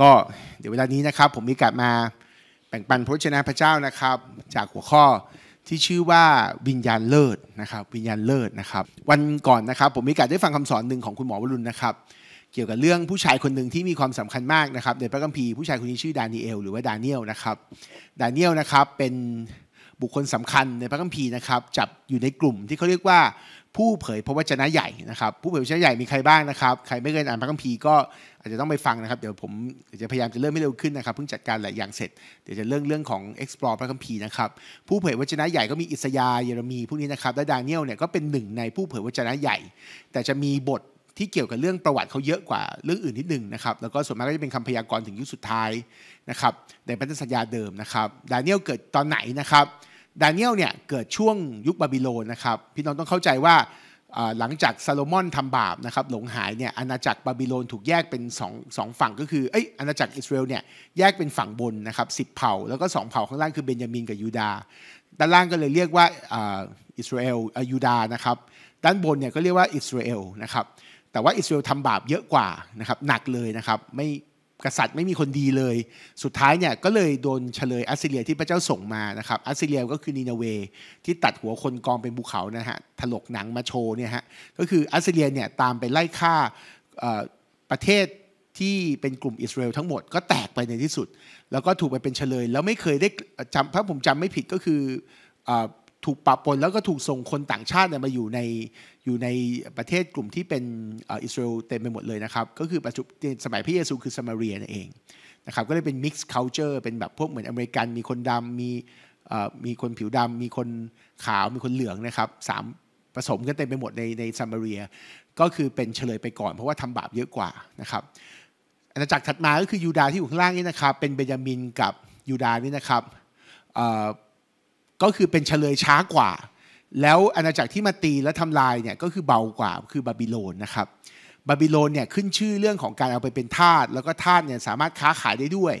ก็เดี๋ยวเวลานี้นะครับผมมีการมาแบ่งปันพระชนะพระเจ้านะครับ จากหัวข้อที่ชื่อว่าวิญญาณเลิศนะครับ วิญญาณเลิศนะครับ วันก่อนนะครับผมมีการได้ฟังคำสอนหนึ่งของคุณหมอวรุณนะครับ เกี่ยวกับเรื่องผู้ชายคนหนึ่งที่มีความสำคัญมากนะครับในพระคัมภีร์ผู้ชายคนนี้ชื่อดานีเอลหรือว่าดาเนียลนะครับดาเนียลนะครับเป็นบุคคลสำคัญในพระคัมภีร์นะครับจับอยู่ในกลุ่มที่เขาเรียกว่าผู้เผยพระวจนะใหญ่นะครับผู้เผยพระวจนะใหญ่มีใครบ้างนะครับ ใครไม่เคยอ่านพระคัมภีร์ก็อาจจะต้องไปฟังนะครับ เดี๋ยวผมจะพยายามจะเริ่มให้เร็วขึ้นนะครับเพิ่งจัดการหลายอย่างเสร็จเดี๋ยวจะเรื่องเรื่องของ explore พระคัมภีร์นะครับผู้เผยวจนะใหญ่ก็มีอิสยาเยเรมีพวกนี้นะครับ และดาเนียลเนี่ยก็เป็นหนึ่งในผู้เผยวจนะใหญ่ แต่จะมีบทที่เกี่ยวกับเรื่องประวัติเขาเยอะกว่าเรื่องอื่นนิดหนึ่งนะครับแล้วก็ส่วนมากก็จะเป็นคำพยากรณ์ถึงยุคสุดท้ายนะครับในพันธสัญญาเดิมนะครับ ดาเนียลเกิดตอนไหนนะครับดาเนียลเนี่ยเกิดช่วงยุคบาบิโลนนะครับพี่น้องต้องเข้าใจว่าหลังจากซาโลมอนทำบาปนะครับ หลงหายเนี่ยอาณาจักรบาบิโลนถูกแยกเป็นสองสองฝั่งก็คือเอ้ยอาณาจักรอิสราเอลเนี่ยแยกเป็นฝั่งบนนะครับสิบเผ่าแล้วก็สองเผ่าข้างล่างคือเบนยามินกับยูดาด้านล่างก็เลยเรียกว่าอิสราเอลยูดา นะครับ ด้านบนเนี่ยก็เรียกว่าอิสราเอลนะครับแต่ว่าอิสราเอลทำบาปเยอะกว่านะครับหนักเลยนะครับไม่กษัตริย์ไม่มีคนดีเลย สุดท้ายเนี่ยก็เลยโดนเฉลยอัสซีเรียที่พระเจ้าส่งมานะครับอัสซีเรียก็คือนีนาเวที่ตัดหัวคนกองเป็นภูเขานะฮะ ถลกหนังมาโชว์เนี่ยฮะ ก็คืออัสซีเรียเนี่ยตามไปไล่ฆ่าประเทศที่เป็นกลุ่มอิสราเอลทั้งหมดก็แตกไปในที่สุด แล้วก็ถูกไปเป็นเฉลยแล้วไม่เคยได้จำถ้าผมจำไม่ผิดก็คือถูกปะปนแล้วก็ถูกส่งคนต่างชาติเนี่ยมาอยู่ใน อยู่ในประเทศกลุ่มที่เป็นอิสราเอลเต็มไปหมดเลยนะครับ ก็คือปัจจุบันสมัยพระเยซูคือสมาเรียนั่นเองนะครับก็เลยเป็นมิกซ์เคานเจอร์เป็นแบบพวกเหมือนอเมริกันมีคนดำมีมีคนผิวดำ มีคนขาวมีคนเหลืองนะครับสามผสมกันเต็มไปหมดในในซามาเรียก็คือเป็นเฉลยไปก่อนเพราะว่าทำบาปเยอะกว่านะครับอาณาจักรถัดมาก็คือยูดาห์ที่อยู่ข้างล่างนี่นะครับเป็นเบญยามินกับยูดาห์นี่นะครับก็คือเป็นเฉลยช้ากว่า แล้วอาณาจักรที่มาตีและทำลายเนี่ย ก็คือเบากว่าคือบาบิโลนนะครับ บาบิโลนเนี่ย ขึ้นชื่อเรื่องของการเอาไปเป็นทาสแล้วก็ทาสเนี่ย สามารถค้าขายได้ด้วย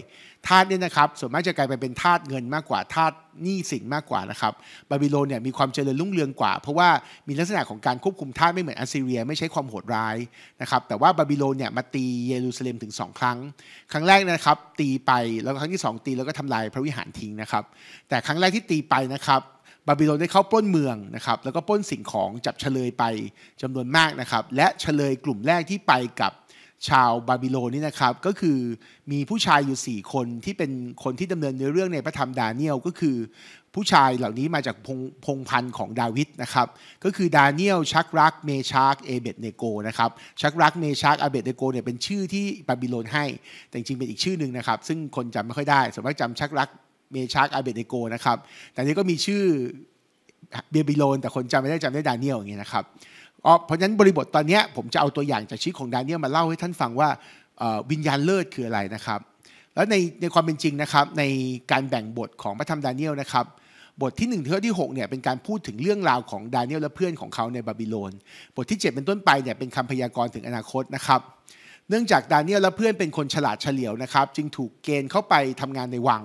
ธาตุเนี่ยนะครับส่วนมากจะกลายไปเป็นธาตุเงินมากกว่าธาตุหนี้สินมากกว่านะครับ บาบิโลนเนี่ยมีความเจริญรุ่งเรืองกว่า เพราะว่ามีลักษณะของการควบคุมธาตุไม่เหมือนอัสซีเรีย ไม่ใช้ความโหดร้ายนะครับแต่ว่าบาบิโลนเนี่ยมาตีเยรูซาเล็มถึง 2 ครั้ง ครั้งแรกนะครับตีไป แล้วครั้งที่ 2 ตีแล้วก็ทำลายพระวิหารทิ้งนะครับแต่ครั้งแรกที่ตีไปนะครับบาบิโลนได้เข้าปล้นเมืองนะครับแล้วก็ปล้นสิ่งของจับเฉลยไปจำนวนมากนะครับและเฉลยกลุ่มแรกที่ไปกับชาวบาบิโลนนี่นะครับ ก็คือมีผู้ชายอยู่ 4 คนที่เป็นคนที่ดำเนินในเรื่องในพระธรรมดาเนียล ก็คือผู้ชายเหล่านี้มาจากพงพงพันธ์ของดาวิดนะครับ ก็คือดาเนียลชักรักเมชาร์กเอเบตเนโกนะครับชักรักเมชาร์กเอเบตเนโกเนี่ยเป็นชื่อที่บาบิโลนให้แต่จริงเป็นอีกชื่อหนึ่งนะครับ ซึ่งคนจำไม่ค่อยได้สมมติจำชักรักเมชาร์กเอเบตเนโกนะครับแต่นี้ก็มีชื่อเบบิโลนแต่คนจำไม่ได้จำได้ดาเนียลอย่างเงี้ยนะครับเพราะฉะนั้นบริบทตอนนี้ผมจะเอาตัวอย่างจากชีวิตของดาเนียลมาเล่าให้ท่านฟังว่าวิญญาณเลิศคืออะไรนะครับ แล้วในในความเป็นจริงนะครับ ในการแบ่งบทของพระธรรมดาเนียลนะครับบทที่1นึ่งถึงที่6เนี่ยเป็นการพูดถึงเรื่องราวของดาเนียลและเพื่อนของเขาในบาบิโลนบทที่ 7 เป็นต้นไปเนี่ยเป็นคำพยากรณ์ถึงอนาคตนะครับเนื่องจากดาเนียลและเพื่อนเป็นคนฉลาดเฉลียวนะครับ จึงถูกเกณฑ์เข้าไปทำงานในวัง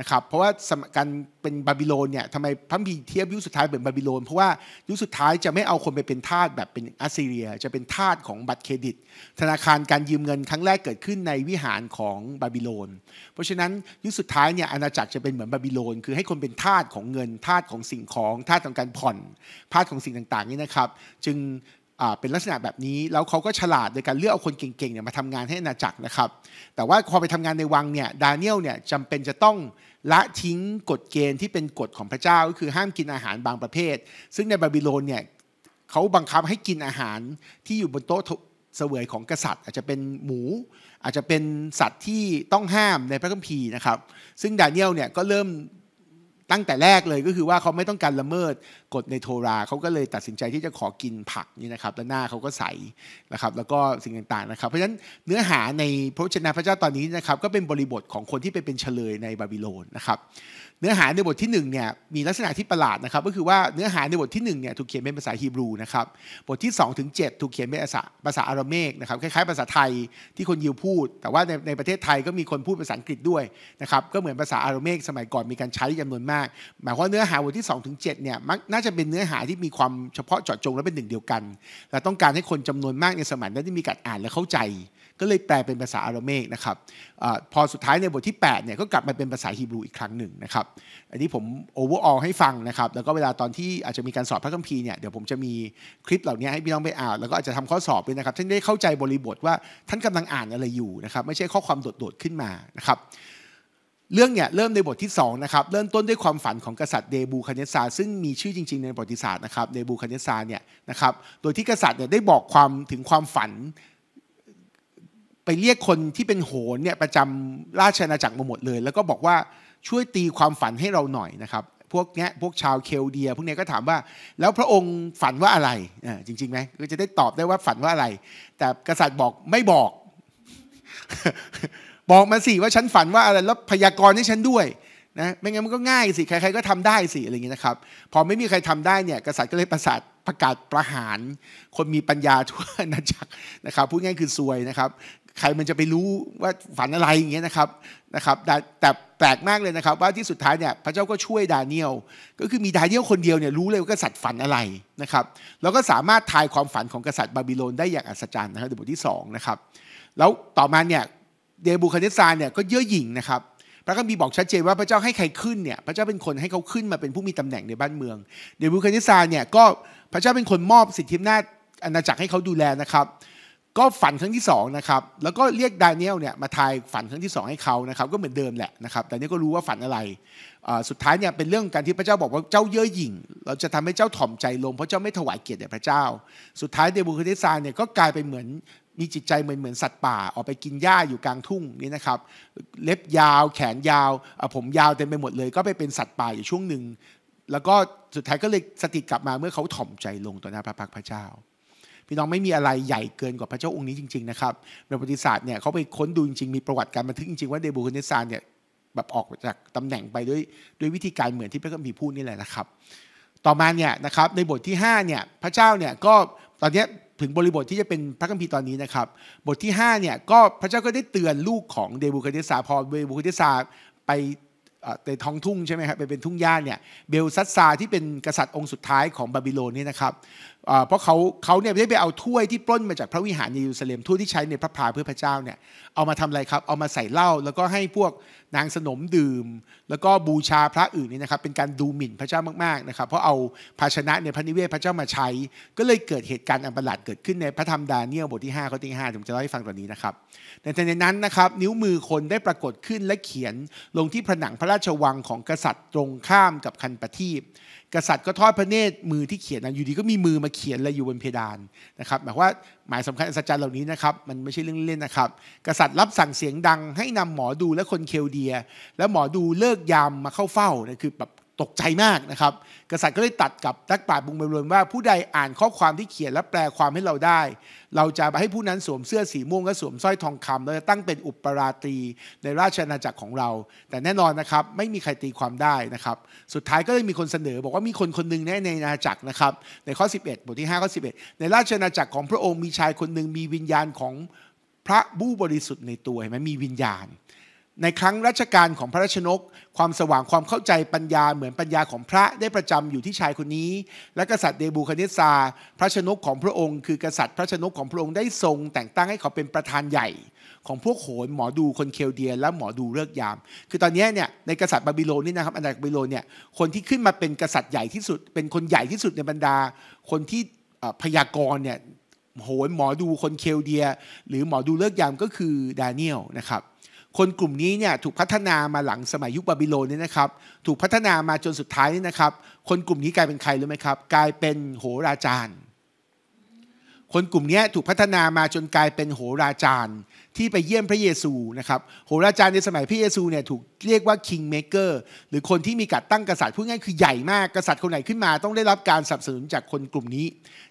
นะครับเพราะว่าการเป็นบาบิโลนเนี่ยทำไมพระบีเทียบยุคสุดท้ายเป็นบาบิโลนเพราะว่ายุคสุดท้ายจะไม่เอาคนไปเป็นทาสแบบเป็นอัสซีเรีย จะเป็นทาสของบัตรเครดิต ธนาคารการยืมเงินครั้งแรกเกิดขึ้นในวิหารของบาบิโลน เพราะฉะนั้นยุคสุดท้ายเนี่ยอาณาจักรจะเป็นเหมือนบาบิโลน คือให้คนเป็นทาสของเงินทาสของสิ่งของทาสของการผ่อนทาสของสิ่งต่างๆนี่นะครับ จึงเป็นลักษณะแบบนี้ แล้วเขาก็ฉลาดโดยการเลือกเอาคนเก่งๆเนี่ยมาทำงานให้อาณาจักรนะครับ แต่ว่าพอไปทำงานในวังเนี่ยดาเนียลเนี่ยจำเป็นจะต้องละทิ้งกฎเกณฑ์ที่เป็นกฎของพระเจ้าก็คือห้ามกินอาหารบางประเภท ซึ่งในบาบิโลนเนี่ยเขาบังคับให้กินอาหารที่อยู่บนโต๊ะเสวยของกษัตริย์ อาจจะเป็นหมู อาจจะเป็นสัตว์ที่ต้องห้ามในพระคัมภีร์นะครับซึ่งดาเนียลเนี่ยก็เริ่มตั้งแต่แรกเลยก็คือว่าเขาไม่ต้องการละเมิดกฎในโทราเขาก็เลยตัดสินใจที่จะขอกินผักนี่นะครับและหน้าเขาก็ใสนะครับแล้วก็สิ่งต่างๆนะครับ เพราะฉะนั้นเนื้อหาในพระชนะพระเจ้าตอนนี้นะครับก็เป็นบริบทของคนที่ไปเป็นเฉลยในบาบิโลนนะครับเนื้อหาในบทที่ 1 เนี่ยมีลักษณะที่ประหลาดนะครับก็คือว่าเนื้อหาในบทที่1เนี่ยถูกเขียนเป็นภาษาฮีบรูนะครับบทที่2ถึง7ถูกเขียนเป็นภาษาภาษาอารามเมกนะครับคล้ายๆ ภาษาไทยที่คนยิวพูด แต่ว่าในในประเทศไทยก็มีคนพูดภาษาอังกฤษด้วยนะครับก็เหมือนภาษาอารามเมกสมัยก่อนมีการใช้จำนวนมากหมายความว่าเนื้อหาบทที่2ถึง7เนี่ยมักน่าจะเป็นเนื้อหาที่มีความเฉพาะเจาะจงและเป็นหนึ่งเดียวกันและต้องการให้คนจำนวนมากในสมัยนั้นได้มีการอ่านและเข้าใจก็เลยแปลเป็นภาษาอารเมกนะครับอพอสุดท้ายในบทที่8เนี่ยก็กลับมาเป็นภาษาฮีบรูอีกครั้งหนึ่งนะครับอันนี้ผมโอเวอร์ออลให้ฟังนะครับ แล้วก็เวลาตอนที่อาจจะมีการสอบพระคัมภีร์เนี่ยเดี๋ยวผมจะมีคลิปเหล่านี้ให้พี่น้องไปอ่านแล้วก็อาจจะทำข้อสอบด้วยนะครับท่านได้เข้าใจบริบทว่าท่านกำลังอ่านอะไรอยู่นะครับไม่ใช่ข้อความโดดๆขึ้นมานะครับเรื่องเนี่ยเริ่มในบทที่2นะครับเริ่มต้นด้วยความฝันของกษัตริย์เดบูคเนซาซึ่งมีชื่อจริงๆในประวัติศาสตร์นะครับเดบูคเนซาเนี่ยนะครับโดยที่กษัตริย์เนี่ยได้บอกความถึงความฝันไปเรียกคนที่เป็นโหนเนี่ยประจำราชอาณาจักรมาหมดเลย แล้วก็บอกว่าช่วยตีความฝันให้เราหน่อยนะครับ พวกเนี้ยพวกชาวเคลเดีย พวกเนี้ยก็ถามว่า แล้วพระองค์ฝันว่าอะไรอ่าจริงๆไหมก็จะได้ตอบได้ว่าฝันว่าอะไร แต่กษัตริย์บอกไม่บอก บอกมาสิว่าฉันฝันว่าอะไร แล้วพยากรณ์ให้ฉันด้วยนะไม่งั้นมันก็ง่ายสิใคร ๆ ก็ทำได้สิอะไรอย่างนี้นะครับ พอไม่มีใครทำได้เนี่ย กษัตริย์ก็เลยประสาทประกาศประหาร คนมีปัญญาทั่วอาณาจักรนะครับพูดง่ายคือซวยนะครับใครมันจะไปรู้ว่าฝันอะไรอย่างเงี้ยนะครับนะครับแต่แปลกมากเลยนะครับ ว่าที่สุดท้ายเนี่ยพระเจ้าก็ช่วยดาเนียลก็คือมีดาเนียลคนเดียวเนี่ยรู้เลยว่ากษัตริย์ฝันอะไรนะครับแล้วก็สามารถทายความฝันของกษัตริย์บาบิโลนได้อย่างอัศจรรย์นะครับในบทที่2นะครับแล้วต่อมาเนี่ยเดบูคเนซานเนี่ยก็เย่อหยิ่งนะครับ พระคัมภีร์บอกชัดเจนว่าพระเจ้าให้ใครขึ้นเนี่ยพระเจ้าเป็นคนให้เขาขึ้นมาเป็นผู้มีตำแหน่งในบ้านเมืองเดบูคเนซานเนี่ยก็พระเจ้าเป็นคนมอบสิทธิอำนาจอาณาจักรให้เขาดูแลนะครับก็ฝันครั้งที่2นะครับ แล้วก็เรียกดานิเอลเนี่ยมาทายฝันครั้งที่2ให้เขานะครับ ก็เหมือนเดิมแหละนะครับแต่นี่ก็รู้ว่าฝันอะไร สุดท้ายเนี่ยเป็นเรื่องการที่พระเจ้าบอกว่าเจ้าเย่อหยิ่ง เราจะทำให้เจ้าถ่อมใจลง เพราะเจ้าไม่ถวายเกียรติแด่พระเจ้า สุดท้ายเดบูคเดซานเนี่ยก็กลายไปเหมือนมีจิตใจเหมือนเหมือนสัตว์ป่า ออกไปกินหญ้าอยู่กลางทุ่งนี่นะครับ เล็บยาวแขนยาว ผมยาวเต็มไปหมดเลย ก็ไปเป็นสัตว์ป่าอยู่ช่วงหนึ่ง แล้วก็สุดท้ายก็เลยสติกลับมาเมื่อเขาถ่อมใจลงต่อหน้าพระพักพระเจ้าพี่น้องไม่มีอะไรใหญ่เกินกว่าพระเจ้าองค์นี้จริงๆ นะครับ ในประวัติศาสตร์เนี่ยเขาไปค้นดูจริงๆ มีประวัติการบันทึกจริงๆ ว่าเดบูคเนซานเนี่ยแบบออกจากตำแหน่งไปด้วยด้วยวิธีการเหมือนที่พระคัมภีร์พูดนี่แหละนะครับ ต่อมาเนี่ยนะครับในบทที่5เนี่ยพระเจ้าเนี่ยก็ตอนนี้ถึงบริบทที่จะเป็นพระคัมภีร์ตอนนี้นะครับ บทที่5เนี่ยก็พระเจ้าก็ได้เตือนลูกของเดบูคเดซาพอเดบูคเดซาไปในท้องทุ่งใช่ไหมครับไปเป็นทุ่งหญ้าเนี่ยเบลซัสซาที่เป็นกษัตริย์องค์สุดท้ายของบาบิโลนนี่นะครับเพราะเขาเขาเนี่ยได้ไปเอาถ้วยที่ปล้นมาจากพระวิหารใเยรูซาเล็มถ้วยที่ใช้ในพระพาเพื่อพระเจ้าเนี่ยเอามาทำอะไรครับ เอามาใส่เหล้าแล้วก็ให้พวกนางสนมดื่ม แล้วก็บูชาพระอื่นนี่นะครับเป็นการดูหมิ่นพระเจ้ามากๆนะครับเพราะเอาภาชนะในพระนิเวศพระเจ้ามาใช้ ก็เลยเกิดเหตุการณ์อันประหลาดเกิดขึ้นในพระธรรมดาเนียลบทที่5ข้อที่5ผมจะเล่าให้ฟังตอนนี้นะครับในขณนนั้นนะครับนิ้วมือคนได้ปรากฏขึ้นและเขียนลงที่ผนังพระราชวังของกษัตริย์ตรงข้ามกับคันประทีปกษัตริย์ก็ทอดพระเนตรมือที่เขียนนะอยู่ดีก็มีมือมาเขียนอะไรอยู่บนเพดานนะครับหมายว่าหมายสำคัญอัศจรรย์เหล่านี้นะครับมันไม่ใช่เรื่องเล่นนะครับ กษัตริย์รับสั่งเสียงดังให้นำหมอดูและคนเคลเดีย และหมอดูเลิกยามมาเข้าเฝ้านะคือแบบตกใจมากนะครับกษัตริย์ก็ได้ตัดกับนักปราชญ์บุงเบลนว่าผู้ใดอ่านข้อความที่เขียนและแปลความให้เราได้ เราจะให้ผู้นั้นสวมเสื้อสีม่วง และสวมสร้อยทองคำเราจะตั้งเป็นอุปราตรีในราชอาณาจักรของเรา แต่แน่นอนนะครับ ไม่มีใครตีความได้นะครับ สุดท้ายก็เลยมีคนเสนอบอกว่ามีคนคนหนึ่งในในอาณาจักรนะครับ ในข้อ 11 บทที่5ข้อ11 ในราชอาณาจักรของพระองค์มีชายคนหนึ่งมีวิญญาณของพระบู้บริสุทธิ์ในตัวเห็นไหมมีวิญญาณในครั้งรัชกาลของพระราชนกความสว่างความเข้าใจปัญญาเหมือนปัญญาของพระได้ประจำอยู่ที่ชายคนนี้และกษัตริย์เดบูคเนซาพระชนกของพระองค์คือกษัตริย์พระชนกของพระองค์ได้ทรงแต่งตั้งให้เขาเป็นประธานใหญ่ ของพวกโขนหมอดูคนเคลเดียและหมอดูเลิกยาม คือตอนนี้เนี่ยในกษัตริย์บาบิโลนนี่นะครับอันดับบาบิโลนเนี่ยคนที่ขึ้นมาเป็นกษัตริย์ใหญ่ที่สุด เป็นคนใหญ่ที่สุดในบรรดา คนที่พยากรณ์เนี่ยโหนหมอดูคนเคลเดีย หรือหมอดูเลิกยามก็คือดาเนียลนะครับคนกลุ่มนี้เนี่ยถูกพัฒนามาหลังสมัยยุคบาบิโลนเนี่ยนะครับ ถูกพัฒนามาจนสุดท้ายนี่นะครับ คนกลุ่มนี้กลายเป็นใครรู้ไหมครับ กลายเป็นโหราจารย์คนกลุ่มนี้ถูกพัฒนามาจนกลายเป็นโหราจารย์ที่ไปเยี่ยมพระเยซูนะครับโหราจารย์ในสมัยพระเยซูเนี่ยถูกเรียกว่าคิงเมเกอร์หรือคนที่มีการตั้งกษัตริย์พูดง่ายคือใหญ่มากกษัตริย์คนไหนขึ้นมาต้องได้รับการสนับสนุนจากคนกลุ่มนี้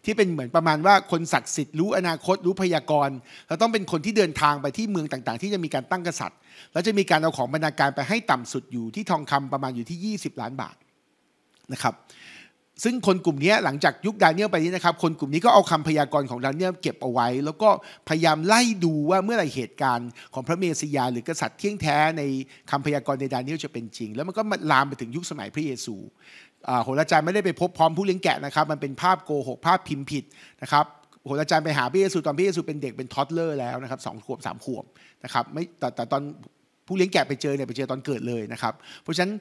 ที่เป็นเหมือนประมาณว่าคนศักดิ์สิทธิ์รู้อนาคตรู้พยากรณ์แล้วต้องเป็นคนที่เดินทางไปที่เมืองต่างๆที่จะมีการตั้งกษัตริย์ แล้วจะมีการเอาของบรรณาการไปให้ต่ำสุดอยู่ ที่ทองคำประมาณอยู่ที่ 20 ล้านบาทนะครับซึ่งคนกลุ่มนี้หลังจากยุคดาเนียลไปนี้นะครับคนกลุ่มนี้ก็เอาคำพยากรณ์ของดาเนียลเก็บเอาไว้ แล้วก็พยายามไล่ดูว่าเมื่อไหร่เหตุการณ์ของพระเมสยาหรือกษัตริย์เที่ยงแท้ในคำพยากรณ์ในดาเนียลจะเป็นจริง แล้วมันก็ลามไปถึงยุคสมัยพระเยซูโหราจารย์ไม่ได้ไปพบพร้อมผู้เลี้ยงแกะนะครับมันเป็นภาพโกหกภาพพิมพ์ผิดนะครับโหราจารย์ไปหาพระเยซูตอนพระเยซูเป็นเด็กเป็นทอตเลอร์แล้วนะครับสองขวบสามขวบนะครับไม่แต่แต่ตอนผู้เลี้ยงแกะไปเจอเนี่ยไปเจอตอนเกิดเลยนะครับ เพราะฉะนั้น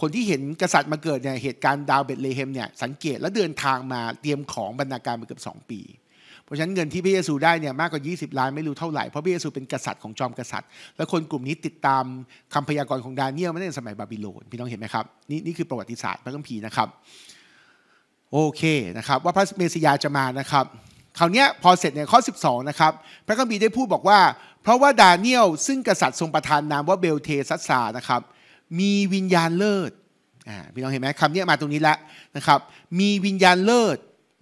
คนที่เห็นกษัตริย์มาเกิดเนี่ยเหตุการณ์ดาวเบตเลเฮมเนี่ยสังเกตและเดินทางมาเตรียมของบรรณาการมาเกือบ2 ปี เพราะฉะนั้นเงินที่พระเยซูได้เนี่ยมากกว่า20ล้านไม่รู้เท่าไหร่เพราะพระเยซูเป็นกษัตริย์ของจอมกษัตริย์และคนกลุ่มนี้ติดตามคำพยากรณ์ของดาเนียลมาตั้งแต่สมัยบาบิโลนพี่น้องเห็นไหมครับนี่นี่คือประวัติศาสตร์พระคัมภีร์นะครับโอเคนะครับว่าพระเมสยาจะมานะครับคราวนี้พอเสร็จเนี่ยข้อ 12นะครับพระคัมภีร์ได้พูดบอกว่าเพราะว่าดาเนียลซึ่งกษัตริย์ทรงประทานนามว่าเบลเทสัสซานะครับ มีวิญญาณเลิศพี่น้องเห็นไหมคำนี้มาตรงนี้แล้วนะครับ มีวิญญาณเลิศ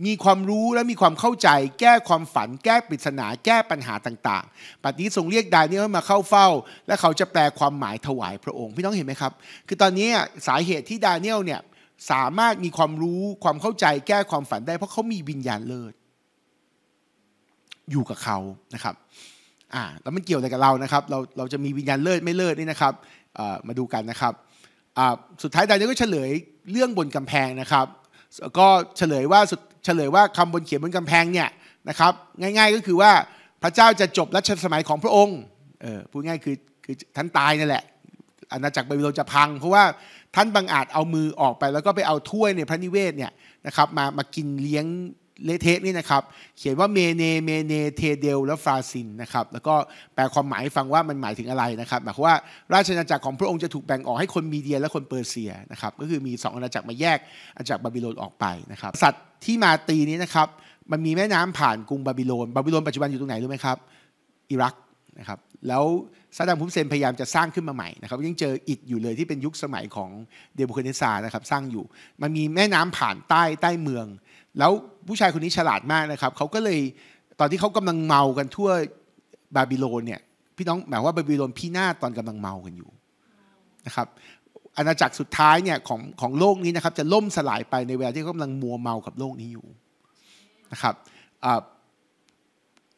มีความรู้และมีความเข้าใจ แก้ความฝัน แก้ปริศนาแก้ปัญหาต่าง ๆปัจบันทรงเรียกดาเนียลมาเข้าเฝ้า และเขาจะแปลความหมายถวายพระองค์ พี่น้องเห็นไหมครับ คือตอนนี้สาเหตุที่ดาเนียลเนี่ยสามารถมีความรู้ความเข้าใจ แก้ความฝันได้ เพราะเขามีวิญญาณเลิศ อยู่กับเขานะครับ่าแล้วมันเกี่ยวอะไรกับเรานะครับ เราเราจะมีวิญญาณเลิศไม่เลิศนี่นะครับมาดูกันนะครับ สุดท้ายดานลก็เฉลยเรื่องบนกำแพงนะครับ ก็เฉลยว่าเฉลยว่าคำบนเขียนบนกำแพงเนี่ยนะครับง่ายๆก็คือว่าพระเจ้าจะจบรัชสมัยของพระองค์เออพูดง่ายคือคือท่านตายนั่นแหละอาณาจักรบาบิโลนจะพังเพราะว่าท่านบังอาจเอามือออกไป แล้วก็ไปเอาถ้วยในพระนิเวศเนี่ยนะครับมามากินเลี้ยงเลเทนี่นะครับ เขียนว่าเมเนเมเนเทเดลและฟาซินนะครับแล้วก็แปลความหมายฟังว่ามันหมายถึงอะไรนะครับหมายความว่าราชอาณาจักรของพระองค์จะถูกแบ่งออกให้คนมีเดียและคนเปอร์เซียนะครับก็คือมี 2อาณาจักรมาแยกอาณาจักรบาบิโลนออกไปนะครับสัตว์ที่มาตีนี้นะครับ มันมีแม่น้ำผ่านกรุงบาบิโลน บาบิโลนปัจจุบันอยู่ตรงไหนรู้ไหมครับอิรักนะครับแล้วซาดัมพุมเซนพยายามจะสร้างขึ้นมาใหม่นะครับยังเจออิฐอยู่เลยที่เป็นยุคสมัยของเดบุคเนซานะครับสร้างอยู่มันมีแม่น้ำผ่านใต้ใต้เมืองแล้วผู้ชายคนนี้ฉลาดมากนะครับ เขาก็เลยตอนที่เขากำลังเมากันทั่วบาบิโลนเนี่ย พี่น้องหมายว่าบาบิโลนพี่หน้าตอนกำลังเมากันอยู่นะครับอาณาจักรสุดท้ายเนี่ยของของโลกนี้นะครับ จะล่มสลายไปในเวลาที่เขากำลังมัวเมากับโลกนี้อยู่นะครับ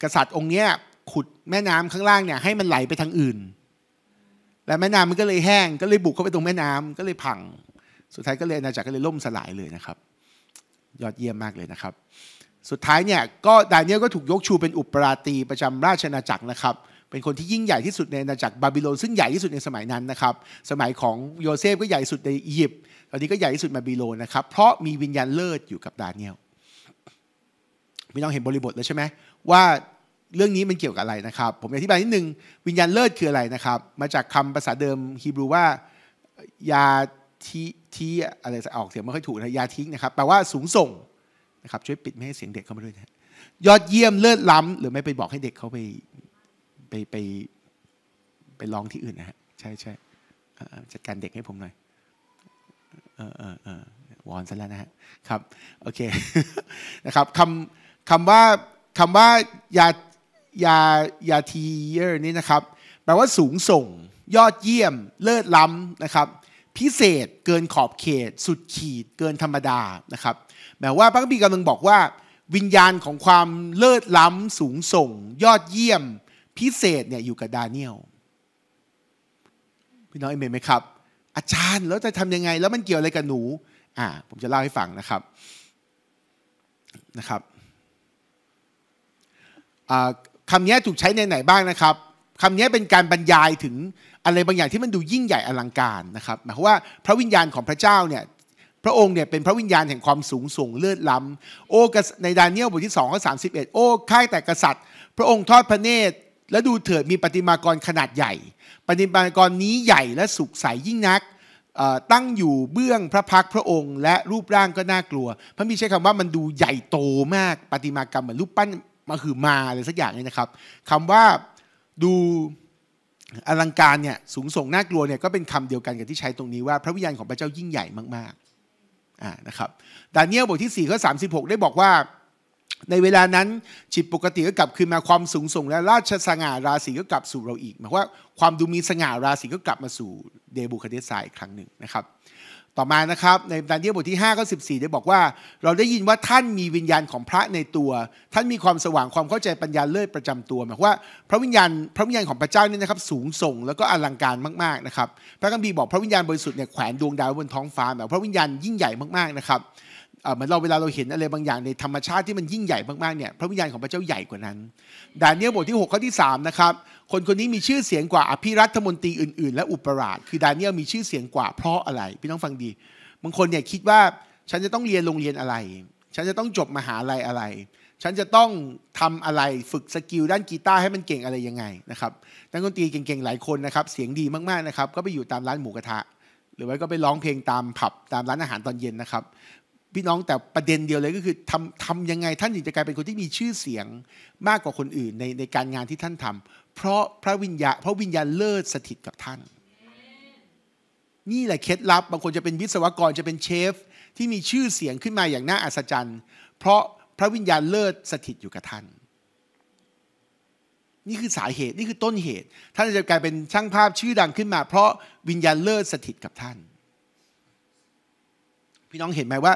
กษัตริย์องค์เนี้ยขุดแม่น้ำข้างล่างเนี่ยให้มันไหลไปทางอื่น และแม่น้ำมันก็เลยแห้ง ก็เลยบุกเข้าไปตรงแม่น้ำก็เลยพัง สุดท้ายก็เลยอาณาจักรก็เลยล่มสลายเลยนะครับยอดเยี่ยมมากเลยนะครับ สุดท้ายเนี่ยก็ดาเนียล ก็ถูกยกชูเป็นอุปราตีประจำราชอาณาจักรนะครับ เป็นคนที่ยิ่งใหญ่ที่สุดในอาณาจักรบาบิโลนซึ่งใหญ่ที่สุดในสมัยนั้นนะครับ สมัยของโยเซฟ ก็ใหญ่สุดในอียิปต์ตอนนี้ก็ใหญ่ที่สุดบาบิโลนนะครับ เพราะมีวิญญาณเลิศอยู่กับดาเนียลพี่น้องเห็นบริบทแล้วใช่ไหมว่าเรื่องนี้มันเกี่ยวกับอะไรนะครับ ผมอธิบายนิดนึงวิญญาณเลิศคืออะไรนะครับ มาจากคำภาษาเดิมฮีบรูว่ายาทีที่อะไรออกเสียงไม่ค่อยถูกนะยาทิ้งนะครับ แปลว่าสูงส่งนะครับช่วยปิดไม่ให้เสียงเด็กเข้ามาด้วยนะยอดเยี่ยมเลิศล้ำ หรือไม่ไปบอกให้เด็กเขาไป ไปไปไปร้องที่อื่นนะฮะใช่ใช่จัดการเด็กให้ผมหน่อยเออเออเออวอนซะแล้วนะฮะ ครับโอเค นะครับคำคำว่าคำว่ายายายาทีเยอร์นี่นะครับ แปลว่าสูงส่ง ยอดเยี่ยม เลิศล้ำนะครับพิเศษเกินขอบเขต สุดขีดเกินธรรมดานะครับหมายว่าพระคัมภีร์กำลังบอกว่า วิญญาณของความเลิศล้ำสูงส่ง ยอดเยี่ยม พิเศษเนี่ยอยู่กับดาเนียลพี่น้องเอเมนไหมครับ อาจารย์แล้วจะทำยังไง แล้วมันเกี่ยวอะไรกับหนูอ่าผมจะเล่าให้ฟังนะครับนะครับคำนี้ถูกใช้ในไหนบ้างนะครับคำนี้เป็นการบรรยายถึงอะไรบางอย่างที่มันดูยิ่งใหญ่อลังการนะครับหมายความว่าพระวิญญาณของพระเจ้าเนี่ยพระองค์เนี่ยเป็นพระวิญญาณแห่งความสูงส่งเลือดล้ำโอ้ในดานียลบทที่2ข้อ31โอ้ข้าแต่กษัตริย์ พระองค์ทอดพระเนตร และดูเถิดมีปฏิมากรขนาดใหญ่ ปฏิมากรนี้ใหญ่และสุขใสยยิ่งนักตั้งอยู่เบื้องพระพักพระองค์ และรูปร่างก็น่ากลัว พระมีใช้คำว่ามันดูใหญ่โตมากปฏิมากรรมเหมือนรูปปั้นมาคือมาอะไรสักอย่างนี่นะครับ คำว่าดูอลังการเนี่ยสูงส่งน่ากลัวเนี่ยก็เป็นคำเดียวกันกับที่ใช้ตรงนี้ว่าพระวิญญาณของพระเจ้ายิ่งใหญ่มากๆอ่านะครับดาเนียลบทที่4ี่ข้อสาได้บอกว่า ในเวลานั้นจิตปกติก็กลับคืนมาความสูงส่งและราชสง่าราศีก็กลับสู่เราอีก หมายว่าความดูมีสง่าราศีก็กลับมาสู่เดบูคเดซายอีกครั้งหนึ่งนะครับต่อมา นะครับในดานเยียลบทที่5้าข้สิได้บอกว่า เราได้ยินว่าท่านมีวิญญาณของพระในตัว ท่านมีความสว่างความเข้าใจปัญญาเลิศประจำตัวหมายว่าพระวิญญาณ พระวิญญาณของพระเจ้าเนี่ยนะครับสูงส่งแล้วก็อลังการมากๆนะครับพระคัมภีร์บอกพระวิญญาณ บริสุทธิ์เนี่ยแขวนดวงดาวบนท้องฟ้าแบบพระวิญญาณยิ่งใหญ่มากๆนะครับเหมือนเราเวลาเราเห็นอะไรบางอย่างในธรรมชาติที่มันยิ่งใหญ่มากๆเนี่ยพระวิญญาณของพระเจ้าใหญ่กว่านั้นดาเนียลบทที่6ข้อที่3 นะครับคนคนนี้มีชื่อเสียงกว่าอภิรัฐมนตรีอื่นๆและอุปราชคือดานิเอลมีชื่อเสียงกว่าเพราะอะไร พี่น้องฟังดี บางคนเนี่ยคิดว่า ฉันจะต้องเรียนโรงเรียนอะไร ฉันจะต้องจบมหาลัยอะไร ฉันจะต้องทำอะไรฝึกสกิลด้านกีตาร์ให้มันเก่งอะไรยังไงนะครับนักดนตรีเก่งๆ หลายคนนะครับเสียงดีมากๆนะครับ ก็ไปอยู่ตามร้านหมูกระทะ หรือว่าก็ไปร้องเพลงตามผับตามร้านอาหารตอนเย็นนะครับ พี่น้องแต่ประเด็นเดียวเลยก็คือทำทำยังไง ท่านถึงจะกลายเป็นคนที่มีชื่อเสียงมากกว่าคนอื่นในในการงานที่ท่านทำเพราะพระวิญญาเพราะวิญญาณเลิศสถิตกับท่าน นี่แหละเคล็ดลับ บางคนจะเป็นวิศวกรจะเป็นเชฟ ที่มีชื่อเสียงขึ้นมาอย่างน่าอัศจรรย์ เพราะพระวิญญาณเลิศสถิตอยู่กับท่าน นี่คือสาเหตุนี่คือต้นเหตุท่านจะกลายเป็นช่างภาพชื่อดังขึ้นมาเพราะวิญญาณเลิศสถิตกับท่าน พี่น้องเห็นไหมว่า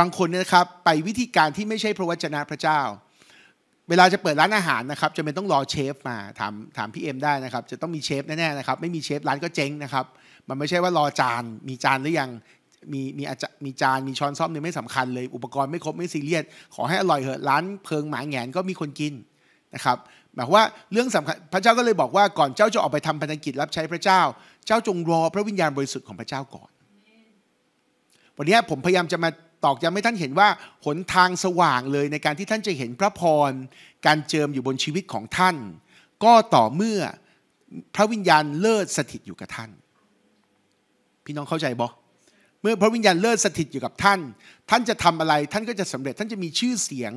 บางคนนะครับไปวิธีการที่ไม่ใช่พระวจนะพระเจ้าเวลาจะเปิดร้านอาหารนะครับ จะเป็นต้องรอเชฟมาถามถามพี่เอ็มได้นะครับ จะต้องมีเชฟแน่ๆนะครับไม่มีเชฟร้านก็เจ๊งนะครับมันไม่ใช่ว่ารอจาน มีจานหรือยังมีมีอาจมีจานมีช้อนซ่อมเนี่ยไม่สำคัญเลย อุปกรณ์ไม่ครบไม่ซีเรียสขอให้อร่อยเหอะร้าน เพิงหมาแงนก็มีคนกินนะครับหมายว่าเรื่องสำคัญพระเจ้าก็เลยบอกว่าก่อนเจ้าจะออกไปทำพันธกิจรับใช้พระเจ้า เจ้าจงรอพระวิญญาณบริสุทธิ์ของพระเจ้าก่อนวันนี้ผมพยายามจะมาตอกย้ำให้ท่านเห็นว่าหนทางสว่างเลยในการที่ท่านจะเห็นพระพร การเจิมอยู่บนชีวิตของท่าน ก็ต่อเมื่อพระวิญญาณเลิศสถิตอยู่กับท่าน พี่น้องเข้าใจบ่เมื่อพระวิญญาณเลิศสถิตอยู่กับท่าน ท่านจะทำอะไรท่านก็จะสำเร็จท่านจะมีชื่อเสียง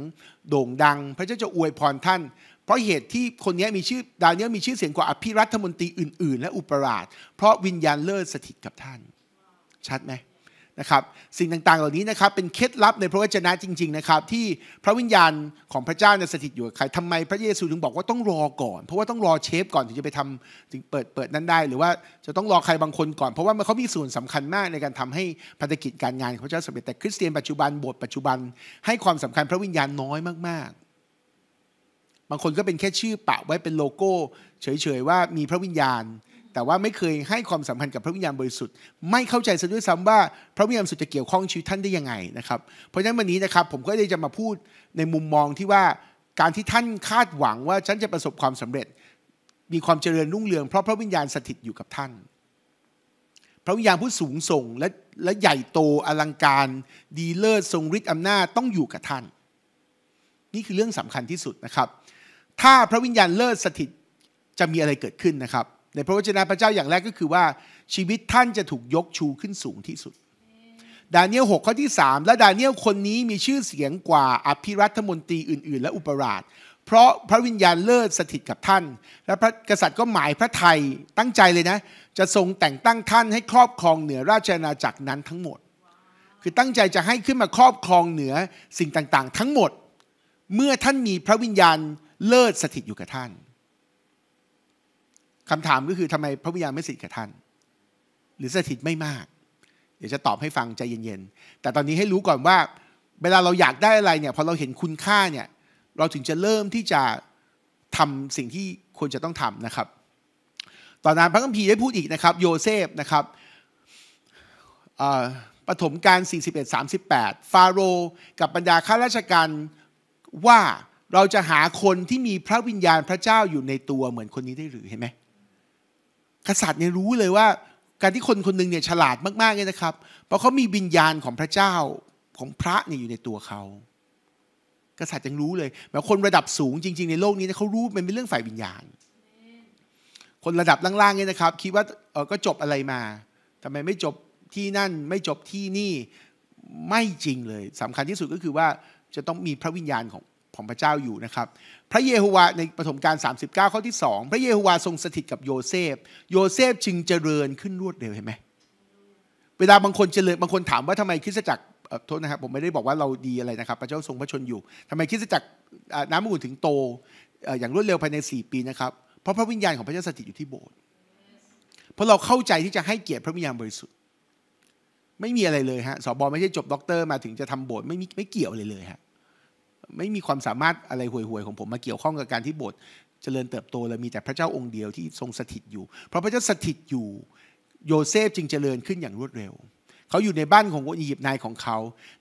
โด่งดัง พระเจ้าจะอวยพรท่าน เพราะเหตุที่คนนี้มีชื่อดาวนี้มีชื่อเสียงกว่าอภิรัฐมนตรีอื่นๆและอุปราช เพราะวิญญาณเลิศสถิตกับท่านชัดไหมนะครับสิ่งต่างๆเหล่านี้นะครับเป็นเคล็ดลับในพระวจนะจริงๆนะครับที่พระวิญญาณของพระเจ้าจะสถิตอยู่กับใครทำไมพระเยซูถึงบอกว่าต้องรอก่อน เพราะว่าต้องรอเชฟก่อนถึงจะไปทำถึงเปิดเปิดนั้นได้ หรือว่าจะต้องรอใครบางคนก่อน เพราะว่ามันเขามีส่วนสำคัญมากในการทำให้ภารกิจการงานของพระเจ้าสำเร็จแต่คริสเตียนปัจจุบัน บทปัจจุบันให้ความสำคัญพระวิญญาณน้อยมากๆ บางคนก็เป็นแค่ชื่อปะไว้เป็นโลโก้ เฉยๆว่ามีพระวิญญาณแต่ว่าไม่เคยให้ความสัมพันธ์กับพระวิญญาณบริสุทธิ์ ไม่เข้าใจซะด้วยซ้ำว่า พระวิญญาณบริสุทธิ์จะเกี่ยวข้องชีวิตท่านได้ยังไงนะครับเพราะฉะนั้นวันนี้นะครับผมก็เลยจะมาพูดในมุมมองที่ว่าการที่ท่านคาดหวังว่าฉันจะประสบความสำเร็จ มีความเจริญรุ่งเรือง เพราะพระวิญญาณสถิตอยู่กับท่าน พระวิญญาณผู้สูงส่งและและใหญ่โตอลังการ ดีเลิศ ทรงฤทธิ์อำนาจต้องอยู่กับท่าน นี่คือเรื่องสำคัญที่สุดนะครับ ถ้าพระวิญญาณเลิศสถิตจะมีอะไรเกิดขึ้นนะครับในพระวจนะพระเจ้าอย่างแรกก็คือว่า ชีวิตท่านจะถูกยกชูขึ้นสูงที่สุด ดาเนียลหกข้อที่ 3 และดาเนียลคนนี้มีชื่อเสียงกว่าอภิรัฐมนตรีอื่นๆ และอุปราช เพราะพระวิญญาณเลิศสถิตกับท่าน และพระกษัตริย์ก็หมายพระไทยตั้งใจเลยนะ จะทรงแต่งตั้งท่านให้ครอบครองเหนือราชอาณาจักรนั้นทั้งหมด คือตั้งใจจะให้ขึ้นมาครอบครองเหนือสิ่งต่างๆ ทั้งหมด เมื่อท่านมีพระวิญญาณเลิศสถิตอยู่กับท่านคำถามก็คือทำไมพระวิญญาณไม่สิทธิ์กับท่าน หรือสถิตไม่มาก เดี๋ยวจะตอบให้ฟังใจเย็นๆแต่ตอนนี้ให้รู้ก่อนว่าเวลาเราอยากได้อะไรเนี่ยพอเราเห็นคุณค่าเนี่ย เราถึงจะเริ่มที่จะทำสิ่งที่ควรจะต้องทำนะครับ ตอนนั้นพระคัมภีร์ได้พูดอีกนะครับ โยเซฟนะครับปฐมการ41-38 ฟาโรห์กับบรรดาข้าราชการว่าเราจะหาคนที่มีพระวิญญาณพระเจ้าอยู่ในตัวเหมือนคนนี้ได้หรือเห็นไหมกษัตริย์เนี่ยรู้เลยว่าการที่คนคนหนึ่งเนี่ยฉลาดมากๆ เนี่ยนะครับ เพราะเขามีวิญญาณของพระเจ้าของพระเนี่ย อยู่ในตัวเขากษัตริย์ยังรู้เลยแบบคนระดับสูงจริงๆ ในโลกนี้เขารู้มันเป็นเรื่องฝ่ายวิญญาณคนระดับล่างๆ เนี่ยนะครับ คิดว่าเออก็จบอะไรมา ทำไมไม่จบที่นั่น ไม่จบที่นี่ไม่จริงเลย สำคัญที่สุดก็คือว่าจะต้องมีพระวิญญาณของของพระเจ้าอยู่นะครับ พระเยโฮวาในปฐมกาล39 ข้อที่2พระเยโฮวาทรงสถิตกับโยเซฟโยเซฟจึงเจริญขึ้นรวดเร็วเห็นไหมเวลาบางคนเจริญบางคนถามว่าทำไมคริสตจักรโทษนะครับผมไม่ได้บอกว่าเราดีอะไรนะครับ พระเจ้าทรงพระชนอยู่ ทำไมคริสตจักรน้ำมูลถึงโตอย่างรวดเร็วภายใน4ปีนะครับเพราะพระวิญญาณของพระเจ้าสถิตอยู่ที่โบสถ์เพราะเราเข้าใจที่จะให้เกียรติพระวิญญาณบริสุทธิ์ ไม่มีอะไรเลยฮะสอบอไม่ใช่จบด็อกเตอร์มาถึงจะทำโบสถ์ไม่ไม่เกี่ยวเลยเลยฮะไม่มีความสามารถอะไรห่วยๆของผมมาเกี่ยวข้องกับการที่โบสถ์เจริญเติบโตและมีแต่พระเจ้าองค์เดียวที่ทรงสถิตอยู่ เพราะพระเจ้าสถิตอยู่ โยเซฟจึงเจริญขึ้นอย่างรวดเร็ว เขาอยู่ในบ้านของอียิปต์นายของเขา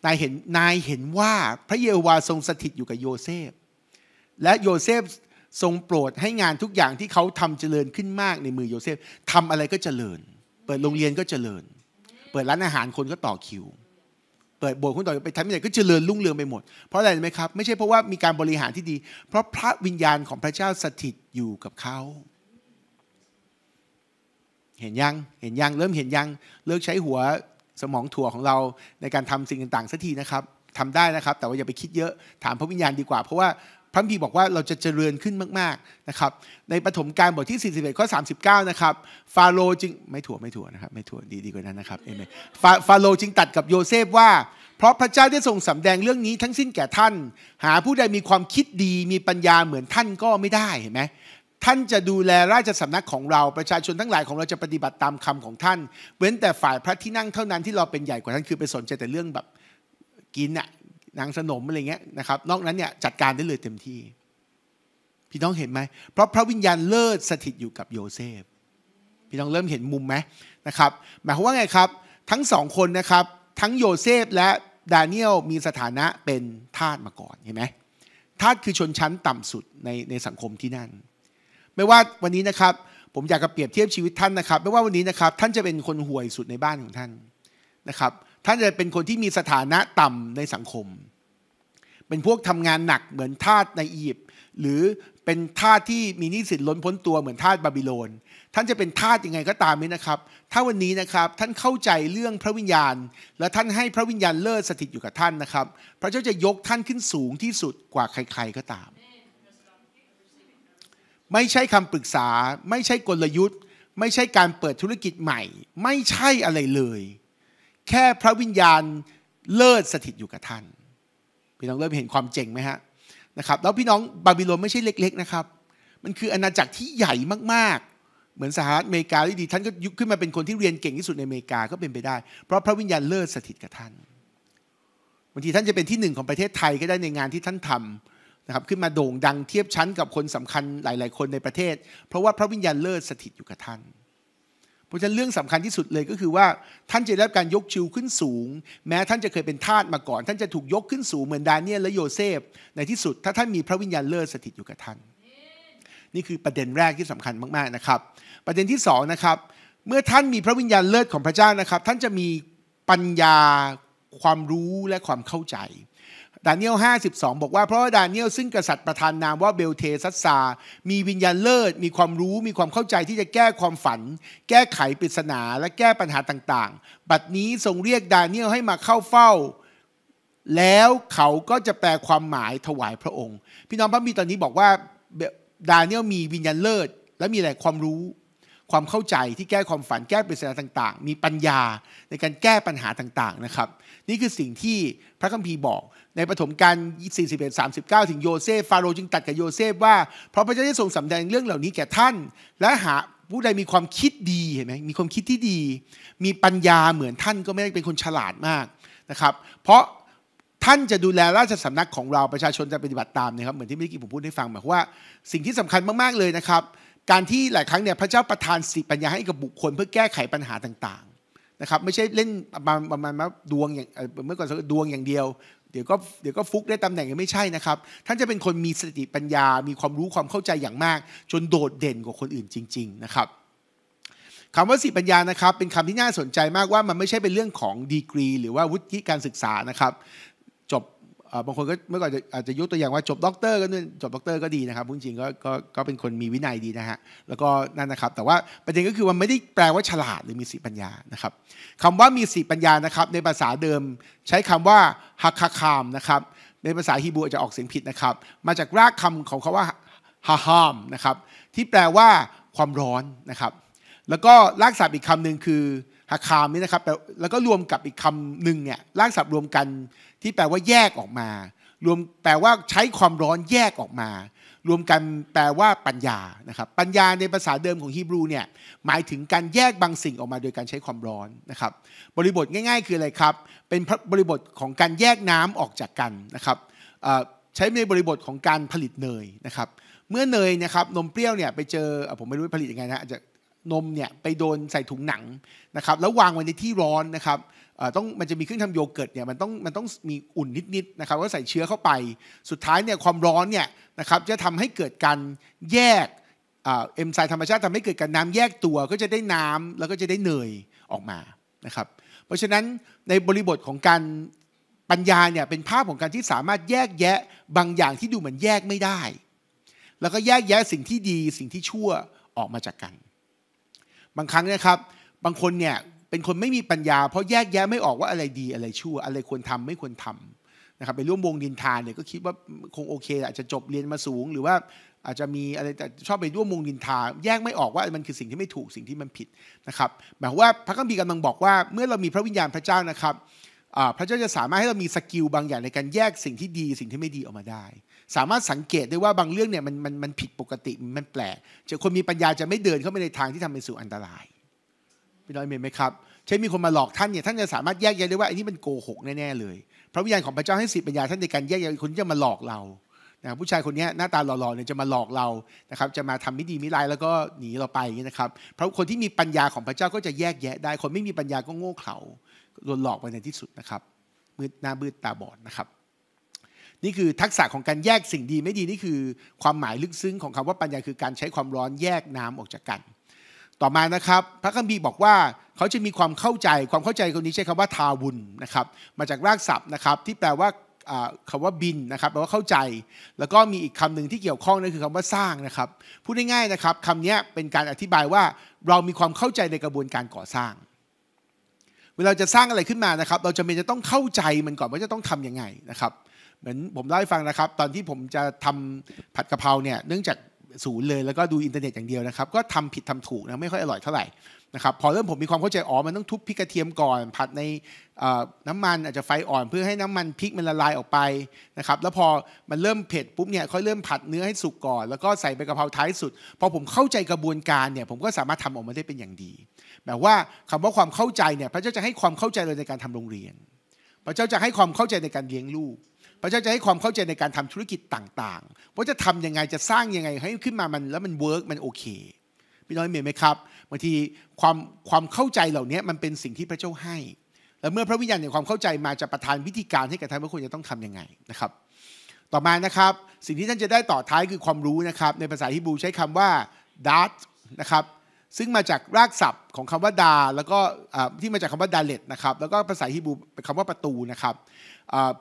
นายเห็นนายเห็นว่าพระเยโวาทรงสถิตอยู่กับโยเซฟ และโยเซฟทรงโปรดให้งานทุกอย่างที่เขาทำเจริญขึ้นมากในมือโยเซฟทำอะไรก็เจริญ เปิดโรงเรียนก็เจริญ เปิดร้านอาหารคนก็ต่อคิวกิดโบสถ์คุณต่อไปทำไม่ไหนก็เจริญรุ่งเรืองไปหมดเพราะอะไรไหมครับไม่ใช่เพราะว่ามีการบริหารที่ดี เพราะพระวิญญาณของพระเจ้าสถิตอยู่กับเขาเห็นยังเห็นยังเริ่มเห็นยังเลิกใช้หัวสมองถั่วของเราในการทำสิ่งต่างๆสักทีนะครับทำได้นะครับ แต่ว่าอย่าไปคิดเยอะถามพระวิญญาณดีกว่า เพราะว่าพระพีบอกว่าเราจะเจริญขึ้นมาก ๆนะครับ ในปฐมกาลบทที่41 ข้อ 39นะครับฟาโรจึงไม่ถั่วไม่ถั่วนะครับ ไม่ถั่วดีดีกว่านั้นนะครับเอเมนฟาโรจึงตัดกับโยเซฟว่าเพราะพระเจ้าได้ทรงสำแดงเรื่องนี้ทั้งสิ้นแก่ท่าน หาผู้ใดมีความคิดดีมีปัญญาเหมือนท่านก็ไม่ได้เห็นไหมท่านจะดูแลราชสำนักของเราประชาชนทั้งหลายของเราจะปฏิบัติตามคำของท่าน เว้นแต่ฝ่ายพระที่นั่งเท่านั้นที่เราเป็นใหญ่กว่าท่านคือไปสนใจแต่เรื่องแบบกินอะนางสนมอะไรเงี้ยนะครับนอกนั้นเนี่ยจัดการได้เลยเต็มที่พี่น้องเห็นไหมเพราะพระวิญญาณเลิศสถิตอยู่กับโยเซฟพี่น้องเริ่มเห็นมุมไหมนะครับหมายความว่าไงครับ ทั้งสองคนนะครับ ทั้งโยเซฟและดาเนียลมีสถานะเป็นทาสมาก่อนเห็นไหมทาสคือชนชั้นต่ำสุดในในสังคมที่นั่น ไม่ว่าวันนี้นะครับ ผมอยากจะเปรียบเทียบชีวิตท่านนะครับ ไม่ว่าวันนี้นะครับ ท่านจะเป็นคนห่วยสุดในบ้านของท่านนะครับท่านจะเป็นคนที่มีสถานะต่ำในสังคม เป็นพวกทำงานหนักเหมือนทาสในอียิปต์ หรือเป็นทาสที่มีนิสิตล้นพ้นตัวเหมือนทาสบาบิโลน ท่านจะเป็นทาสยังไงก็ตามนี้นะครับ ถ้าวันนี้นะครับท่านเข้าใจเรื่องพระวิญญาณ และท่านให้พระวิญญาณเลิศสถิตอยู่กับท่านนะครับ พระเจ้าจะยกท่านขึ้นสูงที่สุดกว่าใครๆก็ตาม ไม่ใช่คำปรึกษา ไม่ใช่กลยุทธ์ ไม่ใช่การเปิดธุรกิจใหม่ ไม่ใช่อะไรเลยแค่พระวิญญาณเลิศสถิตอยู่กับท่าน พี่น้องเริ่มเห็นความเจ๋งไหมฮะนะครับแล้วพี่น้องบาบิโลนไม่ใช่เล็กๆนะครับมันคืออาณาจักรที่ใหญ่มากๆ เหมือนสหรัฐอเมริกาที่ดีท่านก็ยุคขึ้นมาเป็นคนที่เรียนเก่งที่สุดในอเมริกาก็เป็นไปได้เพราะพระวิญญาณเลิศสถิตกับท่านบางทีท่านจะเป็นที่หนึ่งของประเทศไทยก็ได้ในงานที่ท่านทำนะครับขึ้นมาโด่งดังเทียบชั้นกับคนสำคัญหลายๆคนในประเทศเพราะว่าพระวิญญาณเลิศสถิตอยู่กับท่านเพราะฉะนั้นเรื่องสำคัญที่สุดเลยก็คือว่าท่านจะได้รับการยกชิวขึ้นสูง แม้ท่านจะเคยเป็นทาสมาก่อน ท่านจะถูกยกขึ้นสูงเหมือนดาเนียลและโยเซฟในที่สุด ถ้าท่านมีพระวิญญาณเลิศสถิตอยู่กับท่านนี่คือประเด็นแรกที่สำคัญมากๆนะครับ ประเด็นที่2นะครับ เมื่อท่านมีพระวิญญาณเลิศของพระเจ้านะครับ ท่านจะมีปัญญาความรู้และความเข้าใจดาเนียล52 บอกว่า เพราะดาเนียลซึ่งกษัตริย์ประทานนามว่าเบลเทซัสซา มีวิญญาณเลิศ มีความรู้ มีความเข้าใจที่จะแก้ความฝัน แก้ไขปริศนา และแก้ปัญหาต่างๆ บัดนี้ทรงเรียกดาเนียลให้มาเข้าเฝ้า แล้วเขาก็จะแปลความหมายถวายพระองค์ พี่น้องพระมีตอนนี้บอกว่า ดาเนียลมีวิญญาณเลิศ และมีอะไรความรู้ ความเข้าใจที่แก้ความฝัน แก้ปริศนาต่างๆ มีปัญญาในการแก้ปัญหาต่างๆ นะครับ นี่คือสิ่งที่พระคัมภีร์บอกในปฐมกาล41 39 ถึงโยเซฟ ฟาโรจึงตัดกับโยเซฟว่า เพราะพระเจ้าได้ทรงสำแดงเรื่องเหล่านี้แก่ท่าน และหาผู้ใดมีความคิดดีเห็นไหมมีความคิดที่ดี มีปัญญาเหมือนท่านก็ไม่ได้เป็นคนฉลาดมากนะครับเพราะท่านจะดูแลราชสำนักของเราประชาชนจะปฏิบัติตามนะครับ เหมือนที่เมื่อกี้ผมพูดให้ฟังหมายว่าสิ่งที่สำคัญมากๆเลยนะครับการที่หลายครั้งเนี่ยพระเจ้าประทานสิปัญญาให้กับบุคคล เพื่อแก้ไขปัญหาต่างๆนะครับไม่ใช่เล่นประมาณประมาณดวงอย่างเมื่อก่อนดวงอย่างเดียวเดี๋ยวก็เดี๋ยวก็ฟุกได้ตำแหน่งยังไม่ใช่นะครับท่านจะเป็นคนมีสติปัญญา มีความรู้ความเข้าใจอย่างมาก จนโดดเด่นกว่าคนอื่นจริงๆนะครับคำว่าสติปัญญานะครับ เป็นคำที่น่าสนใจมากว่ามันไม่ใช่เป็นเรื่องของดีกรีหรือว่าวุฒิการศึกษานะครับ จบบางคนก็เมื่อก่อนอาจจะยกตัวอย่างว่าจบด็อกเตอร์ก็จบด็อกเตอร์ก็ดีนะครับจริงๆก็ก็ก็เป็นคนมีวินัยดีนะฮะแล้วก็นั่นนะครับ แต่ว่าประเด็นก็คือมันไม่ได้แปลว่า ฉลาดหรือมีสีปัญญานะครับคำว่ามีสีปัญญานะครับ ในภาษาเดิมใช้คำว่าฮักคาคามนะครับในภาษาฮีบรูจะออกเสียงผิดนะครับ มาจากรากคำของคาว่าฮาฮามนะครับ ที่แปลว่า ความร้อนนะครับ แล้วก็รากศัพท์อีกคำหนึ่งคือฮาคามนี่นะครับแล้วก็รวมกับอีกคำหนึ่งเนี่ยร่างศัพท์รวมกันที่แปลว่าแยกออกมา รวมแปลว่าใช้ความร้อนแยกออกมา รวมกันแปลว่าปัญญานะครับปัญญาในภาษาเดิมของฮีบรูเนี่ยหมายถึงการแยกบางสิ่งออกมาโดยการใช้ความร้อนนะครับ บริบทง่ายๆ คืออะไรครับเป็นบริบทของการแยกน้ำออกจากกันนะครับใช้ในบริบทของการผลิตเนยนะครับ เมื่อเนยนะครับนมเปรี้ยวเนี่ยไปเจอผมไม่รู้ผลิตยังไงนะจะนมเนี่ยไปโดนใส่ถุงหนังนะครับแล้ววางไว้ในที่ร้อนนะครับต้องมันจะมีเครื่องทำโยเกิร์ตเนี่ยมันต้องมันต้องมีอุ่นนิดๆนะครับแล้วใส่เชื้อเข้าไป สุดท้ายเนี่ยความร้อนเนี่ยนะครับจะทำให้เกิดการแยกเอ็มไซม์ธรรมชาติทำให้เกิดการน้ำแยกตัวก็จะได้น้ำแล้วก็จะได้เนยออกมานะครับ เพราะฉะนั้นในบริบทของการปัญญาเนี่ยเป็นภาพของการที่สามารถแยกแยะบางอย่างที่ดูเหมือนแยกไม่ได้ แล้วก็แยกแยะสิ่งที่ดีสิ่งที่ชั่วออกมาจากกัน บางครั้งนะครับบางคนเนี่ยเป็นคนไม่มีปัญญา เพราะแยกแยะไม่ออกว่าอะไรดีอะไรชั่วอะไรควรทำไม่ควรทำนะครับไปร่วมวงดินทานเนี่ยก็คิดว่าคงโอเค อาจจะจบเรียนมาสูง หรือว่าอาจจะมีอะไรแต่ชอบไปร่วมวงดินทาแยกไม่ออกว่ามันคือสิ่งที่ไม่ถูกสิ่งที่มันผิดนะครับหมายความว่าพระคัมภีร์กำลังบอกว่าเมื่อเรามีพระวิญญาณพระเจ้านะครับพระเจ้าจะสามารถให้เรามีสกิลบางอย่างในการแยกสิ่งที่ดีสิ่งที่ไม่ดีออกมาได้ สามารถสังเกตได้ว่าบางเรื่องเนี่ยมันมันมันผิดปกติมันแปลกจะคนมีปัญญาจะไม่เดินเข้าไปในทางที่ทำไปสู่อันตรายพี่น้อยเมนไหมครับเช่นมีคนมาหลอกท่านเนี่ย ท่านจะสามารถแยกแยะได้ว่าไอ้นี่มันโกหกแน่ๆเลยพระวิญญาณของพระเจ้าให้สิปัญญาท่านในการแยกแยะคนที่จะมาหลอกเรานะผู้ชายคนนี้หน้าตาหล่อๆเนี่ยจะมาหลอกเรานะครับจะมาทำไม่ดีไม่ร้ายแล้วก็หนีเราไปอย่างนี้นะครับเพราะคนที่มีปัญญาของพระเจ้าก็จะแยกแยะ ได้คนไม่มีปัญญาก็โง่เขลาโดนหลอกไปในที่สุดนะครับมืดหน้ามืดตาบอดนะครับนี่คือทักษะของการแยกสิ่งดีไม่ดีนี่คือความหมายลึกซึ้งของคำว่าปัญญาคือการใช้ความร้อนแยกน้ำออกจากกันต่อมานะครับพระคัมภีร์บอกว่า เขาจะมีความเข้าใจความเข้าใจคนนี้ใช้คำว่าทาวุนนะครับมาจากรากศัพท์นะครับที่แปลว่าคำว่าบินนะครับ แปลว่าเข้าใจ แล้วก็มีอีกคำนึงที่เกี่ยวข้องนั่นคือคำว่าสร้างนะครับพูดง่ายๆนะครับคำนี้เป็นการอธิบายว่า เรามีความเข้าใจในกระบวนการก่อสร้างเวลาจะสร้างอะไรขึ้นมานะครับเราจะเป็นจะต้องเข้าใจมันก่อนว่าจะต้องทํำยังไงนะครับเหมือนผมเล่าให้ฟังนะครับ ตอนที่ผมจะทำผัดกะเพราเนี่ยเนื่องจากศูนย์เลยแล้วก็ดูอินเทอร์เน็ตอย่างเดียวนะครับ ก็ทำผิดทำถูกนะไม่ค่อยอร่อยเท่าไหร่นะครับพอเริ่มผมมีความเข้าใจอ๋อมันต้องทุบพริกกระเทียมก่อนผัดในน้ำมันอาจจะไฟอ่อนเพื่อให้น้ำมันพริกมันละลายออกไปนะครับแล้วพอมันเริ่มเผ็ดปุ๊บเนี่ยค่อยเริ่มผัดเนื้อให้สุกก่อนแล้วก็ใส่ใบกะเพราท้ายสุด พอผมเข้าใจกระบวนการเนี่ยผมก็สามารถทำออกมาได้เป็นอย่างดีแบบว่าคำว่าความเข้าใจเนี่ยพระเจ้าจะให้ความเข้าใจเลยในการทำโรงเรียนพระเจ้าจะให้ความเข้าใจในการเลี้ยงลูกพระเจ้าจะให้ความเข้าใจในการทำธุรกิจต่างๆ ว่าจะทํำยังไงจะสร้างยังไงให้ขึ้นมามันแล้วมันเวิร์กมันโอเคพี่น้อยเห็นไหมครับบางทีความความเข้าใจเหล่านี้มันเป็นสิ่งที่พระเจ้าให้แล้วเมื่อพระวิญญาณแห่งความเข้าใจมาจะประทานวิธีการให้กับท่านว่าควรจะต้องทํำยังไงนะครับ ต่อมานะครับ สิ่งที่ท่านจะได้ต่อท้ายคือความรู้นะครับ ในภาษาฮิบรูใช้คำว่าดัตนะครับซึ่งมาจากรากศัพท์ของคำว่าดาแล้วก็ที่มาจากคำว่าดาเลตนะครับแล้วก็ภาษาฮิบรูเป็นคำว่าประตูนะครับ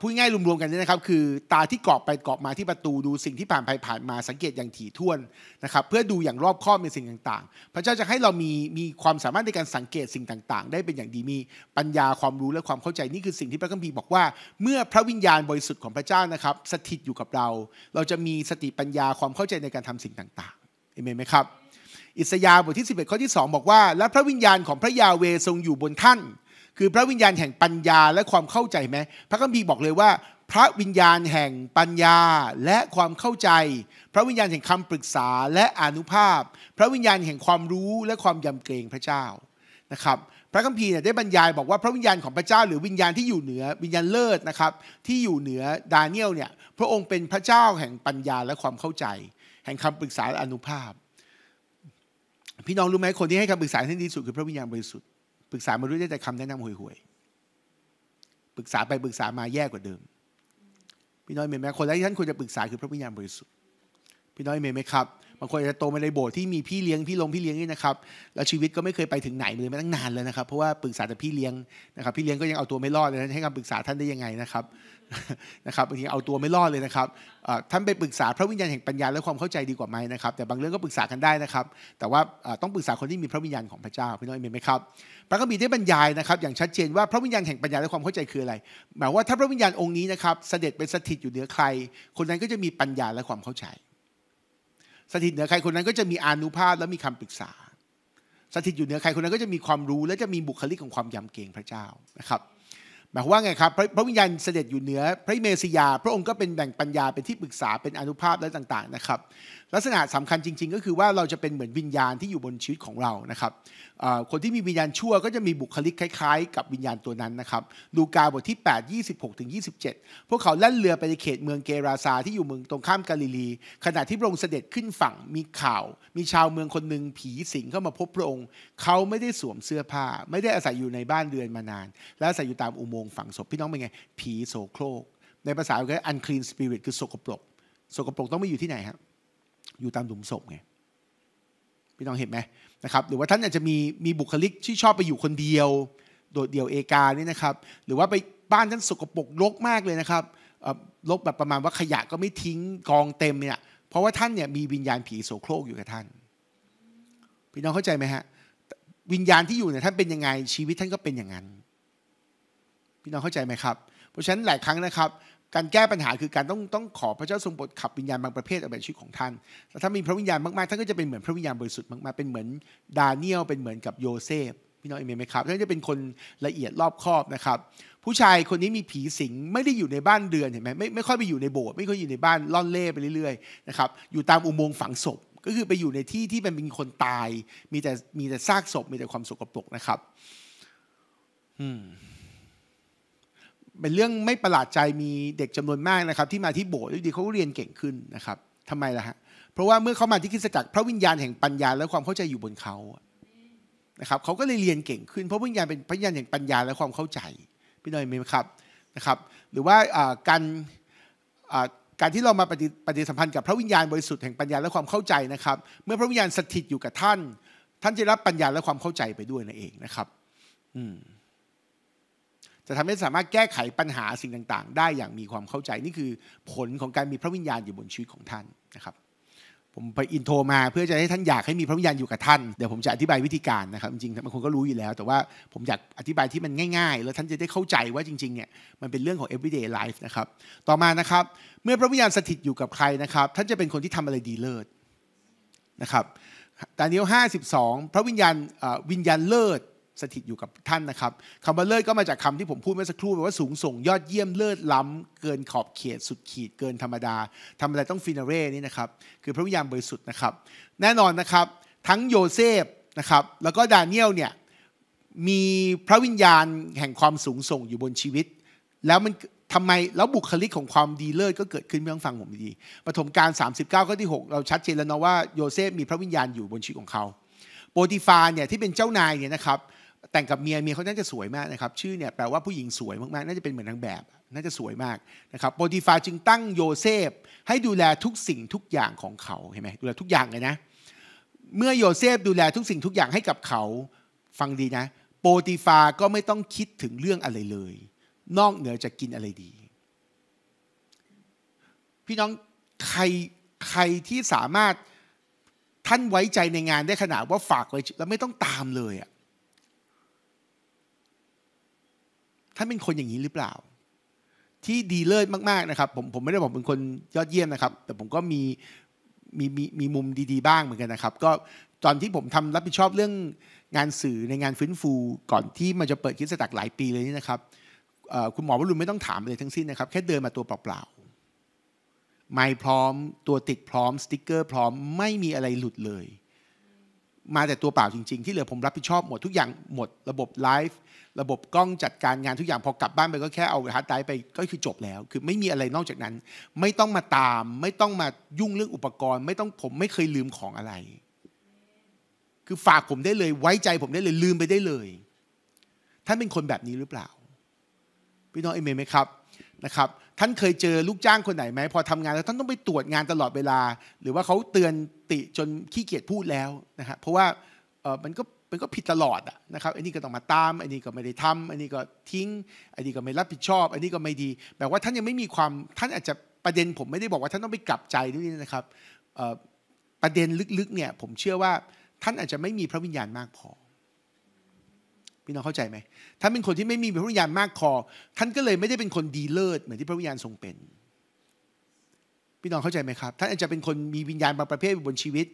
พูดง่ายรวมๆกันนนะครับ คือตาที่เกาะไปเกาะมาที่ประตูดูสิ่งที่ผ่านไปผ่านมาสังเกตอย่างถี่ถ้วนนะครับเพื่อดูอย่างรอบคอบในสิ่งต่างๆ พระเจ้าจะให้เรามีมีความสามารถในการสังเกตสิ่งต่างๆ ได้เป็นอย่างดีมีปัญญาความรู้และความเข้าใจนี่คือสิ่งที่พระคัมภีร์บอกว่า เมื่อพระวิญญาณบริสุทธิ์ของพระเจ้านะครับ สถิตอยู่กับเรา เราจะมีสติปัญญาความเข้าใจในการทำสิ่งต่างๆเอเมนไหมครับอิสยาห์บทที่ 11 ข้อที่ 2 บอกว่าและพระวิญญาณของพระยาเวทรงอยู่บนท่านคือพระวิญญาณแห่งปัญญาและความเข้าใจไหมพระคัมภีร์บอกเลยว่า พระวิญญาณแห่งปัญญาและความเข้าใจ พระวิญญาณแห่งคำปรึกษาและอนุภาพ พระวิญญาณแห่งความรู้และความยำเกรงพระเจ้านะครับพระคัมภีร์เนี่ยได้บรรยายบอกว่าพระวิญญาณของพระเจ้า หรือวิญญาณที่อยู่เหนือวิญญาณเลิศนะครับที่อยู่เหนือดาเนียลเนี่ยพระองค์เป็นพระเจ้าแห่งปัญญาและความเข้าใจ แห่งคำปรึกษาและอนุภาพพี่น้องรู้ไหมคนที่ให้คำปรึกษาที่ดีสุดคือพระวิญญาณบริสุทธิ์ปรึกษาไม่รู้จะแต่คำแนะนำห่วยๆ ปรึกษาไปปรึกษามาแย่กว่าเดิม พี่น้อยเมย์ไหมคนแรกที่ท่านควรจะปรึกษาคือพระวิญญาณบริสุทธิ์ พี่น้อยเมย์ไหมครับบางคนอาจจะโตมาในโบสถ์ที่มีพี่เลี้ยงพี่ลงพี่เลี้ยงนี่นะครับ แล้วชีวิตก็ไม่เคยไปถึงไหนเลยมาตั้งนานเลยนะครับเพราะว่าปรึกษาแต่พี่เลี้ยงนะครับพี่เลี้ยงก็ยังเอาตัวไม่รอดเลยให้คำปรึกษาท่านได้ยังไงนะครับนะครับบางทีเอาตัวไม่รอดเลยนะครับท่านไปปรึกษาพระวิญญาณแห่งปัญญาและความเข้าใจดีกว่าไหมนะครับแต่บางเรื่องก็ปรึกษากันได้นะครับ แต่ว่าต้องปรึกษาคนที่มีพระวิญญาณของพระเจ้าพี่น้องเอเมนไหมครับ พระคัมภีร์ได้บรรยายนะครับอย่างชัดเจนว่าพระวิญญาณแห่งปัญญาและความเข้าใจคืออะไร หมายว่าถ้าพระวิญญาณองค์นี้นะครับ เสด็จเป็นสถิตอยู่เหนือใครคนนั้นก็จะมีปัญญาและความเข้าใจ สถิตเหนือใครคนนั้นก็จะมีอนุภาพและมีคำปรึกษา สถิตอยู่เหนือใครคนนั้นก็จะมีความรู้และจะมีบุคลิกของความยำเกรงพระเจ้านะครับหมายความว่าไงครับพระพระวิญญาณเสด็จอยู่เหนือพระเมสยาพระองค์ก็เป็นแบ่งปัญญาเป็นที่ปรึกษาเป็นอนุภาพและต่างๆนะครับลักษณะสำคัญจริงๆก็คือว่าเราจะเป็น เหมือนวิญญาณที่อยู่บนชีวิตของเรานะครับ คนที่มีวิญญาณชั่วก็จะมีบุคลิกคล้ายๆ กับวิญญาณตัวนั้นนะครับลูกาบทที่ 8 26ถึง27 พวกเขาแล่นเรือไปในเขตเมืองเกราซาที่อยู่เมืองตรงข้ามกาลิลี ขณะที่พระองค์เสด็จขึ้นฝั่งมีข่าว มีชาวเมืองคนหนึ่งผีสิงเข้ามาพบพระองค์เขาไม่ได้สวมเสื้อผ้า ไม่ได้อาศัยอยู่ในบ้านเรือนมานาน และอาศัยอยู่ตามอุโมงค์ฝังศพพี่น้องเป็นไง ผีโสโครกในภาษากษ unclean spirit คือสกปรกสกปรกต้องไม่อยู่ที่ไหนครับอยู่ตามหลุมศพไงพี่น้องเห็นไหมนะครับหรือว่าท่านอาจจะมีมีบุคลิกที่ชอบไปอยู่คนเดียว โดดเดี่ยวเอกานี่นะครับ หรือว่าไปบ้านท่านสกปรกรกมากเลยนะครับรกแบบประมาณว่าขยะก็ไม่ทิ้งกองเต็มเนี่ยเพราะว่าท่านเนี่ยมีวิญญาณผีโสโครกอยู่กับท่าน พี่น้องเข้าใจไหมฮะวิญญาณที่อยู่เนี่ยท่านเป็นยังไงชีวิตท่านก็เป็นอย่างนั้นพี่น้องเข้าใจไหมครับ เพราะฉะนั้นหลายครั้งนะครับการแก้ปัญหาคือการต้องต้องขอพระเจ้าทรงโปรดขับวิญญาณบางประเภทออกไปชีวิตของท่านแ้วถ้ามีพระวิญญาณมากๆท่านก็จะเป็นเหมือนพระวิญญาณบริสุทธิ์มากๆเป็นเหมือนดาเนียลเป็นเหมือนกับโยเซฟพี่น้องเอเมนไหมครับท่านจะเป็นคนละเอียดรอบคอบนะครับ ผู้ชายคนนี้มีผีสิงไม่ได้อยู่ในบ้านเดือนเห็นไหมไม่ไม่ค่อยไปอยู่ในโบสถ์ไม่ค่อยอยู่ในบ้านล่อนเล่ไปเรื่อยๆนะครับอยู่ตามอุโมงค์ฝังศพก็คือไปอยู่ในที่ที่มันเป็นคนตาย มีแต่มีแต่ซากศพ มีแต่ความสกปรกนะครับ อืมเป็นเรื่องไม่ประหลาดใจมีเด็กจำนวนมากนะครับ ที่มาที่โบสถ์ดีเขาเรียนเก่งขึ้นนะครับ ทำไมล่ะฮะเพราะว่าเมื่อเขามาที่คริสตจักรพระวิญญาณแห่งปัญญาและความเข้าใจอยู่บนเขานะครับเขาก็เลยเรียนเก่งขึ้นเพราะวิญญาณเป็นพระวิญญาณแห่งปัญญาและความเข้าใจพี่น้อย็นไหมครับนะครับ หรือว่าการการที่เรามาปฏิสัมพันธ์กับพระวิญญาณบริสุทธิ์แห่งปัญญาและความเข้าใจนะครับเมื่อพระวิญญาณสถิตอยู่กับท่าน ท่านจะรับปัญญาและความเข้าใจไปด้วยนั่นเองนะครับ อืมจะทำให้สามารถแก้ไขปัญหาสิ่งต่างๆ ได้อย่างมีความเข้าใจนี่คือผลของการมีพระวิญญาณอยู่บนชีวิตของท่านนะครับผมไปอินโทรมาเพื่อจะให้ท่านอยากให้มีพระวิญญาณอยู่กับท่านเดี๋ยวผมจะอธิบายวิธีการนะครับจริงๆบางคนก็รู้อยู่แล้ว แต่ว่าผมอยากอธิบายที่มันง่ายๆแล้วท่านจะได้เข้าใจว่าจริงๆเนี่ยมันเป็นเรื่องของ everyday life นะครับต่อมานะครับเมื่อพระวิญญาณสถิตอยู่กับใครนะครับท่านจะเป็นคนที่ทำอะไรดีเลิศนะครับดานิเอล52 พระวิญญาณวิญญาณเลิศสถิตอยู่กับท่านนะครับคำว่าเลิศก็มาจากคำที่ผมพูดเมื่อสักครู่ว่าสูงส่งยอดเยี่ยมเลิศล้ำ เกินขอบเขตสุดขีดเกินธรรมดาทำอะไรต้องฟินาเร่นี่นะครับคือพระวิญญาณบริสุทธิ์นะครับ แน่นอนนะครับ ทั้งโยเซฟนะครับ แล้วก็ดาเนียลเนี่ยมีพระวิญญาณแห่งความสูงส่งอยู่บนชีวิต แล้วมันทำไมแล้วบุคลิกของความดีเลิศก็เกิดขึ้นเมื่อฟังผมดีปฐมกาล39ก้ที่ 6 เราชัดเจนแล้วนะว่าโยเซฟมีพระวิญญาณอยู่บนชีวิตของเขาโปรติฟาเนี่ยที่เป็นเจ้านายเนี่ยนะครับแต่งกับเมียเมียเขาน่าจะสวยมากนะครับชื่อเนี่ยแปลว่า ผู้หญิงสวยมากๆน่าจะเป็นเหมือนนางแบบน่าจะสวยมากนะครับโปรตีฟาจึงตั้งโยเซฟให้ดูแลทุกสิ่งทุกอย่างของเขาเห็นไหมดูแลทุกอย่างเลยนะ เมื่อโยเซฟดูแลทุกสิ่งทุกอย่างให้กับเขาฟังดีนะ โปรตีฟาก็ไม่ต้องคิดถึงเรื่องอะไรเลย นอกเหนือจากกินอะไรดี พี่น้องใครใครที่สามารถท่านไว้ใจในงานได้ขนาดว่าฝากไว้แล้วไม่ต้องตามเลยอะท่านเป็นคนอย่างนี้หรือเปล่า ที่ดีเลิศมากๆนะครับผมผมไม่ได้บอกเป็นคนยอดเยี่ยมนะครับ แต่ผมก็มีมีมีมีมุมดี ๆ บ้างเหมือนกันนะครับก็ตอนที่ผมทำรับผิดชอบเรื่อง งานสื่อในงานฟื้นฟูก่อนที่มันจะเปิดคิดสตักหลายปีเลยนี่นะครับคุณหมอวรุณไม่ต้องถามเลยทั้งสิ้นนะครับแค่เดินมาตัวเปล่าๆไม่พร้อมตัวติดพร้อมสติกเกอร์ พร้อมไม่มีอะไรหลุดเลย มาแต่ตัวเปล่าจริงๆที่เหลือผมรับผิดชอบหมดทุกอย่างหมดระบบไลฟ์ระบบกล้องจัดการงานทุกอย่าง พอกลับบ้านไปก็แค่เอาฮาร์ดไดรฟ์ไป ก็คือจบแล้ว คือไม่มีอะไรนอกจากนั้น ไม่ต้องมาตาม ไม่ต้องมายุ่งเรื่องอุปกรณ์ ไม่ต้องผมไม่เคยลืมของอะไร คือฝากผมได้เลยไว้ใจผมได้เลยลืมไปได้เลย ท่านเป็นคนแบบนี้หรือเปล่า พี่น้องเอเมนไหมครับนะครับ ท่านเคยเจอลูกจ้างคนไหนไหมพอทำงานแล้วท่านต้องไปตรวจงานตลอดเวลา หรือว่าเขาเตือนติจนขี้เกียจพูดแล้วนะฮะเพราะว่ามันก็มันก็ผิดตลอดอะนะครับอันนี้ก็ต้องมาตาม อันนี้ก็ไม่ได้ทำอันนี้ก็ทิ้ง อันนี้ก็ไม่รับผิดชอบ อันนี้ก็ไม่ดีแบบว่าท่านยังไม่มีความ ท่านอาจจะประเด็นผมไม่ได้บอกว่าท่านต้องไปกลับใจด้วยนะครับ ประเด็นลึกๆเนี่ยผมเชื่อว่า ท่านอาจจะไม่มีพระวิญญาณมากพอ พี่น้องเข้าใจไหมท่านเป็นคนที่ไม่มีพระวิญญาณมากพอ ท่านก็เลยไม่ได้เป็นคนดีเลิศเหมือนที่พระวิญญาณทรงเป็น พี่น้องเข้าใจไหมครับ ท่านอาจจะเป็นคนมีวิญญาณบางประเภทบนชีวิต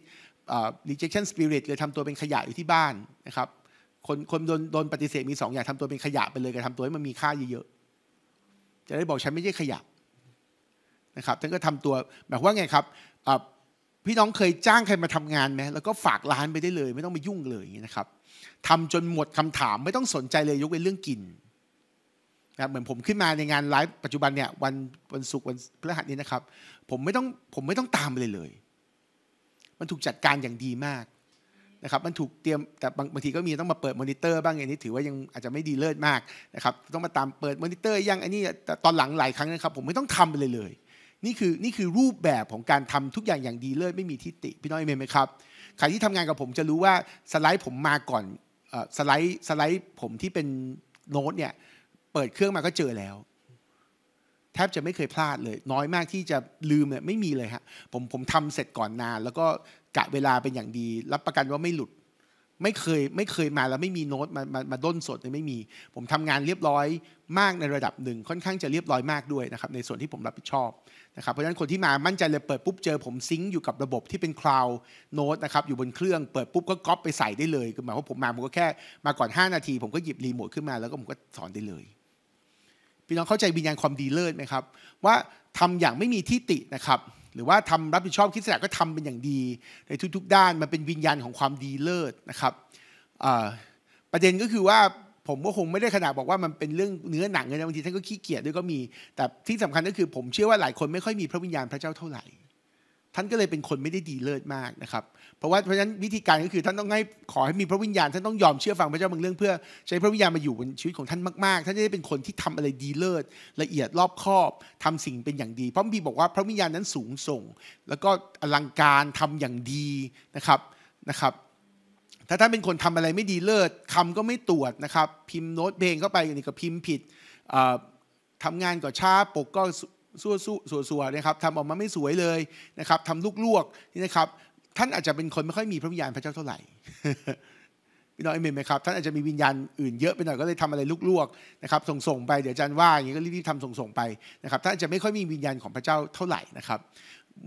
รีเจคชั่นสปิริตเลยทำตัวเป็นขยะอยู่ที่บ้านนะครับ คนคนโดนโดนปฏิเสธมีสองอย่างทำตัวเป็นขยะไปเลยกับทำตัวให้มันมีค่าเยอะ ๆ จะได้บอกฉันไม่ใช่ขยะนะครับท่านก็ทำตัวหมายความว่าไงครับ พี่น้องเคยจ้างใครมาทำงานไหมแล้วก็ฝากร้านไปได้เลย ไม่ต้องมายุ่งเลยนะครับทำจนหมดคำถาม ไม่ต้องสนใจเลย ยกเว้นเรื่องกินนะเหมือนผมขึ้นมาในงานไลฟ์ปัจจุบันเนี่ยวันวันศุกร์วันพฤหัสนี้นะครับ ผมไม่ต้องผมไม่ต้องตามไปเลยเลยมันถูกจัดการอย่างดีมากนะครับ มันถูกเตรียมแต่บางบางทีก็มีต้องมาเปิดมอนิเตอร์บ้างอานนี้ถือว่ายังอาจจะไม่ดีเลิศมากนะครับต้องมาตามเปิดมอนิเตอร์ยังอันนี้ตอนหลังหลายครั้งนะครับผมไม่ต้องทำเลยเลยนี่คือนี่คือรูปแบบของการทำทุกอย่างอย่างดีเลิศไม่มีทิฏฐิพี่น้อยเมนไหมครับใครที่ทำงานกับผมจะรู้ว่าสไลด์ผมมาก่อนสไลด์สไลด์ผมที่เป็นโน้ตเนี่ยเปิดเครื่องมาก็เจอแล้วแทบจะไม่เคยพลาดเลย น้อยมากที่จะลืมเนี่ยไม่มีเลยฮะผมผมทำเสร็จก่อนนานแล้วก็กะเวลาเป็นอย่างดี รับประกันว่าไม่หลุด ไม่เคยไม่เคยมาแล้วไม่มีโน้ตมามามาด้นสดเลยไม่มี ผมทำงานเรียบร้อยมากในระดับหนึ่งค่อนข้างจะเรียบร้อยมากด้วยนะครับในส่วนที่ผมรับผิดชอบนะครับเพราะฉะนั้นคนที่มามั่นใจเลยเปิดปุ๊บเจอ ผมซิงค์อยู่กับระบบที่เป็นคลาวด์โน้ตนะครับ อยู่บนเครื่องเปิดปุ๊บก็ก๊อปไปใส่ได้เลยคือหมายวว่าผมมาผมก็แค่ มาก่อน5นาทีผมก็หยิบรีโมทขึ้นมาแล้วก็ผมก็สอนได้เลยพี่น้องเข้าใจวิญญาณความดีเลิศไหมครับว่าทำอย่างไม่มีที่ตินะครับหรือว่าทำรับผิดชอบคิดสัจก็ทำเป็นอย่างดี ในทุกๆด้านมันเป็นวิญญาณของความดีเลิศนะครับประเด็นก็คือว่าผมก็คงไม่ได้ขนาดบอกว่ามันเป็นเรื่องเนื้อหนังเลยนะบางทีท่านก็ขี้เกียจด้วยก็มี แต่ที่สำคัญก็คือ ผมเชื่อว่าหลายคนไม่ค่อยมีพระวิญญาณพระเจ้าเท่าไหร่ท่านก็เลยเป็นคนไม่ได้ดีเลิศมากนะครับ เพราะว่าเพราะฉะนั้นวิธีการก็คือ ท่านต้องให้ขอให้มีพระวิญญาณท่านต้องยอมเชื่อฟังพระเจ้าบางเรื่องเพื่อใช้พระวิญญาณมาอยู่บนชีวิตของท่านมากๆ ท่านจะได้เป็นคนที่ทำอะไรดีเลิศละเอียดรอบคอบ ทำสิ่งเป็นอย่างดี เพราะมีบอกว่าพระวิญญาณนั้นสูงส่ง แล้วก็อลังการทำอย่างดีนะครับนะครับ ถ้าท่านเป็นคนทำอะไรไม่ดีเลิศคำก็ไม่ตรวจนะครับพิมพ์โน้ตเพลงเข้าไปนี่ก็พิมพ์ผิดทำงานก็ช้าปกก็สัวสวสวนะครับทำออกมาไม่สวยเลยนะครับทำลวกๆนี่นะครับท่านอาจจะเป็นคนไม่ค่อยมีพระวิญญาณพระเจ้าเท่าไหร่พี่น้องเอเมนไหมครับท่านอาจจะมีวิญญาณอื่นเยอะไปหน่อยก็เลยทำอะไรลวกๆนะครับส่งๆไปเดี๋ยวอาจารย์ว่าอย่างนี้ก็รีบๆทำส่งๆไปนะครับท่านอาจจะไม่ค่อยมีวิญญาณของพระเจ้าเท่าไหร่นะครับ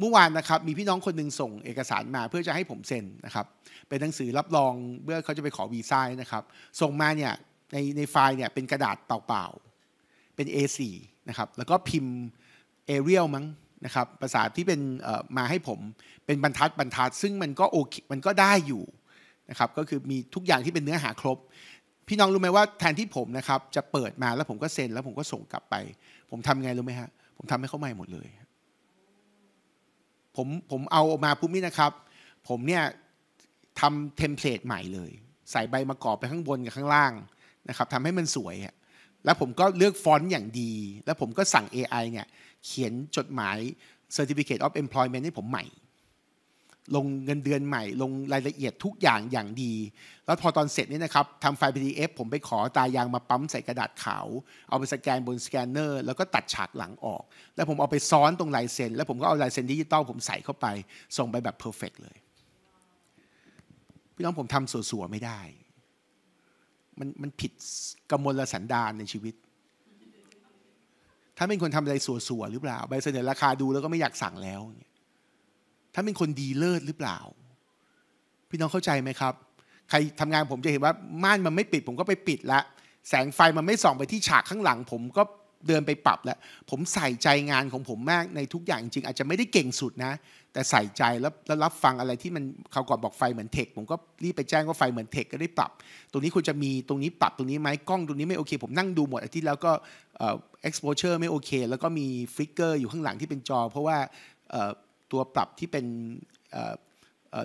เมื่อวานนะครับมีพี่น้องคนหนึ่งส่งเอกสารมาเพื่อจะให้ผมเซ็นนะครับเป็นหนังสือรับรองเมื่อเขาจะไปขอวีซ่านะครับส่งมาเนี่ยในในไฟล์เนี่ยเป็นกระดาษเปล่าๆเป็น A4 นะครับแล้วก็พิมพ์เอเรียลมั้งนะครับภาษาที่เป็นมาให้ผม เป็นบรรทัดบรรทัดซึ่งมันก็โอเคมันก็ได้อยู่ นะครับก็คือมีทุกอย่างที่เป็นเนื้อหาครบ พี่น้องรู้ไหมว่าแทนที่ผมนะครับ จะเปิดมาแล้วผมก็เซ็นแล้วผมก็ส่งกลับไปผมทำไงรู้ไหมฮะผมทำให้เขาใหม่หมดเลย ผมผมเอาออกมาปุ๊บนี่นะครับ ผมเนี่ยทำเทมเพลตใหม่เลย ใส่ใบมากอบไปข้างบนกับข้างล่างนะครับทำให้มันสวย แล้วผมก็เลือกฟอนต์อย่างดี แล้วผมก็สั่ง AI เนี่ยเขียนจดหมาย Certificate of Employment ให้ผมใหม่ ลงเงินเดือนใหม่ ลงรายละเอียดทุกอย่างอย่างดี แล้วพอตอนเสร็จนี่นะครับทำไฟล์ PDF ผมไปขอตายางมาปั๊มใส่กระดาษขาวเอาไปสแกนบนสแกนเนอร์แล้วก็ตัดฉากหลังออก แล้วผมเอาไปซ้อนตรงลายเซ็นแล้วผมก็เอาลายเซ็นดิจิตอลผมใส่เข้าไปส่งไปแบบเพอร์เฟกเลย พี่น้องผมทำสัวๆไม่ได้ มันมันผิดกำมลสันดานในชีวิตถ้าเป็นคนทำอะไรสัวๆหรือเปล่าใบเสนอราคาดูแล้วก็ไม่อยากสั่งแล้วถ้าเป็นคนดีเลิศหรือเปล่า พี่น้องเข้าใจไหมครับ ใครทำงานผมจะเห็นว่าม่านมันไม่ปิดผมก็ไปปิดละ แสงไฟมันไม่ส่องไปที่ฉากข้างหลัง ผมก็เดินไปปรับแล้วผมใส่ใจงานของผมมาก ในทุกอย่างจริง อาจจะไม่ได้เก่งสุดนะแต่ใส่ใจแล้วรับฟังอะไรที่มันเขาก่อนบอกไฟเหมือนเทคผมก็รีบไปแจ้งว่าไฟเหมือนเทคก็ได้ปรับ ตรงนี้คุณจะมีตรงนี้ปรับตรงนี้ไหมกล้องตรงนี้ไม่โอเค ผมนั่งดูหมด อาทิตย์แล้วก็เอ็กซ์โพเชอร์ไม่โอเค แล้วก็มีฟลิกเกอร์อยู่ข้างหลังที่เป็นจอ เพราะว่าตัวปรับที่เป็น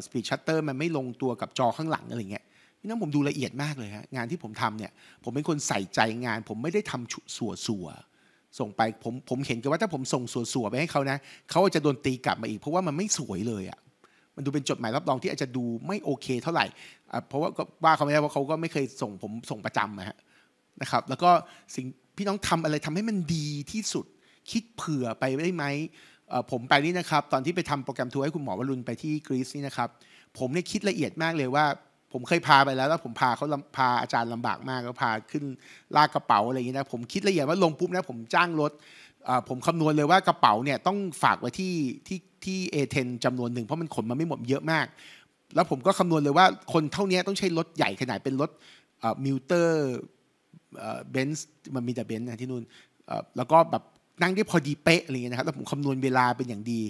สปีดชัตเตอร์มันไม่ลงตัวกับจอข้างหลังอะไรเงี้ยนั่นผมดูละเอียดมากเลยฮะงานที่ผมทำเนี่ยผมเป็นคนใส่ใจงาน ผมไม่ได้ทำสัวสัวส่งไปผมผมเห็นกันว่าถ้าผมส่งส่วๆไปให้เขานะเขาจะโดนตีกลับมาอีกเพราะว่ามันไม่สวยเลยอะ่ะมันดูเป็นจดหมายรับรองที่อาจจะดูไม่โอเคเท่าไหร่เพราะว่าก็ว่าเขาไม่ได้เพราะเขาก็ไม่เคยส่งผมส่งประจำนะฮะนะครับแล้วก็สิ่งพี่น้องทำอะไรทำให้มันดีที่สุดคิดเผื่อไปได้ไหมผมไปนี่นะครับตอนที่ไปทำโปรแกรมทัวร์ให้คุณหมอวรุณไปที่กรีซนี่นะครับผมเนี่ยคิดละเอียดมากเลยว่าผมเคยพาไปแล้วแล้วผมพาเขาพาอาจารย์ลำบากมากก็พาขึ้นลากกระเป๋าอะไรอย่างนี้นะ ผมคิดละเอียดว่าลงปุ๊บนะผมจ้างรถ ผมคำนวณเลยว่ากระเป๋าเนี่ยต้องฝากไว้ที่ที่ที่เอเทนจำนวนหนึ่งเพราะมันขนมาไม่หมดเยอะมาก แล้วผมก็คำนวณเลยว่าคนเท่านี้ต้องใช้รถใหญ่ ขนาดเป็นรถมิวเตอร์เบนซ์มันมีแต่เบนซ์นะที่นู่นแล้วก็แบบนั่งได้พอดีเป๊ะอะไรเงี้ยนะครับแล้วผมคำนวณเวลาเป็นอย่างดี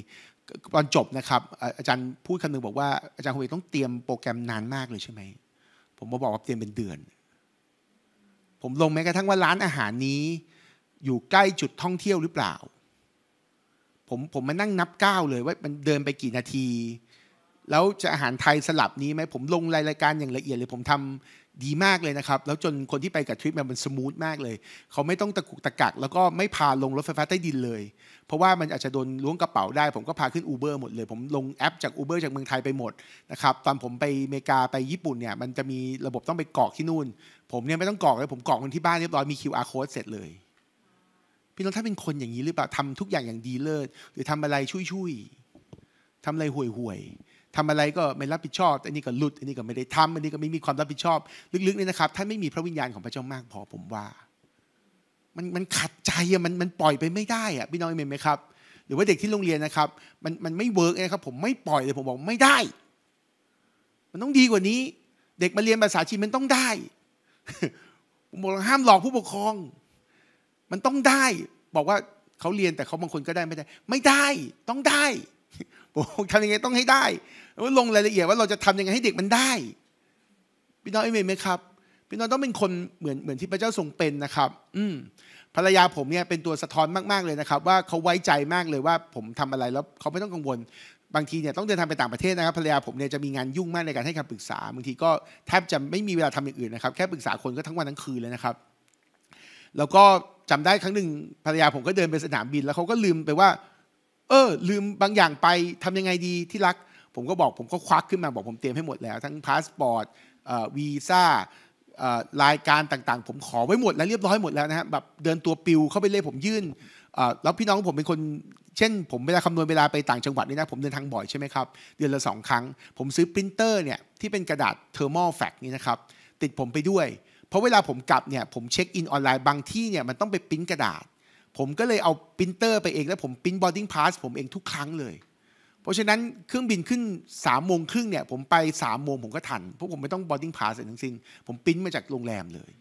ตอนจบนะครับ อาจารย์พูดคำหนึ่งบอกว่าอาจารย์คงต้องเตรียมโปรแกรมนานมากเลยใช่ไหม ผมมาบอกว่าเตรียมเป็นเดือน ผมลงแม้กระทั่งว่าร้านอาหารนี้อยู่ใกล้จุดท่องเที่ยวหรือเปล่า ผมผมมานั่งนับก้าวเลยว่ามันเดินไปกี่นาที แล้วจะอาหารไทยสลับนี้ไหมผมลงรายการอย่างละเอียดเลย ผมทำดีมากเลยนะครับ แล้วจนคนที่ไปกับทริปมันสมูทมากเลย เขาไม่ต้องตะกุกตะกัก แล้วก็ไม่พาลงรถไฟฟ้าใต้ดินเลย เพราะว่ามันอาจจะโดนล้วงกระเป๋าได้ผมก็พาขึ้น Uber หมดเลย ผมลงแอปจาก Uber จากเมืองไทยไปหมดนะครับตอนผมไปอเมริกาไปญี่ปุ่นเนี่ยมันจะมีระบบต้องไปกรอกที่นู่นผมเนี่ยไม่ต้องกรอกเลย ผมกรอกคนที่บ้านเรียบร้อยมี QR code เสร็จเลยพี่น้องถ้าเป็นคนอย่างนี้หรือเปล่าทำทุกอย่างอย่างดีเลิศหรือทำอะไรช่วยๆทำอะไรห่วยๆทำอะไรก็ไม่รับผิดชอบอันนี้ก็หลุดอันนี้ก็ไม่ได้ทำอันนี้ก็ไม่มีความรับผิดชอบ ลึกๆเนี่ยนะครับท่านไม่มีพระวิญญาณ ของพระเจ้ามากพอ ผมว่า มันมันขัดใจอะมันมันปล่อยไปไม่ได้อะพี่น้องเห็นไหมครับ หรือว่าเด็กที่โรงเรียนนะครับ มันมันไม่เวิร์กนะครับ ผมไม่ปล่อยเลยผมบอกไม่ได้ มันต้องดีกว่านี้ เด็กมาเรียนภาษาจีนมันต้องได้ผมบอกห้ามหลอกผู้ปกครอง มันต้องได้ บอกว่าเขาเรียนแต่เขาบางคนก็ได้ไม่ได้ ไม่ได้ต้องได้ผมทำยังไงต้องให้ได้ว่าลงรายละเอียดว่า เราจะทำยังไงให้เด็กมันได้ พี่น้องเอเมนไหมครับ พี่น้องต้องเป็นคนเหมือนเหมือนที่พระเจ้าทรงเป็นนะครับ อืมภรรยาผมเนี่ยเป็นตัวสะท้อนมากๆเลยนะครับ ว่าเขาไว้ใจมากเลยว่าผมทำอะไรแล้วเขาไม่ต้องกังวล บางทีเนี่ยต้องเดินทางไปต่างประเทศนะครับ ภรรยาผมเนี่ยจะมีงานยุ่งมากในการให้คำปรึกษาบางทีก็แทบจะไม่มีเวลาทำอย่างอื่นนะครับแค่ปรึกษาคนก็ทั้งวันทั้งคืนเลยนะครับแล้วก็จำได้ครั้งหนึ่ง ภรรยาผมก็เดินไปสนามบินแล้วเขาก็ลืมไปว่าเออลืมบางอย่างไปทำยังไงดีที่รักผมก็บอกผมก็ควักขึ้นมาบอกผมเตรียมให้หมดแล้วทั้งพาสปอร์ตวีซ่ารายการต่างๆ ผมขอไว้หมดแล้วเรียบร้อยหมดแล้วนะฮะแบบเดินตัวปิวเข้าไปเลยผมยื่นแล้วพี่น้องผมเป็นคน เช่นผมเวลาคำนวณเวลาไปต่างจังหวัดนี่นะ ผมเดินทางบ่อยใช่ไหมครับ เดือนละสองครั้ง ผมซื้อปรินเตอร์เนี่ยที่เป็นกระดาษเทอร์มอลแฟกนี่นะครับติดผมไปด้วย เพราะเวลาผมกลับเนี่ยผมเช็คอินออนไลน์บางที่เนี่ยมันต้องไปปริ้นกระดาษผมก็เลยเอาปรินเตอร์ไปเอง แล้วผมปรินบอดดิ้งพาสผมเองทุกครั้งเลย เพราะฉะนั้นเครื่องบินขึ้น3ามโมงครึ่งเนี่ย ผมไป3ามโมงผมก็ทัน เพราะผมไม่ต้องบอดดิ้งพาสอะไรทั้งสิ้นผมปรินมาจากโรงแรมเลย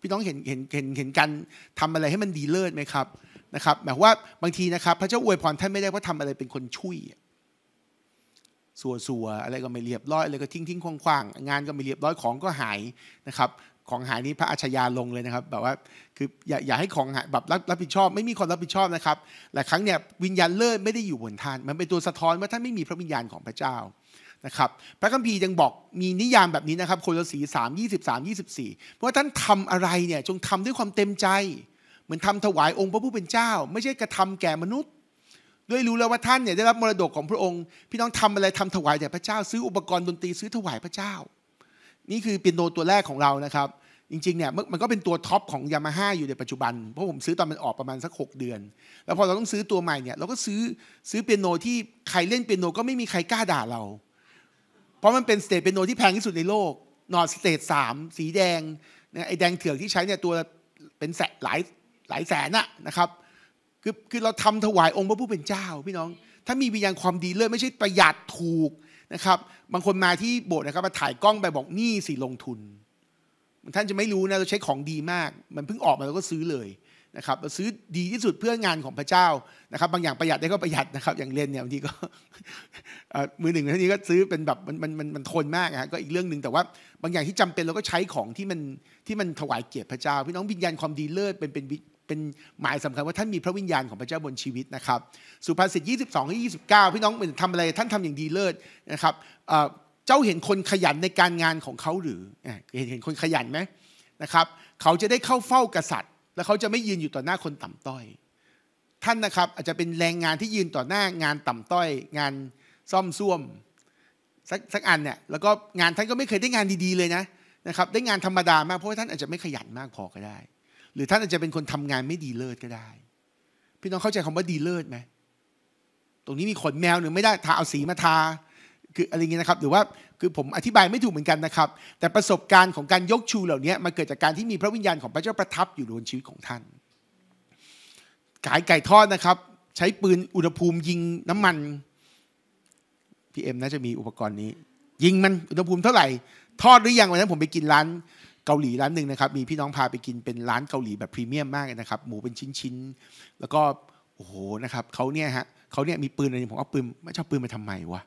พี่น้องเห็นเห็นเห็นเห็นกันทำอะไรให้มันดีเลิศไหมครับนะครับหมายว่าบางทีนะครับพระเจ้าอวยพรท่านไม่ได้เพราะทำอะไรเป็นคนช่วยสัวนๆอะไรก็ไม่เรียบร้อยอะไรก็ทิ้งทิ้งคว่างๆงานก็ไม่เรียบร้อยของก็หายนะครับของหายนี้พระอาชญาลงเลยนะครับแบบว่าคืออย่าอย่าให้ของหายแบบรับรับผิดชอบ ไม่มีคนรับผิดชอบนะครับหลายครั้งเนี่ยวิญญาณเลิศไม่ได้อยู่บนท่าน มันเป็นตัวสะท้อนว่าท่านไม่มีพระวิญญาณของพระเจ้านะครับพระคัมภีร์ยังบอกมีนิยามแบบนี้นะครับโคลสีสามยี่สิบสามยี่สิบสี่ว่าท่านทำอะไรเนี่ย จงทำด้วยความเต็มใจ เหมือนทำถวายองค์พระผู้เป็นเจ้า ไม่ใช่กระทำแก่มนุษย์ด้วยรู้แล้วว่าท่านเนี่ยได้รับมรดกของพระองค์ พี่น้องทำอะไรทำถวายแด่พระเจ้า ซื้ออุปกรณ์ดนตรี ซื้อถวายพระเจ้านี่คือเปียโนตัวแรกของเรานะครับ จริงๆเนี่ยมันก็เป็นตัวท็อปของยามาฮ่าอยู่ในปัจจุบัน เพราะผมซื้อตอนมันออกประมาณสัก 6 เดือน แล้วพอเราต้องซื้อตัวใหม่เนี่ย เราก็ซื้อซื้อเปียโนที่ ใครเล่นเปียโนก็ไม่มีใครกล้าด่าเรา เพราะมันเป็นสเตทเปียโนที่แพงที่สุดในโลก นอร์สเตทสามสีแดงนยไอแดงเถือกที่ใช้เนี่ยตัวเป็นแสนหลายหลายแสนอะนะครับคือคือเราทำถวายองค์พระผู้เป็นเจ้า พี่น้อง ถ้ามีวิญญาณความดีเลิศไม่ใช่ประหยัดถูกนะครับบางคนมาที่โบสถ์นะครับมาถ่ายกล้องไปบอกนี่สิลงทุน ท่านจะไม่รู้นะเราใช้ของดีมากมันเพิ่งออกมาเราก็ซื้อเลยนะครับเราซื้อดีที่สุดเพื่องานของพระเจ้านะครับ บางอย่างประหยัดได้ก็ประหยัดนะครับ อย่างเลนเนี่ยบางทีก็มือหนึ่งท่านนี้ก็ซื้อเป็นแบบมันมันมันมันทนมากนะก็อีกเรื่องหนึ่งแต่ว่าบางอย่างที่จำเป็นเราก็ใช้ของที่มันที่มันถวายเกียรติพระเจ้าพี่น้องวิญญาณความดีเลิศเป็นเป็นเป็นหมายสำคัญว่าท่านมีพระวิญญาณของพระเจ้าบนชีวิตนะครับ สุภาษิต22ให้29 พี่น้องเป็นทำอะไรท่านทำอย่างดีเลิศนะครับเจ้าเห็นคนขยันในการงานของเขาหรือเห็นเห็นคนขยันไหมนะครับเขาจะได้เข้าเฝ้ากษัตริย์ และเขาจะไม่ยืนอยู่ต่อหน้าคนต่ำต้อย ท่านนะครับอาจจะเป็นแรงงานที่ยืนต่อหน้างานต่ำต้อย งานซ่อมซ่วมสักสักอันเนี่ยแล้วก็งานท่านก็ไม่เคยได้งานดีๆเลยนะนะครับได้งานธรรมดามากเพราะว่าท่านอาจจะไม่ขยันมากพอก็ได้หรือท่านอาจจะเป็นคนทำงานไม่ดีเลิศก็ได้พี่น้องเข้าใจคำว่าดีเลิศไหมตรงนี้มีขนแมวหรือไม่ได้ทาเอาสีมาทา คืออะไรเงี้ยนะครับหรือว่าคือผมอธิบายไม่ถูกเหมือนกันนะครับ แต่ประสบการณ์ของการยกชูเหล่านี้ มาเกิดจากการที่มีพระวิญญาณของพระเจ้าประทับ อยู่บนชีวิตของท่านขายไก่ทอดนะครับ ใช้ปืนอุณหภูมิยิงน้ำมันพี่เอ็มน่าจะมีอุปกรณ์นี้ ยิงมันอุณหภูมิเท่าไหร่ ทอดหรือยังวันนั้นผมไปกินร้านเกาหลีร้านหนึ่งนะครับ มีพี่น้องพาไปกินเป็นร้านเกาหลีแบบพรีเมียมมากนะครับ หมูเป็นชิ้นๆ แล้วก็ โอ้โหนะครับเขาเนี่ยฮะเขาเนี่ยมีปืนอะไรผมเอาปืนไม่ชอบปืนมาทำไมวะ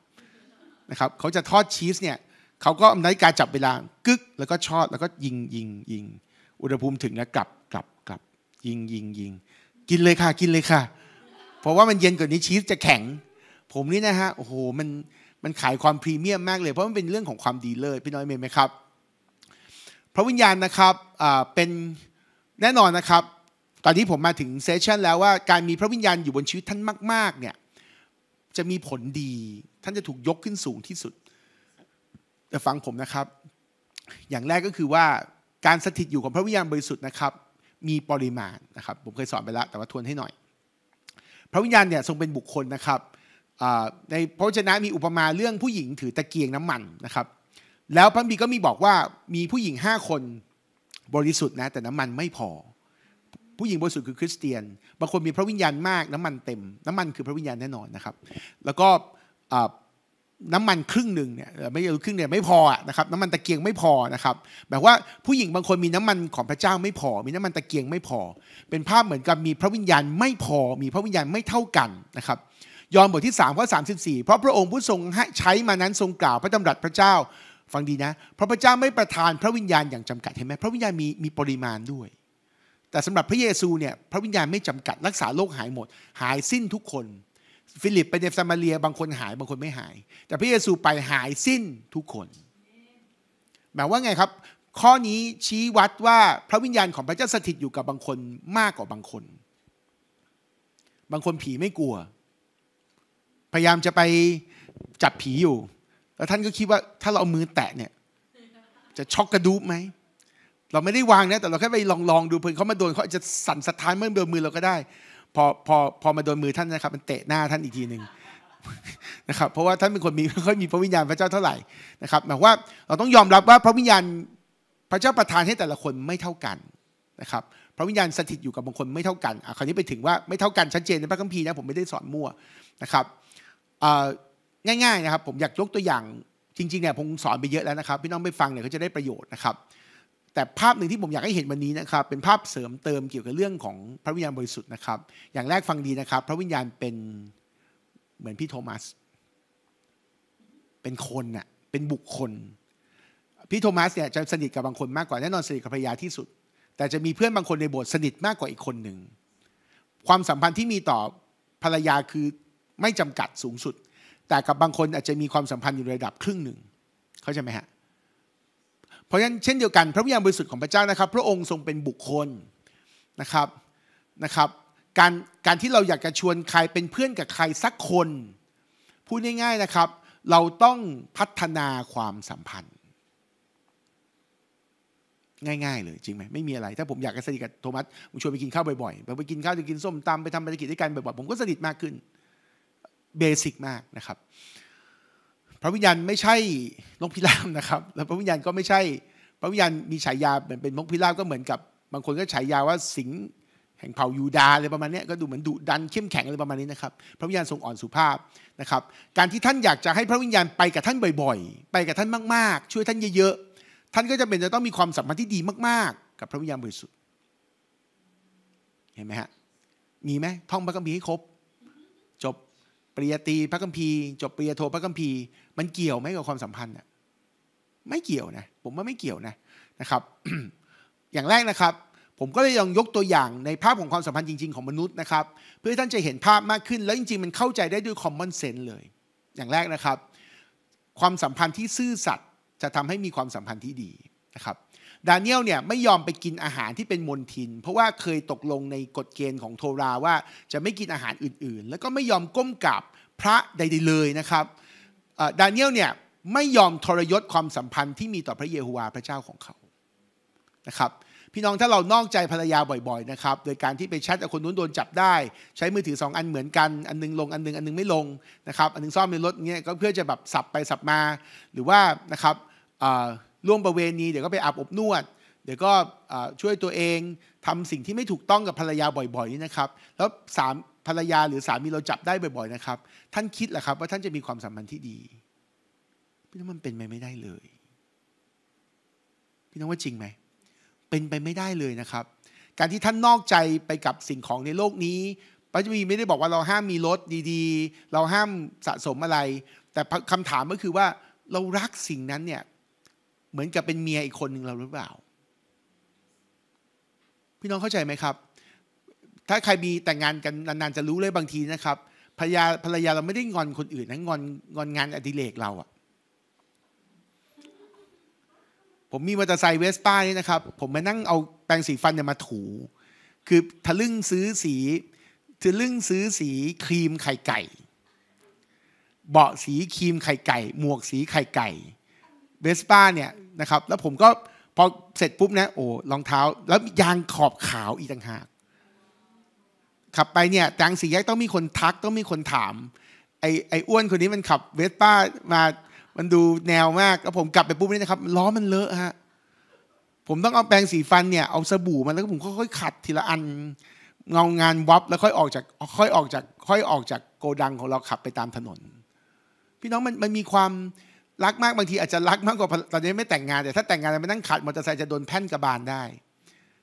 นะครับเขาจะทอดชีสเนี่ยเขาก็นาฬการจับเวลากึกแล้วก็ชอดแล้วก็ยิงยิงยิงอุณหภูมิถึงนะกลับกลับกลับยิงยิงยิงกินเลยค่ะกินเลยค่ะ เพราะว่ามันเย็นกว่านี้ชีสจะแข็ง ผมนี่นะฮะโอ้โหมันมันขายความพรีเมียมมากเลย เพราะมันเป็นเรื่องของความดีเลยพี่น้อยเมย์ไหมครับพระวิญญาณนะครับเป็นแน่นอนนะครับ ตอนนี้ผมมาถึงเซสชันแล้วว่าการมีพระวิญญาณ อยู่บนชีวิตท่านมากๆเนี่ยจะมีผลดีท่านจะถูกยกขึ้นสูงที่สุด แต่ฟังผมนะครับ อย่างแรกก็คือว่าการสถิตอยู่ของพระวิญญาณบริสุทธิ์นะครับ มีปริมาณนะครับ ผมเคยสอนไปแล้วแต่ว่าทวนให้หน่อยพระวิญญาณเนี่ยทรงเป็นบุคคลนะครับ ในพระานะมีอุปมาเรื่องผู้หญิงถือตะเกียงน้ำมันนะครับแล้วพระบีก็มีบอกว่ามีผู้หญิงห้าคนบริสุทธิ์นะแต่น้ำมันไม่พอ ผู้หญิงบริสุทธิ์คือคริสเตียนบางคนมีพระวิญญาณมากน้ำมันเต็ม น้ำมันคือพระวิญญาณแน่นอนนะครับแล้วก็น้ำมันครึ่งหนึ่งเนี่ยไม่ใช่ครึ่งเนี่ยไม่พอนะครับน้ำมันตะเกียงไม่พอนะครับแบบว่าผู้หญิงบางคนมีน้ำมันของพระเจ้าไม่พอ มีน้ำมันตะเกียงไม่พอ เป็นภาพเหมือนกับมีพระวิญญาณไม่พอ มีพระวิญญาณไม่เท่ากันนะครับยอห์นบทที่3ข้อ34 เพราะพระองค์ผู้ทรงใช้มานั้นทรงกล่าวพระดำรัสพระเจ้าฟังดีนะเพราะพระเจ้าไม่ประทานพระวิญญาณอย่างจำกัดเห็นไหมพระวิญญาณมีมีปริมาณด้วย แต่สำหรับพระเยซูเนี่ยพระวิญญาณไม่จำกัดรักษาโรคหายหมด หายสิ้นทุกคน ฟิลิปไปในซามาเรียบางคนหายบางคนไม่หาย แต่พระเยซูไปหายสิ้นทุกคนหมายว่าไงครับ ข้อนี้ชี้วัดว่าพระวิญญาณของพระเจ้าสถิตอยู่กับบางคนมากกว่าบางคน บางคนผีไม่กลัว พยายามจะไปจับผีอยู่แล้วท่านก็คิดว่าถ้าเราเอามือแตะเนี่ยจะช็อกกระดูบไหมเราไม่ได้วางนะ แต่เราแค่ไปลองลองดูเพื่อนเขามาโดนเขาจะสั่นสะท้านเมื่อโดนมือเราก็ได้พอพอพอมาโดนมือท่านนะครับ มันเตะหน้าท่านอีกทีหนึ่งนะครับ เพราะว่าท่านเป็นคนมีไม่ค่อยมีพระวิญญาณพระเจ้าเท่าไหร่นะครับหมายว่าเราต้องยอมรับว่าพระวิญญาณพระเจ้าประทานให้แต่ละคนไม่เท่ากันนะครับพระวิญญาณสถิตอยู่กับบางคนไม่เท่ากันอ่ะคราวนี้ไปถึงว่าไม่เท่ากันชัดเจนในพระคัมภีร์นะผมไม่ได้สอนมั่วนะครับง่ายๆนะครับผมอยากยกตัวอย่างจริงๆเนี่ยผมสอนไปเยอะแล้วนะครับ พี่น้องไปฟังเนี่ยก็จะได้ประโยชน์นะครับ แต่ภาพหนึ่งที่ผมอยากให้เห็นวันนี้นะครับเป็นภาพเสริมเติมเกี่ยวกับเรื่องของพระวิญญาณบริสุทธิ์นะครับ อย่างแรกฟังดีนะครับ พระวิญญาณเป็นเหมือนพี่โทมัส เป็นคนน่ะเป็นบุคคลพี่โทมัสเนี่ยจะสนิทกับบางคนมากกว่าแน่นอนสนิทกับภรรยาที่สุด แต่จะมีเพื่อนบางคนในโบสถ์สนิทมากกว่าอีกคนหนึ่งความสัมพันธ์ที่มีต่อภรรยาคือไม่จำกัดสูงสุดแต่กับบางคนอาจจะมีความสัมพันธ์อยู่ระดับครึ่งหนึ่ง เข้าใจไหมฮะ เพราะฉะนั้นเช่นเดียวกัน พระวิญญาณบริสุทธิ์ของพระเจ้านะครับ พระองค์ทรงเป็นบุคคลนะครับนะครับ การการที่เราอยากจะชวนใครเป็นเพื่อนกับใครสักคน พูดง่าย ๆนะครับ เราต้องพัฒนาความสัมพันธ์ ง่ายๆเลยจริงไหมไม่มีอะไรถ้าผมอยากจะสนิทกับโทมัสผมชวนไปกินข้าวบ่อยๆไปไปกินข้าวไปกินส้มตำไปทำธุรกิจด้วยกันบ่อยๆผมก็สนิทมากขึ้นเบสิกมากนะครับ พระวิญญาณไม่ใช่นกพิราบนะครับแล้วพระวิญญาณก็ไม่ใช่ พระวิญญาณมีฉายาเหมือนเป็นนกพิราบก็เหมือนกับ บางคนก็ฉายาว่าสิงแห่งเผ่ายูดาอะไรประมาณนี้ก็ดูเหมือนดุดันเข้มแข็งอะไรประมาณนี้นะครับพระวิญญาณทรงอ่อนสุภาพนะครับการที่ท่านอยากจะให้พระวิญญาณไปกับท่านบ่อยๆไปกับท่านมากๆช่วยท่านเยอะๆท่านก็จะเป็นจะต้องมีความสัมพันธ์ที่ดีมากๆ กับพระวิญญาณบริสุทธิ์เห็นไหมฮะมีไหมท่องพระคัมภีร์ให้ครบปริยตีพระคัมภีร์จบปริยโทพระคัมภีร์ มันเกี่ยวไหมกับความสัมพันธ์อ่ะไม่เกี่ยวนะ ผมว่าไม่เกี่ยวนะนะครับ อย่างแรกนะครับ ผมก็เลยลองยกตัวอย่างในภาพของความสัมพันธ์จริงๆของมนุษย์นะครับ เพื่อท่านจะเห็นภาพมากขึ้นแล้วจริงๆ มันเข้าใจได้ด้วยคอมมอนเซนส์เลย อย่างแรกนะครับความสัมพันธ์ที่ซื่อสัตย์จะทำให้มีความสัมพันธ์ที่ดีนะครับดาเนียลเนี่ยไม่ยอมไปกินอาหารที่เป็นมลทิน เพราะว่าเคยตกลงในกฎเกณฑ์ของโทราว่าจะไม่กินอาหารอื่นๆ แล้วก็ไม่ยอมก้มกราบพระใดๆ เลยนะครับดาเนียลเนี่ยไม่ยอมทรยศความสัมพันธ์ที่มีต่อพระเยโฮวาพระเจ้าของเขานะครับ พี่น้องถ้าเรานอกใจภรรยาบ่อยๆนะครับ โดยการที่ไปแชทกับคนนู้นโดนจับได้ ใช้มือถืองอันเหมือนกันอันนึงลงอันนึงอันนึงไม่ลงนะครับ อันนึงซ่อมในรถเงี้ยก็เพื่อจะแบบสับไปสับมาหรือว่านะครับร่วมประเวณีเดี๋ยวก็ไปอาบอบนวด เดี๋ยวก็ช่วยตัวเองทำสิ่งที่ไม่ถูกต้องกับภรรยาบ่อยๆนี่นะครับ แล้วสามภรรยาหรือสามีเราจับได้บ่อยๆ นะครับ ท่านคิดแหละครับ ว่าท่านจะมีความสัมพันธ์ที่ดี พี่น้องมันเป็นไปไม่ได้เลย พี่น้องว่าจริงไหม เป็นไปไม่ได้เลยนะครับ การที่ท่านนอกใจไปกับสิ่งของในโลกนี้ พระเจ้ามีไม่ได้บอกว่าเราห้ามมีรถดีๆ เราห้ามสะสมอะไร แต่คำถามก็คือว่า เรารักสิ่งนั้นเนี่ยเหมือนกับเป็นเมียอีกคนหนึ่งเราหรือเปล่า พี่น้องเข้าใจไหมครับ ถ้าใครมีแต่งงานกันนานๆจะรู้เลยบางทีนะครับภรรยาภรรยาเราไม่ได้งอนคนอื่นนะงอนงอนงานอดิเรกเราอะผมมีมอเตอร์ไซค์เวสป้านี่นะครับ ผมมานั่งเอาแปรงสีฟันเนี่ยมาถู คือทะลึ่งซื้อสี ทะลึ่งซื้อสีครีมไข่ไก่ เบาะสีครีมไข่ไก่หมวกสีไข่ไก่ เวสป้าเนี่ยนะครับแล้วผมก็พอเสร็จปุ๊บนะ โอ้รองเท้า แล้วยางขอบขาวอีกต่างหากขับไปเนี่ยแางสี่แยกต้องมีคนทักต้องมีคนถาม ไอ้ไอ้อ้วนคนนี้มันขับเวสป้ามามันดูแนวมากแล้วผมกลับไปปุ๊บนี่นะครับล้อมันเลอะฮะ ผมต้องเอาแปรงสีฟันเนี่ยเอาสบู่มันแล้วผมค่อยๆขัดทีละอันเงางานวับแล้วค่อยออกจากค่อยออกจากค่อยออกจากโกดังของเราขับไปตามถนน พี่น้องมันมันมีความรักมากบางทีอาจจะรักมากกว่าตอนนี้ไม่แต่งงาน แต่ถ้าแต่งงานแล้วไปนั่งขัดมอเตอร์ไซค์จะโดนแพ่นกระบาลได้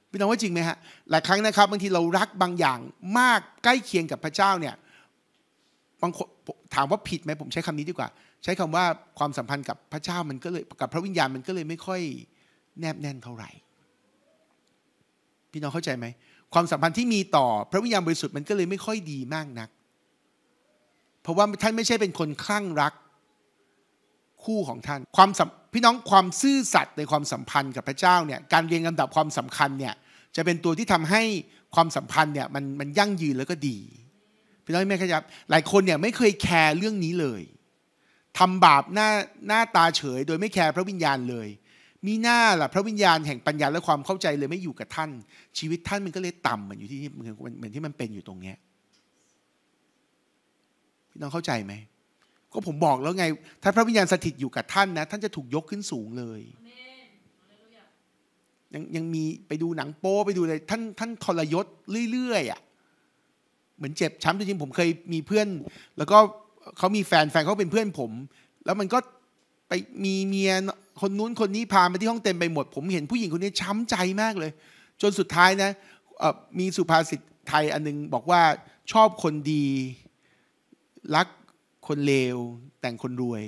พี่น้องว่าจริงไหมฮะหลายครั้งนะครับ บางทีเรารักบางอย่างมากใกล้เคียงกับพระเจ้าเนี่ยบางคน ถามว่าผิดไหม ผมใช้คำนี้ดีกว่า ใช้คำว่าความสัมพันธ์กับพระเจ้ามันก็เลยกับพระวิญญาณมันก็เลยไม่ค่อยแนบแน่นเท่าไหร่ พี่น้องเข้าใจไหมความสัมพันธ์ที่มีต่อ พระวิญญาณบริสุทธิ์มันก็เลยไม่ค่อยดีมากนัก เพราะว่าท่านไม่ใช่เป็นคนคลั่งรักคู่ของท่านความพี่น้องความซื่อสัตย์ในความสัมพันธ์กับพระเจ้าเนี่ยการเรียงลำดับความสำคัญเนี่ยจะเป็นตัวที่ทำให้ความสัมพันธ์เนี่ยมันมันยั่งยืนแล้วก็ดีพี่น้องไม่ครับหลายคนเนี่ยไม่เคยแคร์เรื่องนี้เลย ทำบาปหน้าหน้าตาเฉย โดยไม่แคร์พระวิญญาณเลย มีหน้าล่ะพระวิญญาณแห่งปัญญาและความเข้าใจเลยไม่อยู่กับท่าน ชีวิตท่านมันก็เลยต่ำเหมือนอยู่ที่เหมือนที่มันเป็นอยู่ตรงเนี้ยพี่น้องเข้าใจไหมก็ผมบอกแล้วไง ถ้าพระวิญญาณสถิตอยู่กับท่านนะ ท่านจะถูกยกขึ้นสูงเลย ยังยังมีไปดูหนังโป้ไปดูอะไรท่านท่านทรยศเรื่อย ๆอ่ะเหมือนเจ็บช้ำจริงๆผมเคยมีเพื่อน แล้วก็เขามีแฟนแฟนเขาเป็นเพื่อนผม แล้วมันก็ไปมีเมียคนนู้นคนนี้พามาที่ห้องเต็มไปหมดผมเห็นผู้หญิงคนนี้ช้ำใจมากเลย จนสุดท้ายนะมีสุภาษิตไทยอันนึงบอกว่าชอบคนดีรักคนเลวแต่งคนรวย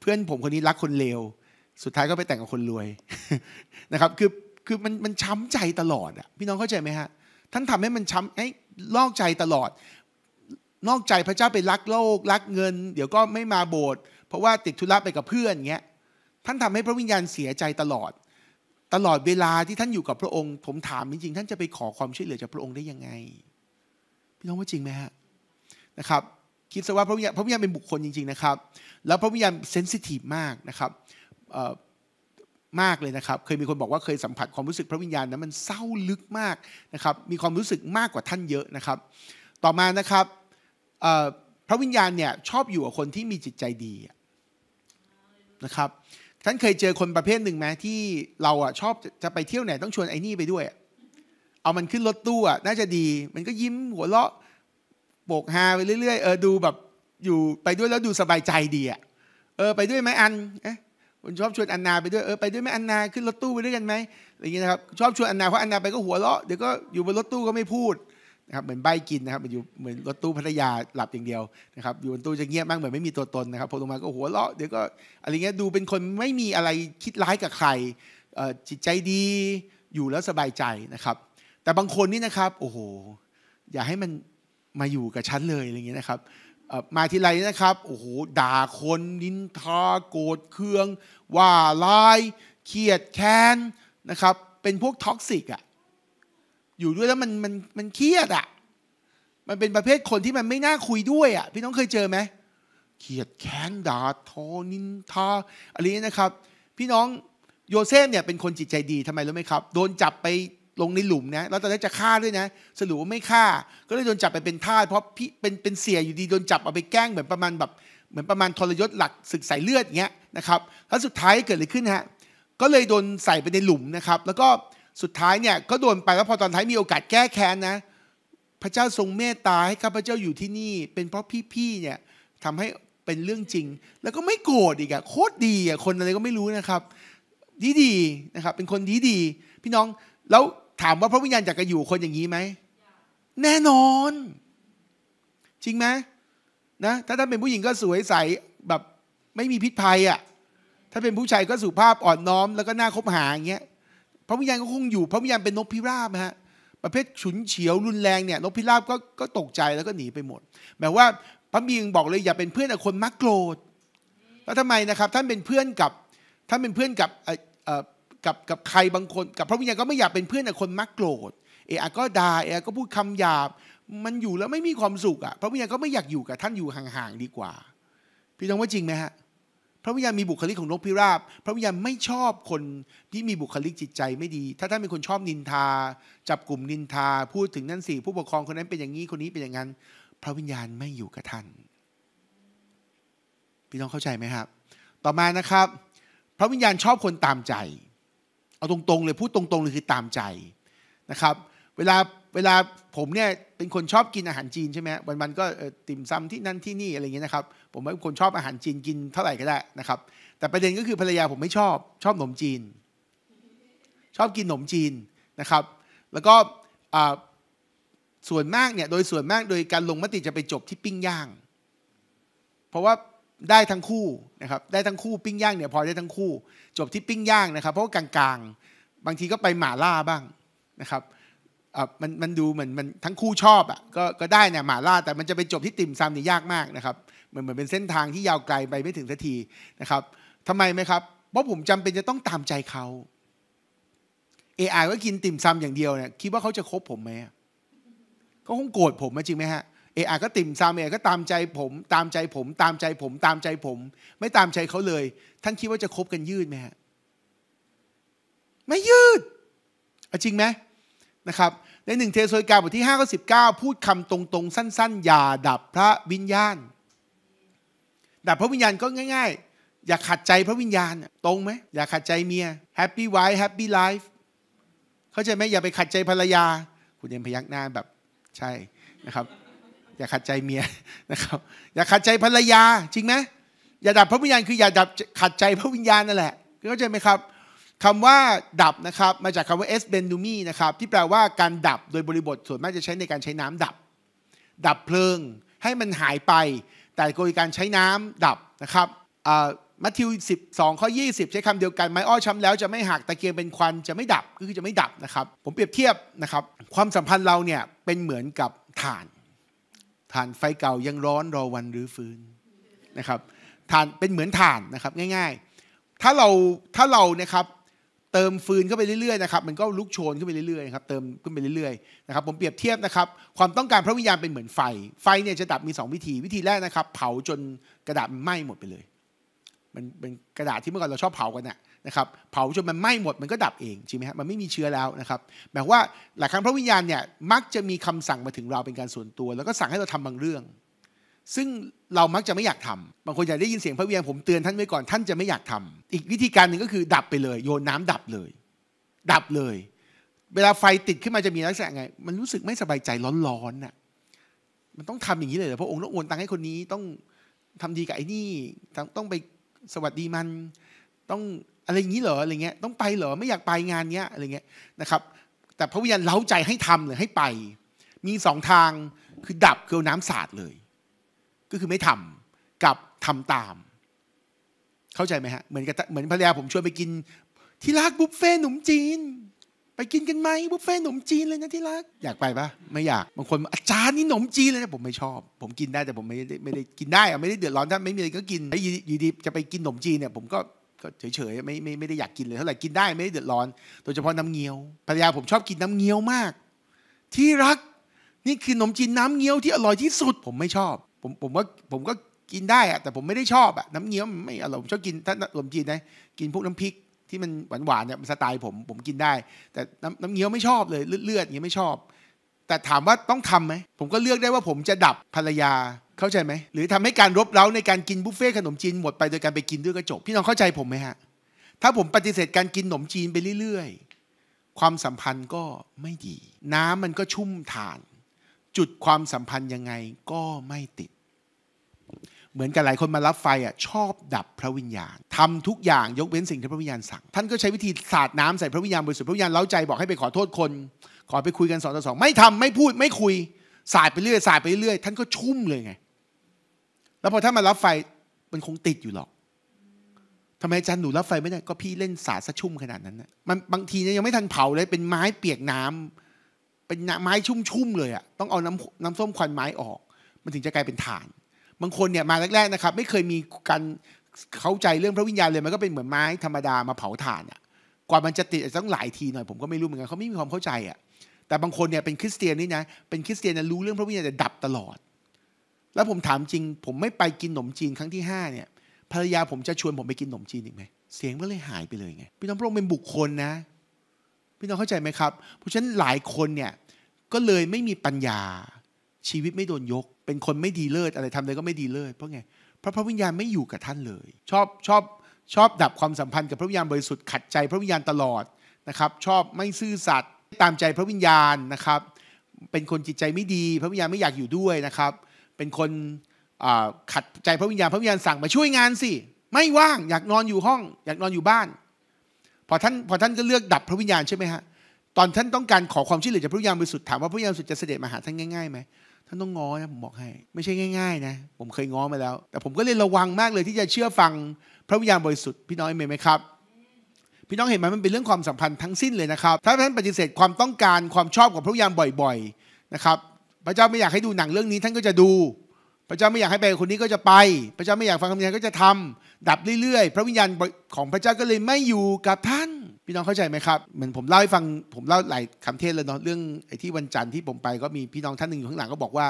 เพื่อนผมคนนี้รักคนเลวสุดท้ายก็ไปแต่งกับคนรวยนะครับ คือคือมันมันช้ำใจตลอดอ่ะพี่น้องเข้าใจไหมฮะ ท่านทำให้มันช้ำไอ้ลอกใจตลอดนอกใจพระเจ้าไปรักโลกรักเงิน เดี๋ยวก็ไม่มาโบสถ์เพราะว่าติดธุระไปกับเพื่อนเงี้ยท่านทำให้พระวิญญาณเสียใจตลอด ตลอดเวลาที่ท่านอยู่กับพระองค์ ผมถามจริงๆท่านจะไปขอความช่วยเหลือจากพระองค์ได้ยังไง พี่น้องว่าจริงไหมฮะนะครับคิดซะว่าพระวิญญาณพระวิญญาณเป็นบุคคลจริงๆนะครับ แล้วพระวิญญาณเซนซิทีฟมากนะครับมากเลยนะครับเคยมีคนบอกว่าเคยสัมผัส ความรู้สึกพระวิญญาณนั้นมันเศร้าลึกมากนะครับมีความรู้สึกมากกว่าท่านเยอะนะครับ ต่อมานะครับพระวิญญาณเนี่ยชอบอยู่กับคนที่มีจิตใจดีนะครับท่านเคยเจอคนประเภทหนึ่งไหมที่เราอ่ะชอบจะไปเที่ยวไหนต้องชวนไอ้นี่ไปด้วยเอามันขึ้นรถตู้อ่ะน่าจะดี มันก็ยิ้มหัวเราะโบกฮาไปเรื่อยๆ เออดูแบบอยู่ไปด้วยแล้วดูสบายใจดีอ่ะ เออไปด้วยไหมอัน เอ๊ะผมชอบชวนอันนาไปด้วย เออไปด้วยไหมอันนาขึ้นรถตู้ไปด้วยกันไหมอะไรอย่างเงี้ยนะครับ ชอบชวนอันนาเพราะอันนาไปก็หัวเราะเดี๋ยวก็อยู่บนรถตู้ก็ไม่พูดนะครับเหมือนใบกินนะครับ มัอนอยู่เหมือนรถตู้พัทยาหลับอย่างเดียวนะครับอยู่บนตู้จะเงียบมากเหมือนไม่มีตัวตนนะครับพอลงมาก็หัวเราะเดี๋ยวก็อะไรเงี้ยดูเป็นคนไม่มีอะไรคิดร้ายกับใครจิตใจดีอยู่แล้วสบายใจนะครับ แต่บางคนนี่นะครับ โอ้โห อย่าให้มันมาอยู่กับฉันเลยอะไรเงี้ยนะครับมาที่ไรนะครับโอ้โหด่าคนนินทาโกรธเคือง ว่าร้ายเครียดแค้นนะครับ เป็นพวกท็อกซิกอะอยู่ด้วยแล้วมันมันมันเครียดอะมันเป็นประเภทคนที่มันไม่น่าคุยด้วยอะพี่น้องเคยเจอไหมเครียดแค้น ด่าทอนินทาอะไรนี้นะครับ พี่น้องโยเซฟเนี่ยเป็นคนจิตใจดีทำไมรู้ไหมครับโดนจับไปลงในหลุมนะ แล้วตอนนั้นจะฆ่าด้วยนะสรุปว่าไม่ฆ่า ก็เลยโดนจับไปเป็นทาสเพราะพี่เป็นเป็นเสียอยู่ดีโดนจับเอาไปแกล้งเหมือนประมาณแบบเหมือนประมาณทรยศหลักศึกใส่เลือดเงี้ยนะครับแล้วสุดท้ายเกิดอะไรขึ้นฮะก็เลยโดนใส่ไปในหลุมนะครับ แล้วก็สุดท้ายเนี่ยก็โดนไปแล้วพอตอนท้ายมีโอกาสแก้แค้นนะพระเจ้าทรงเมตตาให้ข้าพเจ้าอยู่ที่นี่ เป็นเพราะพี่ๆเนี่ยทำให้เป็นเรื่องจริง แล้วก็ไม่โกรธอีกอะโคตรดีอะคนอะไรก็ไม่รู้นะครับดีดีนะครับ เป็นคนดีดีพี่น้องแล้วถามว่าพระวิญญาณอยากจะอยู่คนอย่างนี้ไหม แน่นอน จริงไหมนะ ถ้าท่านเป็นผู้หญิงก็สวยใส แบบไม่มีพิษภัยอ่ะถ้าเป็นผู้ชายก็สุภาพอ่อนน้อม แล้วก็น่าคบหาอย่างเงี้ย พระวิญญาณก็คงอยู่ พระวิญญาณเป็นนกพิราบฮะ ประเภทฉุนเฉียวรุนแรงเนี่ย นกพิราบก็ก็ตกใจแล้วก็หนีไปหมดหมายว่าพระมิงบอกเลยอย่าเป็นเพื่อนกับคนมักโกรธ แล้วทำไมนะครับท่านเป็นเพื่อนกับท่านเป็นเพื่อนกับกับกับใครบางคน กับพระวิญญาณก็ไม่อยากเป็นเพื่อนกับคนมักโกรธเออก็ด่าเออก็พูดคำหยาบมันอยู่แล้วไม่มีความสุขอะ่ะพระวิญญาณก็ไม่อยากอยู่กับท่านอยู่ห่างๆดีกว่า พี่ต้องว่าจริงไหมฮะพระวิญญาณมีบุคลิกของนกพิราบพระวิญญาณไม่ชอบคนที่มีบุคลิกจิตใจไม่ดี ถ้าท่านเป็นคนชอบนินทา จับกลุ่มนินทา พูดถึงนั่นสิผู้ปกครองคนนั้นเป็นอย่างนี้คนนี้เป็นอย่างนั้นพระวิญญาณไม่อยู่กับท่าน พี่ต้องเข้าใจไหมครับ ต่อมานะครับ พระวิญญาณชอบคนตามใจเอาตรงๆเลยพูดตรงๆเลยคือตามใจนะครับ เวลาเวลาผมเนี่ยเป็นคนชอบกินอาหารจีนใช่ไหมวันๆก็ติ่มซำที่นั่นที่นี่อะไรอย่เงี้ยนะครับผมเป็นคนชอบอาหารจีนกินเท่าไหร่ก็ได้นะครับ แต่ประเด็นก็คือภรรยาผมไม่ชอบชอบขนมจีน ชอบกินขนมจีนนะครับ แล้วก็ส่วนมากเนี่ยโดยส่วนมากโดยการลงมติจะไปจบที่ปิ้งย่าง เพราะว่าได้ทั้งคู่นะครับได้ทั้งคู่ปิ้งย่างเนี่ยพอได้ทั้งคู่ จบที่ปิ้งย่างนะครับ เพราะกลางๆ บางทีก็ไปหมาล่าบ้างนะครับมันมันดูเหมือนมันทั้งคู่ชอบอ่ะก็ก็ได้เนี่ยหมาล่าแต่มันจะไปจบที่ติ่มซำนี่ยากมากนะครับ เหมือนเหมือนเป็นเส้นทางที่ยาวไกลไปไม่ถึงสักทีนะครับทำไมไหมครับ เพราะผมจำเป็นจะต้องตามใจเขา AI ก็กินติ่มซำอย่างเดียวเนี่ยคิดว่าเขาจะคบผมไหมเขาคงโกรธผมจริงไหมฮะเออก็ติ่มซามเอก็ตามใจผม ตามใจผม ตามใจผมตามใจผม ไม่ตามใจเขาเลย ท่านคิดว่าจะคบกันยืดไหมฮะไม่ยืดจริงไหมนะครับ ในหนึ่งเทโซยกาบทที่5ก้าพูดคำตรงๆสั้นๆอย่าดับพระวิญญาณ ดับพระวิญญาณก็ง่าย ๆ อย่าขัดใจพระวิญญาณตรงไหม อย่าขัดใจเมียแฮปปี้ไวท์แฮปปี้ไลฟ์เข้าใจไหมอย่าไปขัดใจภรรยาคุณเังมพยักหน้าแบบ ใช่นะครับอย่าขัดใจเมียนะครับอย่าขัดใจภรรยา จริงไหมอย่าดับพระวิญญาณคืออย่าดับขัดใจพระวิญญาณนั่นแหละเข้าใจไหมครับคำว่า ดับนะครับมาจากคำว่าเอสเบนดูมีนะครับที่แปลว่าการดับโดยบริบทส่วนมากจะใช้ในการใช้น้ำดับ ดับเพลิง ให้มันหายไป แต่โดยการใช้น้ำดับนะครับมัทธิว12ข้อ20 ใช้คำเดียวกัน ไม้อ้อช้ำแล้วจะไม่หักตะเกียงเป็นควันจะไม่ดับก็คือจะไม่ดับนะครับ ผมเปรียบเทียบนะครับ ความสัมพันธ์เราเนี่ยเป็นเหมือนกับฐานฐานไฟเก่ายังร้อนรอวันรื้อฟื้นนะครับฐานเป็นเหมือนฐานนะครับง่ายๆ ถ้าเราถ้าเรานะครับเติมฟืนเข้าไปเรื่อยๆนะครับมันก็ลุกโชนขึ้นไปเรื่อยๆครับเติมขึ้นไปเรื่อยๆนะครับผมเปรียบเทียบนะครับ ความต้องการพระวิญญาณเป็นเหมือนไฟ ไฟเนี่ยจะดับมี 2 วิธี วิธีแรกนะครับ เผาจนกระดาษมันไหม้หมดไปเลย มันเป็นกระดาษที่เมื่อก่อนเราชอบเผากันนะ่ะนะครับเผาจนมันไหม้หมดมันก็ดับเองใช่ไหมฮะมันไม่มีเชื้อแล้วนะครับหมายว่าหลายครั้งพระวิญญาณเนี่ยมักจะมีคำสั่งมาถึงเราเป็นการส่วนตัว แล้วก็สั่งให้เราทำบางเรื่อง ซึ่งเรามักจะไม่อยากทำบางคนอยากได้ยินเสียงพระวิญญาณผมเตือนท่านไว้ก่อนท่านจะไม่อยากทำ อีกวิธีการหนึ่งก็คือดับไปเลย โยนน้าดับเลย ดับเลย เวลาไฟติดขึ้นมาจะมีลักษณะไง มันรู้สึกไม่สบายใจร้อนๆน่ะมันต้องทำอย่างนี้เลยเพราพระองค์ต้องโอนตังให้คนนี้ต้องทำดีกับไอ้นี่ต้องไปสวัสดีมันต้องอะไรอย่างนี้เหรออะไรเงี้ยต้องไปเหรอไม่อยากไปงานเนี้ย อะไรเงี้ยนะครับ แต่พระวิญญาณเล้าใจให้ทำหรือให้ไป มีสองทางคือดับเกลือน้ำสาดเลย ก็คือไม่ทำกับทำตาม เข้าใจไหมฮะเหมือนกับเหมือนภรรยาผมชวนไปกิน ที่รักบุฟเฟ่หนุ่มจีน ไปกินกันไหมบุฟเฟ่หนุ่มจีนเลยนะที่รัก อยากไปปะไม่อยากบางคนอาจารย์นี่หนมจีนเลยนะผมไม่ชอบผมกินได้แต่ผมไม่ได้ไม่ได้กินได้อะไม่ได้เดือดร้อนถ้าไม่มีอะไรก็กินแล้วอยู่ดีจะไปกินหนมจีนเนี่ย ผมก็ก็เฉยๆ ไม่ไม่ไม่ได้อยากกินเลยเท่าไหร่กินได้ไม่ได้เดือดร้อนโดยเฉพาะน้ำเงี้ยวภรรยาผมชอบกินน้ำเงี้ยวมาก ที่รัก นี่คือขนมจีนน้ำเงี้ยวที่อร่อยที่สุดผมไม่ชอบผมผมว่าผมก็กินได้อะแต่ผมไม่ได้ชอบอะน้ำเงี้ยวไม่อร่อยผมชอบกินถ้าขนมจีนนะกินพวกน้ำพริกที่มันหวานๆเนี่ยสไตล์ผมผมกินได้ แต่น้ำน้ำเงี้ยวไม่ชอบเลย เลือดๆอย่างเงี้ยไม่ชอบแต่ถามว่าต้องทำไหม ผมก็เลือกได้ว่าผมจะดับภรรยาเข้าใจไหม หรือทำให้การรบเร้าในการกินบุฟเฟ่ขนมจีนหมดไปโดยการไปกินด้วยกระจกพี่น้องเข้าใจผมไหมฮะ ถ้าผมปฏิเสธการกินขนมจีนไปเรื่อยๆ ความสัมพันธ์ก็ไม่ดี น้ำมันก็ชุ่มฐาน จุดความสัมพันธ์ยังไงก็ไม่ติด เหมือนกับหลายคนมารับไฟอ่ะชอบดับพระวิญญาณทำทุกอย่างยกเว้นสิ่งที่พระวิญญาณสั่งท่านก็ใช้วิธีสาดน้ำใส่พระวิญญาณบริสุทธิ์พระวิญญาณเล้าใจบอกให้ไปขอโทษคนขอไปคุยกันสองต่อสองไม่ทำไม่พูดไม่คุยสายไปเรื่อยสายไปเรื่อยท่านก็ชุ่มเลยไง แล้วพอท่านมารับไฟมันคงติดอยู่หรอกทำไมอาจารย์หนูรับไฟไม่ได้ก็พี่เล่นสาสะชุ่มขนาดนั้นนะมันบางทีเนี่ยยังไม่ทันเผาเลย เป็นไม้เปียกน้ำเป็นไม้ชุ่มๆเลยอะ่ะต้องเอาน้ำน้ำส้มควันไม้ออก มันถึงจะกลายเป็นฐาน บางคนเนี่ยมาแรก ๆนะครับ ไม่เคยมีการเข้าใจเรื่องพระวิญญาณเลยมันก็เป็นเหมือนไม้ธรรมดามาเผาฐานอะ่ะกว่ามันจะติดต้องหลายทีหน่อยผมก็ไม่รู้เหมือนกันเขาไม่มีความเข้าใจอะ่ะแต่บางคนเนี่ยเป็นคริสเตียนนี่นะ เป็นคริสเตียนนะรู้เรื่องพระวิญญาณแต่ดับตลอด แล้วผมถามจริง ผมไม่ไปกินขนมจีนครั้งที่5เนี่ยภรรยาผมจะชวนผมไปกินขนมจีนอีกไหมเสียงก็เลยหายไปเลยไงพี่น้องพระองค์เป็นบุคคลนะพี่น้องเข้าใจไหมครับ เพราะฉะนั้นหลายคนเนี่ยก็เลยไม่มีปัญญา ชีวิตไม่โดนยก เป็นคนไม่ดีเลิศอะไรทำอะไรก็ไม่ดีเลิศเพราะไงพระพระวิญญาณไม่อยู่กับท่านเลย ชอบชอบชอบดับความสัมพันธ์กับพระวิญญาณบริสุทธิ์ขัดใจ พระวิญญาณตลอดนะครับชอบไม่ซื่อสัตย์ตามใจพระวิญญาณนะครับ เป็นคนจิตใจไม่ดีพระวิญญาณไม่อยากอยู่ด้วยนะครับ เป็นคนขัดใจพระวิญญาณพระวิญญาณสั่งมาช่วยงานสิไม่ว่างอยากนอนอยู่ห้อง อยากนอนอยู่บ้านพอท่านพอท่านก็เลือกดับพระวิญญาณ ใช่ไหมฮะตอนท่านต้องการขอความช่วยเหลือจากพระวิญญาณบริสุทธิ์ถามว่าพระวิญญาณบริสุทธิ์จะเสด็จมาหาท่านง่ายๆไหมท่านต้องง้อนะผมบอกให้ไม่ใช่ง่ายๆนะผมเคยง้อมาแล้ว แต่ผมก็เลยระวังมากเลยที่จะเชื่อฟังพระวิญญาณบริสุทธิ์พี่น้อยเมย์ไหมครับพี่น้องเห็นไหมมันเป็นเรื่องความสัมพันธ์ทั้งสิ้นเลยนะครับ ถ้าท่านปฏิเสธความต้องการความชอบของพระวิญญาณบ่อยๆนะครับ พระเจ้าไม่อยากให้ดูหนังเรื่องนี้ท่านก็จะดู พระเจ้าไม่อยากให้ไปคนนี้ก็จะไป พระเจ้าไม่อยากฟังคำนืนก็จะทำ ดับเรื่อยๆ พระวิญญาณของพระเจ้าก็เลยไม่อยู่กับท่าน พี่น้องเข้าใจไหมครับ เหมือนผมเล่าให้ฟังผมเล่าหลายคำเทศเลยเนาะเรื่องไอ้ที่วันจันทร์ที่ผมไปก็มีพี่น้องท่านหนึ่งอยู่ข้างหลังก็บอกว่า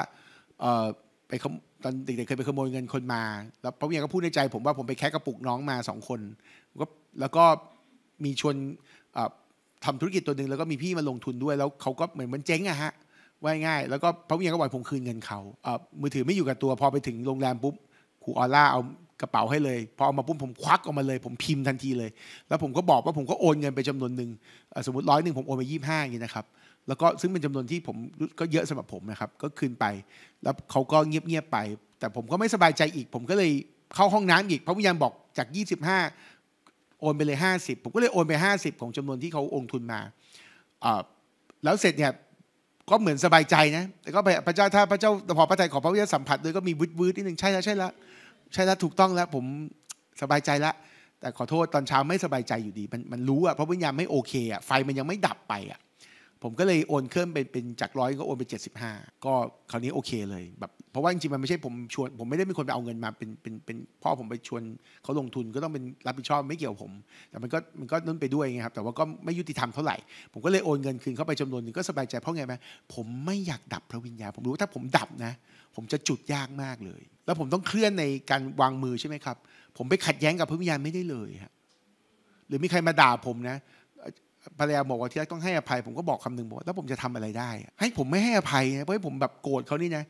เออไปตอนเด็กๆเคยไปขโมยเงินคนมา แล้วพระวิญญาณก็พูดในใจ ผมว่าผมไปแคะกระปุกน้องมาสองคนแล้วก็มีชวนทำธุรกิจตัวหนึ่งแล้วก็มีพี่มาลงทุนด้วยแล้วเขาก็เหมือนมันเจ๊งอะฮะว่าง่ายแล้วก็พระญมายก็บ่อยผมคืนเงินเขามือถือไม่อยู่กับตัวพอไปถึงโรงแรมปุ๊บครูออร่าเอากระเป๋าให้เลยพอเอามาปุ๊บผมควักออกมาเลย ผมพิมพ์ทันทีเลย แล้วผมก็บอกว่าผมก็โอนเงินไปจำนวนหนึ่งสมมติร้อยหนึ่งผมโอนไปยี่ห้าอย่างนี้นะครับ แล้วก็ซึ่งเป็นจำนวนที่ผมก็เยอะสำหรับผมนะครับก็คืนไป แล้วเขาก็เงียบๆไป แต่ผมก็ไม่สบายใจอีก ผมก็เลยเข้าห้องน้ำอีกพระวิญญาณบอกจาก 25โอนไปเลย 50 ผมก็เลยโอนไป 50 ของจำนวนที่เขาองทุนมา แล้วเสร็จเนี่ยก็เหมือนสบายใจนะแต่ก็ไปพระเจ้าถ้าพระเจ้าพอพระทัยขอพระวิญญาสัมผัสด้วยก็มีวืดวืดนิดหนึ่งใช่แล้วใช่แล้วใช่แล้วถูกต้องแล้วผมสบายใจละแต่ขอโทษตอนเช้าไม่สบายใจอยู่ดี มันมันรู้อะเพราะวิญญาณไม่โอเคอะไฟมันยังไม่ดับไปอะผมก็เลยโอนเครื่องเป็นเป็นจากร้อยก็โอนไป75ก็คราวนี้โอเคเลยแบบเพราะว่าจริงๆมันไม่ใช่ผมชวน ผมไม่ได้เป็นคนไปเอาเงินมาเป็นเป็นเป็นพ่อผมไปชวนเขาลงทุนก็ต้องเป็นรับผิดชอบไม่เกี่ยวผม แต่มันก็มันก็นั่นไปด้วยไงครับแต่ว่าก็ไม่ยุติธรรมเท่าไหร่ผมก็เลยโอนเงินคืนเข้าไปจำนวนหนึ่งก็สบายใจเพราะไงไหมผมไม่อยากดับพระวิญญาณผมรู้ถ้าผมดับนะ ผมจะจุดยากมากเลย แล้วผมต้องเคลื่อนในการวางมือใช่ไหมครับ ผมไปขัดแย้งกับพระวิญญาณไม่ได้เลยครับหรือมีใครมาด่าผมนะภรรยาบอกว่าที่รักต้องให้อภัยผมก็บอกคำหนึ่งบอกแล้วผมจะทำอะไรได้ ให้ผมไม่ให้อภัยเพราะผมแบบโกรธเขานี่นะ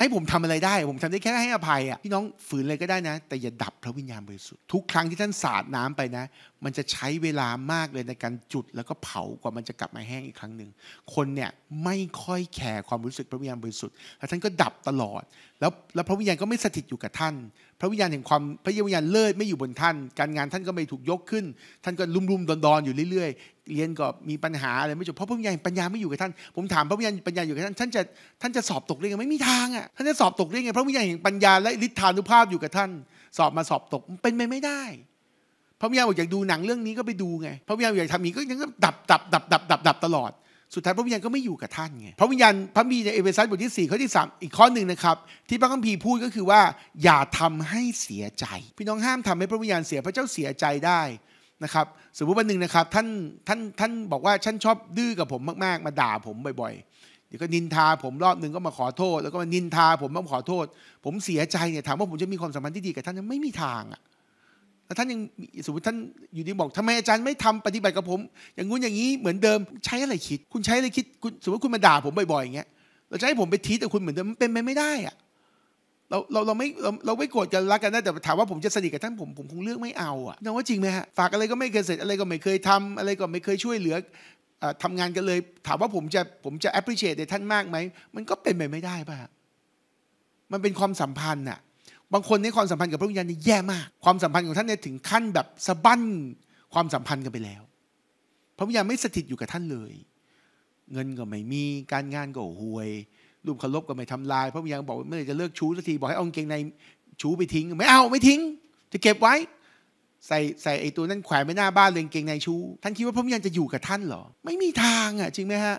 ให้ผมทำอะไรได้ผมทำได้แค่ให้อภัยอ่ะพี่น้องฝืนเลยก็ได้นะแต่อย่าดับพระวิญญาณบริสุทธิ์ทุกครั้งที่ท่านสาดน้ำไปนะมันจะใช้เวลามากเลยในการจุดแล้วก็เผากว่ามันจะกลับมาแห้งอีกครั้งหนึ่งคนเนี่ยไม่ค่อยแคร์ความรู้สึกพระวิญญาณบริสุทธิ์แล้วท่านก็ดับตลอดแล้วแล้วพระวิญญาณก็ไม่สถิตอยู่กับท่าน พระวิญญาณแห่งความพระวิญญาณเลิศไม่อยู่บนท่านการงานท่านก็ไม่ถูกยกขึ้น ท่านก็ลุ่มๆดอนๆอยู่เรื่อยเรียนก็มีปัญหาอะไรไม่จบเพราะพระวิญญาณปัญญาไม่อยู่กับท่าน ผมถามพระวิญญาณปัญญาอยู่กับท่าน ท่านจะท่านจะสอบตกได้ไงไม่มีทางอ่ะท่านจะสอบตกได้ไงพระวิญญาณแห่งปัญญาและฤทธานุภาพอยู่กับท่าน สอบมาสอบตกเป็นไปไม่ได้ พระวิญญาณบอกอยากดูหนังเรื่องนี้ก็ไปดูไง พระวิญญาณอยากทำนี้ก็ยังดับดับดับดับดับดับตลอดสุดท้ายพระวิญญาณก็ไม่อยู่กับท่านไงพระวิญญาณพระมีในเอเฟซัสบทที่ 4ข้อที่3อีกข้อหนึ่งนะครับที่พระคัมภีร์พูดก็คือว่า อย่าทำให้เสียใจพี่น้องห้ามทำให้พระวิญญาณเสียพระเจ้าเสียใจได้นะครับสมมติวันหนึ่งนะครับท่านท่านท่านบอกว่าฉันชอบดื้อกับผมมาก ๆ มาด่าผมบ่อยๆ เดี๋ยวก็นินทาผมรอบหนึ่งก็มาขอโทษ แล้วก็มานินทาผมมาขอโทษ ผมเสียใจเนี่ยถามว่าผมจะมีความสัมพันธ์ที่ดีกับท่านไม่มีทางอ่ะแล้วท่านยังสมมติท่านอยู่ดีบอกทำไมอาจารย์ไม่ทำปฏิบัติกับผม อย่างงู้นอย่างนี้เหมือนเดิมใช้อะไรคิดคุณใช้อะไรคิดสมมติคุณมาด่าผมบ่อยๆอย่างเงี้ยเราจะให้ผมไปทีแต่คุณเหมือนเดิมมันเป็นไปไม่ได้อ่ะเราเราเราไม่เราเราไม่โกรธกันรักกันนะแต่ถามว่าผมจะสนิทกับท่านผมผมคงเลือกไม่เอาอ่ะน้อว่าจริงไหมฮะฝากอะไรก็ไม่เคยเสร็จอะไรก็ไม่เคยทำ อะไรก็ไม่เคยช่วยเหลือทำงานกันเลย ถามว่าผมจะผมจะ appreciate ในท่านมากไหมมันก็เป็นไปไม่ได้ป่ะมันเป็นความสัมพันธ์อ่ะบางคนในความสัมพันธ์กับพระวิญญาณนี่แย่มากความสัมพันธ์ของท่านเนี่ยถึงขั้นแบบสะบั้นความสัมพันธ์กันไปแล้วพระวิญญาณไม่สถิตอยู่กับท่านเลย เงินก็ไม่มีการงานก็ห่วยรูปเคารพก็ไม่ทำลาย พระวิญญาณบอกเมื่อไรจะเลิกชู้สักทีบอกให้เอาเกงในชู้ไปทิ้ง ไม่เอาไม่ทิ้ง จะเก็บไว้ ใส่ใส่ไอตัวนั้นแขวนไว้หน้าบ้านเลยเกงในชู้ท่านคิดว่าพระวิญญาณจะอยู่กับท่านหรอไม่มีทางอ่ะจริงไหมฮะ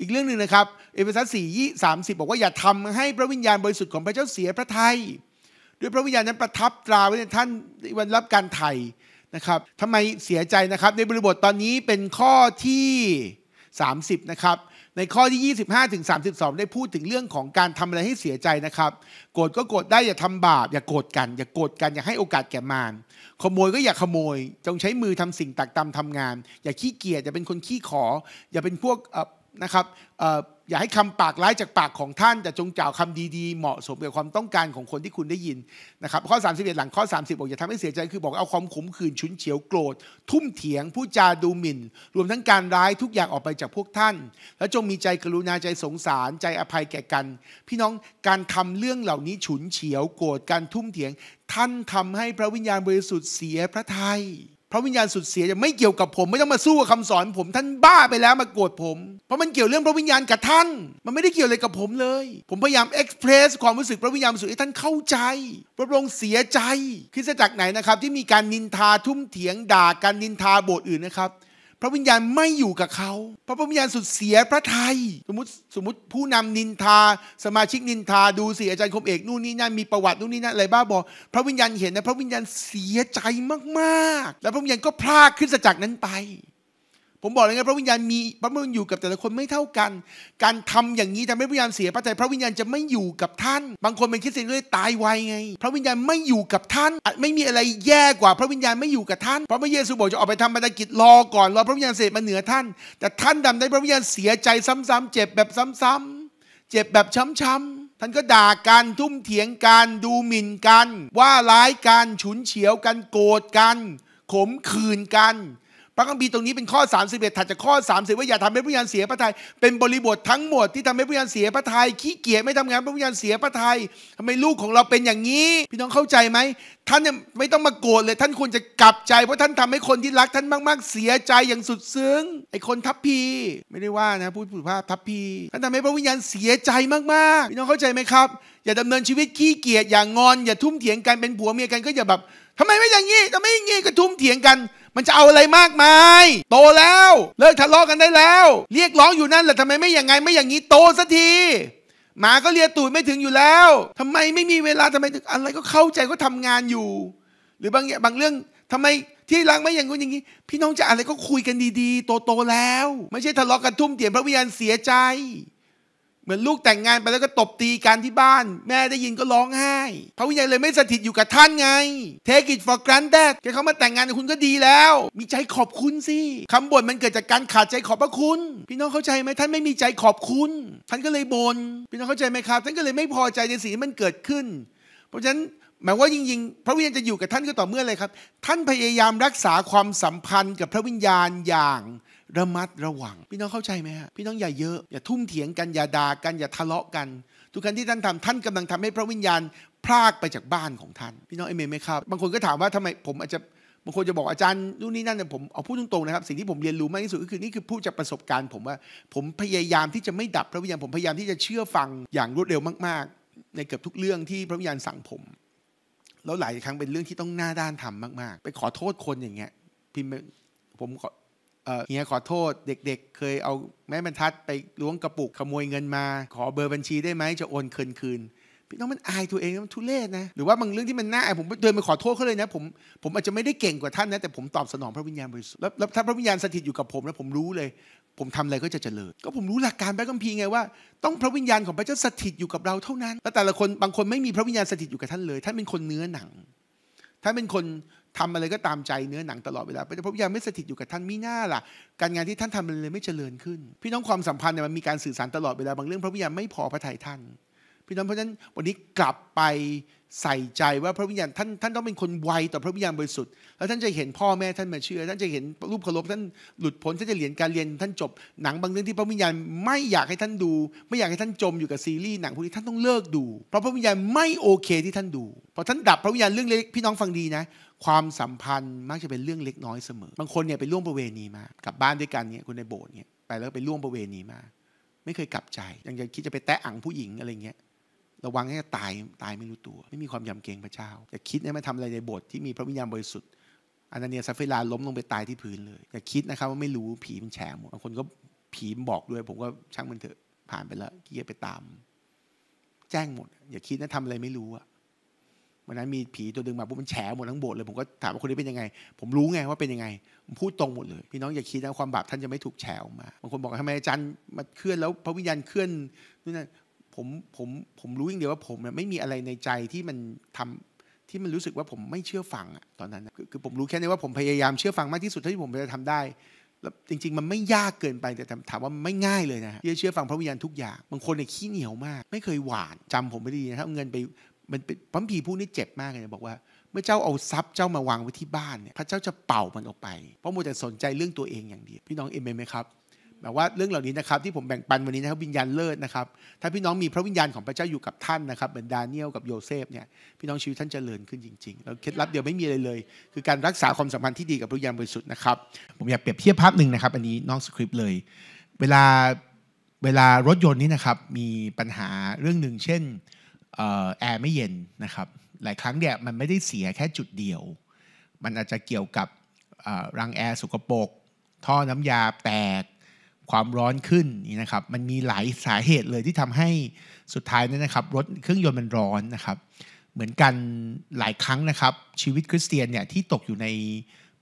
อีกเรื่องหนึ่งนะครับเอเฟซัสสี่ยี่สามสิบบอกว่าอย่าทำให้พระวิญญาณบริสุทธิ์ของพระเจ้าเสียพระทัยด้วยพระวิญญาณนั้นประทับตราไว้ในท่านวันรับการไถ่นะครับทำไมเสียใจนะครับ ในบริบทตอนนี้เป็นข้อที่ 30 นะครับในข้อที่ 25 ถึง 32 ได้พูดถึงเรื่องของการทำอะไรให้เสียใจนะครับโกรธก็โกรธได้อย่าทำบาป อย่าโกรธกัน อย่าโกรธกัน อย่าให้โอกาสแก่มารขโมยก็อย่าขโมย จงใช้มือทำสิ่งตักตำทำงาน อย่าขี้เกียจ อย่าเป็นคนขี้ขอ อย่าเป็นพวกนะครับอย่าให้คำปากร้ายจากปากของท่านแต่จงกล่าวคำดี ๆ เหมาะสมกับความต้องการของคนที่คุณได้ยินนะครับข้อ 31 หลังข้อ 30 บอกอย่าทำให้เสียใจคือบอกเอาความขมขื่นฉุนเฉียวโกรธทุ่มเถียงผู้จาดูหมิ่น รวมทั้งการร้ายทุกอย่างออกไปจากพวกท่าน และจงมีใจกรุณาใจสงสารใจอภัยแก่กัน พี่น้องการทำเรื่องเหล่านี้ฉุนเฉียวโกรธการทุ่มเถียงท่านทำให้พระวิญญาณบริสุทธิ์เสียพระทยัยพระวิญญาณสุดเสียจะไม่เกี่ยวกับผม ไม่ต้องมาสู้กับคำสอนผม ท่านบ้าไปแล้วมาโกรธผม เพราะมันเกี่ยวเรื่องพระวิญญาณกับท่านมันไม่ได้เกี่ยวอะไรกับผมเลย ผมพยายามเอ็กเพรสความรู้สึกพระวิญญาณสุดให้ท่านเข้าใจพระองค์เสียใจคริสตจักรไหนนะครับที่มีการนินทาทุ่มเถียงด่าการนินทาโบสถ์อื่นนะครับพระวิญญาณไม่อยู่กับเขาเพราะพระวิญญาณสุดเสียพระทัยสมมติสมมติผู้นำนินทา สมาชิกนินทาดูสิอาจารย์คมเอกนู่นนี่นั่นมีประวัตินู่นนี่นั่นอะไรบ้าบอพระวิญญาณเห็นนะ พระวิญญาณเสียใจมากๆ แล้วพระวิญญาณก็พลากขึ้นจากนั้นไปผมบอกเลยนะพระวิญญาณมีพระวิญญาณอยู่กับแต่ละคนไม่เท่ากัน การทำอย่างนี้ทำให้พระวิญญาณเสียพระใจพระวิญญาณจะไม่อยู่กับท่าน บางคนเป็นคิสเสียนเลยตายไวไง พระวิญญาณไม่อยู่กับท่านไม่มีอะไรแย่กว่าพระวิญญาณไม่อยู่กับท่านเพราะพระเยซูบอกจะออกไปทำบรรกิจรอก่อนรอพระวิญญาณเสด็จมาเหนือท่านแต่ท่านดำได้พระวิญญาณเสียใจซ้ำๆ เจ็บแบบซ้ำๆ เจ็บแบบช้ำๆท่านก็ด่ากันทุ่มเถียงกันดูหมิ่นกัน ว่าร้ายกันฉุนเฉียวกันโกรธกัน ขมขื่นกันพระคัมภีร์ตรงนี้เป็นข้อ 31ถัดจากข้อ 30 ว่าอย่าทำให้ผู้ยานเสียพระทยัยเป็นบริบททั้งหมดที่ทำให้ผู้ยานเสียพระทยัยขี้เกียจไม่ทำงานผู้ยานเสียพระทยัยทำไมลูกของเราเป็นอย่างนี้ พี่น้องเข้าใจไหมท่านไม่ต้องมาโกรธเลยท่านควรจะกลับใจเพราะท่านทำให้คนที่รักท่านมาก ๆ เสียใจอย่างสุดซึ้งไอ้คนทัพพีไม่ได้ว่านะพูดผุภาพทัพพีท่านทำให้พระวิญญาณเสียใจมาก ๆพี่น้องเข้าใจไหมครับ อย่าดำเนินชีวิตขี้เกียจอย่างงอนอย่าทุ่มเถียงกันเป็นผัวเมียกันก็อย่าแบบทำไมไม่อย่างงี้ทำไมอย่างงี้กระทุ้มเถียงกัน มันจะเอาอะไรมากมาย โตแล้ว เลิกทะเลาะกันได้แล้ว เรียกร้องอยู่นั่นแหละทำไมไม่อย่างไงไม่อย่างงี้ โตสักทีหมาก็เลียตูดไม่ถึงอยู่แล้วทำไมไม่มีเวลาทำไมอะไรก็เข้าใจก็ทำงานอยู่ หรือบางอย่างบางเรื่องทำไมที่รังไม่อย่างงู้นอย่างนี้พี่น้องจะอะไรก็คุยกันดีๆ โตโตแล้ว ไม่ใช่ทะเลาะกันทุ่มเถียงพระวิญญาณเสียใจเหมือนลูกแต่งงานไปแล้วก็ตบตีกันที่บ้าน แม่ได้ยินก็ร้องไห้ พระวิญญาณเลยไม่สถิตอยู่กับท่านไงเทกิจ for granted แกเขามาแต่งงานคุณก็ดีแล้ว มีใจขอบคุณสิคำบ่นมันเกิดจากการขาดใจขอบพระคุณ พี่น้องเข้าใจไหมท่านไม่มีใจขอบคุณ ท่านก็เลยบน่นพี่น้องเข้าใจไหมครับ ท่านก็เลยไม่พอใจในสิ่งที่มันเกิดขึ้นเพราะฉะนั้นหมายว่าจริงๆพระวิญญาณจะอยู่กับท่านก็ต่อเมื่ออะไรครับท่านพยายามรักษาความสัมพันธ์กับพระวิญญาณอย่างระมัดระวัง พี่น้องเข้าใจไหมฮะพี่น้องอย่าเยอะ อย่าทุ่มเถียงกัน อย่าด่ากัน อย่าทะเลาะกัน ทุกครั้งที่ท่านทำท่านกำลังทำให้พระวิญญาณ พรากไปจากบ้านของท่าน พี่น้องเอเมนไหมครับ บางคนก็ถามว่าทำไม ผมอาจจะบางคนจะ บอกอาจารย์นู่นนี่นั่นแต่ผมเอาพูดตรงๆนะครับสิ่งที่ผมเรียนรู้มากที่สุดก็คือนี่คือผู้จากประสบการณ์ผมว่าผมพยายามที่จะไม่ดับพระวิญญาณผมพยายามที่จะเชื่อฟังอย่างรวดเร็วมากๆ ในเกือบทุกเรื่องที่พระวิญญาณสั่งผม แล้วหลายครั้งเป็นเรื่องที่ต้องหน้าด้านทำมาก ๆ ไปขอโทษคนอย่างเงี้ยพิมพ์ผมเฮียขอโทษเด็กๆ เคยเอาแม่บรรทัดไปล้วงกระปุกขโมยเงินมา ขอเบอร์บัญชีได้ไหมจะโอนคืนคืนพี่น้องมันอายตัวเอง มันทุเรศนะ หรือว่าบางเรื่องที่มันน่าอายผมเดินไปขอโทษเขาเลยนะผมผมอาจจะไม่ได้เก่งกว่าท่านนะ แต่ผมตอบสนองพระวิญญาณบริสุทธิ์แล้วถ้าพระวิญญาณสถิตอยู่กับผม แล้วผมรู้เลย ผมทำอะไรก็จะเจริญก็ผมรู้หลักการพระคัมภีร์ไงว่า ต้องพระวิญญาณของพระเจ้าสถิตอยู่กับเราเท่านั้นแล้วแต่ละคนบางคนไม่มีพระวิญญาณสถิตอยู่กับท่านเลยท่านเป็นคนเนื้อหนังท่านเป็นคนทำอะไรก็ตามใจเนื้อหนังตลอดเวลาพระพุทธยาไม่สถิตอยู่กับท่านมีหน้าล่ะ การงานที่ท่านทำมันเลยไม่เจริญขึ้น พี่น้องความสัมพันธ์เนี่ยมันมีการสื่อสารตลอดเวลาบางเรื่องพระพุทธยาไม่พอพระทัยท่านพี่น้องเพราะฉะนั้นวันนี้กลับไปใส่ใจว่าพระวิญญาณท่านท่านต้องเป็นคนไวต่อพระวิญญาณบริสุทธิ์แล้วท่านจะเห็นพ่อแม่ท่านมาเชื่อท่านจะเห็นรูปเคารพท่านหลุดพ้นท่านจะเรียนการเรียนท่านจบ หนังบางเรื่องที่พระวิญญาณไม่อยากให้ท่านดู ไม่อยากให้ท่านจมอยู่กับซีรีส์หนังพวกนี้ท่านต้องเลิกดู เพราะพระวิญญาณไม่โอเคที่ท่านดูพอท่านดับพระวิญญาณเรื่องเล็กพี่น้องฟังดีนะ ความสัมพันธ์มักจะเป็นเรื่องเล็กน้อยเสมอ บางคนเนี่ยไปร่วมประเวณีมากลับบ้านด้วยกันเนี่ยคนในโบสถ์เนี่ยไปแล้วไปร่วมประเวณีมา ไม่เคยกลับใจยังจะคิดจะไปแตะอังผู้หญิงอะไรเงี้ยระวังให้ตายตายไม่รู้ตัว ไม่มีความยำเกรงพระเจ้า อย่าคิดนะม่ทำอะไรในโบสถ์ที่มีพระวิญญาณบริสุทธิ์อานาเนียซาฟิลาล้มลงไปตายที่พื้นเลย อย่าคิดนะครับ ว่าไม่รู้ผีมันแฉหมดบางคนก็ผีบอกด้วย ผมก็ช่างมันเถอะผ่านไปแล้วเกียไปตาม แจ้งหมด อย่าคิดนะทำอะไรไม่รู้อะวันนั้นมีผีตัวดึงมาปุ๊บมันแฉหมดทั้งโบสถ์เลยผมก็ถามว่าคนนี้เป็นยังไง ผมรู้ไง ว่าเป็นยังไงผมพูดตรงหมดเลย พี่น้องอย่าคิดนะความบาปท่านจะไม่ถูกแฉออกมาบางคนบอกทำไมอาจารย์มาเคลื่อนแล้ว พระวิญญาณเคลื่อนนู่นนั่นผมผมผมรู้อย่างเดียวว่าผมไม่มีอะไรในใจที่มันทำที่มันรู้สึกว่าผมไม่เชื่อฟังอะตอนนั้นคือผมรู้แค่นี้ว่าผมพยายามเชื่อฟังมากที่สุดเท่าที่ผมจะทำได้แล้วจริงๆ มันไม่ยากเกินไปแต่ถามว่าไม่ง่ายเลยนะที่จะเชื่อฟังพระวิญญาณทุกอย่าง บางคนเนี่ยขี้เหนียวมาก ไม่เคยหวานจำผมไม่ดีนะถ้าเอาเงินไปมันเป็นพัมพีผู้นี่เจ็บมากเลยบอกว่าเมื่อเจ้าเอาทรัพย์เจ้ามาวางไว้ที่บ้านเนี่ยพระเจ้าจะเป่ามันออกไปเพราะมัวแต่สนใจเรื่องตัวเองอย่างเดียวพี่น้องเอ็มนไหมครับแบบว่าเรื่องเหล่านี้นะครับที่ผมแบ่งปันวันนี้นะครับวิญญาณเลิศนะครับถ้าพี่น้องมีพระวิญญาณของพระเจ้าอยู่กับท่านนะครับเหมือนดาเนียล กับโยเซฟเนี่ยพี่น้องชีวิตท่านจเจริญขึ้นจริงๆ แล้วเคล็ดลับเดียวไม่มีอะไรเลย คือการรักษาความสัมพันธ์ที่ดีกับพระวิญญาณบริสุทธิ์นะครับผมอยากเปรียบเทียบภาพหนึ่งนะครับอันนี้นอกสคริปต์เลยเวลาเวลารถยนต์นี่นะครับมีปัญหาเรื่องหนึ่งเช่นแอร์ไม่เย็นนะครับหลายครั้งเนี่ยมันไม่ได้เสียแค่จุดเดียว มันอาจจะเกี่ยวกับรังแอร์สกปรกท่อน้ำยาแตกความร้อนขึ้นนี่นะครับมันมีหลายสาเหตุเลยที่ทำให้สุดท้ายนี่นะครับรถเครื่องยนต์มันร้อนนะครับ เหมือนกันหลายครั้งนะครับชีวิตคริสเตียนเนี่ยที่ตกอยู่ใน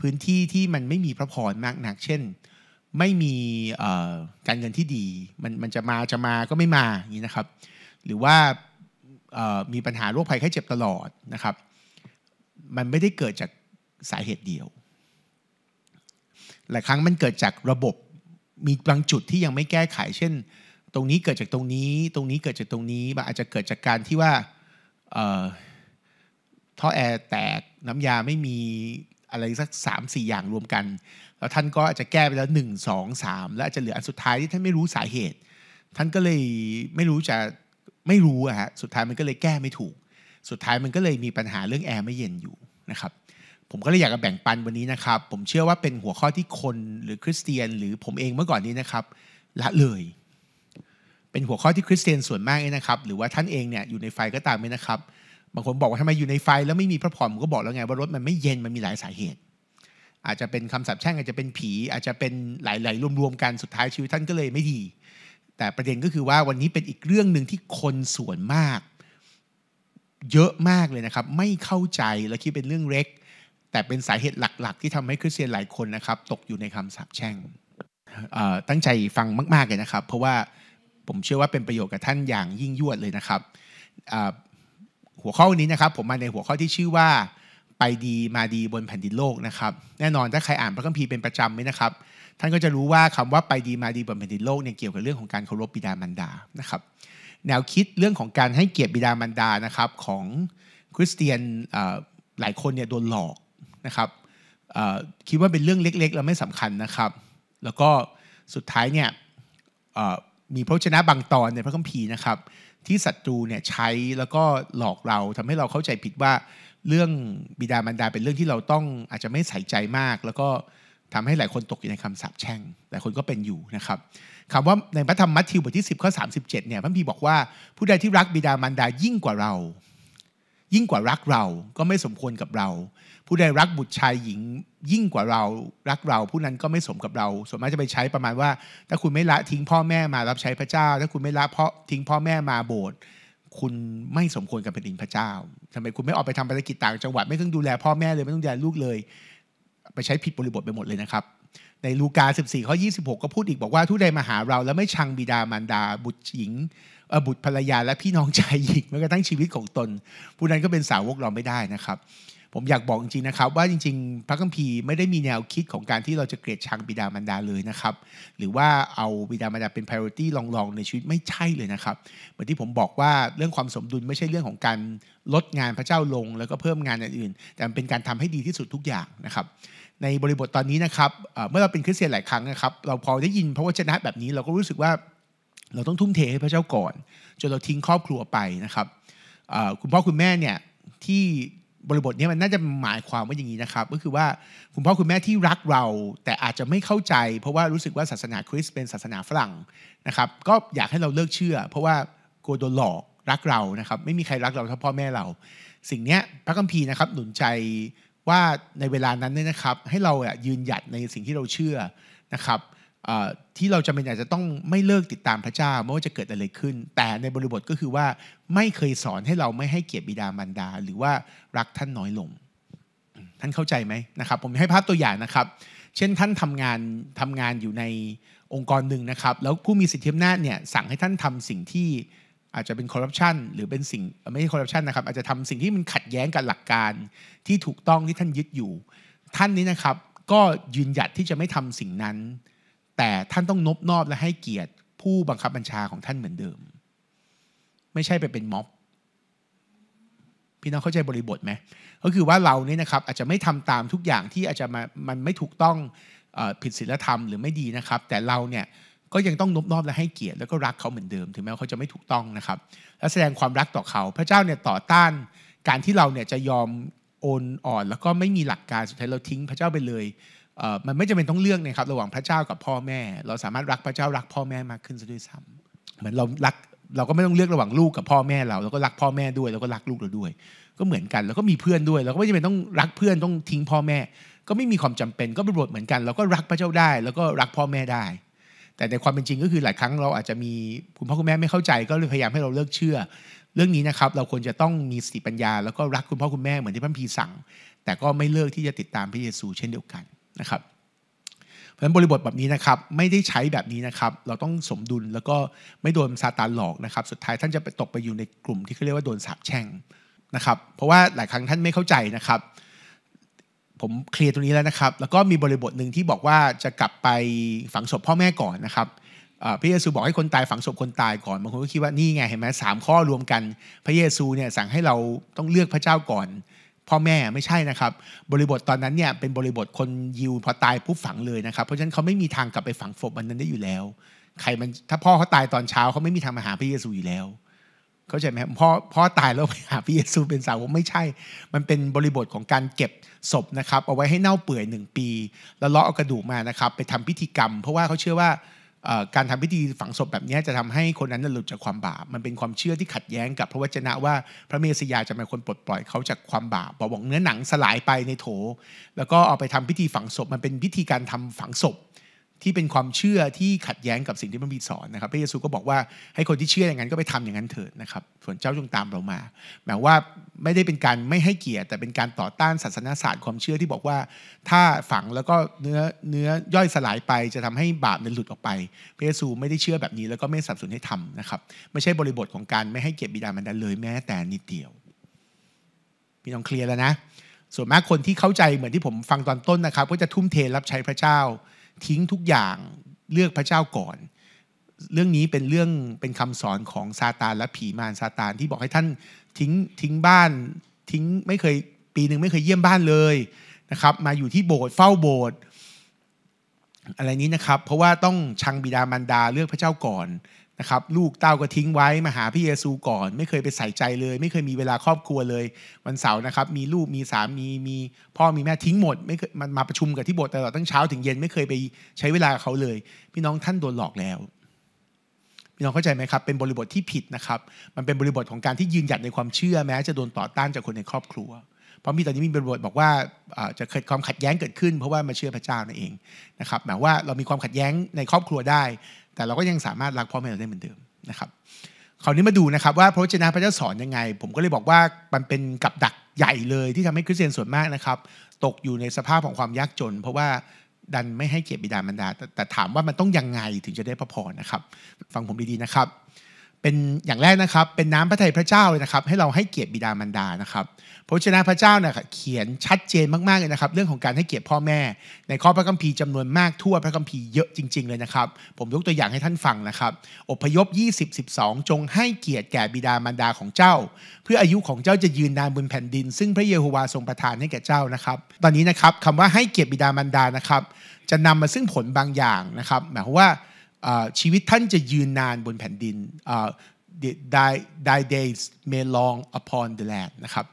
พื้นที่ที่มันไม่มีพระพรมากหนัก เช่น ไม่มีการเงินที่ดีมันมันจะมาจะมาก็ไม่มาอย่างนี้นะครับ หรือว่ามีปัญหาโรคภัยไข้เจ็บตลอดนะครับ มันไม่ได้เกิดจากสาเหตุเดียวหลายครั้งมันเกิดจากระบบมีบางจุดที่ยังไม่แก้ไขเช่น ตรงนี้เกิดจากตรงนี้ตรงนี้เกิดจากตรงนี้อาจจะเกิดจากการที่ว่าท่อแอร์แตกน้ำยาไม่มีอะไรสัก3 4 อย่างรวมกันแล้วท่านก็อาจจะแก้ไปแล้ว 1 2 3 แล้วอาจจะเหลืออันสุดท้ายที่ท่านไม่รู้สาเหตุ ท่านก็เลยไม่รู้จะไม่รู้อะฮะสุดท้ายมันก็เลยแก้ไม่ถูก สุดท้ายมันก็เลยมีปัญหาเรื่องแอร์ไม่เย็นอยู่นะครับผมก็เลยอยากจะแบ่งปันวันนี้นะครับ ผมเชื่อว่าเป็นหัวข้อที่คนหรือคริสเตียนหรือผมเองเมื่อก่อนนี้นะครับ ละเลย เป็นหัวข้อที่คริสเตียนส่วนมากเลยนะครับ หรือว่าท่านเองเนี่ยอยู่ในไฟก็ตามไหมนะครับบางคนบอกว่าทำไมอยู่ในไฟแล้วไม่มีพระพรผมก็บอกแล้วไงว่ารถมันไม่เย็นมันมีหลายสาเหตุ อาจจะเป็นคำสาปแช่งอาจจะเป็นผี อาจจะเป็นหลาย ๆรวมๆกันสุดท้ายชีวิตท่านก็เลยไม่ดี แต่ประเด็นก็คือว่าวันนี้เป็นอีกเรื่องหนึ่งที่คนส่วนมาก เยอะมากเลยนะครับ ไม่เข้าใจและคิดเป็นเรื่องเล็กแต่เป็นสาเหตุหลัก ๆ ที่ทำให้คริสเตียนหลายคนนะครับตกอยู่ในคํำสาปแช่ง ตั้งใจฟังมาก ๆเลยนะครับ เพราะว่าผมเชื่อว่าเป็นประโยชน์กับท่านอย่างยิ่งยวดเลยนะครับ หัวข้อนี้นะครับผมมาในหัวข้อที่ชื่อว่าไปดีมาดีบนแผ่นดินโลกนะครับ แน่นอนถ้าใครอ่านพระคัมภีร์เป็นประจำไหมนะครับท่านก็จะรู้ว่าคำว่าไปดีมาดีบนแผ่นดินโลกเนี่ยเกี่ยวกับเรื่องของการเคารพบิดามารดา นะครับแนวคิดเรื่องของการให้เกียรติบิดามารดานะครับของคริสเตียนหลายคนเนี่ยโดนหลอกนะครับคิดว่าเป็นเรื่องเล็กๆแล้วไม่สำคัญนะครับ แล้วก็สุดท้ายเนี่ยมีพระชนะบางตอนในพระคัมภีร์นะครับที่ศัตรูเนี่ยใช้แล้วก็หลอกเราทำให้เราเข้าใจผิดว่าเรื่องบิดามารดาเป็นเรื่องที่เราต้องอาจจะไม่ใส่ใจมาก แล้วก็ทำให้หลายคนตกอยู่ในคํำสาปแช่งหลายคนก็เป็นอยู่นะครับคำว่าในพระธรรมมัทธิวบทที่10ข้อสาเนี่ยพระพีบอกว่าผู้ใดที่รักบิดามารดายิ่งกว่าเรา ยิ่งกว่ารักเราก็ไม่สมควรกับเราผู้ใดรักบุตรชายหญิงยิ่งกว่าเรารักเราผู้นั้นก็ไม่สมกับเราส่วนมากจะไปใช้ประมาณว่า ถ้าคุณไม่ละทิ้งพ่อแม่มารับใช้พระเจ้าถ้าคุณไม่ละเพราะทิ้งพ่อแม่มาโบสถ์คุณไม่สมควรกับเป็นดินพระเจ้าทำไมคุณไม่ออกไปทำภารกิจต่างจังหวัด ไม่ต้องดูแลพ่อแม่เลย ไม่ต้องดูแลลูกเลย ไปใช้ผิดบริบทไปหมดเลยนะครับ ในลูกา14ข้อ26 ก็พูดอีกบอกว่าทุใดมาหาเรา แล้วไม่ชังบิดามารดา บุตรหญิงบุตรภรรยา และพี่น้องชายหญิงแม้กระทั่งชีวิตของตน ผู้นั้นก็เป็นสาวกเราไม่ได้นะครับผมอยากบอกจริงๆนะครับว่าจริงๆ พระคัมภีร์ไม่ได้มีแนวคิดของการที่เราจะเกลียดชังบิดามารดาเลยนะครับหรือว่าเอาบิดามารดาเป็น priority ลองๆในชีวิตไม่ใช่เลยนะครับเหมือนที่ผมบอกว่าเรื่องความสมดุลไม่ใช่เรื่องของการลดงานพระเจ้าลงแล้วก็เพิ่มงานอื่นๆแต่มันเป็นการทำให้ดีที่สุดทุกอย่างนะครับ ในบริบทตอนนี้นะครับเมื่อเราเป็นคริสเตียนหลายครั้งนะครับ เราพอได้ยินพระวจนะแบบนี้ เราก็รู้สึกว่า เราต้องทุ่มเทให้พระเจ้าก่อน จนเราทิ้งครอบครัวไปนะครับคุณพ่อคุณแม่เนี่ยที่บริบทนี้มันน่าจะหมายความว่าอย่างนี้นะครับ ก็คือว่าคุณพ่อคุณแม่ที่รักเรา แต่อาจจะไม่เข้าใจ เพราะว่ารู้สึกว่าศาสนาคริสต์เป็นศาสนาฝรั่งนะครับ ก็อยากให้เราเลิกเชื่อ เพราะว่ากลัวโดนหลอกรักเรานะครับ ไม่มีใครรักเราเท่าพ่อแม่เรา สิ่งนี้พระคัมภีร์นะครับหนุนใจว่าในเวลานั้นเนี่ยนะครับ ให้เราอะยืนหยัดในสิ่งที่เราเชื่อนะครับที่เราจำเป็นอาจจะต้องไม่เลิกติดตามพระเจ้าไม่ว่าจะเกิดอะไรขึ้น แต่ในบริบทก็คือว่าไม่เคยสอนให้เราไม่ให้เกียรติบิดามารดาหรือว่ารักท่านน้อยลง ท่านเข้าใจไหมนะครับ ผมให้ภาพตัวอย่างนะครับ เช่นท่านทำงานทำงานอยู่ในองค์กรหนึ่งนะครับ แล้วผู้มีสิทธิอำนาจเนี่ยสั่งให้ท่านทำสิ่งที่อาจจะเป็นคอร์รัปชันหรือเป็นสิ่งไม่ใช่คอร์รัปชันนะครับอาจจะทำสิ่งที่มันขัดแย้งกับหลักการที่ถูกต้องที่ท่านยึดอยู่ ท่านนี้นะครับก็ยืนหยัดที่จะไม่ทำสิ่งนั้นแต่ท่านต้องนบนอบและให้เกียรติ ผู้บังคับบัญชาของท่านเหมือนเดิม ไม่ใช่ไปเป็นม็อบพี่น้องเข้าใจบริบทไหมก็คือว่าเราเนี่ยนะครับอาจจะไม่ทำตามทุกอย่างที่อาจจะมามันไม่ถูกต้องผิดศีลธรรมหรือไม่ดีนะครับ แต่เราเนี่ยก็ยังต้องนบนอบและให้เกียรติแล้วก็รักเขาเหมือนเดิม ถึงแม้เขาจะไม่ถูกต้องนะครับ และแสดงความรักต่อเขา พระเจ้าเนี่ยต่อต้านการที่เราเนี่ยจะยอมโอนอ่อน แล้วก็ไม่มีหลักการสุดท้ายเราทิ้ง พระเจ้าไปเลยมันไม่จำเป็นต้องเลือกนะครับระหว่างพระเจ้ากับพ่อแม่ เราสามารถรักพระเจ้ารักพ่อแม่มากขึ้นซะด้วยซ้ำเหมือนเรารักเราก็ไม่ต้องเลือกระหว่างลูกกับพ่อแม่เราเราก็รักพ่อแม่ด้วยเราก็รักลูกเราด้วย ก็เหมือนกันเราก็มีเพื่อนด้วย เราก็ไม่จำเป็นต้องรักเพื่อนต้องทิ้งพ่อแม่ ก็ไม่มีความจำเป็นก็เป็นบทเหมือนกัน เราก็รักพระเจ้าได้แล้วก็รักพ่อแม่ได้ แต่ในความเป็นจริงก็คือหลายครั้งเราอาจจะมีคุณพ่อคุณแม่ไม่เข้าใจ ก็เลยพยายามให้เราเลิกเชื่อ เรื่องนี้นะครับเราควรจะต้องมีสติปัญญาแล้วก็รักคุณพ่อคุณแม่เหมือนที่พระพีสั่งแต่ก็ไม่เลิกที่จะติดตามพระเยซูเช่นเดียวกันะครับเพราะฉะนั้นบริบทแบบนี้นะครับไม่ได้ใช้แบบนี้นะครับเราต้องสมดุลแล้วก็ไม่โดนซาตานหลอกนะครับสุดท้ายท่านจะไปตกไปอยู่ในกลุ่มที่เขาเรียกว่าโดนสาปแช่งนะครับเพราะว่าหลายครั้งท่านไม่เข้าใจนะครับ ผมเคลียร์ตรงนี้แล้วนะครับแล้วก็มีบริบทหนึ่งที่บอกว่าจะกลับไปฝังศพพ่อแม่ก่อนนะครับพระเยซูบอกให้คนตายฝังศพคนตายก่อนบางคนก็คิดว่านี่ไงเห็นไหมสามข้อรวมกันพระเยซูเนี่ยสั่งให้เราต้องเลือกพระเจ้าก่อนพ่อแม่ไม่ใช่นะครับ บริบทตอนนั้นเนี่ย เป็นบริบทคนยิวพอตายปุ๊บฝังเลยนะครับ เพราะฉะนั้นเขาไม่มีทางกลับไปฝังศพมันนั้นได้อยู่แล้ว ใครมันถ้าพ่อเขาตายตอนเช้าเขาไม่มีทางมาหาพระเยซูอยู่แล้วเข้าใจไหมพ่อพ่อตายแล้วไปหาพระเยซูเป็นสาวกไม่ใช่ มันเป็นบริบทของการเก็บศพนะครับ เอาไว้ให้เน่าเปื่อยหนึ่งปี แล้วเลาะกระดูกมานะครับ ไปทำพิธีกรรมเพราะว่าเขาเชื่อว่าการทำพิธีฝังศพแบบนี้จะทำให้คนนั้นหลุดจากความบาป มันเป็นความเชื่อที่ขัดแย้งกับพระวจนะว่าพระเมสสยาจะเป็นคนปลดปล่อยเขาจากความบาปบอกว่าเนื้อหนังสลายไปในโถ แล้วก็เอาไปทำพิธีฝังศพ มันเป็นพิธีการทำฝังศพที่เป็นความเชื่อที่ขัดแย้งกับสิ่งที่พระบิดสอนนะครับ พระเยซูก็บอกว่าให้คนที่เชื่ออย่างนั้น ก็ไปทำอย่างนั้นเถิดนะครับ ส่วนเจ้าจงตามเรามาหมายว่าไม่ได้เป็นการไม่ให้เกียรติ แต่เป็นการต่อต้านศาสนาศาสตร์ความเชื่อที่บอกว่าถ้าฝังแล้วก็เนื้อเนื้อย่อยสลายไป จะทำให้บาปนั้นหลุดออกไป พระเยซูไม่ได้เชื่อแบบนี้ แล้วก็ไม่สับสนให้ทำนะครับ ไม่ใช่บริบทของการไม่ให้เกียรติบิดามารดาเลยแม้แต่นิดเดียวพี่น้องเคลียร์แล้วนะ ส่วนมากคนที่เข้าใจเหมือนที่ผมฟังตอนต้นนะครับ ก็จะทุ่มเทรับใช้พระเจ้าทิ้งทุกอย่างเลือกพระเจ้าก่อน เรื่องนี้เป็นเรื่องเป็นคำสอนของซาตานและผีมารซาตานที่บอกให้ท่าน ทิ้งทิ้งบ้านทิ้งไม่เคยปีหนึ่งไม่เคยเยี่ยมบ้านเลยนะครับ มาอยู่ที่โบสถ์เฝ้าโบสถ์อะไรนี้นะครับ เพราะว่าต้องชังบิดามารดาเลือกพระเจ้าก่อนะครับลูกเต้าก็ทิ้งไว้มาหาพี่เยซูก่อน ไม่เคยไปใส่ใจเลย ไม่เคยมีเวลาครอบครัวเลยวันเสาร์นะครับมีลูกมีสามีมีพ่อมีแม่ทิ้งหมดไม่เคยมันมาประชุมกับที่โบสถ์ตลอดตั้งเช้าถึงเย็น ไม่เคยไปใช้เวลาเขาเลยพี่น้องท่าน โดนหลอกแล้ว พี่น้องเข้าใจไหมครับ เป็นบริบทที่ผิดนะครับ มันเป็นบริบทของการที่ยืนหยัดในความเชื่อแม้ จะโดนต่อต้านจากคนในครอบครัว เพราะมีตอนนี้มีบริบทบอกว่าจะเกิดความขัดแย้งเกิดขึ้น เพราะว่ามาเชื่อพระเจ้านั่นเองนะครับ หมายว่าเรามีความขัดแย้งในครอบครัวได้แต่เราก็ยังสามารถรักพ่อแม่เราได้เหมือนเดิมนะครับคราวนี้มาดูนะครับ ว่าพระเจ้าพระเจ้าสอนยังไง ผมก็เลยบอกว่ามันเป็นกับดักใหญ่เลยที่ทำให้คริสเตียนส่วนมากนะครับ ตกอยู่ในสภาพของความยากจน เพราะว่าดันไม่ให้เกียรติบิดามารดา แต่ถามว่ามันต้องยังไงถึงจะได้พระพรนะครับ ฟังผมดีๆนะครับเป็นอย่างแรกนะครับเป็นน้ำพระทัยพระเจ้าเลยนะครับให้เราให้เกียรติบิดามารดานะครับพระชนะพระเจ้าเนี่ยเขียนชัดเจนมากๆเลยนะครับ เรื่องของการให้เกียรติพ่อแม่ ในข้อพระคัมภีร์จำนวนมากทั่วพระคัมภีร์เยอะจริงๆ เลยนะครับ ผมยกตัวอย่างให้ท่านฟังนะครับ อพยพ20 12จงให้เกียรติแก่บิดามารดาของเจ้า เพื่ออายุของเจ้าจะยืนนานบนแผ่นดิน ซึ่งพระเยโฮวาทรงประทานให้แก่เจ้านะครับ ตอนนี้นะครับคำว่าให้เกียรติบิดามารดานะครับจะนำมาซึ่งผลบางอย่างนะครับ หมายความว่าชีวิตท่านจะยืนนานบนแผ่นดิน thy ด h y days may long upon the land นะครับ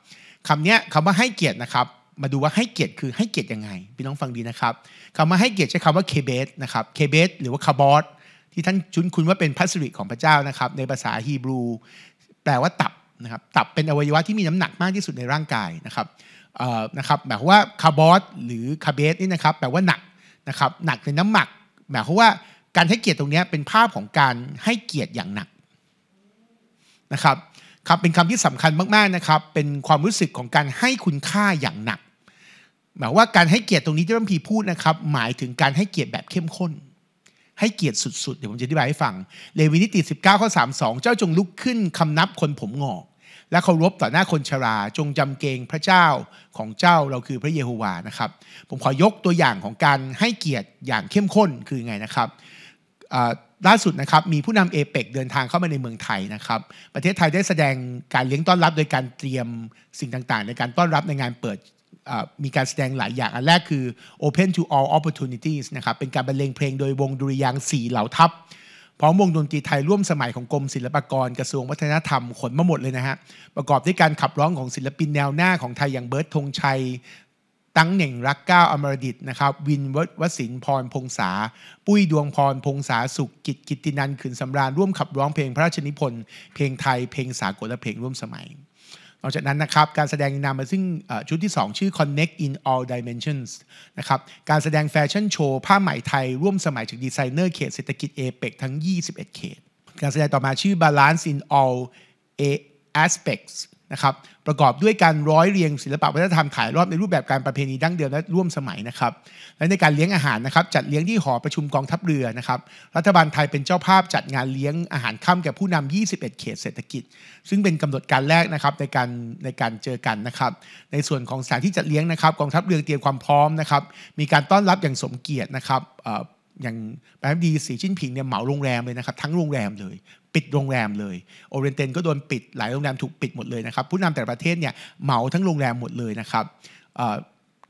คำนี้คำว่าให้เกียรตินะครับมาดูว่าให้เกียรติคือให้เกียรติยังไงพี่น้องฟังดีนะครับคำว่าให้เกียรติใช้คำว่าเคเบสนะครับเคเบสหรือว่าคาบอสที่ท่านชุนคุณว่าเป็นพัสดุของพระเจ้านะครับในภาษาฮีบรู แปลว่าตับนะครับ ตับเป็นอวัยวะที่มีน้ำหนักมากที่สุดในร่างกายนะครับนะครับหมายความว่าคาบอสหรือคาเบสนี่นะครับแปลว่าหนักนะครับหนักในน้ำหมักหมายความว่าการให้เกียรติตรงนี้เป็นภาพของการให้เกียรติอย่างหนักนะครับ ครับเป็นคำที่สำคัญมากๆนะครับ เป็นความรู้สึกของการให้คุณค่าอย่างหนักหมายว่าการให้เกียรติตรงนี้ที่พระพีพูดนะครับ หมายถึงการให้เกียรติแบบเข้มข้น ให้เกียรติสุดๆ เดี๋ยวผมจะอธิบายให้ฟังเลวีนิติ19ข้อ32 เจ้าจงลุกขึ้นคำนับคนผมงอกและเคารพต่อหน้าคนชราจงจำเกรงพระเจ้าของเจ้าเราคือพระเยโฮวานะครับ ผมขอยกตัวอย่างของการให้เกียรติอย่างเข้มข้นคือไงนะครับล่าสุดนะครับมีผู้นำเอเปกเดินทางเข้ามาในเมืองไทยนะครับประเทศไทยได้แสดงการเลี้ยงต้อนรับโดยการเตรียมสิ่งต่างๆ ในการต้อนรับในงานเปิดมีการแสดงหลายอย่างอันแรกคือ Open to all opportunities นะครับเป็นการบรรเลงเพลงโดยวงดุริยางสี่เหล่าทัพ พร้อมวงดนตรีไทยร่วมสมัยของกรมศิลปากรกระทรวงวัฒนธรรมขนมาหมดเลยนะฮะประกอบด้วยการขับร้องของศิลปินแนวหน้าของไทยอย่างเบิร์ตธงชัยั้งเหน่งรักก้าอมรดิตนะครับวินวัวสินพร พงษา ปุ้ยดวงพร พงษาสุขกิจกิตินันขืน สำราญร่วมขับร้องเพลงพระราชนิพนธ์เพลงไทย เพลง สากลและเพลงร่วมสมัยนอกจากนั้นนะครับการแสดงนำมาซึ่งชุดที่ 2 ชื่อ Connect in All Dimensions นะครับการแสดงแฟชั่นโชว์ ผ้าไหมไทยร่วมสมัยจากดีไซเนอร์เขตเศรษฐกิจเอเปกทั้ง21เขตการแสดงต่อมาชื่อ Balance in All Aspects นะครับประกอบด้วยการร้อยเรียงศิลปะวัฒนธรรมขายรอบในรูปแบบการประเพณีดั้งเดิมและร่วมสมัยนะครับ และในการเลี้ยงอาหารนะครับจัดเลี้ยงที่หอประชุมกองทัพเรือนะครับรัฐบาลไทยเป็นเจ้าภาพจัดงานเลี้ยงอาหารค่ำแก่ผู้นำ 21 เขต เศรษฐกิจ ซึ่งเป็นกำหนดการแรกนะครับในการในการเจอกันนะครับ ในส่วนของสถานที่จัดเลี้ยงนะครับกองทัพเรือเตรียมความพร้อมนะครับมีการต้อนรับอย่างสมเกียรตินะครับอย่างปบบดี สีชิ้นผิงเนี่ยเหมาโรงแรมเลยนะครับทั้งโรงแรมเลยปิดโรงแรมเลยโอเรนเตนก็โดนปิดหลายโรงแรมถูกปิดหมดเลยนะครับ ผู้นำแต่ประเทศเนี่ยเหมาทั้งโรงแรมหมดเลยนะครับ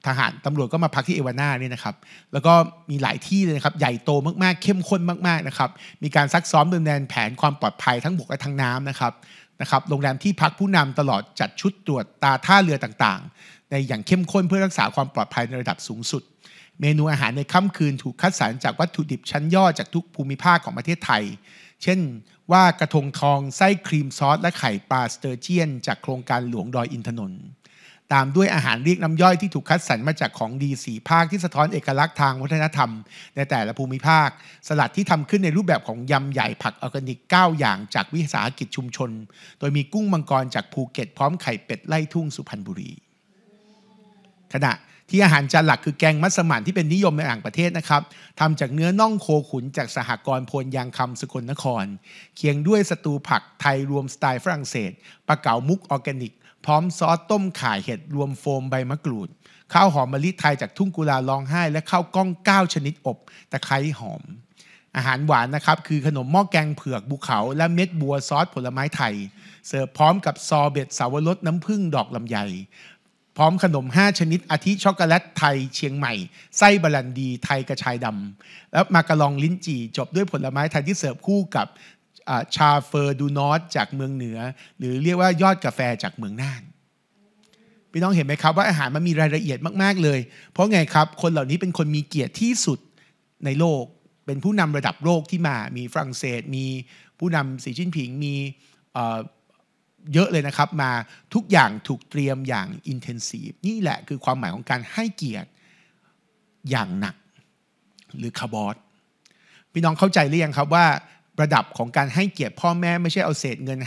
ทหารตำรวจก็มาพักที่เอวาน่าเนี่ยนะครับแล้วก็มีหลายที่เลยนะครับใหญ่โตมากๆ เข้มข้นมากๆนะครับมีการซักซ้อมดำเนินแผนความปลอดภัยทั้งบกและทั้งน้ำนะครับนะครับโรงแรมที่พักผู้นำตลอดจัดชุดตรวจตาท่าเรือต่างๆในอย่างเข้มข้นเพื่อรักษาความปลอดภัยในระดับสูงสุดเมนูอาหารในค่ำคืนถูกคัดสรรจากวัตถุดิบชั้นยอดจากทุกภูมิภาคของประเทศไทย เช่น ว่ากระทงทองไส้ครีมซอส และไข่ปลาสเตอร์เจียน จากโครงการหลวงดอยอินทนนท์ ตามด้วยอาหารเรียกน้ำย่อยที่ถูกคัดสรรมาจากของดีสีภาคที่สะท้อนเอกลักษณ์ทางวัฒนธรรม ในแต่ละภูมิภาค สลัดที่ทำขึ้นในรูปแบบของยำใหญ่ผักออร์แกนิก9อย่างจากวิสาหกิจชุมชน โดยมีกุ้งมังกรจากภูเก็ตพร้อมไข่เป็ดไล่ทุ่งสุพรรณบุรี ขณะที่อาหารจานหลักคือแกงมัสมั่นที่เป็นนิยมในต่างประเทศนะครับ ทำจากเนื้อน่องโคขุนจากสหกรณ์พลยางคำสกลนคร เคียงด้วยสตูผักไทยรวมสไตล์ฝรั่งเศส ปลาเก๋ามุกออร์แกนิก พร้อมซอสต้มข่ายเห็ดรวมโฟมใบมะกรูด ข้าวหอมมะลิไทยจากทุ่งกุลาลองไห้ และข้าวกล้อง9ชนิดอบตะไคร้หอม อาหารหวานนะครับคือขนมหม้อแกงเผือกบุเขาและเม็ดบัวซอสผลไม้ไทย เสิร์ฟพร้อมกับซอเบ็ดสาวรสน้ำผึ้งดอกลำไยพร้อมขนม 5 ชนิดอาทิช็อกโกแลตไทยเชียงใหม่ ไส้บรันดีไทยกระชายดำแล้วมากระลองลิ้นจี่จบด้วยผลไม้ไทยที่เสิร์ฟคู่กับชาเฟอร์ดูนอตจากเมืองเหนือ หรือเรียกว่ายอดกาแฟจากเมืองน่านพี่น้องเห็นไหมครับว่าอาหารมันมีรายละเอียดมาก ๆเลย เพราะไงครับคนเหล่านี้เป็นคนมีเกียรติที่สุดในโลกเป็นผู้นำระดับโลกที่มามีฝรั่งเศสมีผู้นำสีชิ้นผิงมีเยอะเลยนะครับมาทุกอย่างถูกเตรียมอย่างอินเทนซีฟนี่แหละคือความหมายของการให้เกียรติอย่างหนัก หรือคาบอสพี่น้องเข้าใจหรือยังครับว่า ระดับของการให้เกียรติพ่อแม่ ไม่ใช่เอาเศษเงิน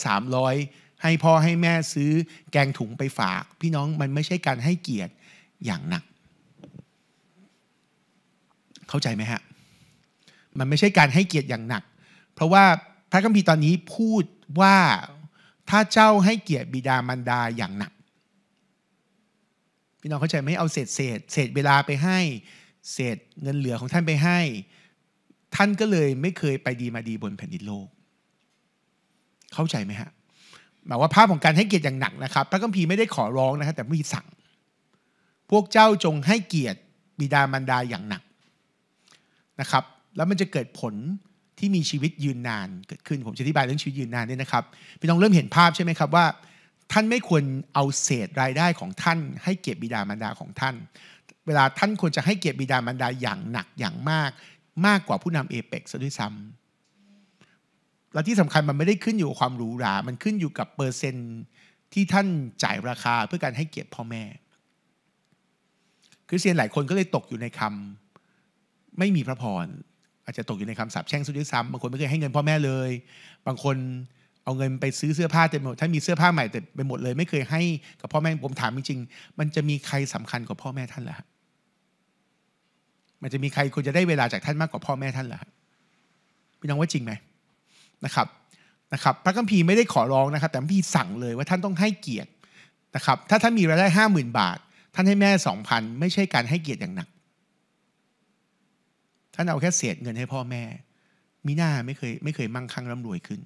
500 300 ให้พ่อให้แม่ซื้อ แกงถุงไปฝาก พี่น้องมันไม่ใช่การให้เกียรติอย่างหนัก เข้าใจไหมฮะ มันไม่ใช่การให้เกียรติอย่างหนัก เพราะว่าพระคัมภีร์ตอนนี้พูดว่าถ้าเจ้าให้เกียรติบิดามารดาอย่างหนักพี่น้องเข้าใจไหมเอาเศษเศษ เศษเวลาไปให้ เศษเงินเหลือของท่านไปให้ ท่านก็เลยไม่เคยไปดีมาดีบนแผ่นดินโลก เข้าใจไหมฮะหมายว่าภาพของการให้เกียรติอย่างหนักนะครับพระคัมภีร์ไม่ได้ขอร้องนะครับแต่ไม่สั่ง พวกเจ้าจงให้เกียรติบิดามารดาอย่างหนักนะครับ แล้วมันจะเกิดผลที่มีชีวิตยืนนานเกิดขึ้นผมจะอธิบายเรื่องชีวิตยืนนานเนี่ยนะครับพี่น้องเริ่มเห็นภาพใช่ไหมครับว่า ท่านไม่ควรเอาเศษรายได้ของท่าน ให้เกียรติบิดามารดาของท่าน เวลาท่านควรจะให้เกียรติบิดามารดาอย่างหนักอย่างมากมากกว่าผู้นำเอเปกซะด้วยซ้ำ และที่สำคัญมันไม่ได้ขึ้นอยู่กับความหรูหรา มันขึ้นอยู่กับเปอร์เซ็นต์ที่ท่านจ่ายราคาเพื่อการให้เกียรติพ่อแม่ คริสเตียนหลายคนก็เลยตกอยู่ในคำไม่มีพระพรอาจจะตกอยู่ในคำสาปแช่งสุดย้วยซ้ำบางคนไม่เคยให้เงินพ่อแม่เลย บางคนเอาเงินไปซื้อเสื้อผ้าเต็มหมด ถ้ามีเสื้อผ้าใหม่เต็มไปหมดเลยไม่เคยให้กับพ่อแม่ ผมถามจริงๆมันจะมีใครสำคัญกว่าพ่อแม่ท่านล่ะ มันจะมีใครควรจะได้เวลาจากท่านมากกว่าพ่อแม่ท่านล่ะพี่น้องว่าจริงไหมนะครับ นะครับ พระคัมภีร์ไม่ได้ขอร้องนะครับ แต่พี่สั่งเลยว่าท่านต้องให้เกียรตินะครับ ถ้าท่านมีรายได้ห้าหมื่นบาท ท่านให้แม่สองพันไม่ใช่การให้เกียรติอย่างหนักท่านเอาแค่เศษเงินให้พ่อแม่ มีหน้า ไม่เคย ไม่เคยมั่งคั่งร่ำรวยขึ้น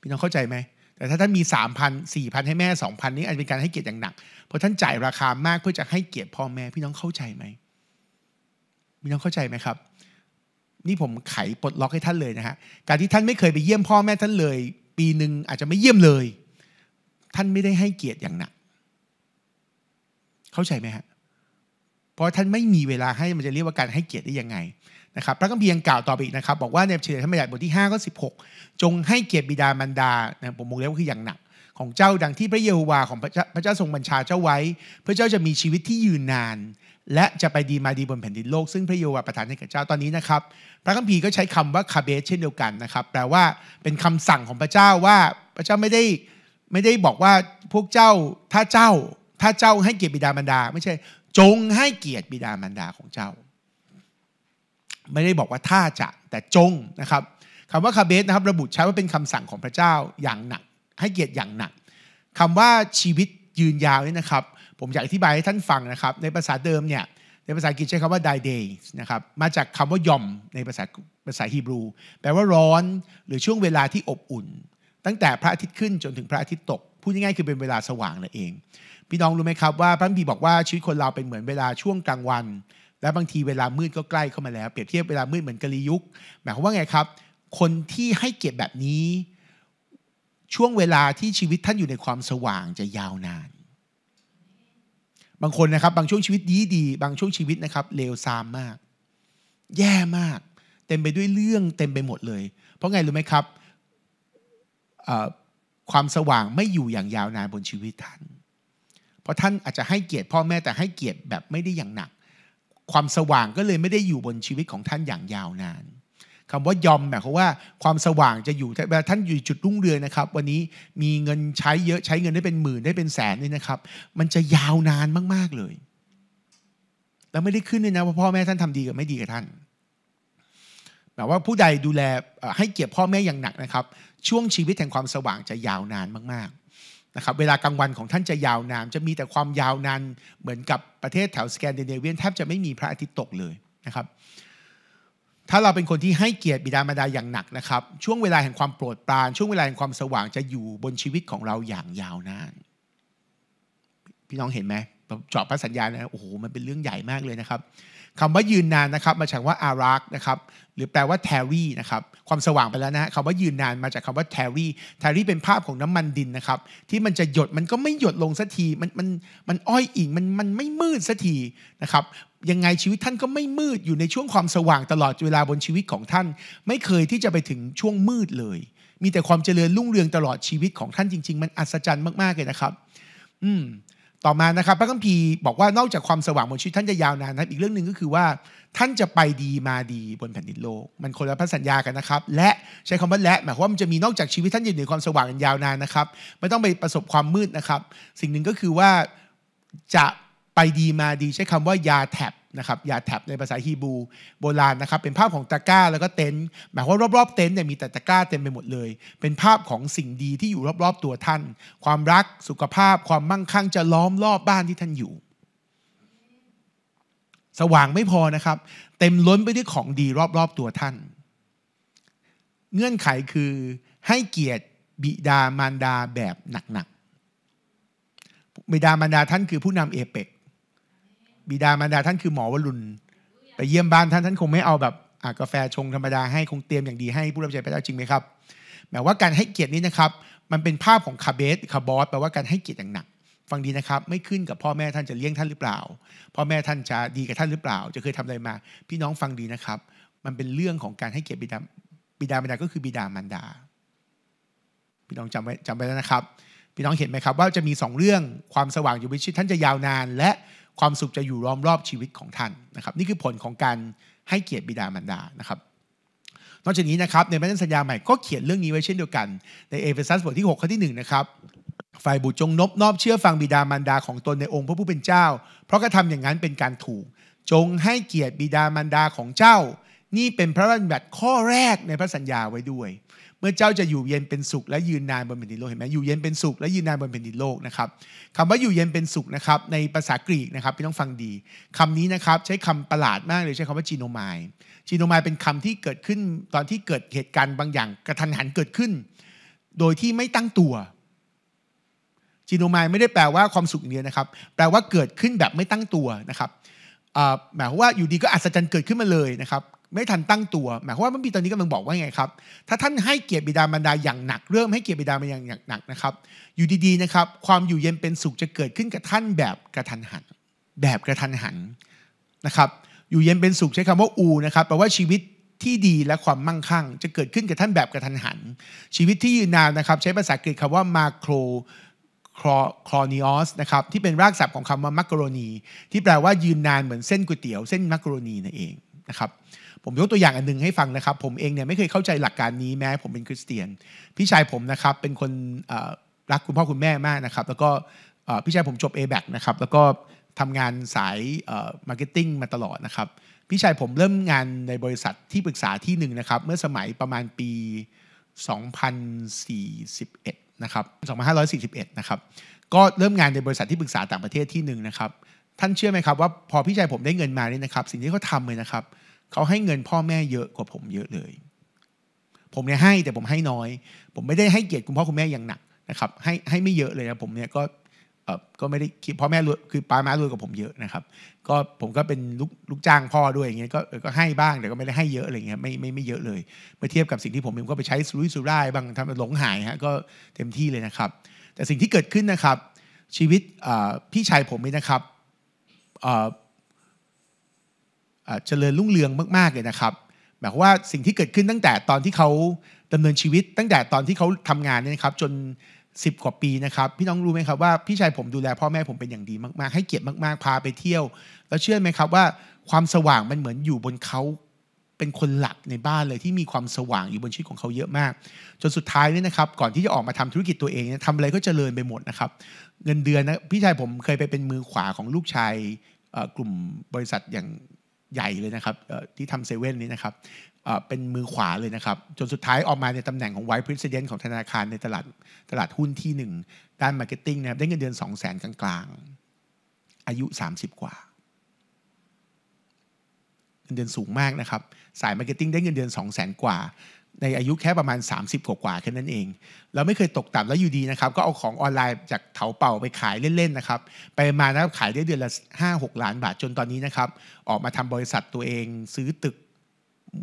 พี่น้องเข้าใจไหม แต่ถ้าท่านมีสามพันสี่พันให้แม่สองพันนี้อาจเป็นการให้เกียรติอย่างหนักเพราะท่านจ่ายราคามากเพื่อจะให้เกียรติพ่อแม่ พี่น้องเข้าใจไหมพี่น้องเข้าใจไหมครับ นี่ผมไขปลดล็อกให้ท่านเลยนะฮะการที่ท่านไม่เคยไปเยี่ยมพ่อแม่ท่านเลย ปีหนึ่งอาจจะไม่เยี่ยมเลย ท่านไม่ได้ให้เกียรติอย่างหนักเข้าใจไหมฮะเพราะท่านไม่มีเวลาให้มันจะเรียกว่า การให้เกียรติได้ยังไงนะครับพระคัมภีร์ยังกล่าวต่อไปอีกนะครับบอกว่าในเฉลยธรรมบัญญัติบทที่5้าก็สิจงให้เกียรติบิดามารดาผมมองแล้ว่าคืออย่างหนัก ของเจ้าดังที่พระเยโฮวาของพระเจ้าพระเจ้าทรงบัญชาเจ้าไว้เพื่อเจ้าจะมีชีวิตที่ยืนนาน และจะไปดีมาดีบนแผ่นดินโลกซึ่งพระเยโฮวาประทานให้กับเจ้าตอนนี้นะครับพระคัมภีร์ก็ใช้คำว่าคาเบสเช่นเดียวกันนะครับแปลว่าเป็นคำสั่งของพระเจ้าว่าพระเจ้าไม่ได้ไม่ได้บอกว่าพวกเจ้าถ้าเจ้า ถ้าเจ้าให้เกียรติบิดามารดาไม่ใช่จงให้เกียรติบิดามารดาของเจ้า ไม่ได้บอกว่าถ้าจะแต่จงนะครับคำว่าคาเบสนะครับระบุใช้ว่าเป็นคำสั่งของพระเจ้าอย่างหนัก ให้เกียรติอย่างหนัก คำว่าชีวิตยืนยาวนี่นะครับ ผมอยากอธิบายให้ท่านฟังนะครับในภาษาเดิมเนี่ยในภาษาอังกฤษใช้คำว่า die d a y นะครับมาจากคำว่ายอมในภาษาภาษาฮีบรู แปลว่าร้อน หรือช่วงเวลาที่อบอุ่น ตั้งแต่พระอาทิตย์ขึ้นจนถึงพระอาทิตย์ตกพูดง่ายๆคือเป็นเวลาสว่างนั่นเองพี่น้องรู้ไหมครับว่าพระบีบอกว่าชีวิตคนเราเป็นเหมือนเวลาช่วงกลางวันและบางทีเวลามืดก็ใกล้เข้ามาแล้วเปรียบเทียบเวลามืดเหมือนกะลียุคหมายความว่าไงครับ คนที่ให้เกียรติแบบนี้ ช่วงเวลาที่ชีวิตท่านอยู่ในความสว่างจะยาวนาน บางคนนะครับ บางช่วงชีวิตดีดี บางช่วงชีวิตนะครับเลวซามมาก แย่มาก เต็มไปด้วยเรื่อง เต็มไปหมดเลย เพราะไงรู้ไหมครับความสว่างไม่อยู่อย่างยาวนานบนชีวิตท่านราะท่านอาจจะให้เกียรติพ่อแม่แต่ให้เกียรติแบบไม่ได้อย่างหนัก ความสว่างก็เลยไม่ได้อยู่บนชีวิตของท่านอย่างยาวนานคำว่ายอมหมายความว่าความสว่างจะอยู่แต่ท่านอยู่จุดรุ่งเรืองนะครับ วันนี้มีเงินใช้เยอะใช้เงินได้เป็นหมื่นได้เป็นแสนเ่ยนะครับ มันจะยาวนานมากๆเลยแล้วไม่ได้ขึ้นเลยนะ ว่าพ่อแม่ท่านทำดีกับไม่ดีกับท่านหมายว่าผู้ใดดูแลให้เกียรติพ่อแม่อย่างหนักนะครับ ช่วงชีวิตแห่งความสว่างจะยาวนานมากะครับเวลากลางวันของท่านจะยาวนานจะมีแต่ความยาวนานเหมือนกับประเทศแถวสแกนดิเนเวียนแทบจะไม่มีพระอาทิตย์ตกเลยนะครับ ถ้าเราเป็นคนที่ให้เกียรติบิดามารดาอย่างหนักนะครับ ช่วงเวลาแห่งความโปรดปรานช่วงเวลาแห่งความสว่างจะอยู่บนชีวิตของเราอย่างยาวนาน พี่น้องเห็นไหมจอบพระสัญญานะโอ้โหมันเป็นเรื่องใหญ่มากเลยนะครับคำว่ายืนนานนะครับมาจากว่าอารักนะครับหรือแปลว่าแทวีนะครับ ความสว่างไปแล้วนะฮะคำว่ายืนนานมาจากคำว่าแทวีแทวีเป็นภาพของน้ำมันดินนะครับ ที่มันจะหยดมันก็ไม่หยดลงสักทีมันมันมันอ้อยอิงมันมันไม่มืดสักทีนะครับยังไงชีวิตท่านก็ไม่มืดอยู่ในช่วงความสว่างตลอดเวลาบนชีวิตของท่าน ไม่เคยที่จะไปถึงช่วงมืดเลย มีแต่ความเจริญรุ่งเรืองตลอดชีวิตของท่านจริงๆมันอัศจรรย์มากๆเลยนะครับ อืมต่อมานะครับพระคัมภีร์บอกว่านอกจากความสว่างบนชีวิตท่านจะยาวนานนะครับอีกเรื่องหนึ่งก็คือว่าท่านจะไปดีมาดีบนแผ่นดินโลก มันคนละพันสัญญากันนะครับและใช้คำว่าและหมายความว่ามันจะมีนอกจากชีวิตท่านอยู่ในความสว่างยาวนานนะครับ ไม่ต้องไปประสบความมืดนะครับ สิ่งหนึ่งก็คือว่าจะไปดีมาดี ใช้คำว่ายาแท็บนะครับยาแท็บในภาษาฮีบูโบราณนะครับเป็นภาพของตะกร้าแล้วก็เต็นท์หมายความว่ารอบๆเต็นท์เนี่ยมีแต่ตะกร้าเต็มไปหมดเลย เป็นภาพของสิ่งดีที่อยู่รอบ ๆตัวท่าน ความรักสุขภาพความมั่งคั่งจะล้อมรอบบ้านที่ท่านอยู่ สว่างไม่พอนะครับ เต็มล้นไปด้วยของดีรอบๆตัวท่าน เงื่อนไขคือให้เกียรติบิดามารดาแบบหนักๆบิดามารดาท่านคือผู้นำเอเปกบิดามารดาท่านคือหมอวรุณไปเยี่ยมบ้านท่านท่านคงไม่เอาแบบกาแฟชงธรรมดาให้คงเตรียมอย่างดีให้ผู้รับใช้พระเจ้าจริงไหมครับ หมายว่าการให้เกียรตินี้นะครับ มันเป็นภาพของคาเบสคาบอสแปลว่าการให้เกียรติอย่างหนัก ฟังดีนะครับ ไม่ขึ้นกับพ่อแม่ท่านจะเลี้ยงท่านหรือเปล่าพ่อแม่ท่านจะดีกับท่านหรือเปล่า จะเคยทำอะไรมา พี่น้องฟังดีนะครับ มันเป็นเรื่องของการให้เกียรติบิดาบิดามารดาก็คือบิดามารดาพี่น้องจำไว้จำไว้แล้วนะครับพี่น้องเห็นไหมครับว่าจะมีสองเรื่องความสว่างอยู่ในชีวิตท่านจะยาวนานและความสุขจะอยู่ล้อมรอบชีวิตของท่านนะครับ นี่คือผลของการให้เกียรติบิดามารดา นะครับนอกจากนี้นะครับในพระสัญญาใหม่ก็เขียนเรื่องนี้ไว้เช่นเดียวกัน ในเอเฟซัสบทที่6ข้อที่1นะครับฝ่ายบุตรจงนบนอบเชื่อฟังบิดามารดาของตนในองค์พระผู้เป็นเจ้า เพราะกระทำอย่างนั้นเป็นการถูก จงให้เกียรติบิดามารดาของเจ้า นี่เป็นพระบัญญัติข้อแรกในพระสัญญาไว้ด้วยเมื่อเจ้าจะอยู่เย็นเป็นสุขและยืนนานบนแผ่นดินโลกเห็นไหมอยู่เย็นเป็นสุขและยืนนานบนแผ่นดินโลกนะครับคำว่าอยู่เย็นเป็นสุขนะครับในภาษากรีกนะครับพี่ต้องฟังดี คำนี้นะครับ ใช้คำประหลาดมากเลยใช้คำว่าจีโนมายจีโนมายเป็นคำที่เกิดขึ้นตอนที่เกิดเหตุการณ์บางอย่างกระทันหันเกิดขึ้น โดยที่ไม่ตั้งตัวจีโนมายไม่ได้แปลว่าความสุขเดียวนะครับ แปลว่าเกิดขึ้นแบบไม่ตั้งตัวนะครับหมายความว่าอยู่ดีก็อัศจรรย์เกิดขึ้นมาเลยนะครับไม่ทันตั้งตัว หมายความว่าพระบีตอนนี้กำลังบอกว่าไงครับถ้าท่านให้เกียรติบิดามารดาอย่างหนักเริ่มให้เกียรติบิดามารดาอย่างหนักนะครับอยู่ดีๆนะครับความอยู่เย็นเป็นสุขจะเกิดขึ้นกับท่านแบบกระทันหัน แบบกระทันหันนะครับอยู่เย็นเป็นสุขใช้คำว่าอูนะครับแปลว่าชีวิตที่ดีและความมั่งคั่ง จะเกิดขึ้นกับท่านแบบกระทันหัน ชีวิตที่ยืนนานนะครับใช้ภาษากรีกคำว่ามาโครคลอนิออสนะครับที่เป็นรากศัพท์ของคำว่ามักโรนีที่แปลว่ายืนนานเหมือนเส้นก๋วยเตี๋ยวเส้นมักโรนีนั่นเองนะครับผมยกตัวอย่างอันนึงให้ฟังนะครับ ผมเองเนี่ยไม่เคยเข้าใจหลักการนี้แม้ผมเป็นคริสเตียน พี่ชายผมนะครับเป็นคนรักคุณพ่อคุณแม่มากนะครับ แล้วก็พี่ชายผมจบ a b a c นะครับแล้วก็ทำงานสายมาร์เก็ตติ้งมาตลอดนะครับพี่ชายผมเริ่มงานในบริษัทที่ปรึกษาที่หนึ่งนะครับเมื่อสมัยประมาณปี 2041นะครับ2541นะครับก็เริ่มงานในบริษัทที่ปรึกษาต่างประเทศที่หนึ่งนะครับท่านเชื่อไหมครับ ว่าพอพี่ชายผมได้เงินมาเนี่ยนะครับ สิ่งที่เขาทำเลยนะครับเเขาให้เงินพ่อแม่เยอะกว่าผมเยอะเลย ผมเนี่ยให้แต่ผมให้น้อย ผมไม่ได้ให้เกียรติคุณพ่อคุณแม่อย่างหนักนะครับ ให้ให้ไม่เยอะเลยนะผมเนี่ยก็ก็ไม่ได้คิดพ่อแม่รวยคือป้าม่รวยกว่าผมเยอะนะครับ ก็ผมก็เป็นลูกลูกจ้างพ่อด้วยอย่างเงี้ยก็ก็ให้บ้างแต่ก็ไม่ได้ให้เยอะอะไรเงี้ยไม่ไม่ไม่เยอะเลย เมื่อเทียบกับสิ่งที่ผมเองก็ไปใช้สุรุ่ยสุร่ายบางทำหลงหายฮะก็เต็มที่เลยนะครับ แต่สิ่งที่เกิดขึ้นนะครับ ชีวิตพี่ชายผมนี่นะครับเจริญรุ่งเรืองมากๆเลยนะครับ หมายความว่าสิ่งที่เกิดขึ้นตั้งแต่ตอนที่เขาดำเนินชีวิต ตั้งแต่ตอนที่เขาทำงานเนี่ยนะครับจน 10 กว่าปีนะครับ พี่น้องรู้ไหมครับว่าพี่ชายผมดูแลพ่อแม่ผมเป็นอย่างดีมาก ๆ ให้เกียรติมาก ๆ พาไปเที่ยว แล้วเชื่อไหมครับว่า ความสว่างมันเหมือนอยู่บนเขาเป็นคนหลักในบ้านเลยที่มีความสว่างอยู่บนชีวิตของเขาเยอะมาก จนสุดท้ายเนี่ยนะครับ ก่อนที่จะออกมาทำธุรกิจตัวเองเนี่ยทำอะไรก็เจริญไปหมดนะครับเงินเดือนนะพี่ชายผมเคยไปเป็นมือขวาของลูกชายกลุ่มบริษัทอย่างใหญ่เลยนะครับที่ทำเซเว่นนี้นะครับเป็นมือขวาเลยนะครับ จนสุดท้ายออกมาในตำแหน่งของไวท์พรีเซนต์ของธนาคารในตลาดตลาดหุ้นที่ 1 ด้านมาร์เก็ตติ้งนะครับได้เงินเดือน 2 0 0แสนกลางๆอายุ 30 กว่า เงินเดือนสูงมากนะครับ สายมาร์เก็ตติ้งได้เงินเดือน 2 0 0แสนกว่าในอายุแค่ประมาณ 30 กว่าาแค่นั้นเอง เราไม่เคยตกต่ำแล้วอยู่ดีนะครับก็เอาของออนไลน์จากเถาเป่าไปขายเล่นๆนะครับไปมานะขายได้เดือนละ 5-6 ล้านบาทจนตอนนี้นะครับออกมาทำบริษัทตัวเองซื้อตึก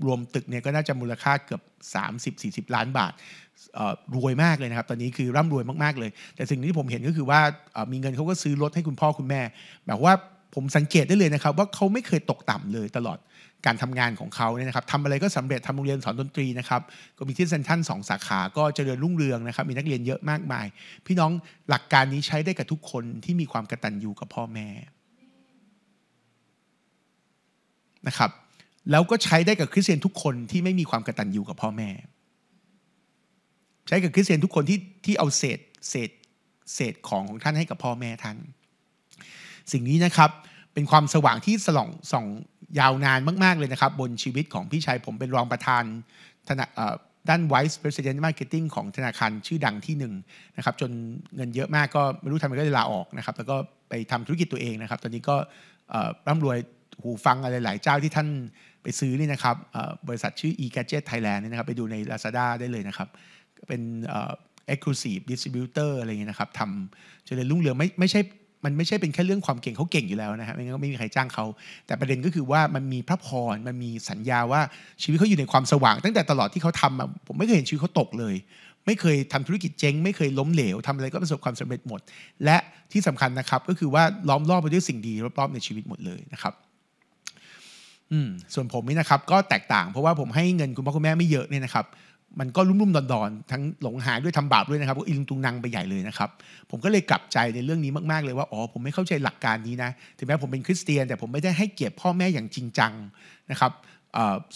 รวมตึกเนี่ยก็น่าจะมูลค่าเกือบ30-40 ล้านบาทรวยมากเลยนะครับ ตอนนี้คือร่ำรวยมากๆเลย แต่สิ่งที่ผมเห็นก็คือว่ามีเงินเขาก็ซื้อรถให้คุณพ่อคุณแม่ แบบว่าผมสังเกตได้เลยนะครับว่าเขาไม่เคยตกต่ำเลยตลอดการทำงานของเขาเนี่ยนะครับทำอะไรก็สำเร็จทำโรงเรียนสอนดนตรีนะครับก็มีที่เซนทันสองสาขา ก็เจริญรุ่งเรืองนะครับมีนักเรียนเยอะมากมาย พี่น้องหลักการนี้ใช้ได้กับทุกคนที่มีความกระตันอยู่กับพ่อแม่นะครับแล้วก็ใช้ได้กับคริสเตียนทุกคนที่ไม่มีความกระตันอยู่กับพ่อแม่ ใช้กับคริสเตียนทุกคนที่ที่เอาเศษ เศษ เศษของของท่านให้กับพ่อแม่ท่าน สิ่งนี้นะครับ เป็นความสว่างที่สล่องส่องยาวนานมากๆ เลยนะครับ บนชีวิตของพี่ชายผมเป็นรองประธานธนาด้าน Vice President Marketing ของธนาคาร ชื่อดังที่หนึ่งนะครับ จนเงินเยอะมากก็ไม่รู้ทำไมก็เลยลาออกนะครับ แล้วก็ไปทำธุรกิจตัวเองนะครับ ตอนนี้ก็ร่ำรวยหูฟังอะไรหลายเจ้าที่ท่านไปซื้อนี่นะครับบริษัทชื่อ e-gadget Thailand นี่นะครับไปดูใน Lazada ได้เลยนะครับ เป็น exclusive distributor อะไรเงี้ยนะครับทำจนเลยรุ่งเรืองไม่ไม่ใช่มันไม่ใช่เป็นแค่เรื่องความเก่งเขาเก่งอยู่แล้วนะฮะไม่งั้นก็ไม่มีใครจ้างเขาแต่ประเด็นก็คือว่ามันมีพระพร มันมีสัญญาว่าชีวิตเขาอยู่ในความสว่าง ตั้งแต่ตลอดที่เขาทำผมไม่เคยเห็นชีวิตเขาตกเลย ไม่เคยทำธุรกิจเจ๊งไม่เคยล้มเหลว ทำอะไรก็ประสบความสำเร็จหมด และที่สำคัญนะครับ ก็คือว่าล้อมรอบไปด้วยสิ่งดีรอบๆในชีวิตหมดเลยนะครับ อืมส่วนผมนี่นะครับ ก็แตกต่าง เพราะว่าผมให้เงินคุณพ่อคุณแม่ไม่เยอะเนี่ยนะครับมันก็รุ่มๆดอนๆทั้งหลงหายด้วยทำบาปด้วยนะครับก็อิลุงตุงนางไปใหญ่เลยนะครับ ผมก็เลยกลับใจในเรื่องนี้มากๆเลยว่าอ๋อผมไม่เข้าใจหลักการนี้นะถึงแม้ผมเป็นคริสเตียน แต่ผมไม่ได้ให้เกียรติพ่อแม่อย่างจริงจังนะครับ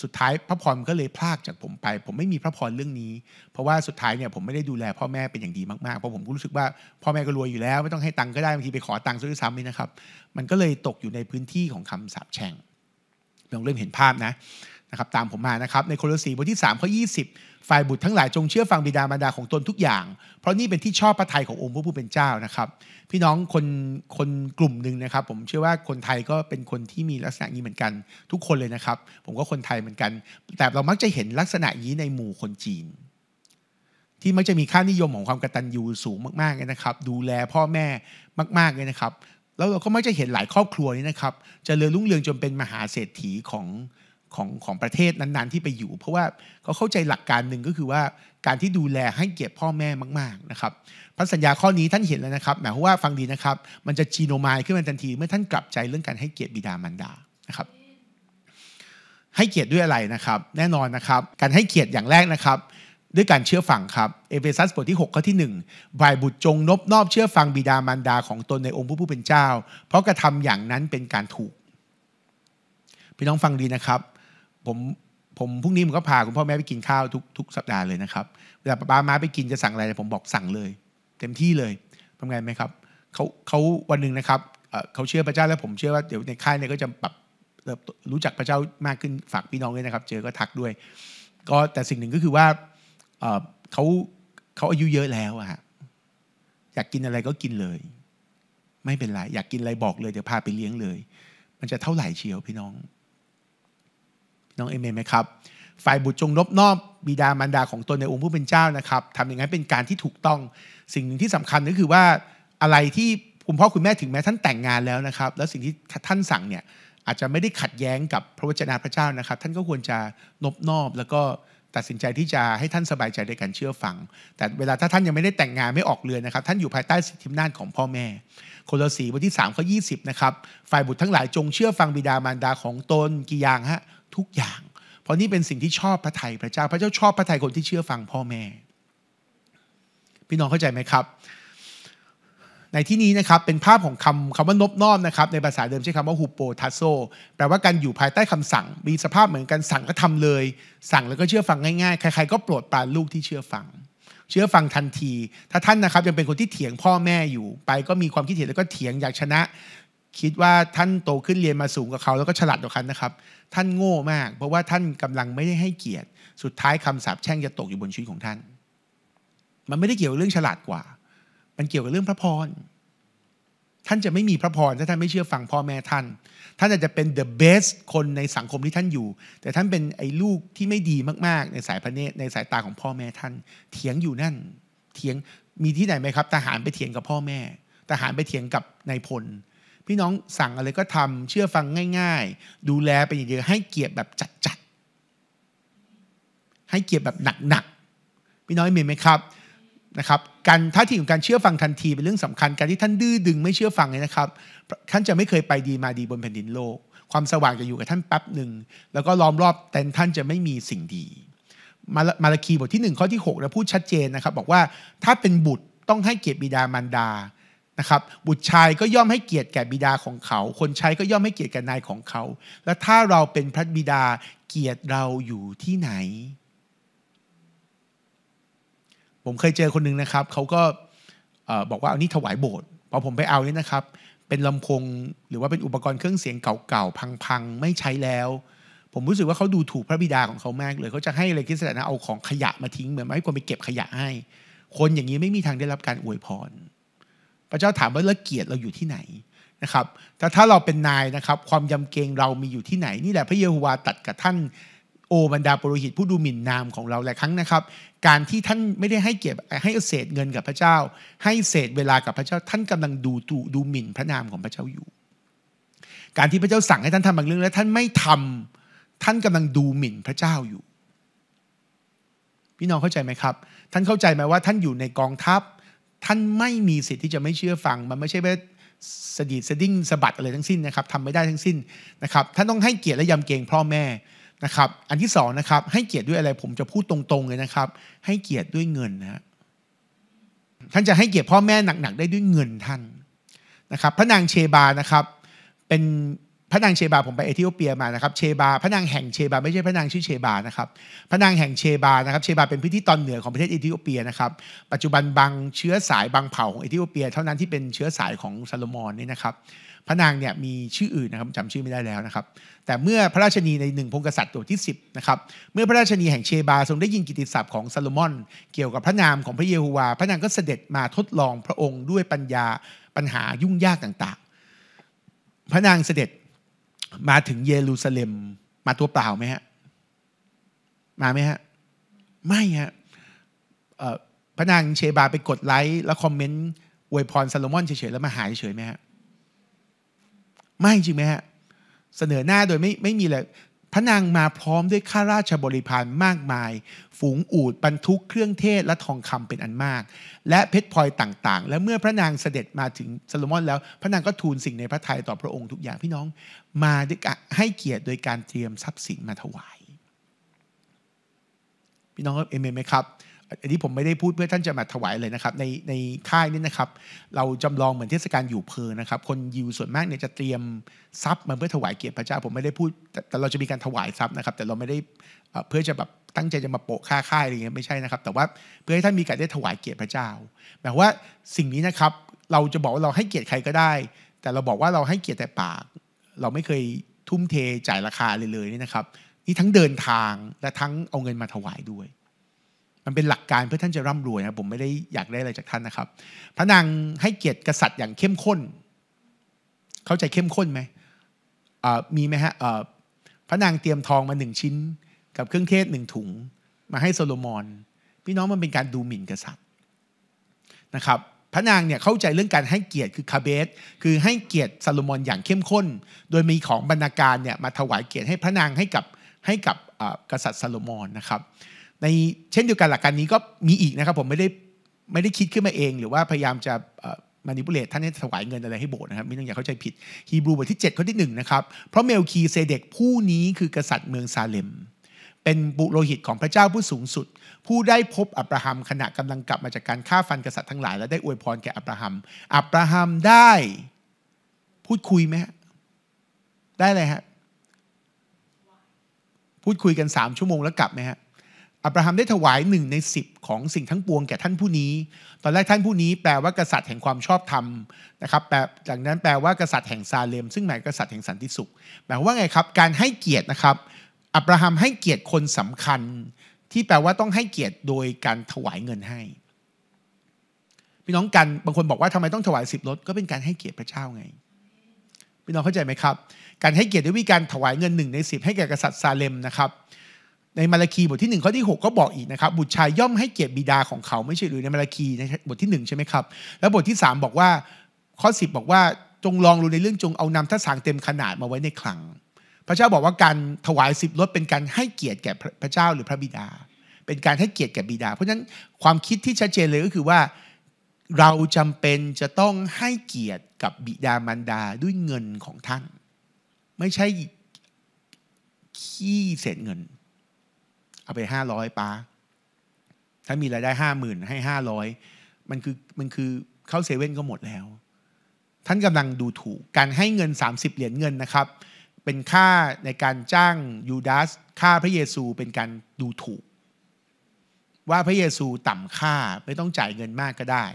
สุดท้ายพระพรก็เลยพลากจากผมไป ผมไม่มีพระพรเรื่องนี้เพราะว่าสุดท้ายเนี่ยผมไม่ได้ดูแลพ่อแม่เป็นอย่างดีมากๆเพราะผมรู้สึกว่าพ่อแม่ก็รวยอยู่แล้ว ไม่ต้องให้ตังก็ได้บางทีไปขอตังซื้อซ้ำนี่นะครับ มันก็เลยตกอยู่ในพื้นที่ของคํำสาปแช่งลองเริ่มเห็นภาพนะนะครับตามผมมานะครับ ในโคลสีบทที่3ข้อ20 ฝ่ายบุตรทั้งหลายจงเชื่อฟังบิดามารดาของตนทุกอย่าง เพราะนี่เป็นที่ชอบพระทัยขององค์พระผู้เป็นเจ้านะครับ พี่น้องคนคนกลุ่มหนึ่งนะครับ ผมเชื่อว่าคนไทยก็เป็นคนที่มีลักษณะนี้เหมือนกันทุกคนเลยนะครับ ผมก็คนไทยเหมือนกัน แต่เรามักจะเห็นลักษณะนี้ในหมู่คนจีน ที่มักจะมีค่านิยมของความกตัญญูสูงมากๆเลยนะครับ ดูแลพ่อแม่มากๆเลยนะครับ แล้วเราก็มักจะเห็นหลายครอบครัวนี้นะครับจเจริญรุ่งเรืองจนเป็นมหาเศรษฐีของของของประเทศนั้น ๆที่ไปอยู่ เพราะว่าเขาเข้าใจหลักการหนึ่งก็คือว่าการที่ดูแลให้เกียรติพ่อแม่มากๆนะครับพันสัญญาข้อนี้ท่านเห็นแล้วนะครับหมายความว่าฟังดีนะครับ มันจะจีโนมายขึ้นมาทันทีเมื่อท่านกลับใจเรื่องการให้เกียรติบิดามารดานะครับ ให้เกียรติด้วยอะไรนะครับ แน่นอนนะครับ การให้เกียรติอย่างแรกนะครับ ด้วยการเชื่อฟังครับเอเฟซัสบทที่6ข้อที่ 1บ่ายบุตรจง นบนอบเชื่อฟังบิดามารดาของตนในองค์ผู้ผู้เป็นเจ้า เพราะกระทำอย่างนั้นเป็นการถูกพี่น้องฟังดีนะครับผมผมพรุ่งนี้ผมก็พาคุณพ่อแม่ไปกินข้าวทุกทุกสัปดาห์เลยนะครับ เวลาป้ามาไปกินจะสั่งอะไร ผมบอกสั่งเลย เต็มที่เลยทำไงไหมครับเขาเขาวันหนึ่งนะครับเขาเชื่อพระเจ้าแล้วผมเชื่อว่าเดี๋ยวในค่ายเนี่ยก็จะปรับรู้จักพระเจ้ามากขึ้นฝากพี่น้องด้วยนะครับ เจอก็ทักด้วย ก็แต่สิ่งหนึ่งก็คือว่าเขาเขาอายุเยอะแล้วอะฮะอยากกินอะไรก็กินเลย ไม่เป็นไรอยากกินอะไรบอกเลยเดี๋ยวพาไปเลี้ยงเลย มันจะเท่าไหร่เชียวพี่น้องน้องเอเมนไหมครับ ฝ่ายบุตรจงนบนอบบิดามารดาของตนในองค์ผู้เป็นเจ้านะครับทำอย่างนั้นเป็นการที่ถูกต้อง สิ่งหนึ่งที่สำคัญก็คือว่าอะไรที่คุณพ่อคุณแม่ถึงแม้ท่านแต่งงานแล้วนะครับ แล้วสิ่งที่ท่านสั่งเนี่ยอาจจะไม่ได้ขัดแย้งกับพระวจนะพระเจ้านะครับ ท่านก็ควรจะนบนอบแล้วก็ตัดสินใจที่จะให้ท่านสบายใจในการเชื่อฟัง แต่เวลาถ้าท่านยังไม่ได้แต่งงานไม่ออกเรือนนะครับ ท่านอยู่ภายใต้สิทธิอำนาจของพ่อแม่ โคลสีบทที่3ข้อ20นะครับ ฝ่ายบุตรทั้งหลายจงเชื่อฟังบิดามารดาของตนกี่อย่างฮะุกอย่างเพราะนี่เป็นสิ่งที่ชอบพระไทยพระเจ้า พระเจ้าชอบพระไทยคนที่เชื่อฟังพ่อแม่ พี่น้องเข้าใจไหมครับ ในที่นี้นะครับเป็นภาพของคำคำว่านบนอมนะครับในภาษาเดิมใช้คำว่าฮูโปทัสโซแปลว่าการอยู่ภายใต้คำสั่ง มีสภาพเหมือนกันสั่งก็ทำเลย สั่งแล้วก็เชื่อฟังง่ายๆใคร ๆก็โปรดปรานลูกที่เชื่อฟัง เชื่อฟังทันที ถ้าท่านนะครับยังเป็นคนที่เถียงพ่อแม่อยู่ไปก็มีความคิดเห็นแล้วก็เถียงอยากชนะ คิดว่าท่านโตขึ้นเรียนมาสูงกว่าเขา แล้วก็ฉลาดกว่าเขานะครับท่านโง่มากเพราะว่าท่านกำลังไม่ได้ให้เกียรติ สุดท้ายคํำสาปแช่งจะตกอยู่บนชีวิตของท่าน มันไม่ได้เกี่ยวกับเรื่องฉลาดกว่า มันเกี่ยวกับเรื่องพระพรท่านจะไม่มีพระพรถ้าท่านไม่เชื่อฟังพ่อแม่ท่าน ท่านอาจจะเป็น the best คนในสังคมที่ท่านอยู่ แต่ท่านเป็นไอ้ลูกที่ไม่ดีมากๆในสายพระเนตรในสายตาของพ่อแม่ท่าน เถียงอยู่นั่น เถียงมีที่ไหนไหมครับทหารไปเถียงกับพ่อแม่ทหารไปเถียงกับนายพลพี่น้องสั่งอะไรก็ทำเชื่อฟังง่ายๆ ดูแลไปเยอะๆให้เกียรติแบบจัดๆให้เกียรติแบบหนักๆ พี่น้องเห็นไหมครับนะครับ การท่าทีของการเชื่อฟังทันทีเป็นเรื่องสำคัญการที่ท่านดื้อดึงไม่เชื่อฟังเนี่ยนะครับท่านจะไม่เคยไปดีมาดีบนแผ่นดินโลก ความสว่างจะอยู่กับท่านแป๊บหนึ่งแล้วก็ล้อมรอบแต่ท่านจะไม่มีสิ่งดี มาลาคีบทที่1ข้อที่6ราพูดชัดเจนนะครับ บอกว่าถ้าเป็นบุตรต้องให้เกียรติบิดามารดานะครับบุตรชายก็ย่อมให้เกียรติแก่บิดาของเขา คนใช้ก็ย่อมให้เกียรติแก่นายของเขา และถ้าเราเป็นพระบิดาเกียรติเราอยู่ที่ไหน ผมเคยเจอคนหนึ่งนะครับ เขาก็บอกว่าเอานี่ถวายโบสถ์พอผมไปเอาเนี่ยนะครับ เป็นลำโพงหรือว่าเป็นอุปกรณ์เครื่องเสียงเก่าๆพังๆ ไม่ใช้แล้ว ผมรู้สึกว่าเขาดูถูกพระบิดาของเขามากเลย เขาจะให้อะไรคิดสถานะเอาของขยะมาทิ้งเหมือนไม่ควรไปเก็บขยะให้ คนอย่างนี้ไม่มีทางได้รับการอวยพรพระเจ้าถามว่าแล้วเกียรติเราอยู่ที่ไหนนะครับ แต่ถ้าเราเป็นนายนะครับ ความยำเกรงเรามีอยู่ที่ไหน นี่แหละพระเยโฮวาตัดกับท่านโอบรรดาปุโรหิตผู้ดูหมิ่นนามของเราหลายครั้งนะครับ การที่ท่านไม่ได้ให้เก็บให้เศษเงินกับพระเจ้า ให้เศษเวลากับพระเจ้า ท่านกำลังดูดูดูหมิ่นพระนามของพระเจ้าอยู่ การที่พระเจ้าสั่งให้ท่านทำบางเรื่องและท่านไม่ทำ ท่านกำลังดูหมิ่นพระเจ้าอยู่ พี่น้องเข้าใจไหมครับ ท่านเข้าใจไหมว่าท่านอยู่ในกองทัพท่านไม่มีสิทธิ์ที่จะไม่เชื่อฟัง มันไม่ใช่แ่บสดีสดิ้งสะบัดอะไรทั้งสิ้นนะครับทำไม่ได้ทั้งสิ้นนะครับ ท่านต้องให้เกียรติและยำเกรงพ่อแม่ นะครับ อันที่สองนะครับ ให้เกียรติด้วยอะไร ผมจะพูดตรงๆเลยนะครับ ให้เกียรติด้วยเงินนะท่านจะให้เกียรติพ่อแม่หนักๆได้ด้วยเงินท่านนะครับ พระนางเชบานะครับ เป็นพระนางเชบาผมไปเอธิโอเปียมานะครับเชบาพระนางแห่งเชบาไม่ใช่พระนางชื่อเชบานะครับพระนางแห่งเชบานะครับเชบาเป็นพื้นที่ตอนเหนือของประเทศเอธิโอเปียนะครับปัจจุบันบางเชื้อสายบางเผ่าของเอธิโอเปีย เท่านั้นที่เป็นเชื้อสายของซาโลมอนนี่นะครับพระนางเนี่ยมีชื่ออื่นนะครับจำชื่อไม่ได้แล้วนะครับแต่เมื่อพระราชนีในหนึ่งพงกษัตริย์ตัวที่ 10นะครับเมื่อพระราชนีแห่งเชบาทรงได้ยินกิติศัพท์ของซาโลมอน เกี่ยวกับพระนามของพระเยโฮวาพระนางก็เสด็จมาทดลองพระองค์ด้วยปัญญาปัญหายุ่งยากต่างๆพระนางเสด็จมาถึงเยรูซาเล็มมาตัวเปล่าไหมฮะ มาไหมฮะ ไม่ฮะพระนางเชบาไปกดไลค์ แล้วคอมเมนต์อวยพรซาโลมอนเฉยๆ แล้วมาหายเฉยไหมฮะ ไม่จริงไหมฮะ เสนอหน้าโดยไม่ไม่มีเลยพระนางมาพร้อมด้วยข้าราชบริพารมากมาย ฝูงอูดบรรทุกเครื่องเทศและทองคำเป็นอันมาก และเพชรพลอยต่างๆ และเมื่อพระนางเสด็จมาถึงซาโลมอนแล้วพระนางก็ทูลสิ่งในพระทัยต่อพระองค์ทุกอย่างพี่น้อง มาด้วยให้เกียรติโดยการเตรียมทรัพย์สินมาถวายพี่น้องเอเมนไหมครับอันนี้ผมไม่ได้พูดเพื่อท่านจะมาถวายเลยนะครับ ในในค่ายนี้นะครับ เราจำลองเหมือนเทศกาลอยู่เพอนะครับ คนยิวส่วนมากเนี่ยจะเตรียมทรัพย์มาเพื่อถวายเกียรติพระเจ้า ผมไม่ได้พูดแต่เราจะมีการถวายทรัพย์นะครับ แต่เราไม่ได้เพื่อจะแบบตั้งใจจะมาโปะค่าค่ายอะไรเงี้ยไม่ใช่นะครับ แต่ว่าเพื่อให้ท่านมีการได้ถวายเกียรติพระเจ้าหมายว่าสิ่งนี้นะครับเราจะบอกว่าเราให้เกียรติใครก็ได้ แต่เราบอกว่าเราให้เกียรติแต่ปาก เราไม่เคยทุ่มเทจ่ายราคาเลยเลยนี่นะครับนี่ทั้งเดินทางและทั้งเอาเงินมาถวายด้วยมันเป็นหลักการเพื่อท่านจะร่ำรวยนะผมไม่ได้อยากได้อะไรจากท่านนะครับพระนาง ให้เกียรติกษัตริย์อย่างเข้มข้น เข้าใจเข้มข้นไหม มีไหมฮะพระนางเตรียมทองมาหนึ่งชิ้น กับเครื่องเทศหนึ่งถุงมาให้โซโลมอน พี่น้องมันเป็นการดูหมิ่นกษัตริย์นะครับพระนางเนี่ยเข้าใจเรื่องการให้เกียรติคือคาเบสคือให้เกียรติโซโลมอนอย่างเข้มข้น โดยมีของบรรณาการเนี่ยมาถวายเกียรติให้พระนางให้กับให้กับกษัตริย์โซโลมอนนะครับในเช่นเดียวกันหลักการนี้ก็มีอีกนะครับผม ไม่ได้ไม่ได้คิดขึ้นมาเอง หรือว่าพยายามจะมานิพุเลตท่านให้ถวายเงินอะไรให้โบสถ์นะครับ ไม่ต้องอย่าเข้าใจผิด ฮีบรูบทที่7ข้อที่ 1 นะครับ เพราะเมลคีเซเดกผู้นี้คือกษัตริย์เมืองซาเลมเป็นบุโรหิตของพระเจ้าผู้สูงสุด ผู้ได้พบอับราฮัมขณะกำลังกลับมาจากการฆ่าฟันกษัตริย์ทั้งหลายและได้อวยพรแก่อับราฮัมอับราฮัมได้ พูดคุยไหมได้เลยฮะพูดคุยกันสามชั่วโมงแล้วกลับไหมฮะอับราฮัมได้ถวายหนึ่งในสิบของสิ่งทั้งปวงแก่ท่านผู้นี้ ตอนแรกท่านผู้นี้แปลว่ากษัตริย์แห่งความชอบธรรมนะครับแปลจากนั้นแปลว่ากษัตริย์แห่งซาเลมซึ่งหมายกษัตริย์แห่งสันติสุขแปลว่าไงครับ การให้เกียรตินะครับ อับราฮัมให้เกียรติคนสำคัญ ที่แปลว่าต้องให้เกียรติโดยการถวายเงินให้ พี่น้องกันบางคนบอกว่าทำไมต้องถวายสิบรถก็เป็นการให้เกียรติพระเจ้าไงพี่น้องเข้าใจไหมครับ การให้เกียรติด้วยวิการถวายเงินหนึ่งในสิบให้แก่กษัตริย์ซาเลมนะครับในมาราคีบทที่1ข้อที่ 6 ก็บอกอีกนะครับ บุตรชายย่อมให้เกียรติบิดาของเขาไม่ใช่หรือในมาราคีในบทที่1ใช่ไหมครับ แล้วบทที่ 3 บอกว่าข้อ 10 บอกว่าจงลองรู้ในเรื่องจงเอานำท่าสางเต็มขนาดมาไว้ในคลัง พระเจ้าบอกว่าการถวายสิบลดเป็นการให้เกียรติแก่พระเจ้าหรือพระบิดา เป็นการให้เกียรติแก่บิดา เพราะฉะนั้นความคิดที่ชัดเจนเลยก็คือว่าเราจำเป็นจะต้องให้เกียรติกับบิดามารดาด้วยเงินของท่าน ไม่ใช่ขี้เศษเงินเอาไปห้าร้อยป้าถ้ามีรายได้ห้าหมื่นให้ห้าร้อยมันคือมันคือเข้าเซเว่นก็หมดแล้ว ท่านกำลังดูถูก การให้เงิน 30 เหรียญเงินนะครับ เป็นค่าในการจ้างยูดาสค่าพระเยซูเป็นการดูถูก ว่าพระเยซูต่ำค่า ไม่ต้องจ่ายเงินมากก็ได้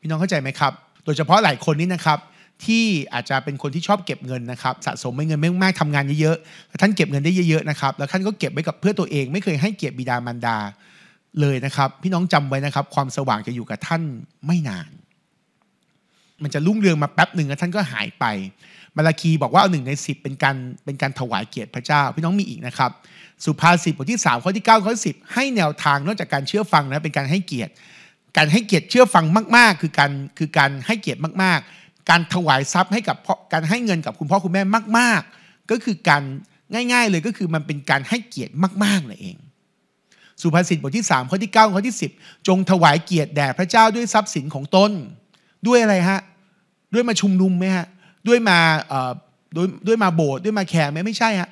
พี่น้องเข้าใจไหมครับ โดยเฉพาะหลายคนนี่นะครับที่อาจจะเป็นคนที่ชอบเก็บเงินนะครับ สะสมเงินไม่มากทำงานเยอะๆท่านเก็บเงินได้เยอะๆนะครับแล้วท่านก็เก็บไว้กับเพื่อตัวเอง ไม่เคยให้เกียรติบิดามารดาเลยนะครับ พี่น้องจำไว้นะครับความสว่างจะอยู่กับท่านไม่นาน มันจะรุ่งเรืองมาแป๊บหนึ่งแล้วท่านก็หายไปมาลาคีบอกว่าเอาหนึ่งในสิบเป็นการเป็นการถวายเกียรติพระเจ้าพี่น้องมีอีกนะครับสุภาษิตบทที่3ข้อที่9ข้อที่สิบให้แนวทางนอกจากการเชื่อฟังนะเป็นการให้เกียรติ การให้เกียรติเชื่อฟังมากๆ คือการคือการให้เกียรติมากๆการถวายทรัพย์ให้กับการให้เงินกับคุณพ่อคุณแม่มาก ๆ ก็คือการง่ายๆเลยก็คือมันเป็นการให้เกียรติมากๆเลยเอง สุภาษิตบทที่3ข้อที่9ข้อที่10 จงถวายเกียรติแด่พระเจ้าด้วยทรัพย์สินของตน ด้วยอะไรฮะ ด้วยมาชุมนุมไหมฮะ ด้วยมาด้วยด้วยมาโบสถ์ด้วยมาแคร์ไหมไม่ใช่ฮะ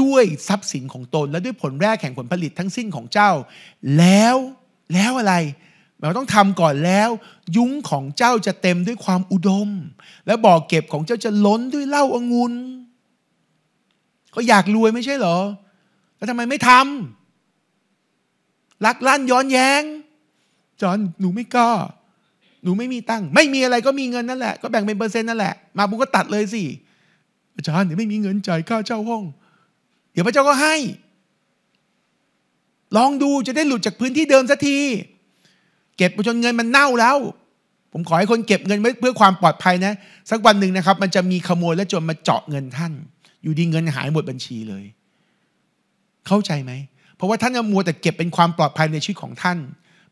ด้วยทรัพย์สินของตน และด้วยผลแรกแห่งผลผลิตทั้งสิ้นของเจ้า แล้วแล้วอะไรเราต้องทำก่อนแล้ว ยุ้งของเจ้าจะเต็มด้วยความอุดม และบ่อเก็บของเจ้าจะล้นด้วยเหล้าอางุ่นก็อยากรวยไม่ใช่เหรอแล้วทำไมไม่ทำลักลั่นย้อนแยง้งจอนหนูไม่กล้าหนูไม่มีตังค์ไม่มีอะไร ก็มีเงินนั่นแหละก็แบ่งเป็นเปอร์เซ็นต์นั่นแหละมาบุก็ตัดเลยสิอาจารย์เดี๋ยวไม่มีเงินจ่ายค่าเช่าห้อง เดี๋ยวพระเจ้าก็ให้ ลองดูจะได้หลุดจากพื้นที่เดิมสักทีก็บจนเงินมันเน่าแล้ว ผมขอให้คนเก็บเงินไว้เพื่อความปลอดภัยนะ สักวันหนึ่งนะครับ มันจะมีขโมยและจนมาเจาะเงินท่าน อยู่ดีเงินหายหมดบัญชีเลย เข้าใจไหมเพราะว่าท่านมัวแต่เก็บเป็นความปลอดภัยในชีวิตของท่าน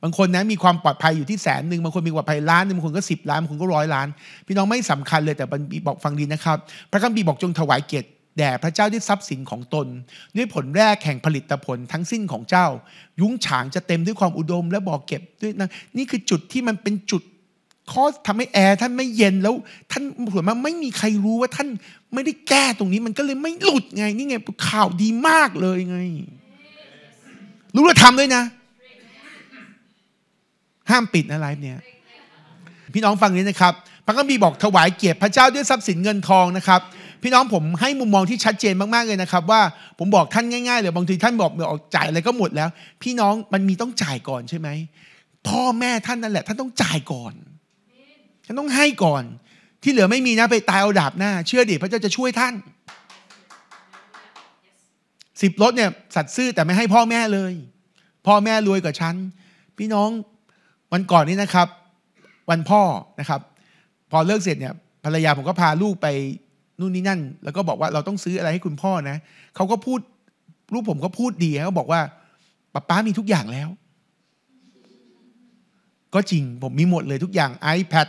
บางคนนะมีความปลอดภัยอยู่ที่แสนหนึ่งบางคนมีความปลอดภัยล้านนึงบางคนก็สิบล้านบางคนก็ร้อยล้าน พี่น้องไม่สำคัญเลย แต่บับีบอกฟังดีนะครับ พระคัมภีร์บอกจงถวายเกียรติแด่พระเจ้าด้วยทรัพย์สินของตนด้วยผลแรกแห่งผลิตผล ทั้งสิ้นของเจ้า ยุ้งฉางจะเต็มด้วยความอุดม และบ่อเก็บด้วยนะนี่คือจุดที่มันเป็นจุดข้อทำให้แอร์ท่านไม่เย็นแล้วท่านผ่วมาไม่มีใครรู้ว่าท่านไม่ได้แก้ตรงนี้มันก็เลยไม่หลุดไงนี่ไงข่าวดีมากเลยไง รู้แล้วทำด้วยนะ ห้ามปิดนะไลฟ์เนี่ยพี่น้องฟังนี้นะครับ พระคัมภีร์บอกถวายเกียรติพระเจ้าด้วยทรัพย์สินเงินทองนะครับพี่น้องผมให้มุมมองที่ชัดเจนมากๆเลยนะครับ ว่าผมบอกท่านง่ายๆเลยบางทีท่านบอกออจ่ายอะไรก็หมดแล้ว พี่น้องมันมีต้องจ่ายก่อนใช่ไหมพ่อแม่ท่านนั่นแหละท่านต้องจ่ายก่อนท่านต้องให้ก่อน ที่เหลือไม่มีนะ ไปตายเอาดาบหน้า เชื่อดิพระเจ้าจะช่วยท่านสิบรถเนี่ยสัตว์ซื่อแต่ไม่ให้พ่อแม่เลย พ่อแม่รวยกว่าฉันพี่น้อง วันก่อนนี้นะครับ วันพ่อนะครับ พอเลิกเสร็จเนี่ยภรรยาผมก็พาลูกไปนู่นนี่นั่นแล้วก็บอกว่าเราต้องซื้ออะไรให้คุณพ่อนะเขาก็พูดลูกผมก็พูดดีเขาบอกว่าป้าป้ามีทุกอย่างแล้ว ก็จริงผมมีหมดเลยทุกอย่าง iPad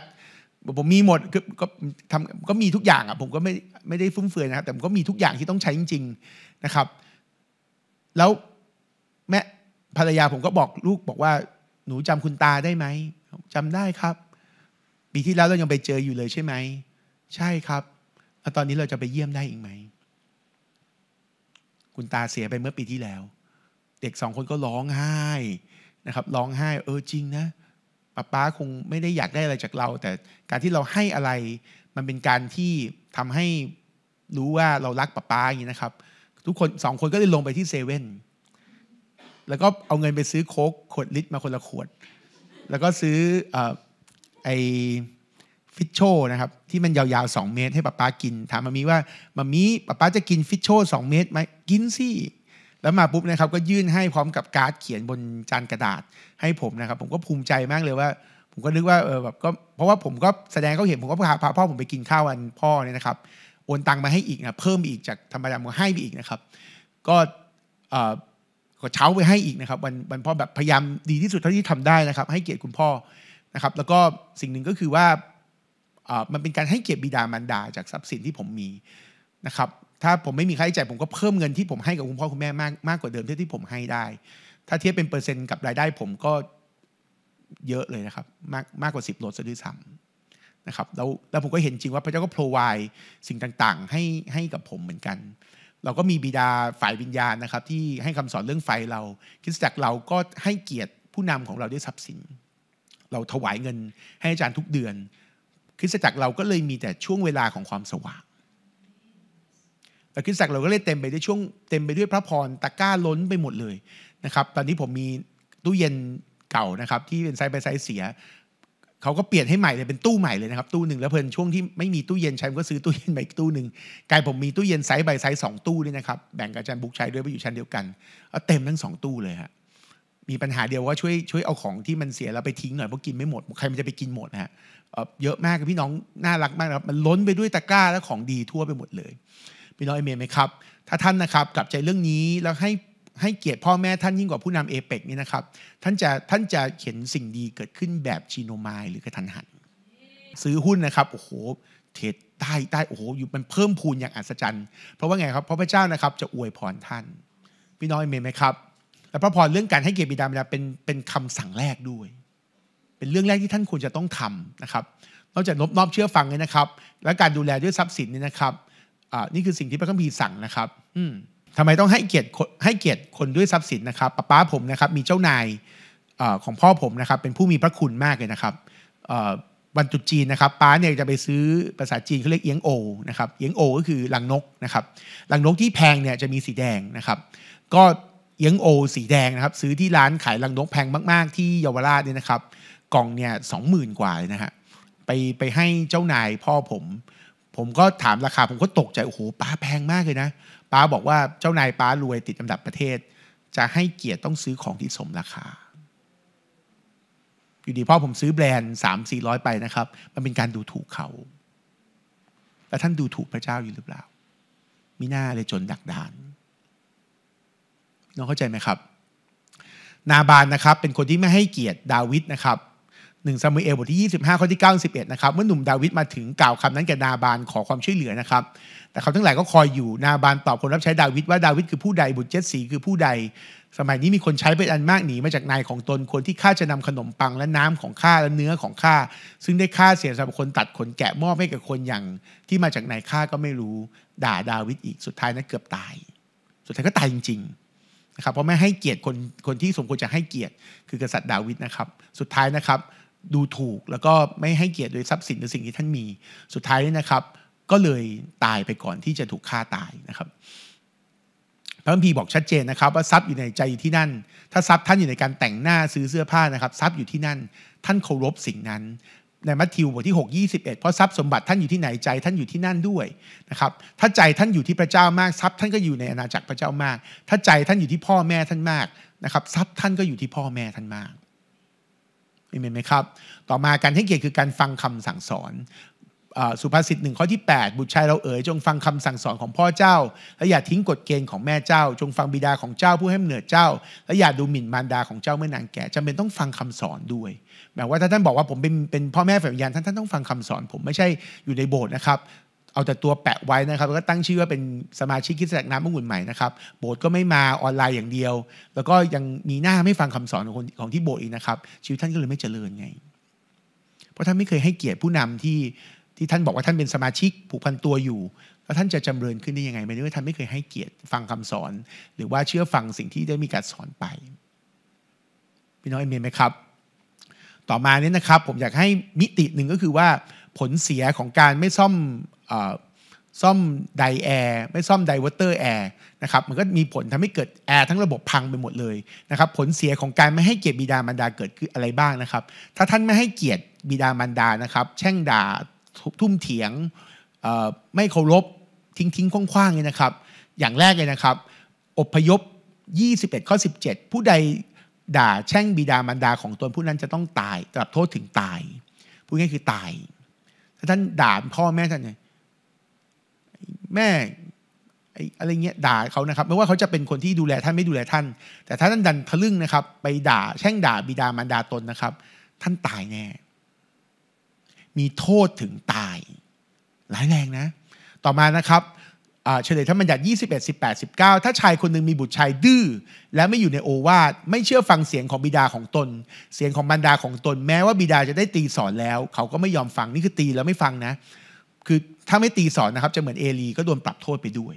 ผมมีหมดก็ทำก็มีทุกอย่าง อ่ะ ผมก็ไม่ไม่ได้ฟุ่มเฟือยนะครับแต่ผมก็มีทุกอย่างที่ต้องใช้จริงๆนะครับ แล้วแม่ภรรยาผมก็บอกลูก บอกว่า หนูจำคุณตาได้ไหมจำได้ครับปีที่แล้วเรายังไปเจออยู่เลยใช่ไหมใช่ครับแล้วตอนนี้เราจะไปเยี่ยมได้อีกไหม คุณตาเสียไปเมื่อปีที่แล้ว เด็กสองคนก็ร้องไห้นะครับร้องไห้เออจริงนะป้าป้าคงไม่ได้อยากได้อะไรจากเรา แต่การที่เราให้อะไร มันเป็นการที่ทำให้รู้ว่าเรารักป้าป้าอย่างนี้นะครับ ทุกคนสองคนก็เลยลงไปที่เซเว่นแล้วก็เอาเงินไปซื้อโค้กขวดลิตรมาคนละขวด แล้วก็ซื้ออไอฟิชโชนะครับที่มันยาวๆ2เมตรให้ป้าป้ากิน ถามมามีว่ามามีป้าป้าจะกินฟิชโช2เมตรไหมกินสิแล้วมาปุ๊บนะครับก็ยื่นให้พร้อมกับการ์ดเขียนบนจานกระดาษให้ผมนะครับ ผมก็ภูมิใจมากเลยว่า ผมก็นึกว่าเออแบบก็เพราะว่าผมก็แสดงเขาเห็นผมก็พาพ่อผมไปกินข้าววันพ่อเนี่ยนะครับโอนตังมาให้อีกนะเพิ่มอีกจากธรรมดามาให้ไปอีกนะครับก็เออก็เช้าไปให้อีกนะครับวันวันพ่อแบบพยายามดีที่สุดเท่าที่ทำได้นะครับ ให้เกียรติคุณพ่อนะครับแล้วก็สิ่งหนึ่งก็คือว่ามันเป็นการให้เกียรติบิดามารดาจากทรัพย์สินที่ผมมีนะครับ ถ้าผมไม่มีค่าใช้จ่ายผมก็เพิ่มเงินที่ผมให้กับคุณพ่อคุณแม่มากมากกว่าเดิมเท่าที่ผมให้ได้ ถ้าเทียบเป็นเปอร์เซ็นต์กับรายได้ผมก็เยอะเลยนะครับมากมากกว่า 10ลดซะด้วยซ้ำนะครับแล้วแล้วผมก็เห็นจริงว่าพระเจ้าก็พรอไวสิ่งต่างๆ ให้ให้กับผมเหมือนกัน เราก็มีบิดาฝ่ายวิญญาณนะครับที่ให้คำสอนเรื่องไฟเราคิดจักเราก็ให้เกียรติผู้นำของเราด้วยทรัพย์สิน เราถวายเงินให้อาจารย์ทุกเดือนริสตจักรเราก็เลยมีแต่ช่วงเวลาของความสว่าง แต่คริสตจักรเราก็เลยเต็มไปด้วยช่วงเต็มไปด้วยพระพร ตะก้าล้นไปหมดเลยนะครับ ตอนนี้ผมมีตู้เย็นเก่านะครับ ที่เป็นไซส์ไปไซส์เสีย เขาก็เปลี่ยนให้ใหม่เลยเป็นตู้ใหม่เลยนะครับตู้หนึ่งแล้วเพลินช่วงที่ไม่มีตู้เย็นใช้ก็ซื้อตู้เย็นใหม่ตู้หนึ่งกลายผมมีตู้เย็นไซส์ใบไซส์สองตู้นี่นะครับ แบ่งกับอาจารย์บุ๊กใช้ด้วยไปอยู่ชั้นเดียวกันเเต็มทั้งสองตู้เลยฮะ มีปัญหาเดียวว่าช่วยช่วยเอาของที่มันเสียแล้วไปทิ้งหน่อยเพราะกินไม่หมดใครมันจะไปกินหมดนะฮะเยอะมากพี่น้อง น่ารักมากครับมันล้นไปด้วยตะกร้าและของดีทั่วไปหมดเลย พี่น้องเอเมนไหมครับ ถ้าท่านนะครับกลับใจเรื่องนี้ แล้วให้ให้เกียรติพ่อแม่ท่านยิ่งกว่าผู้นำเอเปกนี่นะครับ ท่านจะท่านจะเห็นสิ่งดีเกิดขึ้นแบบชีโนมายหรือกระทันหัน ซื้อหุ้นนะครับโอ้โหเทรดใต้ใต้โอ้โหอยู่มันเพิ่มพูนอย่างอัศจรรย์ เพราะว่าไงครับเพราะพระเจ้านะครับจะอวยพรท่าน พี่น้องเอเมนไหมครับและพระพรเรื่องการให้เกียรติบิดามารดาเป็นเป็นคำสั่งแรกด้วยเป็นเรื่องแรกที่ท่านควรจะต้องทำนะครับนอกจากนบนอบเชื่อฟังเลยนะครับ และการดูแลด้วยทรัพย์สินเนี่ยนะครับ นี่คือสิ่งที่พระคัมภีร์สั่งนะครับทำไมต้องให้เกียรติให้เกียรติคนด้วยทรัพย์สินนะครับป้าป้าผมนะครับ มีเจ้านายอของพ่อผมนะครับ เป็นผู้มีพระคุณมากเลยนะครับวันจุดจีนนะครับป้าเนี่ยจะไปซื้อภาษาจีนเขาเรียกเอียงโอนะครับเอียงโอก็คือลังนกนะครับลังนกที่แพงเนี่ยจะมีสีแดงนะครับ ก็เอียงโอ สีแดงนะครับ ซื้อที่ร้านขายลังนกแพงมาก ๆที่เยาวราชเนี่ยนะครับกล่องเนี่ยสองหมื่นกว่าเลยนะฮะไปไปให้เจ้านายพ่อผม ผมก็ถามราคา ผมก็ตกใจโอ้โหป้าแพงมากเลยนะ ป้าบอกว่าเจ้านายป้ารวยติดอันดับประเทศ จะให้เกียรติต้องซื้อของที่สมราคา อยู่ดีพ่อผมซื้อแบรนด์สามสี่ร้อยไปนะครับ มันเป็นการดูถูกเขาแล้วท่านดูถูกพระเจ้าอยู่หรือเปล่ามิน้าเลยจนดักดานน้องเข้าใจไหมครับ นาบานนะครับเป็นคนที่ไม่ให้เกียรติดาวิดนะครับหนึ่งซามูเอลบทที่25 ข้อที่9 1ดนะครับ เมื่อหนุ่มดาวิดมาถึงกล่าวคำนั้นแก่นาบานขอความช่วยเหลือนะครับ แต่เขาทั้งหลายก็คอยอยู่นาบานตอบคนรับใช้ดาวิดว่าดาวิดคือผู้ใดบุตรเจสีคือผู้ใด สมัยนี้มีคนใช้เป็นอันมากหนี มาจากนายของตนคนที่ข้าจะนำขนมปังและน้ำของข้าและเนื้อของข้าซึ่งได้ข้าเสียสำหรับคนตัดขนแกะมอบให้กับคนอย่างที่มาจากนายข้าก็ไม่รู้ด่าดาวิดอีกสุดท้ายนั้นเกือบตาย สุดท้ายก็ตายจริงๆนะครับ เพราะไม่ให้เกียรติคนคนที่สมควรจะให้เกียรติ คือ กษัตริย์ดาวิดนะครับ สุดท้ายนะครับดูถูกแล้วก็ไม่ให้เกียรติโดยทรัพย์สินหรือสิ่งที่ท่านมี สุดท้ายนะครับ ก็เลยตายไปก่อนที่จะถูกฆ่าตายนะครับพระพีบอกชัดเจนนะครับ ว่าทรัพย์อยู่ในใจอยู่ที่นั่น ถ้าทรัพย์ท่านอยู่ในการแต่งหน้าซื้อเสื้อผ้านะครับทรัพย์อยู่ที่นั่นท่านเคารพสิ่งนั้น ในมัทธิวบทที่6 21 เพราะทรัพย์สมบัติท่านอยู่ที่ไหนใจ ท่านอยู่ที่นั่นด้วยนะครับถ้าใจท่านอยู่ที่พระเจ้ามากทรัพย์ ท่านก็อยู่ในอาณาจักรพระเจ้ามาก ถ้าใจท่านอยู่ที่พ่อแม่ท่านมากนะครับทรัพย์ท่านก็อยู่ที่พ่อแม่ท่านมากเี็นไหมครับ ต่อมาการให้เกียรติคือการฟังคำสั่งสอน สุภาษิตหนึ่งข้อที่ 8 บุตรชายเราเอ๋ยจงฟังคำสั่งสอนของพ่อเจ้า และอย่าทิ้งกฎเกณฑ์ของแม่เจ้า จงฟังบิดาของเจ้าผู้ให้เหนือเจ้า และอย่าดูหมิ่นมารดาของเจ้าเมื่อนางแก่จำเป็นต้องฟังคำสอนด้วยหมายว่าถ้าท่านบอกว่าผมเป็นเป็นพ่อแม่ฝ่ายวิญญาณท่านท่านต้องฟังคำสอนผมไม่ใช่อยู่ในโบสถ์นะครับเอาแต่ตัวแปะไว้นะครับแล้วก็ตั้งชื่อว่าเป็นสมาชิกคิดแสกน้ำมองุ่นใหม่นะครับโบสก็ไม่มาออนไลน์อย่างเดียว แล้วก็ยังมีหน้าไม่ฟังคำสอนของคนของที่โบสอีกนะครับ ชีวิตท่านก็เลยไม่เจริญไง เพราะท่านไม่เคยให้เกียรติผู้นำที่ที่ท่านบอกว่าท่านเป็นสมาชิกผูกพันตัวอยู่แล้วท่านจะจำเริญขึ้นได้ยังไงไม่ได้ว่าท่านไม่เคยให้เกียรติฟังคำสอนหรือว่าเชื่อฟังสิ่งที่ได้มีการสอนไปพี่น้องเอเมนไหมครับ ต่อมาเนี่ยนะครับ ผมอยากให้มิติหนึ่งก็คือว่าผลเสียของการไม่ซ่อมซ่อมไดแอร์ ไม่ซ่อมไดวอเตอร์แอร์นะครับมันก็มีผลทำให้เกิดแอร์ทั้งระบบพังไปหมดเลยนะครับผลเสียของการไม่ให้เกียรติบิดามารดาเกิดขึ้นอะไรบ้างนะครับ ถ้าท่านไม่ให้เกียรติบิดามารดานะครับแช่งด่า ทุ่มเถียงไม่เคารพทิ้งทิ้งคว่างๆเลยนะครับอย่างแรกเลยนะครับอบพยพ 21 ข้อ 17ผู้ใดด่าแช่งบิดามารดาของตนผู้นั้นจะต้องตายตรับโทษถึงตายพูดง่ายคือตาย ถ้าท่านด่าพ่อแม่ท่านเนี่ยแม่อะไรเงี้ยด่าเขานะครับไม่ว่าเขาจะเป็นคนที่ดูแลท่านไม่ดูแลท่าน แต่ถ้าท่านดันทะลึ่งนะครับไปด่าแช่งด่าบิดามารดาตนนะครับ ท่านตายแน่ มีโทษถึงตายร้ายแรงนะ ต่อมานะครับเฉลยท่านบัญญัติ21 18 19 ถ้าชายคนหนึ่งมีบุตรชายดื้อ และไม่อยู่ในโอวาทไม่เชื่อฟังเสียงของบิดาของตน เสียงของบรรดาของตน แม้ว่าบิดาจะได้ตีสอนแล้วเขาก็ไม่ยอมฟังนี่คือตีแล้วไม่ฟังนะคือถ้าไม่ตีสอนนะครับจะเหมือนเอลีก็โดนปรับโทษไปด้วย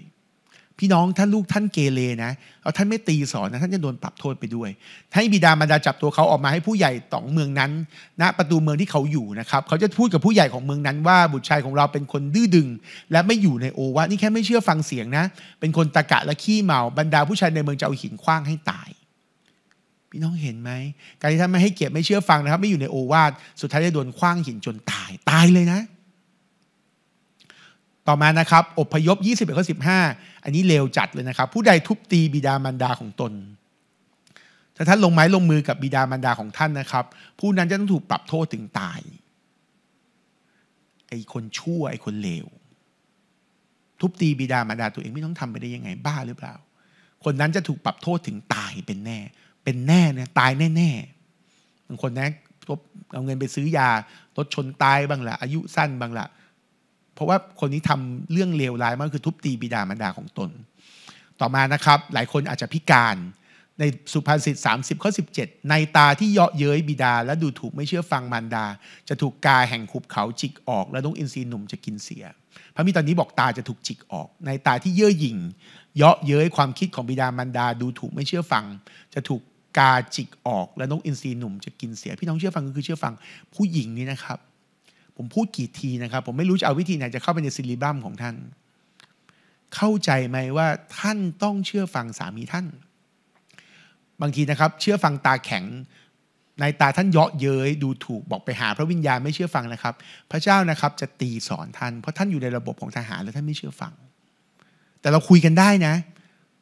พี่น้องท่านลูกท่านเกเรนะเอาท่านไม่ตีสอนนะ ท่านจะโดนปรับโทษไปด้วยให้บิดามารดาจับตัวเขาออกมาให้ผู้ใหญ่ต่องเมืองนั้นณนะประตูเมืองที่เขาอยู่นะครับ เขาจะพูดกับผู้ใหญ่ของเมืองนั้นว่าบุตรชายของเราเป็นคนดื้อดึง และไม่อยู่ในโอวานี่แค่ไม่เชื่อฟังเสียงนะ เป็นคนตะกะและขี้เมาบรรดาผู้ชายในเมืองจะเอาหินคว้างให้ตาย พี่น้องเห็นไหมการที่ท่านไม่ให้เกียรติไม่เชื่อฟังนะครับ ไม่อยู่ในโอวาสสุดท้ายจะโดนคว้างหินจนตายตายเลยนะต่อมานะครับอพยพ21ข้อ15 อันนี้เลวจัดเลยนะครับ ผู้ใดทุบตีบิดามารดาของตน ถ้าท่านลงไม้ลงมือกับบิดามารดาของท่านนะครับ ผู้นั้นจะต้องถูกปรับโทษถึงตาย ไอ้คนชั่วไอ้คนเลว ทุบตีบิดามารดาตัวเองไม่ต้องทำไปได้ยังไงบ้าหรือเปล่า คนนั้นจะถูกปรับโทษถึงตายเป็นแน่ เป็นแน่เนี่ยตายแน่แน่บางคนนะเอาเงินไปซื้อยารถชนตายบ้างละอายุสั้นบ้างละ่ะเพราะว่าคนนี้ทำเรื่องเลวร้ายมากคือทุบตีบิดามารดาของตน ต่อมานะครับ หลายคนอาจจะพิการในสุภาษิต30ข้อ17 ในตาที่เยาะเย้ยบิดาและดูถูกไม่เชื่อฟังมารดา จะถูกกาแห่งขุบเขาจิกออก และนกอินทรีหนุ่มจะกินเสียพระมิตรนี้บอกตาจะถูกจิกออก ในตาที่เย่อหยิ่งเยาะเย้ยความคิดของบิดามารดาดูถูกไม่เชื่อฟัง จะถูกกาจิกออก และนกอินทรีหนุ่มจะกินเสีย พี่น้องเชื่อฟังก็คือเชื่อฟังผู้หญิงนี่นะครับผมพูดกี่ทีนะครับ ผมไม่รู้จะเอาวิธีไหนจะเข้าไปในซิลิบัมของท่าน เข้าใจไหมว่าท่านต้องเชื่อฟังสามีท่าน บางทีนะครับ เชื่อฟังตาแข็งในตาท่านเยาะเย้ยดูถูกบอกไปหา พระวิญญาณไม่เชื่อฟังนะครับ พระเจ้านะครับจะตีสอนท่านเพราะท่านอยู่ในระบบของทหารและท่านไม่เชื่อฟัง แต่เราคุยกันได้นะเ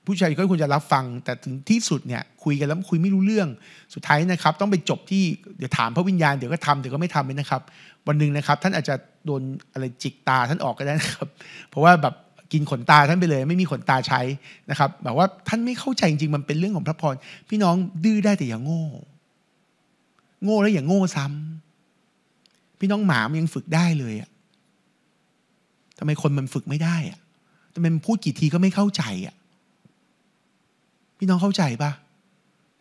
ผู้ชายก็ควรจะรับฟัง แต่ถึงที่สุดเนี่ยคุยกันแล้วคุยไม่รู้เรื่องสุดท้ายนะครับ ต้องไปจบที่เดี๋ยวถามพระวิญญาณเดี๋ยวก็ทำเดี๋ยวก็ไม่ทำเลยนะครับ วันหนึ่งนะครับ ท่านอาจจะโดนอะไรจิกตาท่านออกก็ได้นะครับ เพราะว่าแบบกินขนตาท่านไปเลย ไม่มีขนตาใช้นะครับแบบว่าท่านไม่เข้าใจจริงๆมันเป็นเรื่องของพระพรพี่น้องดื้อได้แต่อย่างโง่ โง่แล้วอย่างโง่ซ้ำ พี่น้องหมามันยังฝึกได้เลยอะทำไมคนมันฝึกไม่ได้อะทำไมมันพูดกี่ทีก็ไม่เข้าใจอะพี่น้องเข้าใจปะ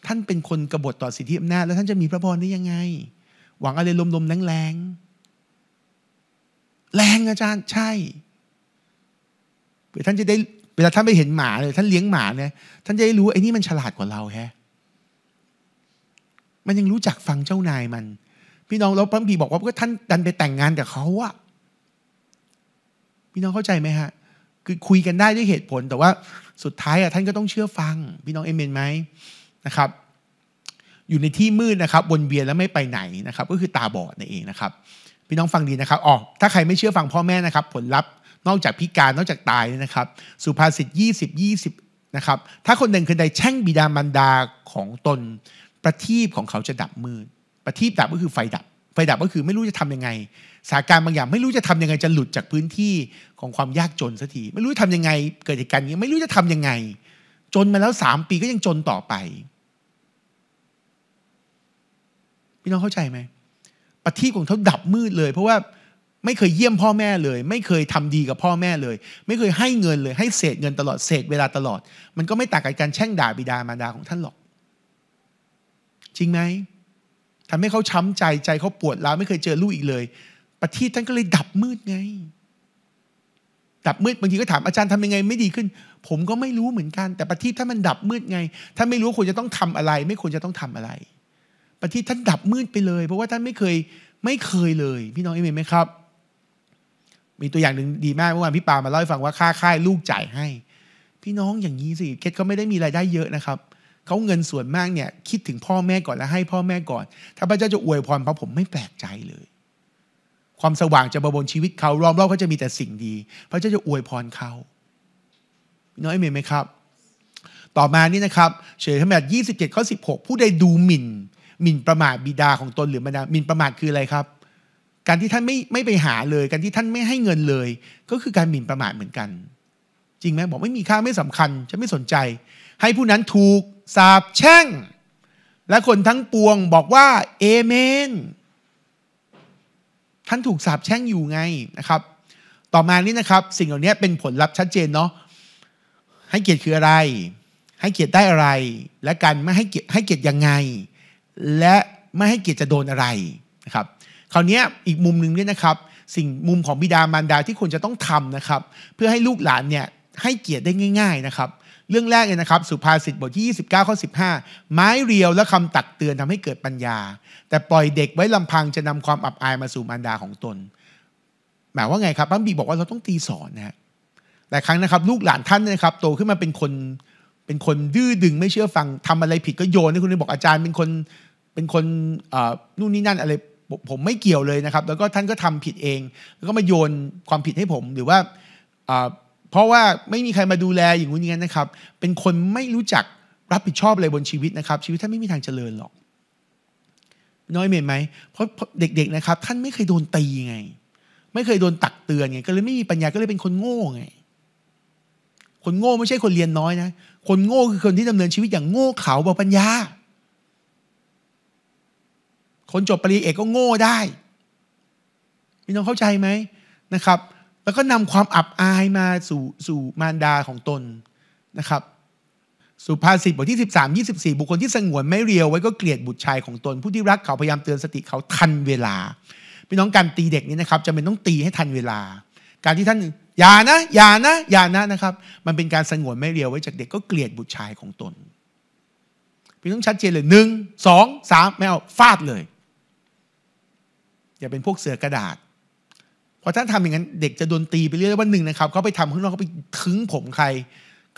ท่านเป็นคนกบฏต่อสิทธิอำนาจแล้วท่านจะมีพระพรได้ยังไง หวังอะไรลมๆแรงๆแรงอาจารย์ ใช่เพื่อท่านจะได้เวลาท่านไปเห็นหมาเลยท่านเลี้ยงหมาเนี่ยท่านจะได้รู้ไอ้นี่มันฉลาดกว่าเราแฮะมันยังรู้จักฟังเจ้านายมัน พี่น้องเราพระบีบอกว่าก็ท่านดันไปแต่งงานกับเขาอะพี่น้องเข้าใจไหมฮะ คือคุยกันได้ด้วยเหตุผลแต่ว่าสุดท้ายอ่ะท่านก็ต้องเชื่อฟังพี่น้องเอเมนไหมนะครับอยู่ในที่มืดนะครับวนเวียนแล้วไม่ไปไหนนะครับก็คือตาบอดนั่นเองนะครับพี่น้องฟังดีนะครับอ๋อถ้าใครไม่เชื่อฟังพ่อแม่นะครับ ผลลัพธ์นอกจากพิการนอกจากตายนะครับสุภาษิต20 20นะครับถ้าคนหนึ่งคนใดแช่งบิดามารดาของตนประทีปของเขาจะดับมืด ประทีปดับก็คือไฟดับ ไฟดับก็คือไม่รู้จะทำยังไงสถานการณ์บางอย่างไม่รู้จะทำยังไง จะหลุดจากพื้นที่ของความยากจนสักทีไม่รู้ทำยังไง เกิดเหตุการณ์นี้ไม่รู้จะทํำยังไง จนมาแล้วสามปีก็ยังจนต่อไป พี่น้องเข้าใจไหมปฏิทีของเขาดับมืดเลย เพราะว่าไม่เคยเยี่ยมพ่อแม่เลย ไม่เคยทำดีกับพ่อแม่เลย ไม่เคยให้เงินเลย ให้เศษเงินตลอดเศษเวลาตลอด มันก็ไม่ต่างกับการแช่งด่าบิดามารดาของท่านหรอก จริงไหมทำให้เขาช้าใจใจเขาปวดร้าวไม่เคยเจอลูกอีกเลยประทีปท่านก็เลยดับมืดไง ดับมืดบางทีก็ถามอาจารย์ทำยังไงไม่ดีขึ้น ผมก็ไม่รู้เหมือนกันแต่ประทีปถ้ามันดับมืดไงท่านไม่รู้ควรจะต้องทำอะไร ไม่ควรจะต้องทำอะไร ประทีปท่านดับมืดไปเลย เพราะว่าท่านไม่เคยไม่เคยเลย พี่น้องเอเมนไหมครับ มีตัวอย่างหนึ่งดีมากเมื่อวานพี่ปามาเล่าให้ฟังว่าค่าค่ายลูกจ่ายให้ พี่น้องอย่างนี้สิเคสเขาไม่ได้มีรายได้เยอะนะครับเขาเงินส่วนมากเนี่ยคิดถึงพ่อแม่ก่อนแล้ว ให้พ่อแม่ก่อน ถ้าพระเจ้าจะอวยพรพระผมไม่แปลกใจเลยความสว่างจะมาบนชีวิตเขารอมรอบเขาจะมีแต่สิ่งดีพระเจ้าจะอวยพรเขา น้อยเมนไหมครับ ต่อมานี่นะครับ เฉยขมัดยี่สิบเจ็ดข้อสิบหกผู้ใดดูหมิ่นหมิ่นประมาทบิดาของตนหรือมารดาหมิ่นประมาทคืออะไรครับ การที่ท่านไม่ไม่ไปหาเลย การที่ท่านไม่ให้เงินเลยก็คือการหมิ่นประมาทเหมือนกัน จริงไหมบอกไม่มีค่าไม่สำคัญ จะไม่สนใจ ให้ผู้นั้นถูกสาบแช่ง และคนทั้งปวงบอกว่าเอเมนท่านถูกสาปแช่งอยู่ไงนะครับ ต่อมานี่นะครับ สิ่งเหล่านี้เป็นผลลัพธ์ชัดเจนเนาะให้เกียรติคืออะไร ให้เกียรติได้อะไร และการไม่ให้เกียรติให้เกียรติยังไง และไม่ให้เกียรติจะโดนอะไรนะครับ คราวนี้อีกมุมหนึ่งเนี่ยนะครับ สิ่งมุมของบิดามารดาที่ควรจะต้องทำนะครับ เพื่อให้ลูกหลานเนี่ยให้เกียรติได้ง่าย ๆ นะครับเรื่องแรกเลยนะครับ สุภาษิตบทที่ 29ข้อ15 ไม้เรียวและคำตักเตือนทำให้เกิดปัญญา แต่ปล่อยเด็กไว้ลำพังจะนำความอับอายมาสู่มารดาของตนหมายว่าไงครับพระบีบอกว่าเราต้องตีสอนนะฮะหลายครั้งนะครับ ลูกหลานท่านนะครับ โตขึ้นมาเป็นคน เป็นคนดื้อดึง ไม่เชื่อฟังทำอะไรผิดก็โยนให้คุณบอกอาจารย์ เป็นคนเป็นคนนู่นนี่นั่น อะไรผมไม่เกี่ยวเลยนะครับแล้วก็ท่านก็ทำผิดเอง แล้วก็มาโยนความผิดให้ผมหรือว่าเพราะว่าไม่มีใครมาดูแลอย่างนีาน้นนะครับ เป็นคนไม่รู้จักรับผิดชอบอะไรบนชีวิตนะครับ ชีวิตท่านไม่มีทางเจริญหรอก น้อยเมนไหม เพราะเด็ก ๆนะครับ ท่านไม่เคยโดนตีไง ไม่เคยโดนตักเตือนไงก็เลยไม่มีปัญญาก็เลยเป็นคนโง่ไง คนโง่ไม่ใช่คนเรียนน้อยนะ คนโง่คือคนที่ดำเนินชีวิต อย่างโง่เขลาเบาปัญญา คนจบปริญญาเอกก็โง่ได้พี่น้องเข้าใจไหมนะครับแล้วก็นำความอับอายมาสู่สู่มารดาของตนนะครับสุภาษิตบทที่ 13 24 บุคคลที่สงวนไม่เรียวไว้ก็เกลียดบุตรชายของตน ผู้ที่รักเขาพยายามเตือนสติเขาทันเวลาพี่น้องการตีเด็กนี่นะครับจะเป็นต้องตีให้ทันเวลา การที่ท่านอย่านะอย่านะอย่านะนะครับ มันเป็นการสงวนไม่เรียวไว้จากเด็กก็เกลียดบุตรชายของตนพี่ต้องชัดเจนเลยหนึ่งสองสามไม่เอาฟาดเลย อย่าเป็นพวกเสือกระดาษพราะถ้าทำอย่างนั้นเด็กจะโดนตีไปเรื่อยวันหนึ่งนะครับเขาไปทำข้างนอกเขาไปถึงผมใคร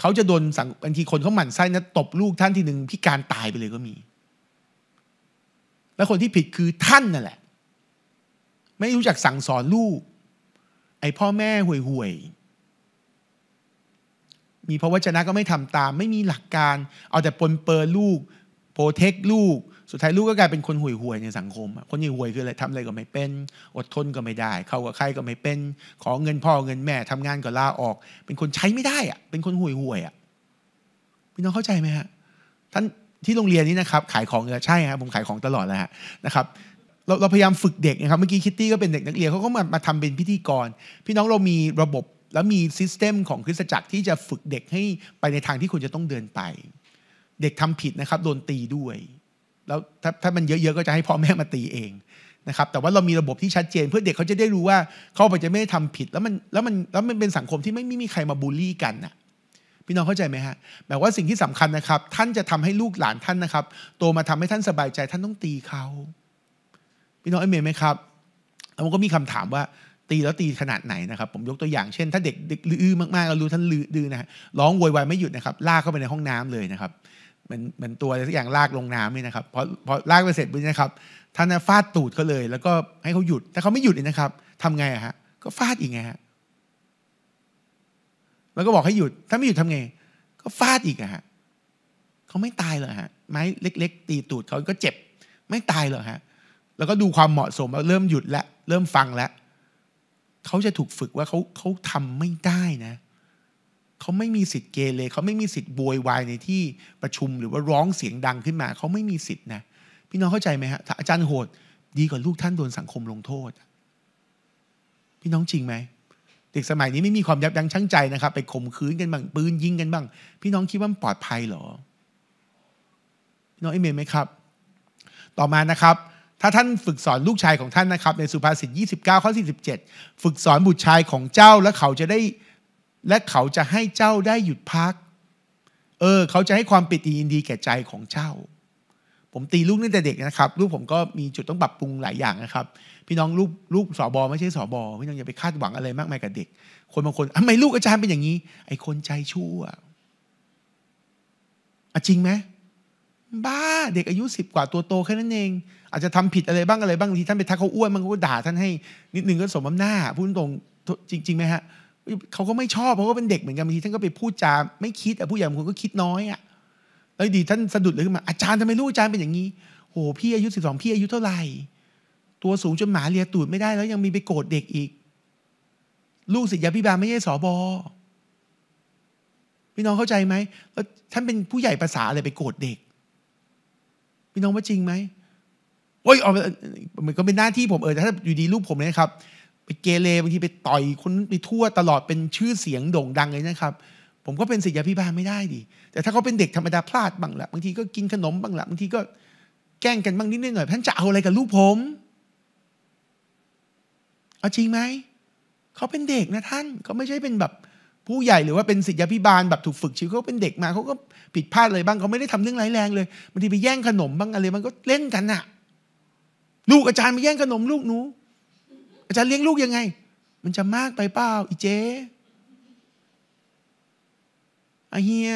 เขาจะโดนสังบางทีคนเขาหมั่นไส้นะ ตบลูกท่านทีหนึ่งพิการตายไปเลยก็มี แล้วคนที่ผิดคือท่านนั่นแหละ ไม่รู้จักสั่งสอนลูก ไอพ่อแม่ห่วยห่วย มีพระวจนะก็ไม่ทำตาม ไม่มีหลักการ เอาแต่ปนเปื้อลูกโปรเทคลูกุดท้ายลูกก็กลายเป็นคนห่วยห่วยในสังคม คนห่วยห่วยคืออะไรทำอะไรก็ไม่เป็นอดทนก็ไม่ได้ เข้ากับใครก็ไม่เป็น ขอเงินพ่อเงินแม่ทำงานก็ลาออก เป็นคนใช้ไม่ได้อะเป็นคนห่วยห่วยอะพี่น้องเข้าใจไหมฮะท่านที่โรงเรียนนี้นะครับ ขายของเออใช่ครับผมขายของตลอดเลยฮะนะครับ เราเราพยายามฝึกเด็กนะครับเมื่อกี้คิตตี้ก็เป็นเด็กนักเรียนเขาก็มามาทำเป็นพิธีกร พี่น้องเรามีระบบแล้วมีซิสเต็มของคริสตจักรที่จะฝึกเด็กให้ไปในทางที่ควรจะต้องเดินไปเด็กทำผิดนะครับ โดนตีด้วยแล้วถ้าถ้ามันเยอะๆ ก็จะให้พ่อแม่มาตีเองนะครับ แต่ว่าเรามีระบบที่ชัดเจน เพื่อเด็กเขาจะได้รู้ว่า เขาไปจะไม่ได้ทำผิด แล้วมันแล้วมันแล้วมันเป็นสังคมที่ไม่มีใครมาบูลลี่กันนะพี่น้องเข้าใจไหมฮะแปลว่าสิ่งที่สำคัญนะครับ ท่านจะทำให้ลูกหลานท่านนะครับโตมาทำให้ท่านสบายใจ ท่านต้องตีเขา พี่น้องเอเมนไหมครับแล้วมันก็มีคำถามว่าตีแล้วตีขนาดไหนนะครับ ผมยกตัวอย่างเช่น ถ้าเด็กดื้อมากๆเรารู้ท่านดื้อนะฮะร้องโวยวายไม่หยุดนะครับลากเข้าไปในห้องน้ำเลยนะครับเหมือนเหมือนตัวอะไรสักอย่างลากลงน้ำนี่นะครับพอพอลากไปเสร็จปุ๊บนะครับ ท่านฟาดตูดเขาเลย แล้วก็ให้เขาหยุดแต่เขาไม่หยุดนะครับ ทำไงอะฮะ ก็ฟาดอีกไงฮะแล้วก็บอกให้หยุด ถ้าไม่หยุดทำไง ก็ฟาดอีกอะฮะเขาไม่ตายเหรอฮะ ไม้เล็ก ๆ ตีตูดเขาก็เจ็บ ไม่ตายเหรอฮะ แล้วก็ดูความเหมาะสมว่าเริ่มหยุดและเริ่มฟังแล้วเขาจะถูกฝึกว่าเขาเขาทำไม่ได้นะเขาไม่มีสิทธิ์เกเรเขาไม่มีสิทธิ์บวยวายในที่ประชุมหรือว่าร้องเสียงดังขึ้นมา เขาไม่มีสิทธิ์นะพี่น้องเข้าใจไหมฮะอาจารย์โหด ดีกว่าลูกท่านโดนสังคมลงโทษ พี่น้องจริงไหมเด็กสมัยนี้ไม่มีความยับยั้งชั่งใจนะครับ ไปข่มขืนกันบ้างปืนยิงกันบ้างพี่น้องคิดว่าปลอดภัยเหรอพี่น้องเอเมนไหมครับ ต่อมานะครับ ถ้าท่านฝึกสอนลูกชายของท่านนะครับ ในสุภาษิต29ข้อ47ฝึกสอนบุตรชายของเจ้าและเขาจะได้และเขาจะให้เจ้าได้หยุดพัก เออ เขาจะให้ความปิติยินดีแก่ใจของเจ้า ผมตีลูกตั้งแต่เด็กนะครับ ลูกผมก็มีจุดต้องปรับปรุงหลายอย่างนะครับ พี่น้องลูกลูกสอบอ ไม่ใช่สอบอพี่น้องอย่าไปคาดหวังอะไรมากมายกับเด็ก คนบางคนทำไมลูกอาจารย์เป็นอย่างนี้ ไอ้คนใจชั่วอจริงไหมบ้าเด็กอายุสิบกว่าตัวโตแค่นั้นเอง อาจจะทำผิดอะไรบ้างอะไรบ้างทีท่านไปทักเขาอ้วนมันก็ด่าท่านให้ นิดนึงก็สมน้ำหน้าพูดตรงจริงจริงไหมฮะเขาก็ไม่ชอบเพราะว่าเป็นเด็กเหมือนกันบางทีท่านก็ไปพูดจา ไม่คิดอ่ะผู้ใหญ่บางคนก็คิดน้อยอ่ะแล้วดีท่านสะดุดเลยขึ้นมาอาจารย์ทำไมลูกอาจารย์เป็นอย่างนี้โหพี่อายุสิบสองพี่อายุเท่าไหร่ ตัวสูงจนหมาเลียตูดไม่ได้แล้วยังมีไปโกรธเด็กอีก ลูกศิษย์ยาพิบาลไม่ใช่สอบอพี่น้องเข้าใจไหมแล้วท่านเป็นผู้ใหญ่ภาษาอะไรไปโกรธเด็ก พี่น้องว่าจริงไหมโอ้ยออมันก็เป็นหน้าที่ผมเออ ถ้าอยู่ดีลูกผมนะครับไปเกเรบางทีไปต่อยคนไปทั่วตลอดเป็นชื่อเสียงโด่งดังเลยนะครับ ผมก็เป็นศิษยาพิบาลไม่ได้ดิแต่ถ้าเขาเป็นเด็กธรรมดาพลาดบ้างละบางทีก็กินขนมบ้างละบางทีก็แกล้งกันบ้างนิดนึงหน่อยท่านจะเอาอะไรกับลูกผมเอาจริงไหมเขาเป็นเด็กนะท่านเขาไม่ใช่เป็นแบบ ผู้ใหญ่หรือว่าเป็นศิษยาพิบาลแบบถูกฝึก ชีวิตเขาเป็นเด็กมาเขาก็ผิดพลาดอะไรบ้างเขาไม่ได้ทำเรื่องร้ายแรงเลยบางทีไปแย่งขนมบ้างอะไรมันก็เล่นกันน่ะ ลูกอาจารย์ไปแย่งขนม ลูกหนูอาจารย์เลี้ยงลูกยังไง มันจะมากไปเปล่าอีเจ๊อาเฮีย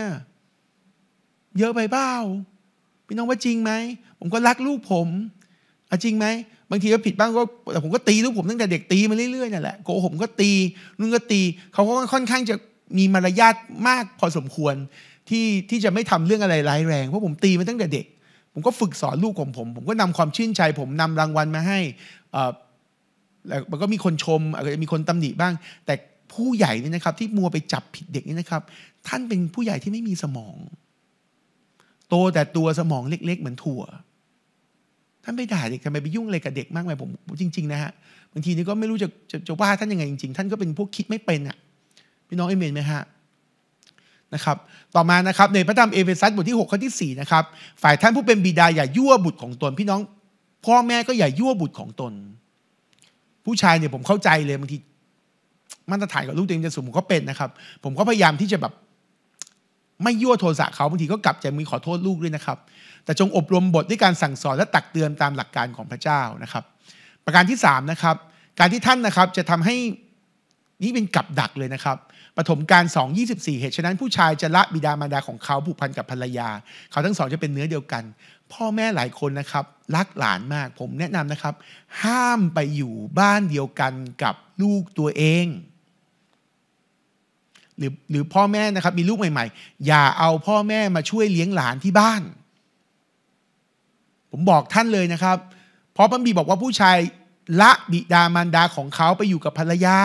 เยอะไปเปล่าพี่น้องว่าจริงไหม ผมก็รักลูกผมอจริงไหมบางทีก็ผิดบ้างก็แต่ผมก็ตีลูกผมตั้งแต่เด็กตีมาเรื่อยๆนั่นแหละโกผมก็ตีนุ่นก็ตี เขาก็ค่อนข้างจะมีมารยาทมากพอสมควร ที่ที่จะไม่ทำเรื่องอะไรร้ายแรงเพราะผมตีมาตั้งแต่เด็ก ผมก็ฝึกสอนลูกของผมผมก็นำความชื่นใจผมนำรางวัลมาให้แล้วมันก็มีคนชมอาจจะมีคนตำหนิบ้าง แต่ผู้ใหญ่นี่นะครับ ที่มัวไปจับผิดเด็กนี่นะครับ ท่านเป็นผู้ใหญ่ที่ไม่มีสมองโตแต่ตัวสมองเล็กๆ เหมือนถั่ว ท่านไปด่าเด็กทำไมไปยุ่งอะไรกับเด็กมากมายผมจริงๆนะฮะบางทีนี่ก็ไม่รู้จะจะจะว่าท่านยังไงจริงๆท่านก็เป็นพวกคิดไม่เป็นอะ่ะ พี่น้องเอเมนไหมฮะนะครับ ต่อมานะครับ ในพระธรรมเอเฟซัสบทที่ 6 ข้อที่4นะครับ ฝ่ายท่านผู้เป็นบิดาอย่ายั่วบุตรของตนพี่น้อง พ่อแม่ก็อย่ายั่วบุตรของตนผู้ชายเนี่ยผมเข้าใจเลยบางทีมาตรฐานกับลูกตัวเองจะสูงผมก็เป็นนะครับ ผมก็พยายามที่จะแบบไม่ยั่วโทสะเขาบางทีก็กลับใจมีขอโทษลูกด้วยนะครับแต่จงอบรมบทด้วยการสั่งสอนและตักเตือนตามหลักการของพระเจ้านะครับ ประการที่ 3 นะครับ การที่ท่านนะครับจะทำให้นี่เป็นกับดักเลยนะครับปฐมการ2 24 เหตุฉะนั้นผู้ชายจะละบิดามารดาของเขาผูกพันกับภรรยา เขาทั้งสอง จะเป็นเนื้อเดียวกันพ่อแม่หลายคนนะครับ รักหลานมาก ผมแนะนำนะครับ ห้ามไปอยู่บ้านเดียวกันกับลูกตัวเอง หรือหรือพ่อแม่นะครับมีลูกใหม่ๆ อย่าเอาพ่อแม่มาช่วยเลี้ยงหลานที่บ้าน ผมบอกท่านเลยนะครับเพราะพระบีบอกว่าผู้ชายละบิดามารดาของเขาไปอยู่กับภรรยา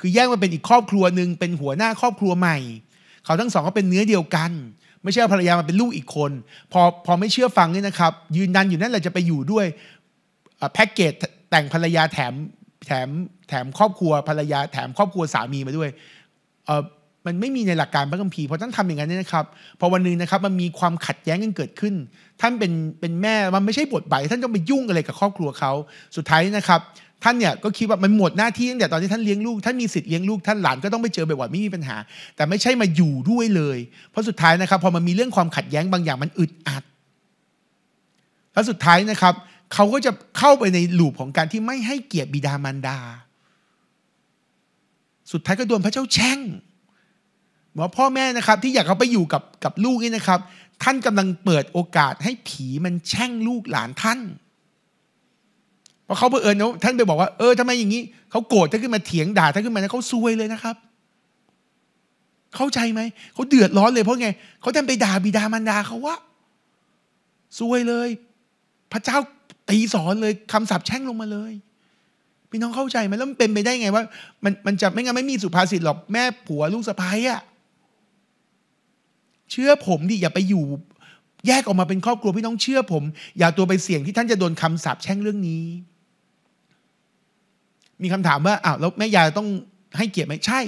คือแยกมาเป็นอีกครอบครัวหนึ่ง เป็นหัวหน้าครอบครัวใหม่ เขาทั้งสองก็เป็นเนื้อเดียวกันไม่ใช่อภรรยามาเป็นลูกอีกคนพอพอไม่เชื่อฟังนี่นะครับ ยืนดันอยู่นั่นแหละจะไปอยู่ด้วยแพ็กเกจแต่งภรรยาแถมแถมแถมครอบครัวภรรยาแถมครอบครัวสามีมาด้วยเออมันไม่มีในหลักการพระคัมภีร์เพราะท่านทำอย่างนั้นนะครับพอวันหนึ่งนะครับมันมีความขัดแย้งกันเกิดขึ้นท่านเป็นเป็นแม่มันไม่ใช่บทบาทท่านต้องไปยุ่งอะไรกับครอบครัวเขาสุดท้ายนะครับท่านเนี่ยก็คิดว่ามันหมดหน้าที่ตั้งแต่ตอนที่ท่านเลี้ยงลูกท่านมีสิทธิ์เลี้ยงลูก ท่านหลานก็ต้องไปเจอแบบว่าไม่มีปัญหา แต่ไม่ใช่มาอยู่ด้วยเลย เพราะสุดท้ายนะครับ พอมันมีเรื่องความขัดแย้งบางอย่างมันอึดอัดแล้วสุดท้ายนะครับ เขาก็จะเข้าไปในหลูปของการที่ไม่ให้เกียรติบิดามารดา สุดท้ายก็โดนพระเจ้าแช่งว่าพ่อแม่นะครับที่อยากเขาไปอยู่กับกับลูกนี่นะครับ ท่านกำลังเปิดโอกาสให้ผีมันแช่งลูกหลานท่านพราะเขาเพิ่อเอิญท่านไปบอกว่า เออทำไมอย่างนี้เขาโกรธท่านขึ้นมาเถียงด่าท่านขึ้นมาเขาซวยเลยนะครับ เข้าใจไหมเขาเดือดร้อนเลยเพราะไง เขาท่านไปด่าบิดามารดาเขาว่าซวยเลย พระเจ้าตีสอนเลยคำสาปแช่งลงมาเลย พี่น้องเข้าใจไหมแล้วมันเป็นไปได้ไงว่า มันมันจะไม่งั้นไม่มีสุภาษิตหรอกแม่ผัวลูกสะพ้ายอะเชื่อผมดิอย่าไปอยู่ แยกออกมาเป็นครอบครัวพี่น้องเชื่อผม อย่าตัวไปเสี่ยงที่ท่านจะโดนคำสาปแช่งเรื่องนี้มีคำถามว่าอ้าวแล้วแม่ยายต้องให้เกียรติไหมใช่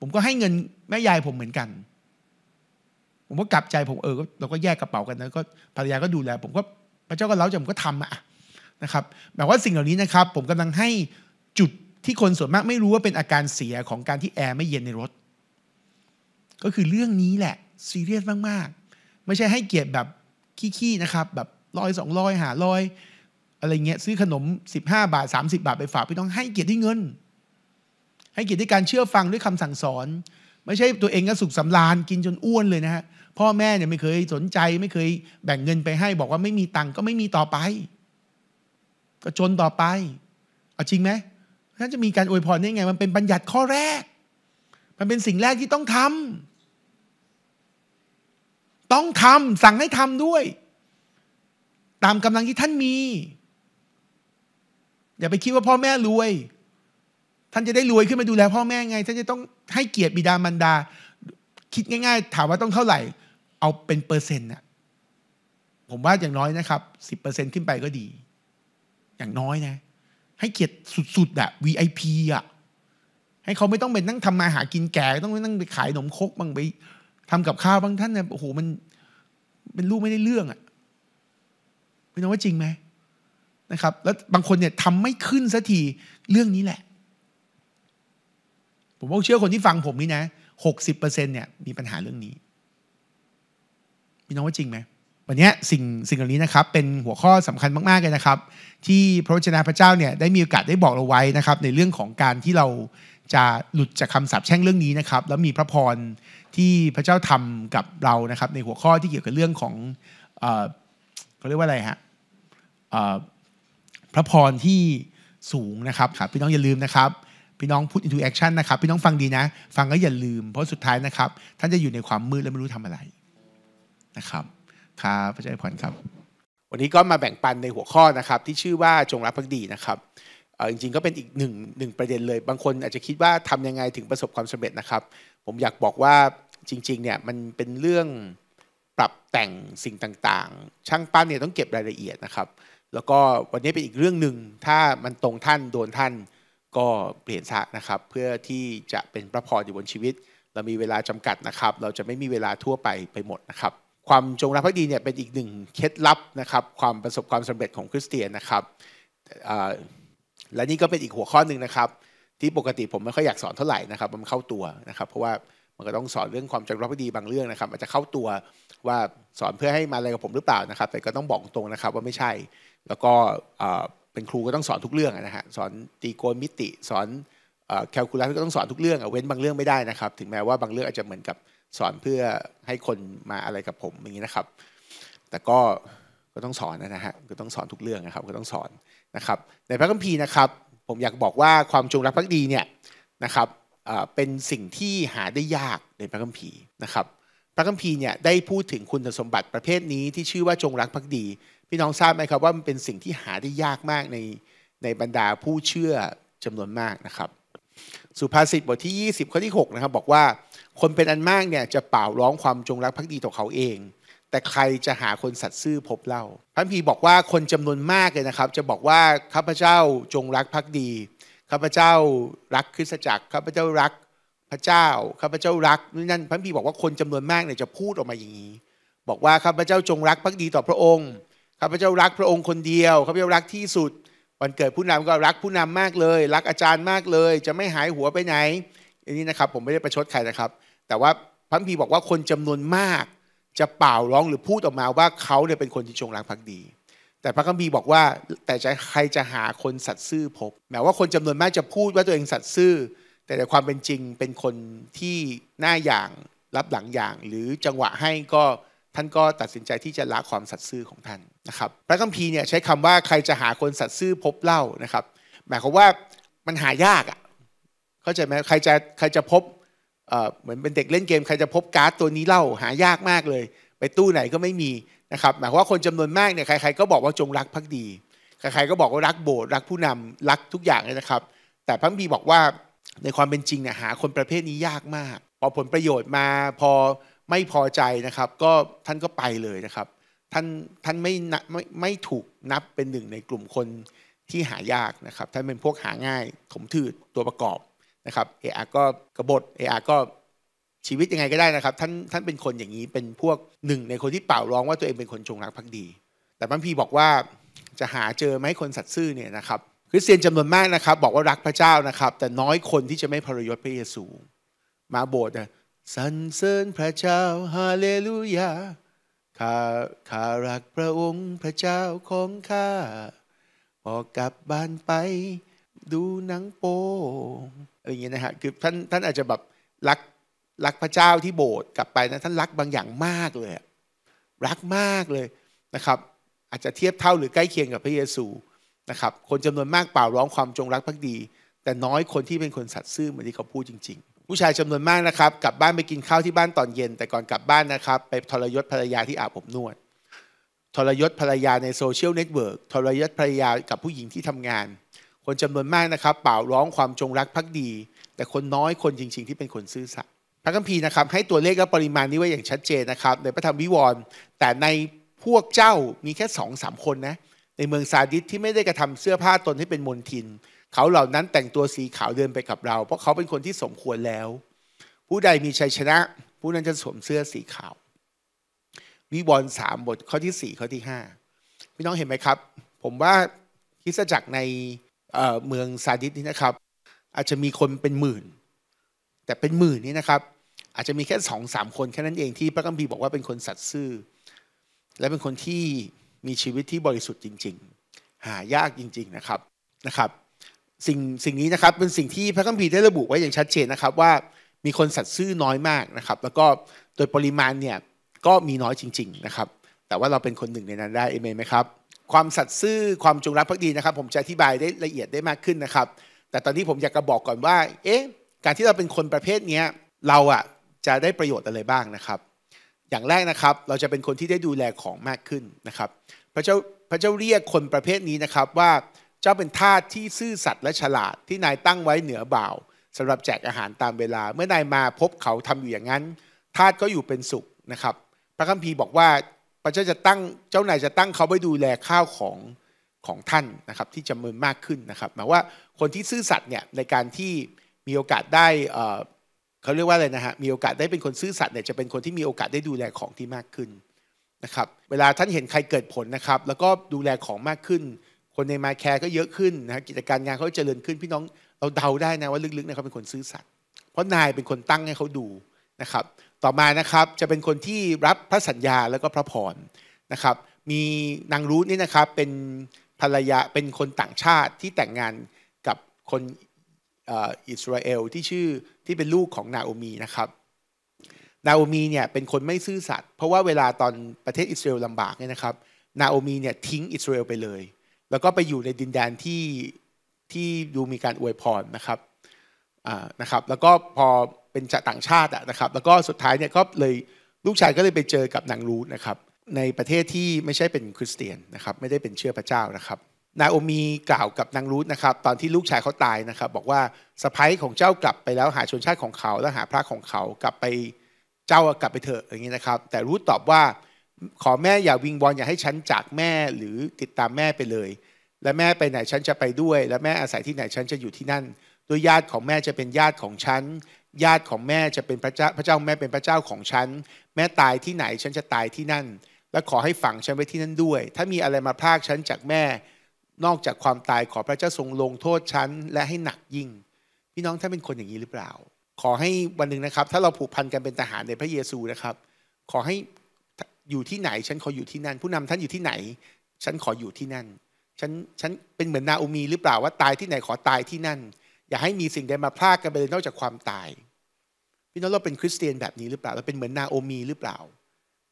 ผมก็ให้เงินแม่ยายผมเหมือนกัน ผมก็กลับใจผมเออเราก็แยกกระเป๋ากันนะก็ภรรยาก็ดูแล ผมก็พระเจ้าก็เล้าใจผมก็ทำอ่ะนะครับแบบว่าสิ่งเหล่านี้นะครับ ผมกำลังให้จุดที่คนส่วนมากไม่รู้ว่าเป็นอาการเสียของการที่แอร์ไม่เย็นในรถ ก็คือเรื่องนี้แหละ ซีเรียสมาก ๆ ไม่ใช่ให้เกียรติแบบขี้ๆนะครับ แบบร้อยสองร้อยหาร้อยอะไรเงี้ยซื้อขนม 15 บาท 30 บาทไปฝากพี่น้องให้เกียรติที่เงิน ให้เกียรติที่การเชื่อฟังด้วยคำสั่งสอน ไม่ใช่ตัวเองก็สุขสำราญกินจนอ้วนเลยนะฮะพ่อแม่เนี่ยไม่เคยสนใจไม่เคยแบ่งเงินไปให้ บอกว่าไม่มีตังก็ไม่มีต่อไป ก็จนต่อไป เอาจริงไหมท่านจะมีการอวยพรได้ไง มันเป็นบัญญัติข้อแรก มันเป็นสิ่งแรกที่ต้องทำ ต้องทำสั่งให้ทำด้วย ตามกำลังที่ท่านมีอย่าไปคิดว่าพ่อแม่รวย ท่านจะได้รวยขึ้นมาดูแลพ่อแม่ไง ท่านจะต้องให้เกียรติบิดามารดา คิดง่ายๆถามว่าต้องเท่าไหร่ เอาเป็นเปอร์เซ็นต์น่ะผมว่าอย่างน้อยนะครับสิบเปอร์เซ็นขึ้นไปก็ดี อย่างน้อยนะ ให้เกียรติสุดๆแบบ VIP อ่ะให้เขาไม่ต้องไปนั่งทำมาหากินแก่ ต้องไปนั่งไปขายขนมคกบ้างไปทำกับข้าวบางท่านเนี่ยโอ้โหมันเป็นลูกไม่ได้เรื่องอะ่ะไม่รู้ว่าจริงไหมนะครับแล้วบางคนเนี่ยทำไม่ขึ้นสักทีเรื่องนี้แหละ ผมว่าเชื่อคนที่ฟังผมนี่นะหกสิบเปอร์เซ็นเนี่ยมีปัญหาเรื่องนี้พี่น้องว่าจริงไหมวันนี้สิ่งสิ่งเหล่านี้นะครับ เป็นหัวข้อสำคัญมากๆเลยนะครับ ที่พระวจนะพระเจ้าเนี่ยได้มีโอกาสได้บอกเราไว้นะครับ ในเรื่องของการที่เราจะหลุดจากคำสาปแช่งเรื่องนี้นะครับ แล้วมีพระพรที่พระเจ้าทำกับเรานะครับ ในหัวข้อที่เกี่ยวกับเรื่องของเขาเรียกว่าอะไรฮะพระพรที่สูงนะครับครับพี่น้องอย่าลืมนะครับ พี่น้องพูด into action นะครับ พี่น้องฟังดีนะ ฟังแล้วอย่าลืมเพราะสุดท้ายนะครับ ท่านจะอยู่ในความมืด และไม่รู้ทำอะไรนะครับครับพระเจ้าอวยพรครับ วันนี้ก็มาแบ่งปันในหัวข้อนะครับที่ชื่อว่าจงรักภักดีนะครับ จริงๆก็เป็นอีกหนึ่งหนึ่งประเด็นเลย บางคนอาจจะคิดว่าทำยังไงถึงประสบความสำเร็จนะครับ ผมอยากบอกว่าจริงๆเนี่ยมันเป็นเรื่องปรับแต่งสิ่งต่างๆ ช่างปั้นเนี่ยต้องเก็บรายละเอียดนะครับแล้วก็วันนี้เป็นอีกเรื่องหนึ่ง ถ้ามันตรงท่านโดนท่านก็เปลี่ยนซะนะครับ เพื่อที่จะเป็นพระพรอยู่บนชีวิต เรามีเวลาจำกัดนะครับ เราจะไม่มีเวลาทั่วไปไปหมดนะครับ ความจงรักภักดีเนี่ยเป็นอีกหนึ่งเคล็ดลับนะครับ ความประสบความสำเร็จของคริสเตียนนะครับและนี่ก็เป็นอีกหัวข้อหนึ่งนะครับ ที่ปกติผมไม่ค่อยอยากสอนเท่าไหร่นะครับ มันเข้าตัวนะครับ เพราะว่ามันก็ต้องสอนเรื่องความจงรักภักดีบางเรื่องนะครับอาจจะเข้าตัวว่าสอนเพื่อให้มาอะไรกับผมหรือเปล่านะครับ แต่ก็ต้องบอกตรงนะครับว่าไม่ใช่แล้วก็เป็นครูก็ต้องสอนทุกเรื่องนะฮะสอนตีโกนมิติ สอนแคลคูลัสก็ต้องสอนทุกเรื่องเว้นบางเรื่องไม่ได้นะครับ ถึงแม้ว่าบางเรื่องอาจจะเหมือนกับสอนเพื่อให้คนมาอะไรกับผมอย่างนี้นะครับแต่ก็ก็ต้องสอนนะฮะก็ต้องสอนทุกเรื่องนะครับก็ต้องสอนนะครับในพระคัมภีร์นะครับผมอยากบอกว่าความจงรักภักดีเนี่ยนะครับเป็นสิ่งที่หาได้ยากในพระคัมภีร์นะครับ พระคัมภีร์เนี่ยได้พูดถึงคุณสมบัติประเภทนี้ที่ชื่อว่าจงรักภักดีพี่น้องทราบไหมครับว่ามันเป็นสิ่งที่หาได้ยากมากในในบรรดาผู้เชื่อจำนวนมากนะครับสุภาษิตบทที่ 20ข้อที่6นะครับบอกว่าคนเป็นอันมากเนี่ยจะเป่าร้องความจงรักภักดีต่อเขาเอง แต่ใครจะหาคนสัตว์ซื่อพบเล่าพระพีบอกว่าคนจำนวนมากเลยนะครับ จะบอกว่าข้าพเจ้าจงรักภักดีข้าพเจ้ารักคริสตจักรข้าพเจ้ารักพระเจ้าข้าพเจ้ารักนี่นั่นพระพีบอกว่าคนจำนวนมากเนี่ยจะพูดออกมาอย่างนี้ บอกว่าข้าพเจ้าจงรักภักดีต่อพระองค์ข้าพเจ้ารักพระองค์คนเดียวข้าพเจ้ารักที่สุดวันเกิดผู้นำก็รักผู้นำมากเลย รักอาจารย์มากเลย จะไม่หายหัวไปไหนอันนี้นะครับ ผมไม่ได้ประชดใครนะครับ แต่ว่าพระพีบอกว่าคนจำนวนมาก จะเป่าร้องหรือพูดออกมาว่าเขาเนี่ยเป็นคนที่จงรักภักดี แต่พระคัมภีร์บอกว่าแต่จะใครจะหาคนสัตย์ซื่อพบแม้ว่าคนจำนวนมากจะพูดว่าตัวเองสัตย์ซื่อแต่ในความเป็นจริงเป็นคนที่หน้าอย่างรับหลังอย่าง หรือจังหวะให้ก็ท่านก็ตัดสินใจที่จะละความสัตย์ซื่อของท่านนะครับ พระคัมภีร์เนี่ยใช้คำว่าใครจะหาคนสัตย์ซื่อพบเล่านะครับหมายความว่า มันหายากอะ่ะเข้าใจไหมใครจะใครจะพบเหมือนเป็นเด็กเล่นเกมใครจะพบการ์ดตัวนี้เล่าหายากมากเลย ไปตู้ไหนก็ไม่มีนะครับหมายความว่าคนจำนวนมากเนี่ยใครๆก็บอกว่าจงรักภักดีใครๆก็บอกว่ารักโบสถ์รักผู้นำรักทุกอย่างเลยนะครับ แต่พระบีบอกว่าในความเป็นจริงเนี่ยหาคนประเภทนี้ยากมาก พอผลประโยชน์มาพอไม่พอใจนะครับก็ท่านก็ไปเลยนะครับ ท่านท่านไม่ไม่ไม่ถูกนับเป็นหนึ่งในกลุ่มคนที่หายากนะครับท่านเป็นพวกหาง่ายถมถืดตัวประกอบนะครับเออาก็กระบฏเออาก็ชีวิตยังไงก็ได้นะครับท่านท่านเป็นคนอย่างนี้เป็นพวกหนึ่งในคนที่เป่าร้องว่าตัวเองเป็นคนจงรักภักดี แต่พระพีบอกว่าจะหาเจอไหมคนสัตซ์ซื่อเนี่ยนะครับคริสเตียนจำนวนมากนะครับบอกว่ารักพระเจ้านะครับ แต่น้อยคนที่จะไม่พรยศพระเยซูมาโบสถ์สรรเสริญพระเจ้าฮาเลลูยาข้าข้ารักพระองค์พระเจ้าของข้าออกกลับบ้านไปดูหนังโปอะไรอย่างเงี้ยนะฮะ คือท่านท่านอาจจะแบบรักรักพระเจ้าที่โบสถ์กลับไปนะท่านรักบางอย่างมากเลย รักมากเลยนะครับ อาจจะเทียบเท่าหรือใกล้เคียงกับพระเยซูนะครับ คนจำนวนมากเปล่าร้องความจงรักภักดี แต่น้อยคนที่เป็นคนสัตย์ซื่อเหมือนที่เขาพูดจริง ๆผู้ชายจำนวนมากนะครับกลับบ้านไปกินข้าวที่บ้านตอนเย็น แต่ก่อนกลับบ้านนะครับไปทรยศภรรยาที่อาบอบนวด ทรยศภรรยาในโซเชียลเน็ตเวิร์กทรยศภรรยากับผู้หญิงที่ทำงาน คนจำนวนมากนะครับเป่าร้องความจงรักภักดี แต่คนน้อยคนจริงๆ ที่เป็นคนซื่อสัตย์พระคัมภีร์นะครับให้ตัวเลขและปริมาณนี้ไว้อย่างชัดเจนนะครับ ในพระธรรมวิวรณ์แต่ในพวกเจ้ามีแค่สองสามคนนะในเมืองซาดิสที่ไม่ได้กระทำเสื้อผ้าตนให้เป็นมลทินเขาเหล่านั้นแต่งตัวสีขาวเดินไปกับเรา เพราะเขาเป็นคนที่สมควรแล้ว ผู้ใดมีชัยชนะผู้นั้นจะสวมเสื้อสีขาว วิบอลสามบทข้อที่สี่ข้อที่ห้าพี่น้องเห็นไหมครับ ผมว่าคิสจักรในเมืองซาดิสนี่นะครับ อาจจะมีคนเป็นหมื่น แต่เป็นหมื่นนี่นะครับ อาจจะมีแค่สองสามคนแค่นั้นเองที่พระกัมพีบอกว่าเป็นคนสัตย์ซื่อและเป็นคนที่มีชีวิตที่บริสุทธิ์จริง ๆ หายากจริงๆนะครับนะครับสิ่งสิ่งนี้นะครับเป็นสิ่งที่พระคัมภีร์ได้ระบุไว้อย่างชัดเจนนะครับ ว่ามีคนสัตว์ซื่อน้อยมากนะครับ แล้วก็โดยปริมาณเนี่ยก็มีน้อยจริง ๆนะครับ แต่ว่าเราเป็นคนหนึ่งในนั้นได้เอเมนไหมครับ ความสัตย์ซื่อความจงรักภักดีนะครับ ผมจะอธิบายได้ละเอียดได้มากขึ้นนะครับ แต่ตอนนี้ผมอยากจะบอกก่อนว่าเอ๊ะการที่เราเป็นคนประเภทนี้เราอ่ะจะได้ประโยชน์อะไรบ้างนะครับ อย่างแรกนะครับเราจะเป็นคนที่ได้ดูแลของมากขึ้นนะครับพระเจ้าพระเจ้าเรียกคนประเภทนี้นะครับว่าจ้าเป็นทาสที่ซื่อสัตย์และฉลาดที่นายตั้งไว้เหนือบ่าว สำหรับแจกอาหารตามเวลาเมื่อนายมาพบเขาทำอยู่อย่างนั้น ทาสก็อยู่เป็นสุขนะครับพระคัมภีร์บอกว่าพระเจ้าจะตั้งเจ้านายจะตั้งเขาไว้ดูแลข้าวของของท่านนะครับที่จำนวนมากขึ้นนะครับหมายว่าคนที่ซื่อสัตย์เนี่ยในการที่ มีโอกาสได้เขาเรียกว่าอะไรนะฮะมีโอกาสได้เป็นคนซื่อสัตย์เนี่ยจะเป็นคนที่มีโอกาสได้ดูแลของที่มากขึ้นนะครับเวลาท่านเห็นใครเกิดผลนะครับ แล้วก็ดูแลของมากขึ้นคนในมาแคร์ก็เยอะขึ้นนะกิจการงานเขาเจริญขึ้น พี่น้องเราเดาได้นะว่าลึกๆนะเขาเป็นคนซื้อสัตย์เพราะนายเป็นคนตั้งให้เขาดูนะครับต่อมานะครับจะเป็นคนที่รับพระสัญญาแล้วก็พระพรนะครับมีนางรูทนี่นะครับเป็นภรรยาเป็นคนต่างชาติที่แต่งงานกับคนอิสราเอลที่ชื่อที่เป็นลูกของนาโอมีนะครับนาโอมีเนี่ยเป็นคนไม่ซื่อสัตย์เพราะว่าเวลาตอนประเทศอิสราเอลลำบากเนี่ยนะครับนาโอมีเนี่ยทิ้งอิสราเอลไปเลยแล้วก็ไปอยู่ในดินแดนที่ที่ดูมีการอวยพรนะครับ อ่า นะครับ แล้วก็พอเป็นต่างชาติอะนะครับ แล้วก็สุดท้ายเนี่ยก็เลยลูกชายก็เลยไปเจอกับนางรูทนะครับ ในประเทศที่ไม่ใช่เป็นคริสเตียนนะครับ ไม่ได้เป็นเชื่อพระเจ้านะครับนาโอมีกล่าวกับนางรูทนะครับ ตอนที่ลูกชายเขาตายนะครับ บอกว่าสะพ้ยของเจ้ากลับไปแล้วหาชนชาติของเขาแล้วหาพระของเขากลับไปเจ้ากลับไปเถอะอย่างนี้นะครับ แต่รูทตอบว่าขอแม่อย่าวิงวอนอย่าให้ฉันจากแม่หรือติดตามแม่ไปเลย และแม่ไปไหนฉันจะไปด้วย และแม่อาศัยที่ไหนฉันจะอยู่ที่นั่นโดยญาติของแม่จะเป็นญาติของฉัน ญาติของแม่จะเป็นพระเจ้าพระเจ้าแม่เป็นพระเจ้าของฉัน แม่ตายที่ไหนฉันจะตายที่นั่น และขอให้ฝังฉันไว้ที่นั่นด้วย ถ้ามีอะไรมาพรากฉันจากแม่นอกจากความตายขอพระเจ้าทรงลงโทษฉันและให้หนักยิ่ง พี่น้องท่านเป็นคนอย่างนี้หรือเปล่า ขอให้วันหนึ่งนะครับ ถ้าเราผูกพันกันเป็นทหารในพระเยซูนะครับ ขอให้อยู่ที่ไหน ฉันขออยู่ที่นั่น ผู้นำท่านอยู่ที่ไหน ฉันขออยู่ที่นั่น ฉันฉันเป็นเหมือนนาอูมีหรือเปล่าว่า ตายที่ไหนขอตายที่นั่น อย่าให้มีสิ่งใดมาพลากกันไปเลยนอกจากความตาย พี่น้องเราเป็นคริสเตียนแบบนี้หรือเปล่าเราเป็นเหมือนนาโอมีหรือเปล่า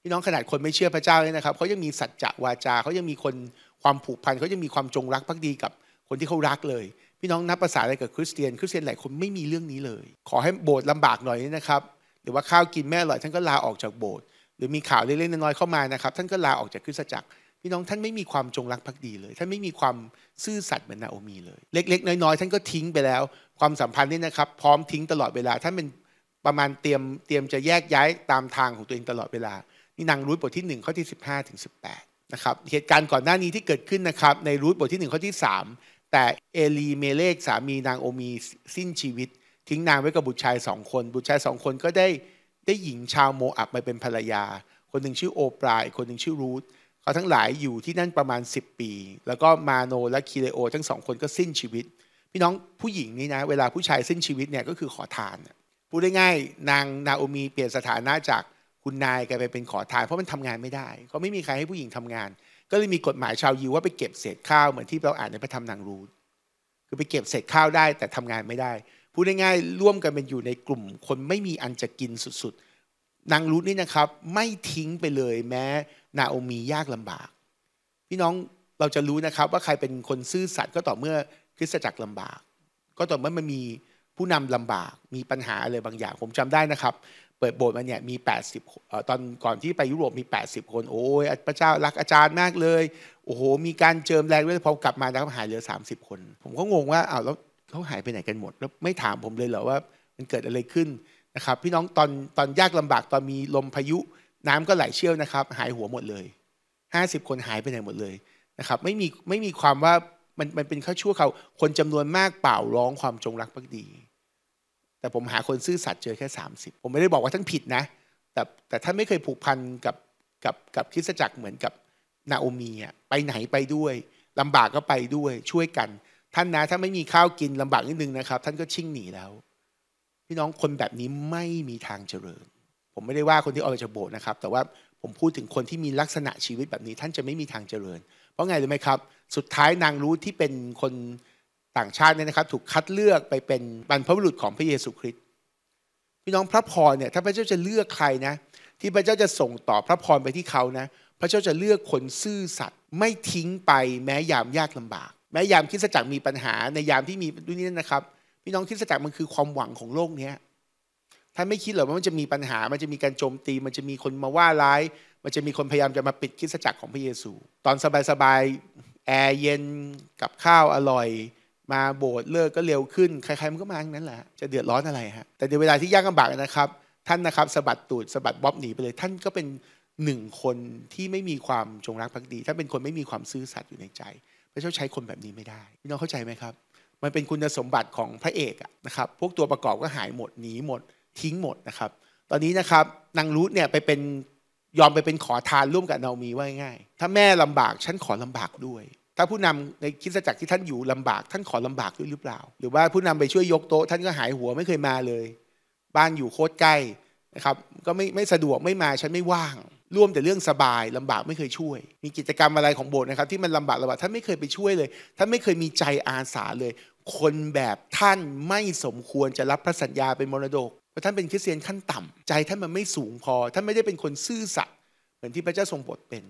พี่น้องขนาดคนไม่เชื่อพระเจ้าเลยนะครับเขายังมีสัจจะวาจาเขายังมีคนความผูกพันเขายังมีความจงรักภักดีกับคนที่เขารักเลย พี่น้องนับภาษาอะไรกับคริสเตียน คริสเตียนหลายคนไม่มีเรื่องนี้เลย ขอให้โบสถ์ลำบากหน่อยนะครับหรือว่าข้าวกินแม่อร่อยท่านก็ลาออกจากโบสถ์หรือมีข่าวเล็กๆน้อยๆเข้ามานะครับ ท่านก็ลาออกจากคริสตจักร พี่น้องท่านไม่มีความจงรักภักดีเลย ท่านไม่มีความซื่อสัตย์เหมือนนาโอมีเลยเล็ก ๆ น้อยๆ ท่านก็ทิ้งไปแล้วความสัมพันธ์นี่นะครับ พร้อมทิ้งตลอดเวลาท่านเป็นประมาณเตรียมเตรียมจะแยกย้ายตามทางของตัวเองตลอดเวลานี่นางรูทบทที่ 1 ข้อที่ 15 ถึง 18นะครับเหตุการณ์ก่อนหน้านี้ที่เกิดขึ้นนะครับในรูทบทที่1ข้อที่3 แต่เอลีเมเลกสามีนางโอมีสิ้นชีวิต ทิ้งนางไว้กับบุตรชายสองคนบุตรชายสองคนก็ได้ได้หญิงชาวโมอับมาเป็นภรรยา คนหนึ่งชื่อโอปราอีกคนหนึ่งชื่อรูทเขาทั้งหลายอยู่ที่นั่นประมาณ 10 ปี แล้วก็มาโนและคีเลโอ ทั้งสองคนก็สิ้นชีวิต พี่น้องผู้หญิงนี่นะ เวลาผู้ชายสิ้นชีวิตเนี่ยก็คือขอทานพูดได้ง่ายนางนาโอมีเปลี่ยนสถานะจากคุณนายกลายไปเป็นขอทาน เพราะมันทำงานไม่ได้เขาไม่มีใครให้ผู้หญิงทำงาน ก็เลยมีกฎหมายชาวยิวว่าไปเก็บเศษข้าวเหมือนที่เราอ่านในพระธรรมนางรูทคือไปเก็บเศษข้าวได้ แต่ทำงานไม่ได้พูดง่ายๆร่วมกันเป็นอยู่ในกลุ่มคนไม่มีอันจะกินสุดๆ นางรุธนี่นะครับไม่ทิ้งไปเลยแม้ นาโอมียากลำบาก พี่น้องเราจะรู้นะครับว่าใครเป็นคนซื่อสัตย์ก็ต่อเมื่อคริสตจักรลำบาก ก็ต่อเมื่อมันมีผู้นำลำบากมีปัญหาอะไรบางอย่างผมจำได้นะครับ เปิดโบสถ์มาเนี่ยมี 80ตอนก่อนที่ไปยุโรปมี 80 คน โอ้ยพระเจ้ารักอาจารย์มากเลยโอ้โห มีการเจิมแรงด้วยพอกลับมาแล้วหายเหลือ 30 คน ผมก็งงว่าอ้าวแล้วเขาหายไปไหนกันหมด แล้วไม่ถามผมเลยเหรอว่ามันเกิดอะไรขึ้นนะครับ พี่น้องตอนตอนยากลำบากตอนมีลมพายุน้ำก็ไหลเชี่ยวนะครับ หายหัวหมดเลย 50 คนหายไปไหนหมดเลยนะครับ ไม่มี ไม่มีความว่ามันมันเป็นข้าชั่วเขาคนจำนวนมากเปล่าร้องความจงรักภักดี แต่ผมหาคนซื่อสัตย์เจอแค่30ผมไม่ได้บอกว่าทั้งผิดนะ แต่แต่ท่านไม่เคยผูกพันกับกับกับคริสตจักรเหมือนกับนาโอมีอ่ะไปไหนไปด้วยลำบากก็ไปด้วยช่วยกันท่านนะถ้าไม่มีข้าวกินลำบากนิดนึงนะครับท่านก็ชิ่งหนีแล้ว พี่น้องคนแบบนี้ไม่มีทางเจริญ ผมไม่ได้ว่าคนที่ออกจากโบสถ์นะครับ แต่ว่าผมพูดถึงคนที่มีลักษณะชีวิตแบบนี้ ท่านจะไม่มีทางเจริญ เพราะไงรู้ไหมครับ สุดท้ายนางรู้ที่เป็นคนต่างชาติเนี่ยนะครับ ถูกคัดเลือกไปเป็นบรรพบุรุษของพระเยซูคริสต์พี่น้องพระพรเนี่ยถ้าพระเจ้าจะเลือกใครนะที่พระเจ้าจะส่งต่อพระพรไปที่เขานะพระเจ้าจะเลือกคนซื่อสัตย์ไม่ทิ้งไปแม้ยามยากลำบากแม้ยามคิดสัจจ์มีปัญหาในยามที่มีด้วยนี้นะครับพี่น้องคิดสัจจ์มันคือความหวังของโลกเนี้ยท่านไม่คิดหรอกว่ามันจะมีปัญหา มันจะมีการโจมตี มันจะมีคนมาว่าร้าย มันจะมีคนพยายามจะมาปิดคิดสัจจ์ของพระเยซู ตอนสบายๆแอร์เย็นกับข้าวอร่อย มาโบสถ์เลิกก็เร็วขึ้นใครๆมันก็มาทั้งนั้นแหละจะเดือดร้อนอะไรฮะแต่ในเวลาที่ยากลำบากนะครับ ท่านนะครับสะบัดตูดสะบัดบ๊อบหนีไปเลยท่านก็เป็นหนึ่งคนที่ไม่มีความจงรักภักดีท่านเป็นคนไม่มีความซื่อสัตย์อยู่ในใจพระเจ้าใช้คนแบบนี้ไม่ได้พี่น้องเข้าใจไหมครับ มันเป็นคุณสมบัติของพระเอกนะครับพวกตัวประกอบก็หายหมดหนีหมดทิ้งหมดนะครับตอนนี้นะครับนางรูทเนี่ยไปเป็นยอมไปเป็นขอทานร่วมกับนามีว่าง่ายถ้าแม่ลำบากฉันขอลำบากด้วยถ้าผู้นำในคิดจักที่ท่านอยู่ลำบาก ท่านขอลำบากด้วยหรือเปล่า หรือว่าผู้นำไปช่วยยกโต๊ะท่านก็หายหัวไม่เคยมาเลย บ้านอยู่โคตรใกล้นะครับก็ไม่ไม่สะดวกไม่มาฉันไม่ว่างร่วมแต่เรื่องสบายลำบากไม่เคยช่วย มีกิจกรรมอะไรของโบสถ์นะครับ ที่มันลำบากลำบากท่านไม่เคยไปช่วยเลยท่านไม่เคยมีใจอาสาเลย คนแบบท่านไม่สมควรจะรับพระสัญญาเป็นมรดก เพราะท่านเป็นคริสเตียนขั้นต่ำใจท่านมันไม่สูงพอ ท่านไม่ได้เป็นคนซื่อสัตย์เหมือนที่พระเจ้าทรงโปรดเป็น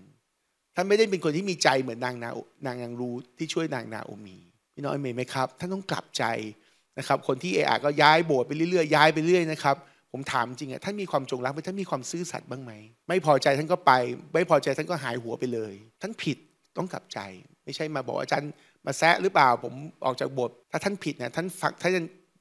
ท่านไม่ได้เป็นคนที่มีใจเหมือนนางนา นางนางรู้ที่ช่วยนางนาโอมีพี่น้อยเมยมไหมครับ ท่านต้องกลับใจนะครับ คนที่เออาก็ย้ายโบสถ์ไปเรื่อยๆ ย้ายไปเรื่อยนะครับผมถามจริงอะท่านมีความจงรักไหมท่านมีความซื่อสัตย์บ้างไหมไม่พอใจท่านก็ไป ไม่พอใจท่านก็หายหัวไปเลย ท่านผิดต้องกลับใจ ไม่ใช่มาบอกอาจารย์มาแซะหรือเปล่าผมออกจากบท ถ้าท่านผิดนะท่านฟังท่าน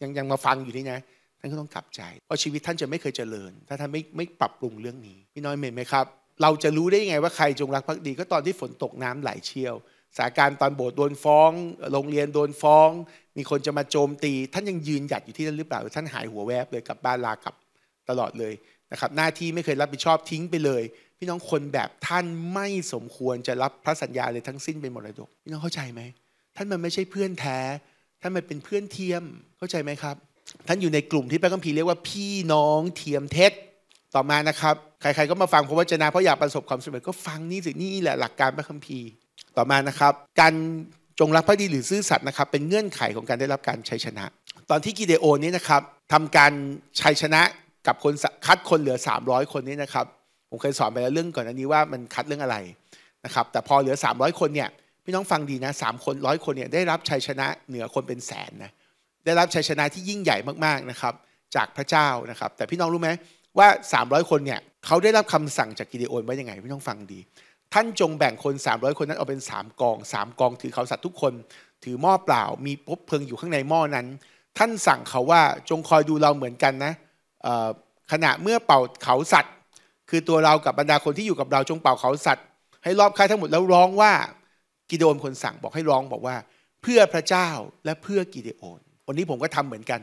ยังยังมาฟังอยู่นี่นะท่านก็ต้องกลับใจเพราะชีวิตท่านจะไม่เคยเจริญ ถ้าท่านไม่ไม่ปรับปรุงเรื่องนี้พี่น้อยเมนไหมครับ เราจะรู้ได้ยังไงว่าใครจงรักภักดีก็ตอนที่ฝนตกน้ำไหลเชี่ยวสถานการณ์ตอนโบสถ์โดนฟ้อง โรงเรียนโดนฟ้อง มีคนจะมาโจมตีท่านยังยืนหยัดอยู่ที่นั่นหรือเปล่าท่านหายหัวแวบเลยกลับบ้านลากลับตลอดเลยนะครับหน้าที่ไม่เคยรับผิดชอบทิ้งไปเลย พี่น้องคนแบบท่านไม่สมควรจะรับพระสัญญาเลยทั้งสิ้นเป็นมรดก พี่น้องเข้าใจไหม ท่านมันไม่ใช่เพื่อนแท้ ท่านมันเป็นเพื่อนเทียมเข้าใจไหมครับ ท่านอยู่ในกลุ่มที่พระคัมภีร์เรียกว่าพี่น้องเทียมเท็จต่อมานะครับใครๆก็มาฟังพระวจนะเพราะอยากประสบความสำเร็จก็ฟังนี่สินี่แหละหลักการพระคัมภีร์ ต่อมานะครับ การจงรักภักดีหรือซื่อสัตย์นะครับ เป็นเงื่อนไขของการได้รับการชัยชนะ ตอนที่กิเดโอนนี้นะครับทำการชัยชนะกับคนคัดคนเหลือ 300 คนนี้นะครับผมเคยสอนไปแล้วเรื่องก่อนอันนี้ว่ามันคัดเรื่องอะไรนะครับ แต่พอเหลือ 300 คนเนี่ยพี่น้องฟังดีนะสามคนร้อยคนเนี่ยได้รับชัยชนะเหนือคนเป็นแสนนะได้รับชัยชนะที่ยิ่งใหญ่มากๆนะครับจากพระเจ้านะครับ แต่พี่น้องรู้ไหมว่า 300 คนเนี่ยเขาได้รับคำสั่งจากกิเดโอนไว้ยังไงพี่น้องฟังดี ท่านจงแบ่งคน 300 คนนั้นออกเป็น3กอง3กองถือเขาสัตว์ทุกคน ถือหม้อเปล่ามีพบเพลิงอยู่ข้างในหม้อนั้น ท่านสั่งเขาว่าจงคอยดูเราเหมือนกันนะขณะเมื่อเป่าเขาสัตว์ คือตัวเรากับบรรดาคนที่อยู่กับเราจงเป่าเขาสัตว์ ให้รอบค่ายทั้งหมดแล้วร้องว่ากิเดโอนคนสั่งบอกให้ร้องบอกว่าเพื่อพระเจ้าและเพื่อกิเดโอน วันนี้ผมก็ทำเหมือนกัน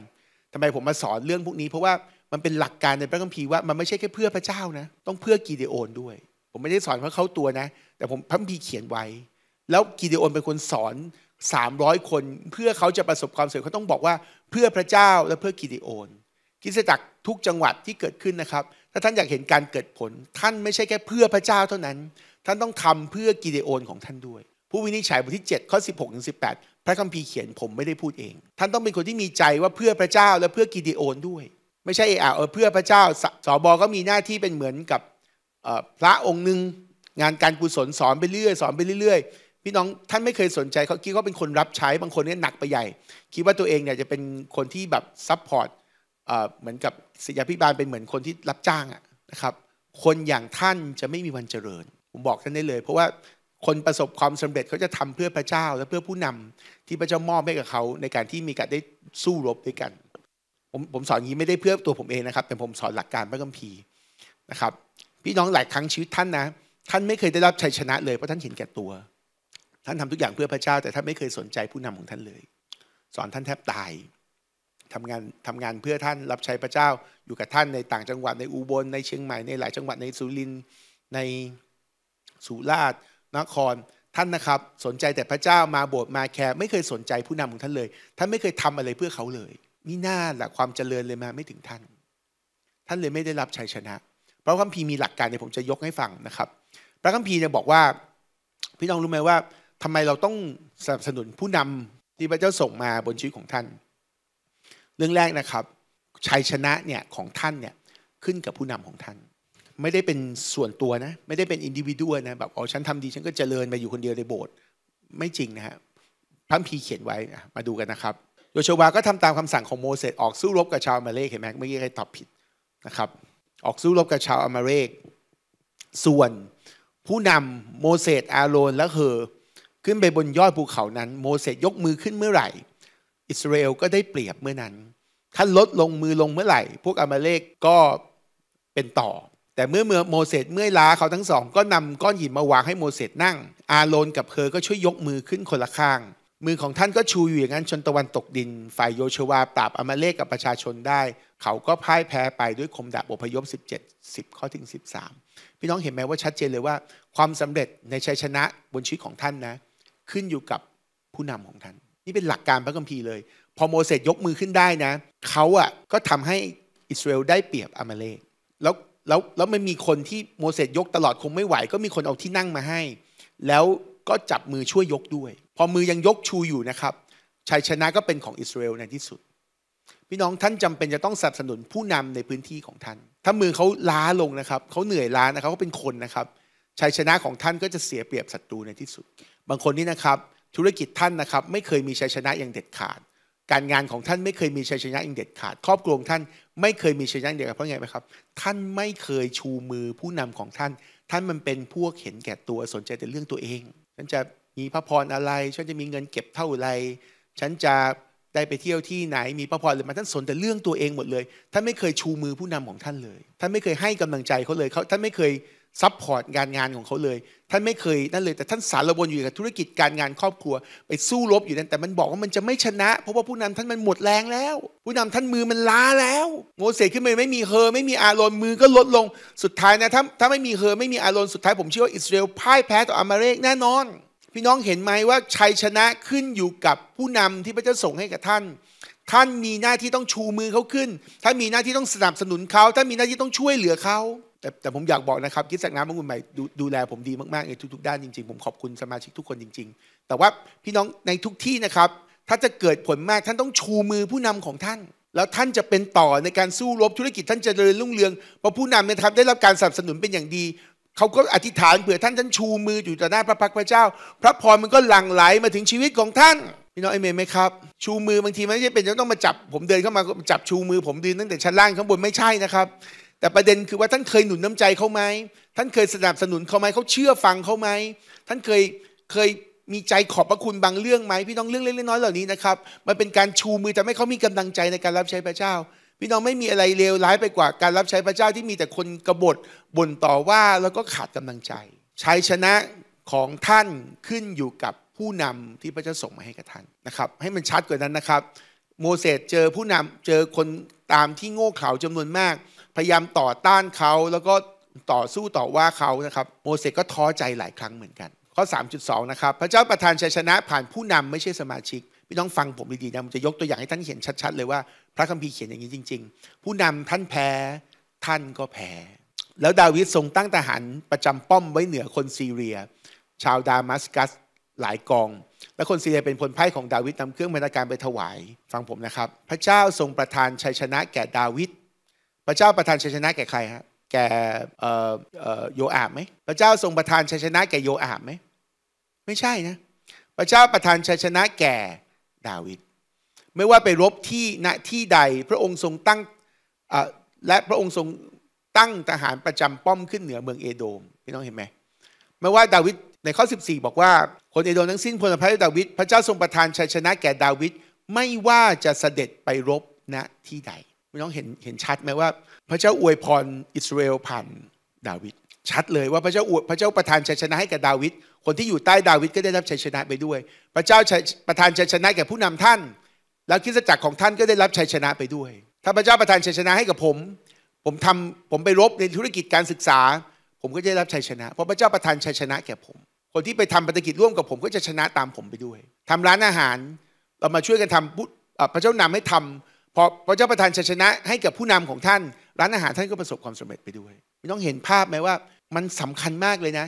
ทำไมผมมาสอนเรื่องพวกนี้ เพราะว่ามันเป็นหลักการในพระคัมภีร์ว่ามันไม่ใช่แค่เพื่อพระเจ้านะต้องเพื่อกิเดโอนด้วย ผมไม่ได้สอนเพราะเขาตัวนะ แต่ผมพระคัมภีร์เขียนไว้ แล้วกิเดโอนเป็นคนสอน 300 คนเพื่อเขาจะประสบความสำเร็จเขาต้องบอกว่าเพื่อพระเจ้าและเพื่อกิเดโอนคิดจักรทุกจังหวัดที่เกิดขึ้นนะครับ ถ้าท่านอยากเห็นการเกิดผล ท่านไม่ใช่แค่เพื่อพระเจ้าเท่านั้น ท่านต้องทำเพื่อกิเดโอนของท่านด้วย ผู้วินิจฉัยบทที่7ข้อ16ถึง18พระคัมภีร์เขียนผมไม่ได้พูดเอง ท่านต้องเป็นคนที่มีใจว่าเพื่อพระเจ้าและเพื่อกิเดโอนด้วย ไม่ใช่เออเออเพื่อพระเจ้าสสบก็มีหน้าที่เป็นเหมือนกับพระองค์หนึ่งงานการกุศลสอนไปเรื่อยสอนไปเรื่อยพี่น้องท่านไม่เคยสนใจเขาคิดว่าเป็นคนรับใช้บางคนเนี่ยหนักไปใหญ่ คิดว่าตัวเองเนี่ยจะเป็นคนที่แบบซัพพอร์ตเหมือนกับศิษยาพิบาลเป็นเหมือนคนที่รับจ้างนะครับ คนอย่างท่านจะไม่มีวันเจริญ ผมบอกท่านได้เลย เพราะว่าคนประสบความสำเร็จเขาจะทำเพื่อพระเจ้าและเพื่อผู้นำที่พระเจ้ามอบให้กับเขา ในการที่มีการได้สู้รบด้วยกัน ผมผมสอนอย่างนี้ไม่ได้เพื่อตัวผมเองนะครับแต่ผมสอนหลักการพระคัมภีร์นะครับ พี่น้องหลายครั้งชีวิตท่านนะ ท่านไม่เคยได้รับชัยชนะเลยเพราะท่านเห็นแก่ตัว ท่านทำทุกอย่างเพื่อพระเจ้า แต่ท่านไม่เคยสนใจผู้นำของท่านเลย สอนท่านแทบตายทำงานทางานเพื่อท่านรับใช้พระเจ้าอยู่กับท่านในต่างจังหวัด ในอุบลในเชียงใหม่ในหลายจังหวัดในสุรินทร์ในสุราษฎร์นครท่านนะครับ สนใจแต่พระเจ้ามาโบสถ์มาแคร์ไม่เคยสนใจผู้นำของท่านเลย ท่านไม่เคยทำอะไรเพื่อเขาเลยมีหน้าแหละความเจริญเลยมาไม่ถึงท่าน ท่านเลยไม่ได้รับชัยชนะพระคัมภีร์มีหลักการเดี๋ยวผมจะยกให้ฟังนะครับ พระคัมภีร์เนี่ยบอกว่า พี่น้องรู้ไหมว่า ทำไมเราต้องสนับสนุนผู้นำที่พระเจ้าส่งมาบนชีวิตของท่านเรื่องแรกนะครับชัยชนะเนี่ยของท่านเนี่ยขึ้นกับผู้นำของท่าน ไม่ได้เป็นส่วนตัวนะ ไม่ได้เป็นอินดิวิดวนะแบบอ๋อฉันทำดีฉันก็เจริญไปอยู่คนเดียวในโบสถ์ไม่จริงนะฮะพระพีเขียนไว้มาดูกันนะครับโยชวาก็ทำตามคำสั่งของโมเสสออกสู้รบกับชาวอเมเลกเห็นไหมเมื่อกี้ใครตอบผิดนะครับออกสู้รบกับชาวอเมเรกส่วนผู้นำโมเสสอาโรนและเฮอขึ้นไปบนยอดภูเขานั้นโมเสสยกมือขึ้นเมื่อไหร่อิสราเอลก็ได้เปรียบเมื่อนั้นท่านลดลงมือลงเมื่อไหร่ พวกอามาเลกก็เป็นต่อ แต่เมื่อเมื่อโมเสสเมื่อลาเขาทั้งสอง ก็นำก้อนหินมาวางให้โมเสสนั่ง อาโรนกับเธอก็ช่วยยกมือขึ้นคนละข้าง มือของท่านก็ชูอยู่อย่างนั้นจนตะวันตกดิน ฝ่ายโยชวา ปราบอามาเลกกับประชาชนได้ เขาก็พ่ายแพ้ไปด้วยคมดาบอพยพ17 10ข้อถึง13พี่น้องเห็นไหมว่าชัดเจนเลยว่าความสำเร็จในชัยชนะบนชีวิตของท่านนะขึ้นอยู่กับผู้นำของท่านนี่เป็นหลักการพระคัมภีร์เลย พอโมเสสยกมือขึ้นได้นะ เขาอ่ะก็ทำให้อิสราเอลได้เปรียบอามาเลกแล้วแล้วแล้วมันมีคนที่โมเสสยกตลอดคงไม่ไหว ก็มีคนเอาที่นั่งมาให้ แล้วก็จับมือช่วยยกด้วย พอมือยังยกชูอยู่นะครับชัยชนะก็เป็นของอิสราเอลในที่สุด พี่น้องท่านจำเป็นจะต้องสนับสนุนผู้นำในพื้นที่ของท่าน ถ้ามือเขาล้าลงนะครับเขาเหนื่อยล้านะครับเขาเป็นคนนะครับชัยชนะของท่านก็จะเสียเปรียบศัตรูในที่สุด บางคนนี่นะครับธุรกิจท่านนะครับไม่เคยมีชัยชนะอย่างเด็ดขาด การงานของท่านไม่เคยมีชัยชนะอย่างเด็ดขาด ครอบครัวท่านไม่เคยมีชัยชนะเด็ดขาดเพราะไงไหมครับ ท่านไม่เคยชูมือผู้นำของท่าน ท่านมันเป็นพวกเห็นแก่ตัวสนใจแต่เรื่องตัวเองฉันจะมีพระพรอะไรฉันจะมีเงินเก็บเท่าไรฉันจะได้ไปเที่ยวที่ไหนมีพระพรหรือมาท่านสนแต่เรื่องตัวเองหมดเลย ท่านไม่เคยชูมือผู้นำของท่านเลย ท่านไม่เคยให้กำลังใจเขาเลยเขาท่านไม่เคยซัพพอร์ตการงานของเขาเลย ท่านไม่เคยนั่นเลย แต่ท่านสารบนอยู่กับธุรกิจการงานครอบครัวไปสู้รบอยู่นั่นแต่มันบอกว่ามันจะไม่ชนะ เพราะว่าผู้นำท่านมันหมดแรงแล้ว ผู้นำท่านมือมันล้าแล้วโมเสสขึ้นไปไม่มีเฮอไม่มีอารอนมือก็ลดลง สุดท้ายนะถ้าถ้าไม่มีเฮอไม่มีอารอนสุดท้ายผมเชื่อว่าอิสราเอลพ่ายแพ้ต่ออามาเรกแน่นอน พี่น้องเห็นไหมว่าชัยชนะขึ้นอยู่กับผู้นำที่พระเจ้าส่งให้กับท่าน ท่านมีหน้าที่ต้องชูมือเขาขึ้นท่านมีหน้าที่ต้องสนับสนุนเขาท่านมีหน้าที่ต้องช่วยเหลือเขาแต่แต่ผมอยากบอกนะครับ คิดสักน้ำมงคุนใหม่ดูดูแลผมดีมากๆในทุกๆด้านจริงๆ ผมขอบคุณสมาชิกทุกคนจริงๆ แต่ว่าพี่น้องในทุกที่นะครับ ถ้าจะเกิดผลมากท่านต้องชูมือผู้นำของท่าน แล้วท่านจะเป็นต่อในการสู้รบธุรกิจท่านจะเจริญรุ่งเรืองเพราะผู้นำนะครับได้รับการสนับสนุนเป็นอย่างดี เขาก็อธิษฐานเผื่อท่านท่านชูมืออยู่ต่อหน้าพระพักพระเจ้า พระพรมันก็หลั่งไหลมาถึงชีวิตของท่านพี่น้องไอเมนไหมครับชูมือบางทีไม่ใช่เป็นจะต้องมาจับผมเดินเข้ามาจับชูมือผมดินตั้งแต่ชั้นล่างข้างบนไม่ใช่นะครับแต่ประเด็นคือว่าท่านเคยหนุนน้ำใจเขาไหมท่านเคยสนับสนุนเขาไหมเขาเชื่อฟังเขาไหมท่านเคยเคยมีใจขอบพระคุณบางเรื่องไหมพี่น้องเรื่องเล็กๆน้อยเหล่านี้นะครับ มันเป็นการชูมือทต่ให้เขามีกำลังใจในการรับใช้พระเจ้า พี่น้องไม่มีอะไรเลวร้ายไปกว่าการรับใช้พระเจ้าที่มีแต่คนกบฏบ่นต่อว่าแล้วก็ขาดกำลังใจ ชัยชนะของท่านขึ้นอยู่กับผู้นำที่พระเจ้าส่งมาให้กับท่านนะครับ ให้มันชัดกว่านั้นนะครับ โมเสสเจอผู้นำเจอคนตามที่โง่เขลาจำนวนมากพยายามต่อต้านเขาแล้วก็ต่อสู้ต่อว่าเขานะครับโมเสสก็ท้อใจหลายครั้งเหมือนกัน ข้อ 3.2 นะครับ พระเจ้าประทานชัยชนะผ่านผู้นำไม่ใช่สมาชิกพี่ต้องฟังผมดีๆนะผมจะยกตัวอย่างให้ท่านเห็นชัดๆเลยว่าพระคัมภีร์เขียนอย่างนี้จริงๆ ผู้นำท่านแพ้ท่านก็แพ้ แล้วดาวิดทรงตั้งทหารประจำป้อมไว้เหนือคนซีเรีย ชาวดามัสกัสหลายกอง และคนซีเรียเป็นพลไพ่ของดาวิดนำเครื่องบรรณาการไปถวายฟังผมนะครับพระเจ้าทรงประทานชัยชนะแก่ดาวิดระเจ้าประทานชัยชนะแก่ใครฮะแก่โยอาบไหมพระเจ้าทรงประทานชัยชนะแก่โยอาบไหมไม่ใช่นะพระเจ้าประทานชัยชนะแก่ดาวิดไม่ว่าไปรบที่ณที่ใดพระองค์ทรงตั้งและพระองค์ทรงตั้งทหารประจำป้อมขึ้นเหนือเมืองเอโดมพี่น้องเห็นไหมไม่ว่าดาวิดในข้อ 14 บอกว่า คนเอโดมทั้งสิ้นพลพระดาวิดพระเจ้าทรงประทานชัยชนะแก่ดาวิดไม่ว่าจะเสด็จไปรบณที่ใดพี่น้องเห็นเห็นชัดไหมว่า พระเจ้าอวยพรอิสราเอลผ่านดาวิดชัดเลยว่าพระเจ้าอวยพระเจ้าประทานชัยชนะให้กับดาวิดคนที่อยู่ใต้ดาวิดก็ได้รับชัยชนะไปด้วย พระเจ้าประทานชัยชนะแก่ผู้นำท่าน แล้วคริสจักรของท่านก็ได้รับชัยชนะไปด้วย ถ้าพระเจ้าประทานชัยชนะให้กับผม ผมทำผมไปรบในธุรกิจการศึกษา ผมก็ได้รับชัยชนะเพราะพระเจ้าประทานชัยชนะแก่ผม คนที่ไปทำพันกิจร่วมกับผมก็จะชนะตามผมไปด้วย ทำร้านอาหารเรามาช่วยกันทำพระเจ้านำให้ทำพอพระเจ้าประทานชัยชนะให้กับผู้นำของท่าน ร้านอาหารท่านก็ประสบความสำเร็จไปด้วย ไม่ต้องเห็นภาพไหมว่ามันสำคัญมากเลยนะ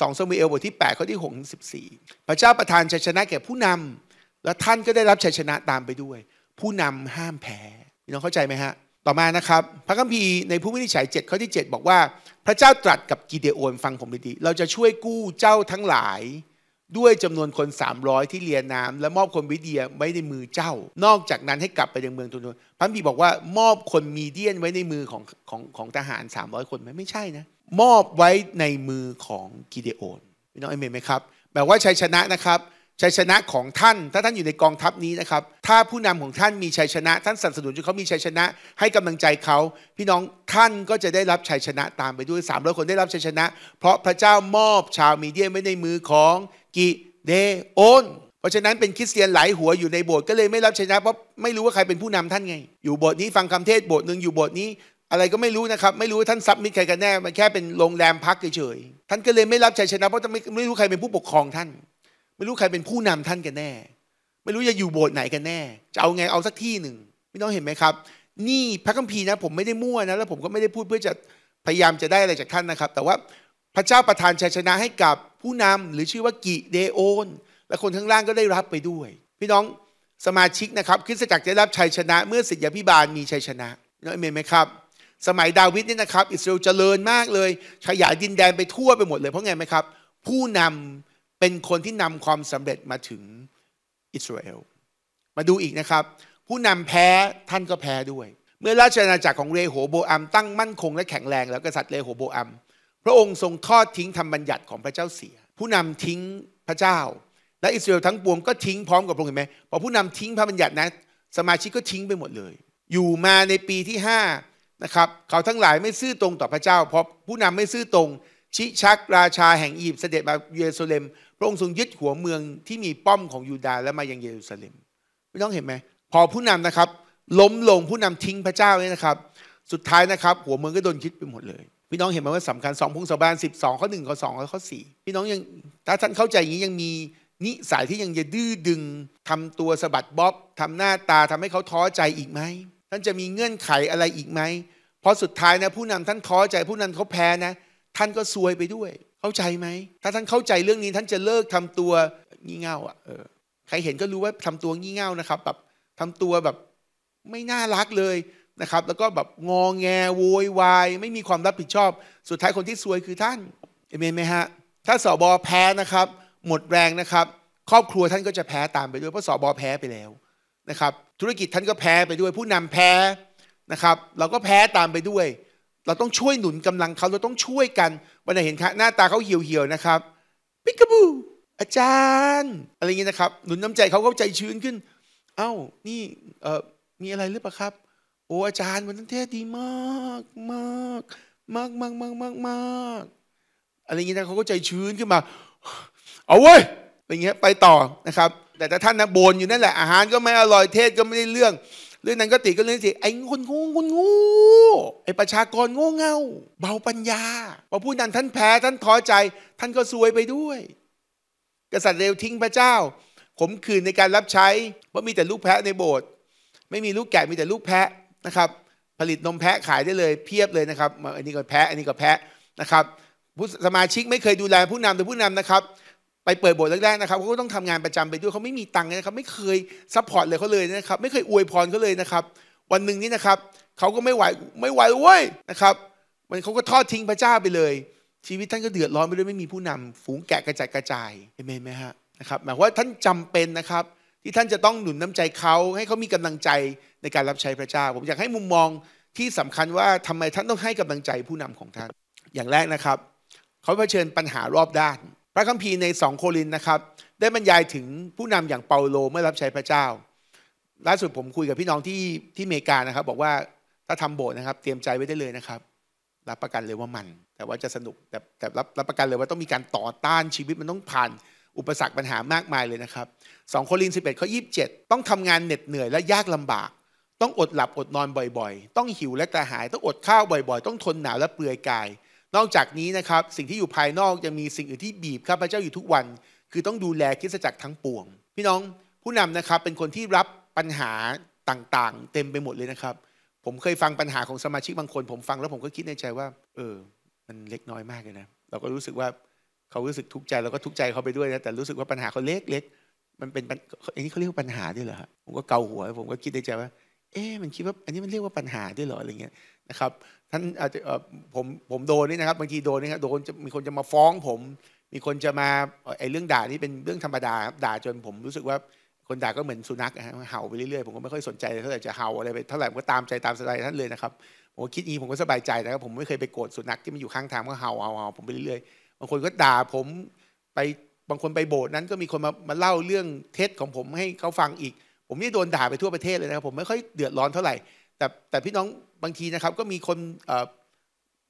สองซมิเอลบทที่ 8 ข้อที่6กถึงสิพระเจ้าประทานชัยชนะแก่ผู้นำและท่านก็ได้รับชัยชนะตามไปด้วย ผู้นำห้ามแพ้พี่น้องเข้าใจไหมฮะต่อมานะครับ พระคัมภีร์ในผู้วินิจฉัย 7 ข้อที่ 7 บอกว่า พระเจ้าตรัสกับกิเดโอนฟังผมดีๆเราจะช่วยกู้เจ้าทั้งหลายด้วยจำนวนคน 300 ที่เรียนน้ำ และมอบคนวิเดียไว้ในมือเจ้า นอกจากนั้นให้กลับไปยังเมืองทุนพระบีบอกว่ามอบคนมีเดียนไว้ในมือของของของทหาร 300 คนไหมไม่ใช่นะ มอบไว้ในมือของกิเดโอนพี่น้องเอเมนไหมครับแปลว่าชัยชนะนะครับชัยชนะของท่าน ถ้าท่านอยู่ในกองทัพนี้นะครับ ถ้าผู้นำของท่านมีชัยชนะ ท่านสนับสนุนจนเขามีชัยชนะ ให้กำลังใจเขา พี่น้องท่านก็จะได้รับชัยชนะตามไปด้วย3ามร้อคนได้รับชัยชนะ เพราะพระเจ้ามอบชาวมีเดียไว้ในมือของกิเดโอน เพราะฉะนั้นเป็นคริสเตียนหลายหัวอยู่ในโบสถ์ก็เลยไม่รับชัยชนะเพราะไม่รู้ว่าใครเป็นผู้นำท่านไง อยู่โบสถ์นี้ฟังคำเทศโบสถ์หนึ่งอยู่โบสถ์นี้อะไรก็ไม่รู้นะครับ ไม่รู้ว่าท่านซับมิดใครกันแน่ มันแค่เป็นโรงแรมพักเฉยๆ ท่านก็เลยไม่รับชัยชนะเพราะไม่รู้ใครเป็นผู้ปกครองท่านไม่รู้ใครเป็นผู้นำท่านกันแน่ ไม่รู้จะอยู่โบสถ์ไหนกันแน่ จะเอาไงเอาสักที่หนึ่งพี่น้องเห็นไหมครับ นี่พระคัมภีร์นะผมไม่ได้มั่วนะ แล้วผมก็ไม่ได้พูดเพื่อจะพยายามจะได้อะไรจากท่านนะครับ แต่ว่าพระเจ้าประทานชัยชนะให้กับผู้นำหรือชื่อว่า กิเดโอนและคนข้างล่างก็ได้รับไปด้วย พี่น้องสมาชิกนะครับคริสตจักรได้รับชัยชนะเมื่อศิษยาพิบาลมีชัยชนะเหเมนไหมครับ สมัยดาวิดเนี่ยนะครับ อิสราเอลเจริญมากเลยขยายดินแดนไปทั่วไปหมดเลยเพราะไงไหมครับ ผู้นำเป็นคนที่นำความสำเร็จมาถึงอิสราเอล มาดูอีกนะครับ ผู้นำแพ้ท่านก็แพ้ด้วย เมื่อราชอาณาจักรของเรโหโบอัมตั้งมั่นคงและแข็งแรงแล้วกษัตริย์เรโหโบอัมพระองค์ทรงทอด ทิ้งธรรมบัญญัติของพระเจ้าเสีย ผู้นำทิ้งพระเจ้า และอิสราเอลทั้งปวงก็ทิ้งพร้อมกับพระองค์เห็นไหมพอผู้นำทิ้งพระบัญญัตินะสมาชิกก็ทิ้งไปหมดเลย อยู่มาในปีที่5นะครับเขาทั้งหลายไม่ซื่อตรงต่อพระเจ้าเพราะผู้นำไม่ซื่อตรงชิชักราชาแห่งอียิปต์เสด็จมาเยรูซาเล็มพระองค์ทรงยึดหัวเมืองที่มีป้อมของยูดาห์แล้วมายังเยรูซาเล็มไม่ต้องเห็นไหมพอผู้นำนะครับล้มลงผู้นำทิ้งพระเจ้าเนี่ยนะครับ สุดท้ายนะครับ หัวเมืองก็โดนคิดไปหมดเลยพี่น้องเห็นไหมว่าสำคัญสองพงศาบาลสิบสองข้อหนึ่งข้อสองข้อสี่พี่น้องยังถ้าท่านเข้าใจอย่างนี้ยังมีนิสัยที่ยังจะดื้อดึง ทำตัวสะบัดบ๊อบ ทำหน้าตาทำให้เขาท้อใจอีกไหมท่านจะมีเงื่อนไขอะไรอีกไหมเพราะสุดท้ายนะผู้นำท่านท้อใจผู้นั้นเขาแพ้นะท่านก็ซวยไปด้วย เข้าใจไหม ถ้าท่านเข้าใจเรื่องนี้ท่านจะเลิกทำตัวงี่เง่าอ่ะ เออ ใครเห็นก็รู้ว่าทำตัวงี่เง่านะครับแบบทำตัวแบบไม่น่ารักเลยนะครับ แล้วก็แบบงองแงโวยวายไม่มีความรับผิดชอบ สุดท้ายคนที่ซวยคือท่าน เอเมนไหมฮะ ถ้าสอบอแพ้นะครับ หมดแรงนะครับ ครอบครัวท่านก็จะแพ้ตามไปด้วยเพราะสอบอแพ้ไปแล้วนะครับ ธุรกิจท่านก็แพ้ไปด้วย ผู้นำแพ้นะครับ เราก็แพ้ตามไปด้วยเราต้องช่วยหนุนกำลังเขาเราต้องช่วยกันวันไหนเห็นหน้าตาเขาเหี่ยวเหี่ยวนะครับปิกกบู อาจารย์ อะไรเงี้ยนะครับ หนุนน้ำใจเขาก็ใจชื้นขึ้น เอ้านี่เออมีอะไรหรือเปล่าครับโอ้อาจารย์วันนั้นเทศดีมาก มาก มากมากมากมากมากอะไรเงี้ยนะเขาก็ใจชื้นขึ้นมา เอาเว้ยอะไรเงี้ยไปต่อนะครับ แต่ถ้าท่านนะโบนอยู่นั่นแหละอาหารก็ไม่อร่อยเทศก็ไม่ได้เรื่องเรื่องนั้นก็ติก็เรื่องสีไอ้คนงูคนงูไอ้ประชากรโง่เง่า เบาปัญญาพอพูดนั้นท่านแพ้ท่านท้อใจ ท่านก็ซวยไปด้วย กษัตริย์เร็วทิ้งพระเจ้าขมขื่นในการรับใช้เพราะมีแต่ลูกแพะในโบสถ์ไม่มีลูกแกะมีแต่ลูกแพะนะครับ ผลิตนมแพะขายได้เลย เพียบเลยนะครับ อันนี้ก็แพะ อันนี้ก็แพะนะครับ ผู้สมาชิกไม่เคยดูแล ผู้นำแต่ผู้นำนะครับไปเปิดโบสถ์แรกๆนะครับเขาก็ต้องทำงานประจำไปด้วยเขาไม่มีตังค์นะครับไม่เคยซัพพอร์ตเลยเขาเลยนะครับไม่เคยอวยพรเขาเลยนะครับวันหนึ่งนี่นะครับเขาก็ไม่ไหว ไม่ไหวเว้ยนะครับมันเขาก็ทอดทิ้งพระเจ้าไปเลย ชีวิตท่านก็เดือดร้อนไปด้วยไม่มีผู้นำ ฝูงแกะกระจายกระจายเห็นไหมฮะนะครับหมายว่าท่านจำเป็นนะครับที่ท่านจะต้องหนุนน้ำใจเขาให้เขามีกำลังใจในการรับใช้พระเจ้า ผมอยากให้มุมมองที่สำคัญว่าทำไมท่านต้องให้กำลังใจผู้นำของท่านอย่างแรกนะครับเขาเผชิญปัญหารอบด้านพระคัมภีร์ในสองโครินนะครับได้บรรยายถึงผู้นำอย่างเปาโลเมื่อรับใช้พระเจ้าล่าสุดผมคุยกับพี่น้องที่ ที่อเมริกานะครับ บอกว่าถ้าทำโบสถ์นะครับเตรียมใจไว้ได้เลยนะครับ รับประกันเลยว่ามัน แต่ว่าจะสนุกแต่แต่รับรับประกันเลยว่าต้องมีการต่อต้านชีวิต มันต้องผ่าน อุปสรรคปัญหามากมายเลยนะครับสองโครินสิบเอ็ดข้อยีต้องทำงานเหน็ดเหนื่อยและยากลำบากต้องอดหลับอดนอนบ่อยๆ ต้องหิวและกระหายต้องอดข้าวบ่อยๆ ต้องทนหนาวและเปลือยกายนอกจากนี้นะครับสิ่งที่อยู่ภายนอกยังมีสิ่งอื่นที่บีบข้าพเจ้าอยู่ทุกวัน คือต้องดูแลคิิสัจักรทั้งปวง พี่น้องผู้นำนะครับ เป็นคนที่รับปัญหาต่างๆ เต็มไปหมดเลยนะครับ ผมเคยฟังปัญหาของสมาชิกบางคน ผมฟังแล้วผมก็คิดในใจว่า เออมันเล็กน้อยมากเลยนะ เราก็รู้สึกว่าเขารู้สึกทุกข์ใจเราก็ทุกข์ใจเขาไปด้วยนะแต่รู้สึกว่าปัญหาเขาเล็กๆมันเป็นอันนี้เขาเรียกว่าปัญหาด้วยเหรอผมก็เกาหัวผมก็คิดในใจว่า เอ๊ะมันคิดว่า อันนี้มันเรียกว่าปัญหาด้วยเหรออะไรเงี้ยนะครับท่านอาจจะผมผมโดนนี่นะครับบางทีโดนนี่ครับโดนมีคนจะมาฟ้องผม มีคนจะมาไอ้เรื่องด่านี่เป็นเรื่องธรรมดาด่าจนผมรู้สึกว่าคนด่าก็เหมือนสุนัขเห่าไปเรื่อยๆผมก็ไม่ค่อยสนใจเท่าไหร่จะเห่าอะไรไปเท่าไหร่ผมก็ตามใจตามสไตล์ท่านเลยนะครับ ผมคิดองี้ผมก็สบายใจนะครับ ผมไม่เคยไปโกรธสุนัขที่มันอยู่ข้างทางก็เห่าเห่าเห่าผมไปเรื่อยๆบางคนก็ด่าผมไปบางคนไปโบสถ์นั้นก็มีคนมามาเล่าเรื่องเท็จของผมให้เขาฟังอีก ผมนี่โดนด่าไปทั่วประเทศเลยนะครับ ผมไม่ค่อยเดือดร้อนเท่าไหร่ แต่แต่พี่น้องบางทีนะครับก็มีคน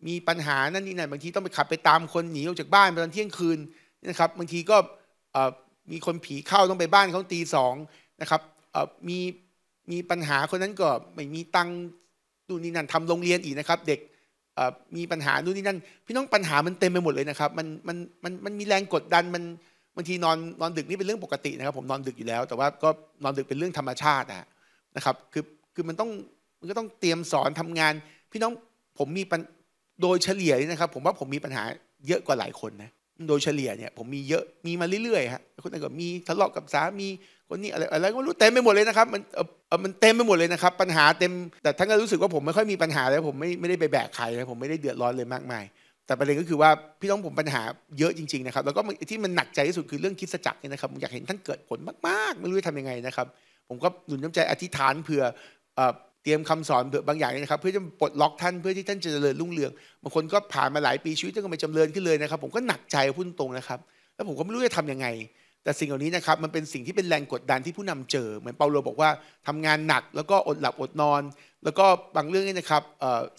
มีปัญหานั่นนี่นั่นบางทีต้องไปขับไปตามคนหนีออกจากบ้านไปตอนเที่ยงคืนนะครับบางทีก็มีคนผีเข้าต้องไปบ้านเขาตีสองนะครับมีมีปัญหาคนนั้นก็ไม่มีตังนู่นนี่นั่นทำโรงเรียนอีกนะครับ เด็กมีปัญหานู่นนี่นั่นพี่น้องปัญหามันเต็มไปหมดเลยนะครับมันมันมันมันมีแรงกดดันมันบางทีนอนนอนดึกนี่เป็นเรื่องปกตินะครับ ผมนอนดึกอยู่แล้ว แต่ว่าก็นอนดึกเป็นเรื่องธรรมชาตินะครับคือคือมันต้องันก็ต้องเตรียมสอนทำงาน พี่น้องผมมีโดยเฉลี่ยนะครับ ผมว่าผมมีปัญหาเยอะกว่าหลายคนนะโดยเฉลี่ยเนี่ย ผมมีเยอะ มีมาเรื่อยๆฮะคนนั้นก็มีทะเลาะกับสามีคนนี้อะไรอะไรก็ไม่รู้เต็มไปหมดเลยนะครับ มันเออมันเต็มไปหมดเลยนะครับ ปัญหาเต็มแต่ท่านก็รู้สึกว่าผมไม่ค่อยมีปัญหาแล้วผมไม่ไม่ได้ไปแบกใครนะผมไม่ได้เดือดร้อนเลยมากมาย แต่ประเด็นก็คือว่าพี่น้องผมปัญหาเยอะจริงๆนะครับแล้วก็ที่มันหนักใจที่สุดคือเรื่องคิดสัจจ์เนี่ยนะครับผมอยากเห็นท่านเกิดผลมาก ๆ ไม่รู้จะทำยังไงนะครับ ผมก็หนุนน้ำใจอธิษฐานเผื่อเตรียมคำสอนบางอย่างนะครับเพื่อจะปลดล็อกท่านเพื่อที่ท่านจะเจริญรุ่งเรืองบางคนก็ผ่านมาหลายปีชีวิตนก็ไม่จำเริญขึ้นเลยนะครับผมก็หนักใจพุ่นตรงนะครับ แล้วผมก็ไม่รู้จะทํำยังไง แต่สิ่งเหล่านี้นะครับมันเป็นสิ่งที่เป็นแรงกดดันที่ผู้นำเจอเหมือนเปาโลบอกว่าทำงานหนัก แล้วก็อดหลับอดนอน แล้วก็บางเรื่องนี่นะครับ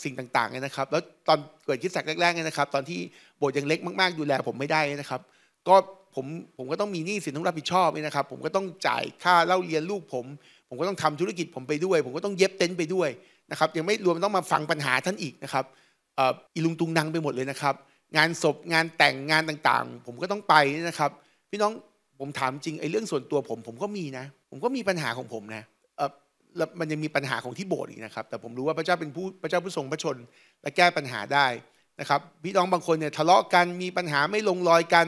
สิ่งต่างๆนะครับแล้วตอนเกิดคิดสักแรกๆนะครับ ตอนที่โบสถ์ยังเล็กมาก ๆดูแลผมไม่ได้นะครับก็ผมผมก็ต้องมีหนี้สินต้องรับผิดชอบนะครับผมก็ต้องจ่ายค่าเล่าเรียนลูกผมผมก็ต้องทำธุรกิจผมไปด้วย ผมก็ต้องเย็บเต็นท์ไปด้วยนะครับ ยังไม่รวมต้องมาฟังปัญหาท่านอีกนะครับอีลุง ตุงนังไปหมดเลยนะครับ งานศพงานแต่งงานต่างๆ ผมก็ต้องไปนะครับพี่น้องผมถามจริงไอ้เรื่องส่วนตัวผมผมก็มีนะผมก็มีปัญหาของผมนะแล้วมันยังมีปัญหาของที่โบสถ์อีกนะครับ แต่ผมรู้ว่าพระเจ้าเป็นผู้ พระเจ้าผู้ทรงพระชน และแก้ปัญหาได้นะครับพี่น้องบางคนเนี่ยทะเลาะกันมีปัญหาไม่ลงรอยกัน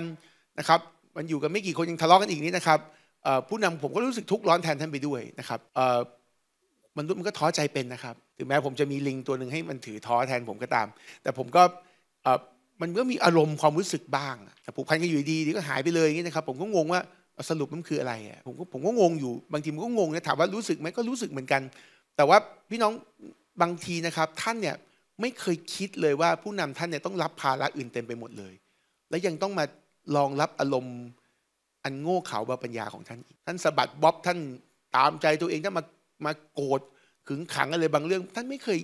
นะครับ มันอยู่กันไม่กี่คนยังทะเลาะกันอีกนี่นะครับผู้นำผมก็รู้สึกทุกข์ร้อนแทนท่านไปด้วยนะครับมนมันก็ท้อใจเป็นนะครับถึงแม้ผมจะมีลิงตัวหนึ่งให้มันถือท้อแทนผมก็ตาม แต่ผมก็มันก็มีอารมณ์ความรู้สึกบ้างแต่ผูกพันกันอยู่ดีดีก็หายไปเลยอย่างนี้นะครับผมก็งงว่าสรุปมันคืออะไรผมก็ผมก็งงอยู่บางทีมันก็งงนะถามว่ารู้สึกไหมก็รู้สึกเหมือนกัน แต่ว่าพี่น้องบางทีนะครับท่านเนี่ยไม่เคยคิดเลยว่าผู้นำท่านเนี่ยต้องรับภาระอื่นเต็มไปหมดเลย และยังต้องมาลองรับอารมณ์ันโง่เขลาบาปัญญาของท่านท่านสะบัดบ๊อบท่านตามใจตัวเองท่านมามาโกรธขึงขังอะไรบางเรื่อง ท่านไม่เคย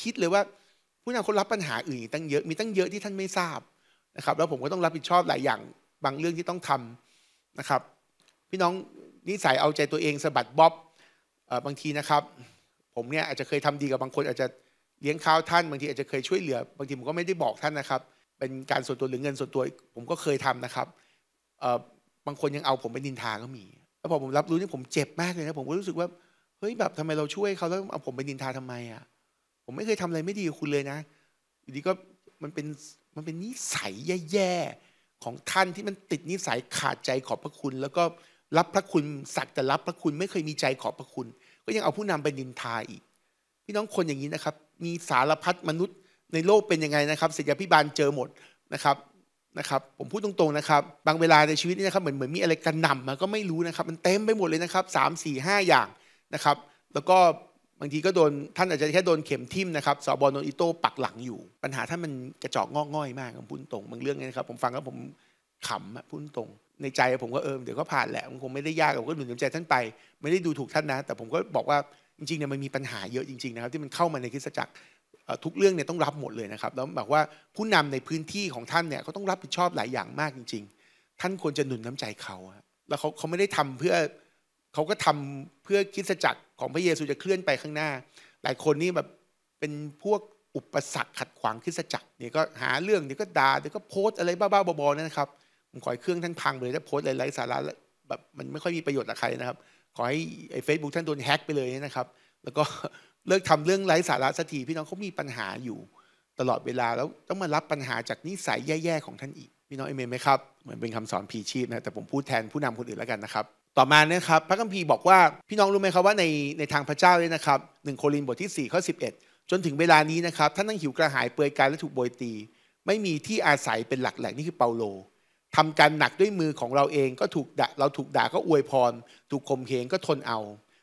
คิดเลยว่า ผู้นำคนรับปัญหาอื่นตั้งเยอะมีตั้งเยอะที่ท่านไม่ทราบนะครับ แล้วผมก็ต้องรับผิดชอบหลายอย่างบางเรื่องที่ต้องทำนะครับ พี่น้องนิสัยเอาใจตัวเองสะบัดบ๊อบบางทีนะครับ ผมเนี่ยอาจจะเคยทำดีกับบางคนอาจจะเลี้ยงข้าวท่านบางที อาจจะเคยช่วยเหลือ บางทีผมก็ไม่ได้บอกท่านนะครับ เป็นการส่วนตัวหรือเงินส่วนตัวผมก็เคยทำนะครับบางคนยังเอาผมไปนินทา ก็มี แล้วพอผมรับรู้นี่ผมเจ็บมากเลยนะ ผมก็รู้สึกว่า เฮ้ย แบบทำไมเราช่วยเขาแล้วเอาผมไปนินทาทำไมอ่ะ ผมไม่เคยทำอะไรไม่ดีกับคุณเลยนะอยู่ดีก็มันเป็น มันเป็นนิสัยแย่ๆ ของท่านที่มันติดนิสัยขาดใจขอบพระคุณ แล้วก็รับพระคุณสักแต่รับพระคุณไม่เคยมีใจขอบพระคุณ ก็ยังเอาผู้นำไปนินทาอีก พี่น้องคนอย่างนี้นะครับ มีสารพัดมนุษย์ในโลกเป็นยังไงนะครับศิษยพิบาลเจอหมดนะครับนะครับผมพูดตรงๆนะครับ บางเวลาในชีวิตนี่นะครับเหมือนเหมือนมีอะไรกระหน่ำมาก็ไม่รู้นะครับมันเต็มไปหมดเลยนะครับสามสี่ห้าอย่างนะครับแล้วก็บางทีก็โดนท่านอาจจะแค่โดนเข็มทิ่มนะครับสอบอลโดนอิโต้ปักหลังอยู่ ปัญหาท่านมันกระจอกงอกง่อยมากผมพูดตรง บางเรื่องนะครับ ผมฟังแล้วผมขำพูดตรง ในใจผมก็เออ เดี๋ยวก็ผ่านแหละมันคงไม่ได้ยากผมก็หนุนใจท่านไปไม่ได้ดูถูกท่านนะ แต่ผมก็บอกว่าจริงๆเนี่ยมันมีปัญหาเยอะจริงๆนะครับที่มันเข้ามาในคริสตจักรทุกเรื่องเนี่ยต้องรับหมดเลยนะครับแล้วบอกว่าผู้นำในพื้นที่ของท่านเนี่ยเขาต้องรับผิดชอบหลายอย่างมากจริง ๆ ท่านควรจะหนุนน้ำใจเขาแล้วเขาเขาไม่ได้ทำเพื่อเขาก็ทำเพื่อคิดสจักของพระเยซูจะเคลื่อนไปข้างหน้า หลายคนนี่แบบเป็นพวกอุปสรรคขัดขวางคิดสจักรเนี่ยก็หาเรื่องเดี๋ยวก็ด่าเดี๋ยวก็โพสอะไรบ้าๆบอๆนะครับผมขอให้เครื่องท่านพังไปเลยถ้าโพสอะไรไร้สาระ แบบมันไม่ค่อยมีประโยชน์กับใครนะครับ ขอให้ไอ้เฟซบุ๊กท่านโดนแฮ็กไปเลยนะครับ แล้วก็เลิกทำเรื่องไร้สาระสักทีพี่น้องเขามีปัญหาอยู่ ตลอดเวลา แล้วต้องมารับปัญหาจากนิสัยแย่ ๆ ของท่านอีก พี่น้องเอเมนไหมครับ เหมือนเป็นคำสอนผีชีพนะแต่ผมพูดแทนผู้นำคนอื่นแล้วกันนะครับ ต่อมานะครับพระคัมภีร์บอกว่าพี่น้องรู้ไหมครับว่าในในทางพระเจ้าเนี่ยนะครับหนึ่งโครินบทที่4ข้อ11 จนถึงเวลานี้นะครับท่านทั้งหิวกระหายเปื่อยกายและถูกโบยตี ไม่มีที่อาศัยเป็นหลักแหล่งนี่คือเปาโลทำการหนักด้วยมือของเราเองก็ถูกเราถูกด่าก็อวยพร ถูกข่มเหงก็ทนเอา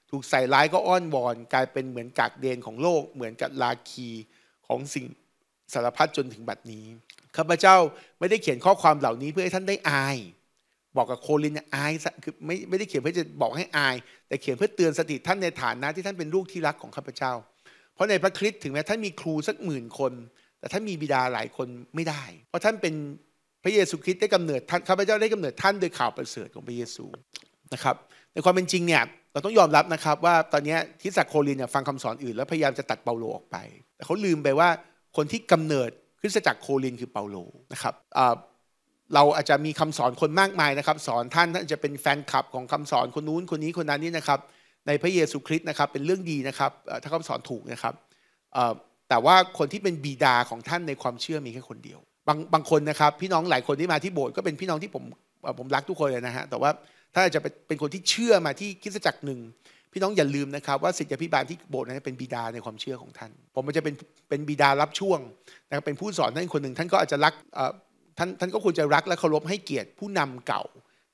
ถูกใส่ร้ายก็อ้อนวอนกลายเป็นเหมือนกากเดนของโลกเหมือนกับลาคีของสิ่งสารพัดจนถึงบัดนี้ข้าพเจ้าไม่ได้เขียนข้อความเหล่านี้เพื่อให้ท่านได้อาย บอกกับโคลินอายคือไม่ไม่ได้เขียนเพื่อจะบอกให้อาย แต่เขียนเพื่อเตือนสติท่านในฐานะที่ท่านเป็นลูกที่รักของข้าพเจ้า เพราะในพระคริสต์ถึงแม้ท่านมีครูสักหมื่นคน แต่ท่านมีบิดาหลายคนไม่ได้ เพราะท่านเป็นพระเยซูคริสต์ได้กำเนิดท่านข้าพเจ้าได้กำเนิดท่านโดยข่าวประเสริฐของพระเยซูนะครับ ในความเป็นจริงเนี่ยเราต้องยอมรับนะครับว่าตอนนี้ทิสักโคลินเนี่ยฟังคำสอนอื่นแล้วพยายามจะตัดเปาโลออกไปแต่เขาลืมไปว่าคนที่กำเนิดคริสตจักรโคลินคือเปาโลนะครับเราอาจจะมีคำสอนคนมากมายนะครับสอนท่านท่านจะเป็นแฟนคลับของคำสอนคนนู้นคนนี้คนนั้นนี่นะครับในพระเยซูคริสต์นะครับเป็นเรื่องดีนะครับถ้าคำสอนถูกนะครับแต่ว่าคนที่เป็นบิดาของท่านในความเชื่อมีแค่คนเดียว บางบางคนนะครับพี่น้องหลายคนที่มาที่โบสถ์ก็เป็นพี่น้องที่ผมผมรักทุกคนเลยนะฮะแต่ว่าถ้าจะเป็นคนที่เชื่อมาที่คิดจักรหนึ่งพี่น้องอย่าลืมนะครับว่าสิทธิพิบาลที่โบสถ์นั้นเป็นบิดาในความเชื่อของท่าน ผมมันจะเป็นเป็นบิดารับช่วงนะครับเป็นผู้สอนท่านคนหนึ่งท่านก็อาจจะรักท่านท่านก็ควรจะรักและเคารพให้เกียรติผู้นำเก่า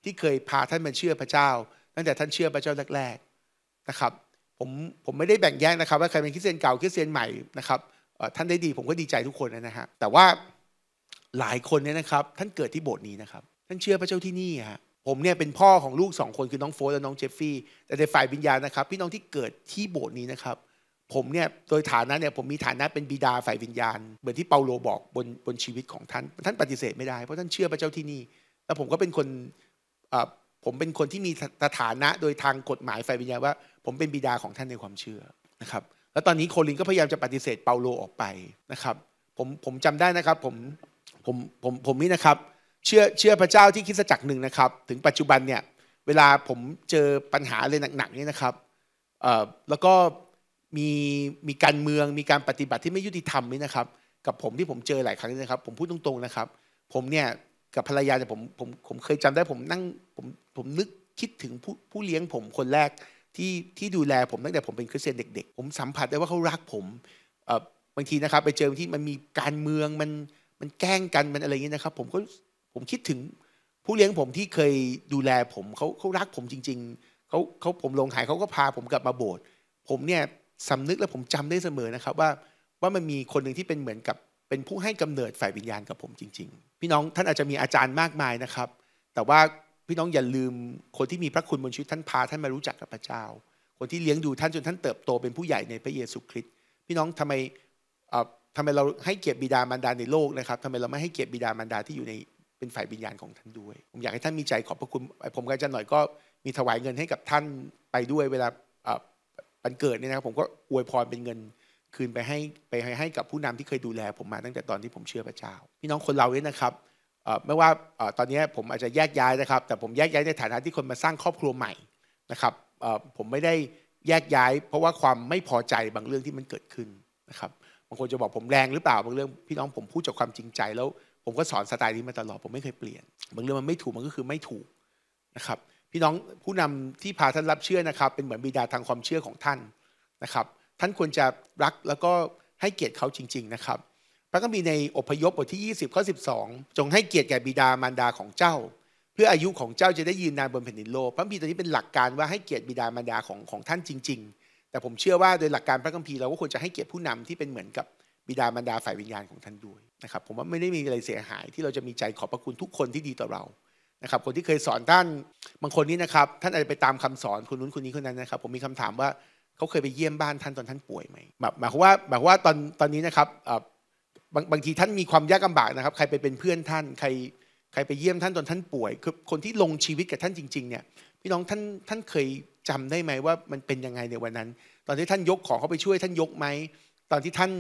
ที่เคยพาท่านมาเชื่อพระเจ้าตั้งแต่ท่านเชื่อพระเจ้าแรกๆนะครับ ผมผมไม่ได้แบ่งแยกนะครับ ว่าใครเป็นคริสเตียนเก่าคริสเตียนใหม่นะครับท่านได้ดีผมก็ดีใจทุกคนนะฮะแต่ว่าหลายคนเนี่ยนะครับ ท่านเกิดที่โบสถ์นี้นะครับ ท่านเชื่อพระเจ้าที่นี่ฮะผมเนี่ยเป็นพ่อของลูกสองคนคือน้องโฟร์และน้องเจฟฟี่แต่ในฝ่ายวิญญาณนะครับพี่น้องที่เกิดที่โบสถ์นี้นะครับ ผมเนี่ยโดยฐานะเนี่ยผมมีฐานะเป็นบิดาฝ่ายวิญญาณ เหมือนที่เปาโลบอกบนบนชีวิตของท่านท่านปฏิเสธไม่ได้เพราะท่านเชื่อพระเจ้าที่นี่แล้วผมก็เป็นคนผมเป็นคนที่มีสถานะโดยทางกฎหมายฝ่ายวิญญาณว่าผมเป็นบิดาของท่านในความเชื่อนะครับ แล้วตอนนี้โคลินก็พยายามจะปฏิเสธเปาโลออกไปนะครับ ผมผมจำได้นะครับผมผมผมผมนี่นะครับเชื่อเชื่อพระเจ้าที่คิดจักหนึ่งนะครับ ถึงปัจจุบันเนี่ยเวลาผมเจอปัญหาอะไรหนักๆนี่นะครับแล้วก็มีมีการเมืองมีการปฏิบัติที่ไม่ยุติธรรมนี่นะครับ กับผมที่ผมเจอหลายครั้งนะครับผมพูดตรงๆนะครับ ผมเนี่ยกับภรรยาเนี่ยผมผมผมเคยจำได้ผมนั่งผมผมนึกคิดถึงผู้ผู้เลี้ยงผมคนแรกที่ที่ดูแลผมตั้งแต่ผมเป็นคริสเตียนเด็กๆ ผมสัมผัสได้ว่าเขารักผม บางทีนะครับ ไปเจอที่มันมีการเมืองมันมันแกล้งกันมันอะไรอย่างนี้นะครับผมก็ผมคิดถึงผู้เลี้ยงผมที่เคยดูแลผมเขาเขารักผมจริงๆเขาเขาผมลงหายเขาก็พาผมกลับมาโบสถ์ผมเนี่ยสำนึกและผมจำได้เสมอนะครับว่าว่ามันมีคนหนึ่งที่เป็นเหมือนกับเป็นผู้ให้กำเนิดฝ่ายวิญญาณกับผมจริงๆ พี่น้องท่านอาจจะมีอาจารย์มากมายนะครับ แต่ว่าพี่น้องอย่าลืมคนที่มีพระคุณบนชีวิตท่านพาท่านมารู้จักกับพระเจ้า คนที่เลี้ยงดูท่านจนท่านเติบโตเป็นผู้ใหญ่ในพระเยซูคริสต์พี่น้องทำไมทำไมเราให้เกียรติบิดามารดาในโลกนะครับทำไมเราไม่ให้เกียรติบิดามารดาที่อยู่ในเป็นฝ่ายวิญญาณของท่านด้วย ผมอยากให้ท่านมีใจขอบพระคุณผมกับอาจารย์หน่อยก็มีถวายเงินให้กับท่านไปด้วยเวลาปันเกิดเนี่ยนะครับผมก็อวยพรเป็นเงิน คืนไปให้ไปให้กับผู้นำที่เคยดูแล ผมมาตั้งแต่ตอนที่ผมเชื่อพระเจ้า พี่น้องคนเราเนี่ยนะครับไม่ว่าตอนนี้ผมอาจจะแยกย้ายนะครับ แต่ผมแยกย้ายในฐานะที่คนมาสร้างครอบครัวใหม่นะครับผมไม่ได้แยกย้าย เพราะว่าความไม่พอใจบางเรื่องที่มันเกิดขึ้นนะครับบางคนจะบอกผมแรงหรือเปล่าบางเรื่อง พี่น้องผมพูดจากความจริงใจแล้วผมก็สอนสไตล์นี้มาตลอด ผมไม่เคยเปลี่ยนบางเรื่องมันไม่ถูกมันก็คือไม่ถูกนะครับพี่น้องผู้นำที่พาท่านรับเชื่อนะครับเป็นเหมือนบิดาทางความเชื่อของท่านนะครับท่านควรจะรักแล้วก็ให้เกียรติเขาจริงๆนะครับพระก็มีในอพยพบทที่ 20ข้อ12 จงให้เกียรติแก่บิดามารดาของเจ้า เพื่ออายุของเจ้าจะได้ยืนนานบนแผ่นดินโลกพระบีตอนนี้เป็นหลักการว่าให้เกียรติบิดามารดาของของท่านจริง ๆ แต่ผมเชื่อว่าโดยหลักการพระคัมภีร์เราก็ควรจะให้เกียรติผู้นำที่เป็นเหมือนกับบิดามารดาฝ่ายวิญญาณของท่านด้วยนะครับผมว่าไม่ได้มีอะไรเสียหายที่เราจะมีใจขอบพระคุณทุกคนที่ดีต่อเรานะครับคนที่เคยสอนท่านบางคนนี้นะครับ ท่านอาจจะไปตามคำสอนคนนู้นคนนี้คนนั้นนะครับ ผมมีคำถามว่าเขาเคยไปเยี่ยมบ้านท่านตอนท่านป่วยไหมแบบหมายความว่าหมายความว่าตอนตอนนี้นะครับบางบางทีท่านมีความยากลาบากนะครับใครไปเป็นเพื่อนท่านใครใครไปเยี่ยมท่านตอนท่านป่วยคือคนที่ลงชีวิตกับท่านจริงๆเนี่ย พี่น้องท่านท่านเคยจำได้ไหมว่ามันเป็นยังไงในวันนั้น ตอนที่ท่านยกของเขาไปช่วยท่านยกไหมตอนที่ท่าน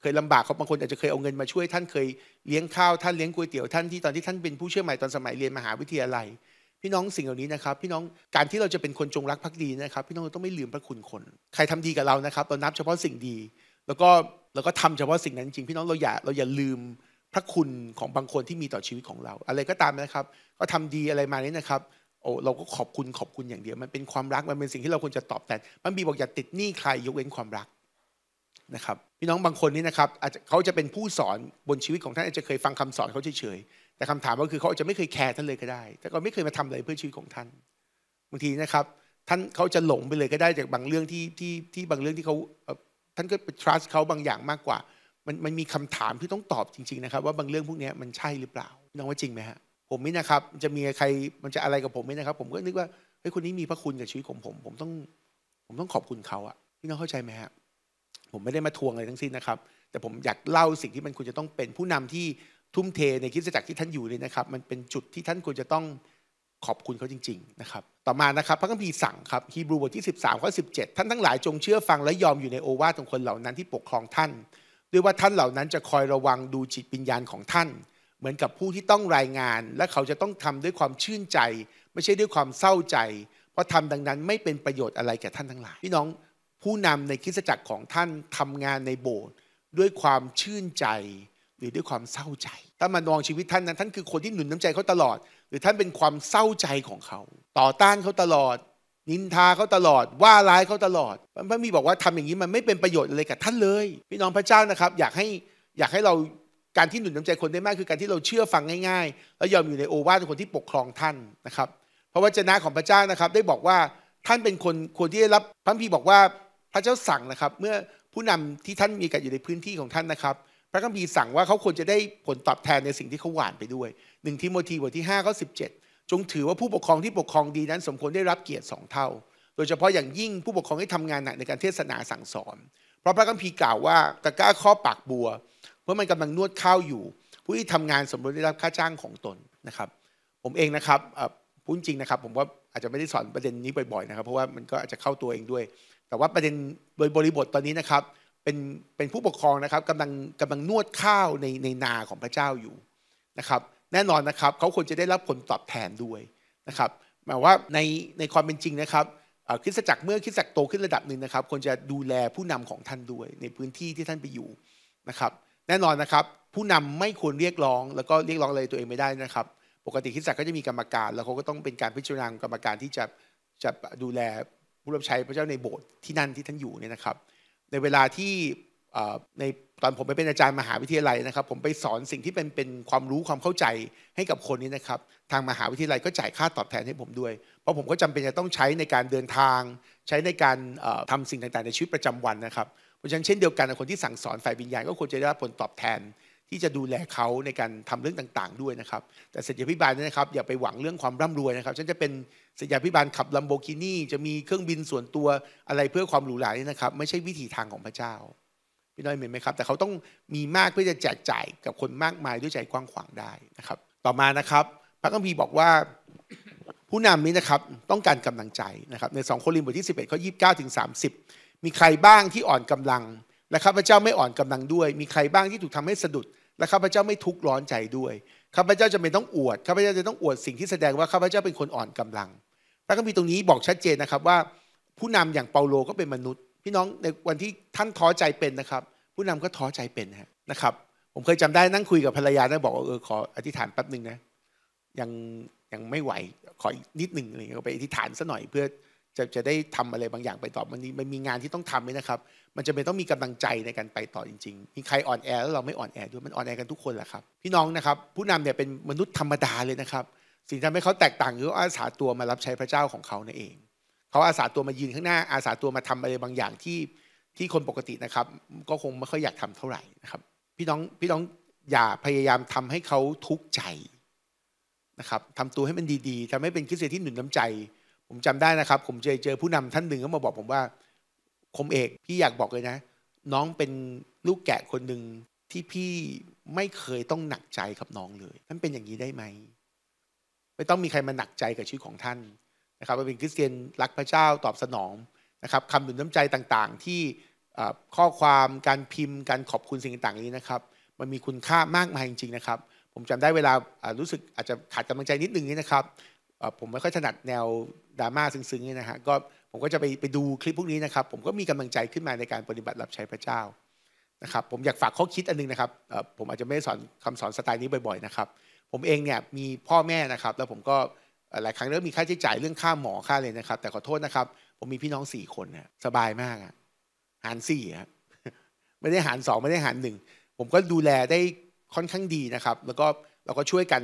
เคยลำบากเขาบางคนอาจจะเคยเอาเงินมาช่วยท่านเคย เลี้ยงข้าว ท่านเลี้ยงก๋วยเตี๋ยว ท่านที่ตอนที่ท่านเป็นผู้เชื่อใหม่ตอนสมัยเรียนมหาวิทยาลัยพี่น้องสิ่งเหล่านี้นะครับพี่น้องการที่เราจะเป็นคนจงรักภักดีนะครับ พี่น้องต้องไม่ลืมพระคุณคน ใครทำดีกับเรานะครับ เรานับเฉพาะสิ่งดี แล้วก็แล้วก็ทำเฉพาะสิ่งนั้นจริงพี่น้องเราอย่าเราอย่าลืมพระคุณของบางคนที่มีต่อชีวิตของเรา อะไรก็ตามนะครับ ก็ทำดีอะไรมานี้นะครับโอ้เราก็ขอบคุณขอบคุณอย่างเดียวมันเป็นความรักมันเป็นสิ่งที่เราควรจะตอบแทนมันบีบอกอย่าติดหนี้ใครยกเว้นความรักนะครับพี่น้องบางคนนี่นะครับอาจจะเขาจะเป็นผู้สอนบนชีวิตของท่านอาจจะเคยฟังคำสอนเขาเฉยๆแต่คำถามก็คือเขาอาจจะไม่เคยแคร์ท่านเลยก็ได้ แต่ก็ไม่เคยมาทำอะไรเพื่อชีวิตของท่านบางทีนะครับ ท่านเขาจะหลงไปเลยก็ได้จากบางเรื่องที่ที่ที่บางเรื่องที่เขาท่านก็ไป trust เขาบางอย่างมากกว่ามันมันมีคำถามที่ต้องตอบจริงๆ นะครับ ว่าบางเรื่องพวกนี้มันใช่หรือเปล่าพี่น้องว่าจริงไหมฮะผมนี่นะครับจะมีใครมันจะอะไรกับผมไหมนะครับ ผมก็นึกว่าเฮ้ยคนนี้มีพระคุณกับชีวิตของผม ผมต้องผมต้องขอบคุณเขาอะพี่น้องเข้าใจไหมฮะผมไม่ได้มาทวงอะไรทั้งสิ้นนะครับแต่ผมอยากเล่าสิ่งที่มันควรจะต้องเป็นผู้นำที่ทุ่มเทในคริสจักรที่ท่านอยู่เลยนะครับมันเป็นจุดที่ท่านควรจะต้องขอบคุณเขาจริงๆนะครับต่อมานะครับพระคัมภีร์สั่งครับฮีบรูบทที่13ข้อ17 ท่านทั้งหลาย จงเชื่อฟังและยอมอยู่ในโอวาทของคนเหล่านั้นที่ปกครองท่าน ด้วยว่าท่านเหล่านั้นจะคอยระวังดูจิตปิญญาณของท่าน เหมือนกับผู้ที่ต้องรายงาน และเขาจะต้องทำด้วยความชื่นใจ ไม่ใช่ด้วยความเศร้าใจ เพราะทำดังนั้นไม่เป็นประโยชน์อะไรแก่ท่านทั้งหลายพี่น้องผู้นำในคริสตจักรของท่านทำงานในโบสถ์ด้วยความชื่นใจ หรือด้วยความเศร้าใจ ถ้ามานองชีวิตท่านนั้นท่านคือคนที่หนุนน้ำใจเขาตลอด หรือท่านเป็นความเศร้าใจของเขา ต่อต้านเขาตลอด นินทาเขาตลอดว่าร้ายเขาตลอด พระมีบอกว่าทำอย่างนี้มันไม่เป็นประโยชน์อะไรกับท่านเลย พี่น้องพระเจ้านะครับ อยากให้อยากให้เราการที่หนุนน้ำใจคนได้มากคือการที่เราเชื่อฟังง่าย ๆ แล้วยอมอยู่ในโอวาทคนที่ปกครองท่านนะครับพระวจนะของพระเจ้านะครับได้บอกว่าท่านเป็นคนควรที่ได้รับพระพีบอกว่าพระเจ้าสั่งนะครับ เมื่อผู้นำที่ท่านมีกับอยู่ในพื้นที่ของท่านนะครับ พระคัมภีร์สั่งว่าเขาควรจะได้ผลตอบแทนในสิ่งที่เขาหวานไปด้วยหนึ่งทิโมธีบทที่5้าข้อสิจงถือว่าผู้ปกครองที่ปกครองดีนั้นสมควรได้รับเกียรติสองเท่า โดยเฉพาะอย่างยิ่งผู้ปกครองที่ทำงานหนักในการเทศนาสั่งสอน เพราะพระคัมภีร์กล่าวว่าตะก้าข้อปากบัวเมื่อมันกำลังนวดข้าวอยู่ ผู้ที่ทำงานสมควรได้รับค่าจ้างของตนนะครับผมเองนะครับพูดจริงนะครับ ผมว่าอาจจะไม่ได้สอนประเด็นนี้บ่อยๆนะครับ เพราะว่ามันก็อาจจะเข้าตัวเองด้วยแต่ว่าประเด็นโดยบริบทตอนนี้นะครับ เป็นเป็นผู้ปกครองนะครับกำลังกำลังนวดข้าวในในนาของพระเจ้าอยู่นะครับแน่นอนนะครับเขาควรจะได้รับผลตอบแทนด้วยนะครับหมายว่าในในความเป็นจริงนะครับคริสตจักรเมื่อคริสตจักรโตขึ้นระดับหนึ่งนะครับควรจะดูแลผู้นำของท่านด้วย ในพื้นที่ที่ท่านไปอยู่นะครับ แน่นอนนะครับ ผู้นำไม่ควรเรียกร้อง แล้วก็เรียกร้องอะไรตัวเองไม่ได้นะครับ ปกติคริสตจักรก็จะมีกรรมการ แล้วเขาก็ต้องเป็นการพิจารณากรรมการที่จะจะดูแลผู้รับใช้พระเจ้าในโบสถ์ที่นั่นที่ท่านอยู่เนี่ยนะครับในเวลาที่ในตอนผมไปเป็นอาจารย์มหาวิทยาลัยนะครับผมไปสอนสิ่งที่เป็นเป็นความรู้ความเข้าใจให้กับคนนี้นะครับทางมหาวิทยาลัยก็จ่ายค่าตอบแทนให้ผมด้วย เพราะผมก็จำเป็นจะต้องใช้ในการเดินทาง ใช้ในการทำสิ่งต่างๆ ในชีวิตประจำวันนะครับเพราะฉะนั้นเช่นเดียวกันคนที่สั่งสอนฝ่ายวิญญาณก็ควรจะได้รับผลตอบแทนที่จะดูแลเขาในการทำเรื่องต่าง ๆ ด้วยนะครับ แต่สัญญาพิบาลนะครับ อย่าไปหวังเรื่องความร่ารวยนะครับฉันจะเป็นสัญญาพิบาลขับลัมโบกินี่จะมีเครื่องบินส่วนตัวอะไรเพื่อความหรูหรานี่นะครับ ไม่ใช่วิถีทางของพระเจ้าพี่น้อยเห็นไหมครับ แต่เขาต้องมีมากเพื่อจะแจกจ่ายกับคนมากมายด้วยใจกว้างขวางได้นะครับ ต่อมานะครับ พระคัมภีร์บอกว่าผู้นำนี้นะครับต้องการกำลังใจนะครับ ในสองโครินธ์บทที่11ข้อ้าถึงสามีใครบ้างที่อ่อนกำลังและข้าพเจ้าไม่อ่อนกำลังด้วย มีใครบ้างที่ถูกทำให้สะดุดและข้าพเจ้าไม่ทุกข์ร้อนใจด้วยข้าพเจ้าจะไม่ต้องอวดข้าพเจ้าจะต้องอวดสิ่งที่แสดงว่าข้าพเจ้าเป็นคนอ่อนกำลังพระคัมภีร์ตรงนี้บอกชัดเจนนะครับว่า ผู้นำอย่างเปาโลก็เป็นมนุษย์ พี่น้องในวันที่ท่านท้อใจเป็นนะครับ ผู้นำก็ท้อใจเป็นนะครับผมเคยจำได้นั่งคุยกับภรรยา้วบอกว่าเออขออธิษฐานแป๊บหนึ่งนะยังยังไม่ไหวขออีกนิดหนึ่งอะไรเงี้ยไปอธิษฐานซะหน่อยเพื่อจะจะได้ทำอะไรบางอย่างไปต่อมันมันมีงานที่ต้องทำไหมนะครับมันจะเป็นต้องมีกำลังใจในการไปต่อจริงๆ มีใครอ่อนแอแล้วเราไม่อ่อนแอด้วย มันอ่อนแอกันทุกคนแหละครับพี่น้องนะครับผู้นำเนี่ยเป็นมนุษย์ธรรมดาเลยนะครับสิ่งที่ทำให้เขาแตกต่างคืออาสาตัวมารับใช้พระเจ้าของเขาในเองเขาอาสาตัวมายืนข้างหน้าอาสาตัวมาทำอะไรบางอย่างที่ที่คนปกตินะครับก็คงไม่ค่อยอยากทำเท่าไหร่นะครับพี่น้องพี่น้องอย่าพยายามทำให้เขาทุกข์ใจนะครับทำตัวให้มันดีๆ ทำให้เป็นคริสเตียนที่หนุนน้าใจ ผมจำได้นะครับผมเคยเจอผู้นำท่านหนึ่งเขามาบอกผมว่าคมเอกพี่อยากบอกเลยนะ น้องเป็นลูกแกะคนหนึ่งที่พี่ไม่เคยต้องหนักใจกับน้องเลยมันเป็นอย่างนี้ได้ไหมไม่ต้องมีใครมาหนักใจกับชื่อของท่านนะครับว่าเป็นคริสเตียนรักพระเจ้าตอบสนองนะครับคำหนุนน้ำใจต่างๆ ที่ข้อความการพิมพ์การขอบคุณสิ่งต่างๆ นี้นะครับ มันมีคุณค่ามากมายจริง ๆนะครับ ผมจำได้เวลารู้สึกอาจจะขาดกำลังใจนิดนึงนี่นะครับ ผมไม่ค่อยถนัดแนวดราม่าซึ้งๆนี่นะฮะก็ผมก็จะไปไปดูคลิปพวกนี้นะครับผมก็มีกำลังใจขึ้นมาในการปฏิบัติรับใช้พระเจ้านะครับผมอยากฝากข้อคิดอันนึงนะครับผมอาจจะไม่สอนคำสอนสไตล์นี้บ่อยๆนะครับ ผมเองเนี่ยมีพ่อแม่นะครับแล้วผมก็หลายครั้งเริ่มมีค่าใช้จ่ายเรื่องค่าหมอค่าเลยนะครับ แต่ขอโทษนะครับผมมีพี่น้องสี่คนนะสบายมากอะหารสี่ฮะไม่ได้หารสองไม่ได้หารหนึ่งผมก็ดูแลได้ค่อนข้างดีนะครับ แล้วก็เราก็ช่วยกัน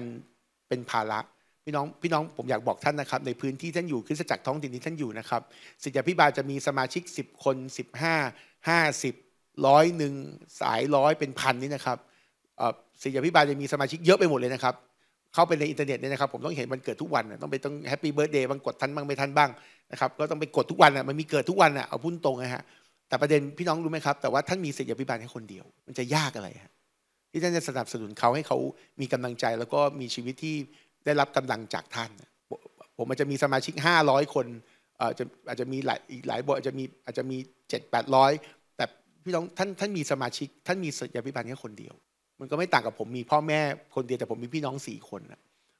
เป็นภาระพี่น้องพี่น้องผมอยากบอกท่านนะครับ ในพื้นที่ท่านอยู่คือสจักรท้องถิ่นที่ท่านอยู่นะครับศิษยาพิบาลจะมีสมาชิก10คน15 50ร้อยหนึ่งสายร้อยเป็นพันนี่นะครับศิษยาพิบาลจะมีสมาชิกเยอะไปหมดเลยนะครับ เข้าไปในอินเทอร์เน็ตเนี่ยนะครับ ผมต้องเห็นมันเกิดทุกวันต้องไปต้องแฮปปี้เบิร์ดเดย์บางกดทันบ้างไม่ทันบ้างนะครับ ก็ต้องไปกดทุกวันอ่ะมันมีเกิดทุกวันอ่ะเอาพุ่นตรงนะฮะแต่ประเด็นพี่น้องรู้ไหมครับ แต่ว่าท่านมีศิษยาพิบาลแค่คนเดียวมันจะยากอะไรฮะที่ท่านจะสนับสนุนเขาให้เขามีกำลังใจแล้วก็มีชีวิตที่ได้รับกำลังจากท่าน ผมอาจจะมีสมาชิก 500 คนอาจจะอาจจะมีหลายอีกหลายบทอาจจะมีอาจจะมีเจ็ดแปดร้อยแต่พี่น้องท่านท่านมีสมาชิก ท่านมีสัญญาพิบัติแค่คนเดียว มันก็ไม่ต่างกับผมมีพ่อแม่คนเดียวแต่ผมมีพี่น้องสี่คน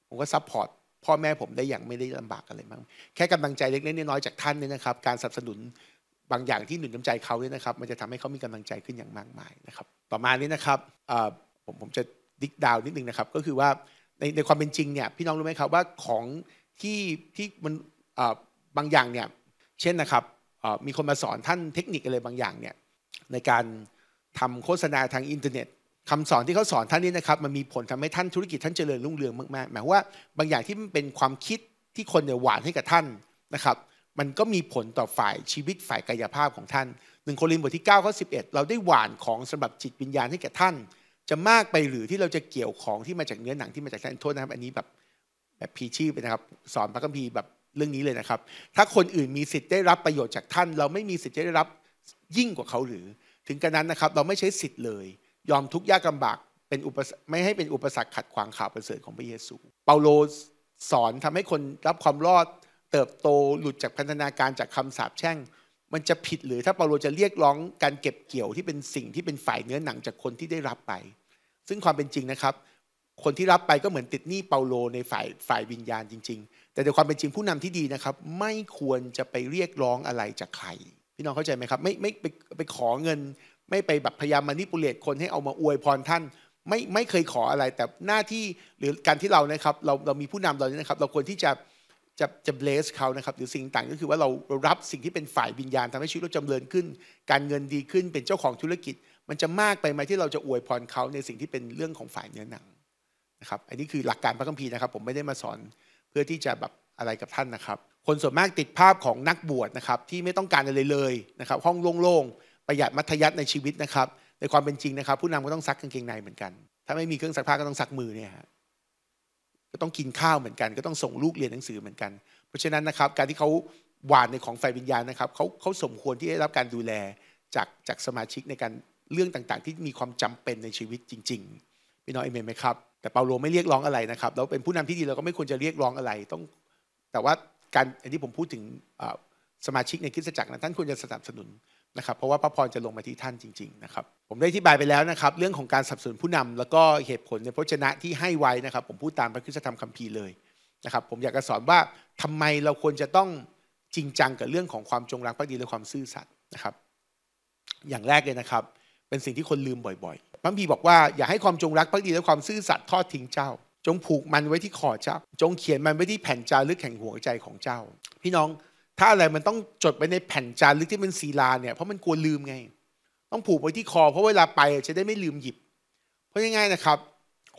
ผมก็ซัพพอร์ตพ่อแม่ผมได้อย่างไม่ได้ลำบากอะไรมาก แค่กำลังใจเล็กๆน้อยๆจากท่านเนี่ยนะครับ การสนับสนุนบางอย่างที่หนุนน้าใจเขาเนี่ยนะครับ มันจะทำให้เขามีกำลังใจขึ้นอย่างมากมายนะครับต่อมานี้นะครับ ผมผมจะดิกดาวนิดนึงนะครับ ก็คือว่าในในความเป็นจริงเนี่ยพี่น้องรู้ไหมครับว่าของที่ที่มันบางอย่างเนี่ยเช่นนะครับมีคนมาสอนท่านเทคนิคอะไรบางอย่างเนี่ยในการทำโฆษณาทางอินเทอร์เน็ต คำสอนที่เขาสอนท่านนี้นะครับมันมีผลทำให้ท่านธุรกิจท่านเจริญรุ่งเรืองมากๆหมายว่าบางอย่างที่มันเป็นความคิดที่คนเนี่ยหวานให้กับท่านนะครับมันก็มีผลต่อฝ่ายชีวิตฝ่ายกายภาพของท่านหนึ่งโครินธ์บทที่9ก้าข้อสิเราได้หวานของสำหรับจิตวิญญาณให้แก่ท่านจะมากไปหรือที่เราจะเกี่ยวของที่มาจากเนื้อหนัง ที่มาจากแานโทษนะครับอันนี้แบบแบบพีชีพนะครับสอนพระคัมภีร์แบบเรื่องนี้เลยนะครับ ถ้าคนอื่นมีสิทธิ์ได้รับประโยชน์จากท่าน เราไม่มีสิทธิ์ได้รับยิ่งกว่าเขาหรือ ถึงกระนั้นนะครับเราไม่ใช้สิทธิ์เลย ยอมทุกข์ยากลาบากเป็นอุปไม่ให้เป็นอุปสรรคขัดขวางข่าวประเสริฐของพระเยซู เปาโลสอนทำให้คนรับความรอด เติบโตหลุดจากพันธนาการจากคํำสาปแช่งมันจะผิดหรือถ้าเปาโลจะเรียกร้องการเก็บเกี่ยวที่เป็นสิ่งที่เป็นฝ่ายเนื้อหนังจากคนที่ได้รับไป ซึ่งความเป็นจริงนะครับ คนที่รับไปก็เหมือนติดหนี้เปาโลในฝ่ายฝ่ายวิญญาณจริง ๆ แต่ในความเป็นจริงผู้นำที่ดีนะครับ ไม่ควรจะไปเรียกร้องอะไรจากใครพี่น้องเข้าใจไหมครับ ไม่ไม่ไปไปขอเงิน ไม่ไปแบบพยายามมานิปุเลตคนให้เอามาอวยพรท่าน ไม่ไม่เคยขออะไร แต่หน้าที่หรือการที่เรานะครับเราเรามีผู้นำเราเนี่ยนะครับ เราควรที่จะจะจะเบลสเขานะครับหรือสิ่งต่างก็คือว่าเรารับสิ่งที่เป็นฝ่ายวิญญาณ ทำให้ชีวิตเราจำเริญขึ้น การเงินดีขึ้นเป็นเจ้าของธุรกิจ มันจะมากไปไหมที่เราจะอวยพรเขาในสิ่งที่เป็นเรื่องของฝ่ายเนื้อหนังนะครับอันนี้คือหลักการพระคัมภีร์นะครับ ผมไม่ได้มาสอนเพื่อที่จะแบบอะไรกับท่านนะครับคนส่วนมากติดภาพของนักบวชนะครับที่ไม่ต้องการอะไรเลยนะครับห้องโล่งๆประหยัดมัธยัต์ในชีวิตนะครับในความเป็นจริงนะครับผู้นำก็ต้องซักกางเกงในเหมือนกัน ถ้าไม่มีเครื่องซักผ้าก็ต้องซักมือเนี่ยับก็ต้องกินข้าวเหมือนกันก็ต้องส่งลูกเรียนหนังสือเหมือนกัน เพราะฉะนั้นนะครับการที่เขาหวานในของไฟวิญญาณนะครับเขาเขาสมควรที่ได้รับการดูแลจากจากสมาชิกในการเรื่องต่างๆ ที่มีความจำเป็นในชีวิตจริงๆพี่น้องเอเมนไหมครับแต่เปาโลไม่เรียกร้องอะไรนะครับแล้วเป็นผู้นำที่ดีเราก็ไม่ควรจะเรียกร้องอะไรต้องแต่ว่าการอันนี้ผมพูดถึงสมาชิกในคริสตจักรนะท่านควรจะสนับสนุนนะครับเพราะว่าพระพรจะลงมาที่ท่านจริง ๆนะครับ ผมได้อธิบายไปแล้วนะครับ เรื่องของการสับสนผู้นำแล้วก็เหตุผลในพระจนะที่ให้ไว้นะครับ ผมพูดตามพระคุณธรรมคัมภีร์เลยนะครับ ผมอยากจะสอนว่าทำไมเราควรจะต้องจริงจังกับเรื่องของความจงรักภักดีและความซื่อสัตย์นะครับ อย่างแรกเลยนะครับ เป็นสิ่งที่คนลืมบ่อยๆพระพีบอกว่าอย่าให้ความจงรักภักดีและความซื่อสัตย์ทอดทิ้งเจ้า จงผูกมันไว้ที่คอเจ้าจงเขียนมันไว้ที่แผ่นจารึกแห่งหัวใจของเจ้า พี่น้องถ้าอะไรมันต้องจดไปในแผ่นจารึกที่เป็นศีลาเนี่ยเพราะมันกลัวลืมไง ต้องผูกไว้ที่คอเพราะเวลาไปจะได้ไม่ลืมหยิบ เพราะง่ายๆนะครับ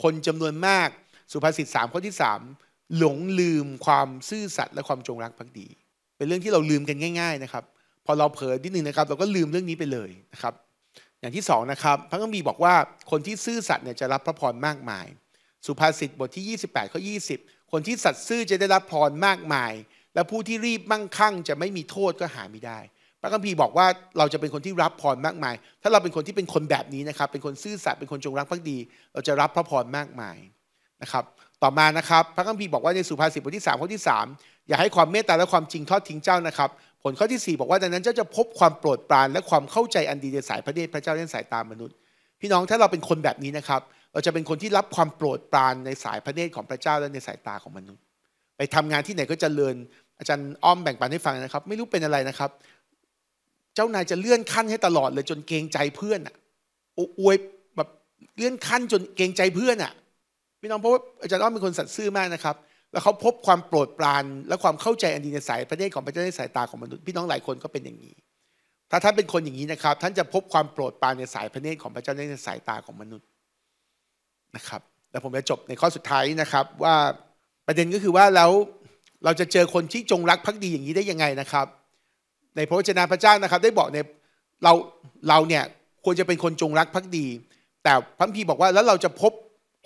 คนจำนวนมากสุภาษิตสามข้อที่สามหลงลืมความซื่อสัตย์และความจงรักภักดี เป็นเรื่องที่เราลืมกันง่ายๆนะครับพอเราเผลอี่หนึงนะครับ เราก็ลืมเรื่องนี้ไปเลยนะครับ อย่างที่สองนะครับพระคัมภีร์บอกว่าคนที่ซื่อสัตย์เนี่ยจะรับพระพรมากมาย สุภาษิตบทที่ 28ข้อ20 คนที่สัตย์ซื่อจะได้รับพรมากมายแล้วผู้ที่รีบมั่งคั่งจะไม่มีโทษก็หาไม่ได้ พระคัมภีร์บอกว่าเราจะเป็นคนที่รับพรมากมาย ถ้าเราเป็นคนที่เป็นคนแบบนี้นะครับ เป็นคนซื่อสัตย์ เป็นคนจงรักภักดี เราจะรับพระพรมากมายนะครับ ต่อมานะครับ พระคัมภีร์บอกว่าในสุภาษิตบทที่3ข้อที่3อย่าให้ความเมตตา และความจริงทอดทิ้งเจ้านะครับ ผลข้อที่4บอกว่าดังนั้นเจ้าจะพบความโปรดปรานและความเข้าใจอันดีในสายพระเนตรพระเจ้าในสายตามนุษย์ พี่น้องถ้าเราเป็นคนแบบนี้นะครับ เราจะเป็นคนที่รับความโปรดปรานในสายพระเนตรของพระเจ้าและในสายตาของมนุษย์ ไปทำงานที่ไหนก็จเริญอาจารย์อ้อม แบ่งปันให้ฟังนะครับ ไม่รู้เป็นอะไรนะครับ เจ้านายจะเลื่อนขั้นให้ตลอดเลยจนเกรงใจเพื่อนอ่ะอวยแบบเลื่อนขั้นจนเกรงใจเพื่อนอ่ะ พี่น้องเพราะว่าอาจารย์อ้อมเป็นคนสัตย์ซื่อมากนะครับ แล้วเขาพบความโปรดปรานและความเข้าใจอันดีในสายพระเนตรของพระเจ้าในสายตาของมนุษย์ พี่น้องหลายคนก็เป็นอย่างนี้ ถ้าท่านเป็นคนอย่างนี้นะครับ ท่านจะพบความโปรดปรานในสายพระเนตรของพระเจ้าในสายตาของมนุษย์นะครับ แล้วผมจะจบในข้อสุดท้ายนะครับ ว่าประเด็นก็คือว่าแล้วเราจะเจอคนที่จงรักภักดีอย่างนี้ได้ยังไงนะครับ ในพระวจนะพระเจ้านะครับ ได้บอกในเราเราเนี่ยควรจะเป็นคนจงรักภักดี แต่พระพีบอกว่าแล้วเราจะพบ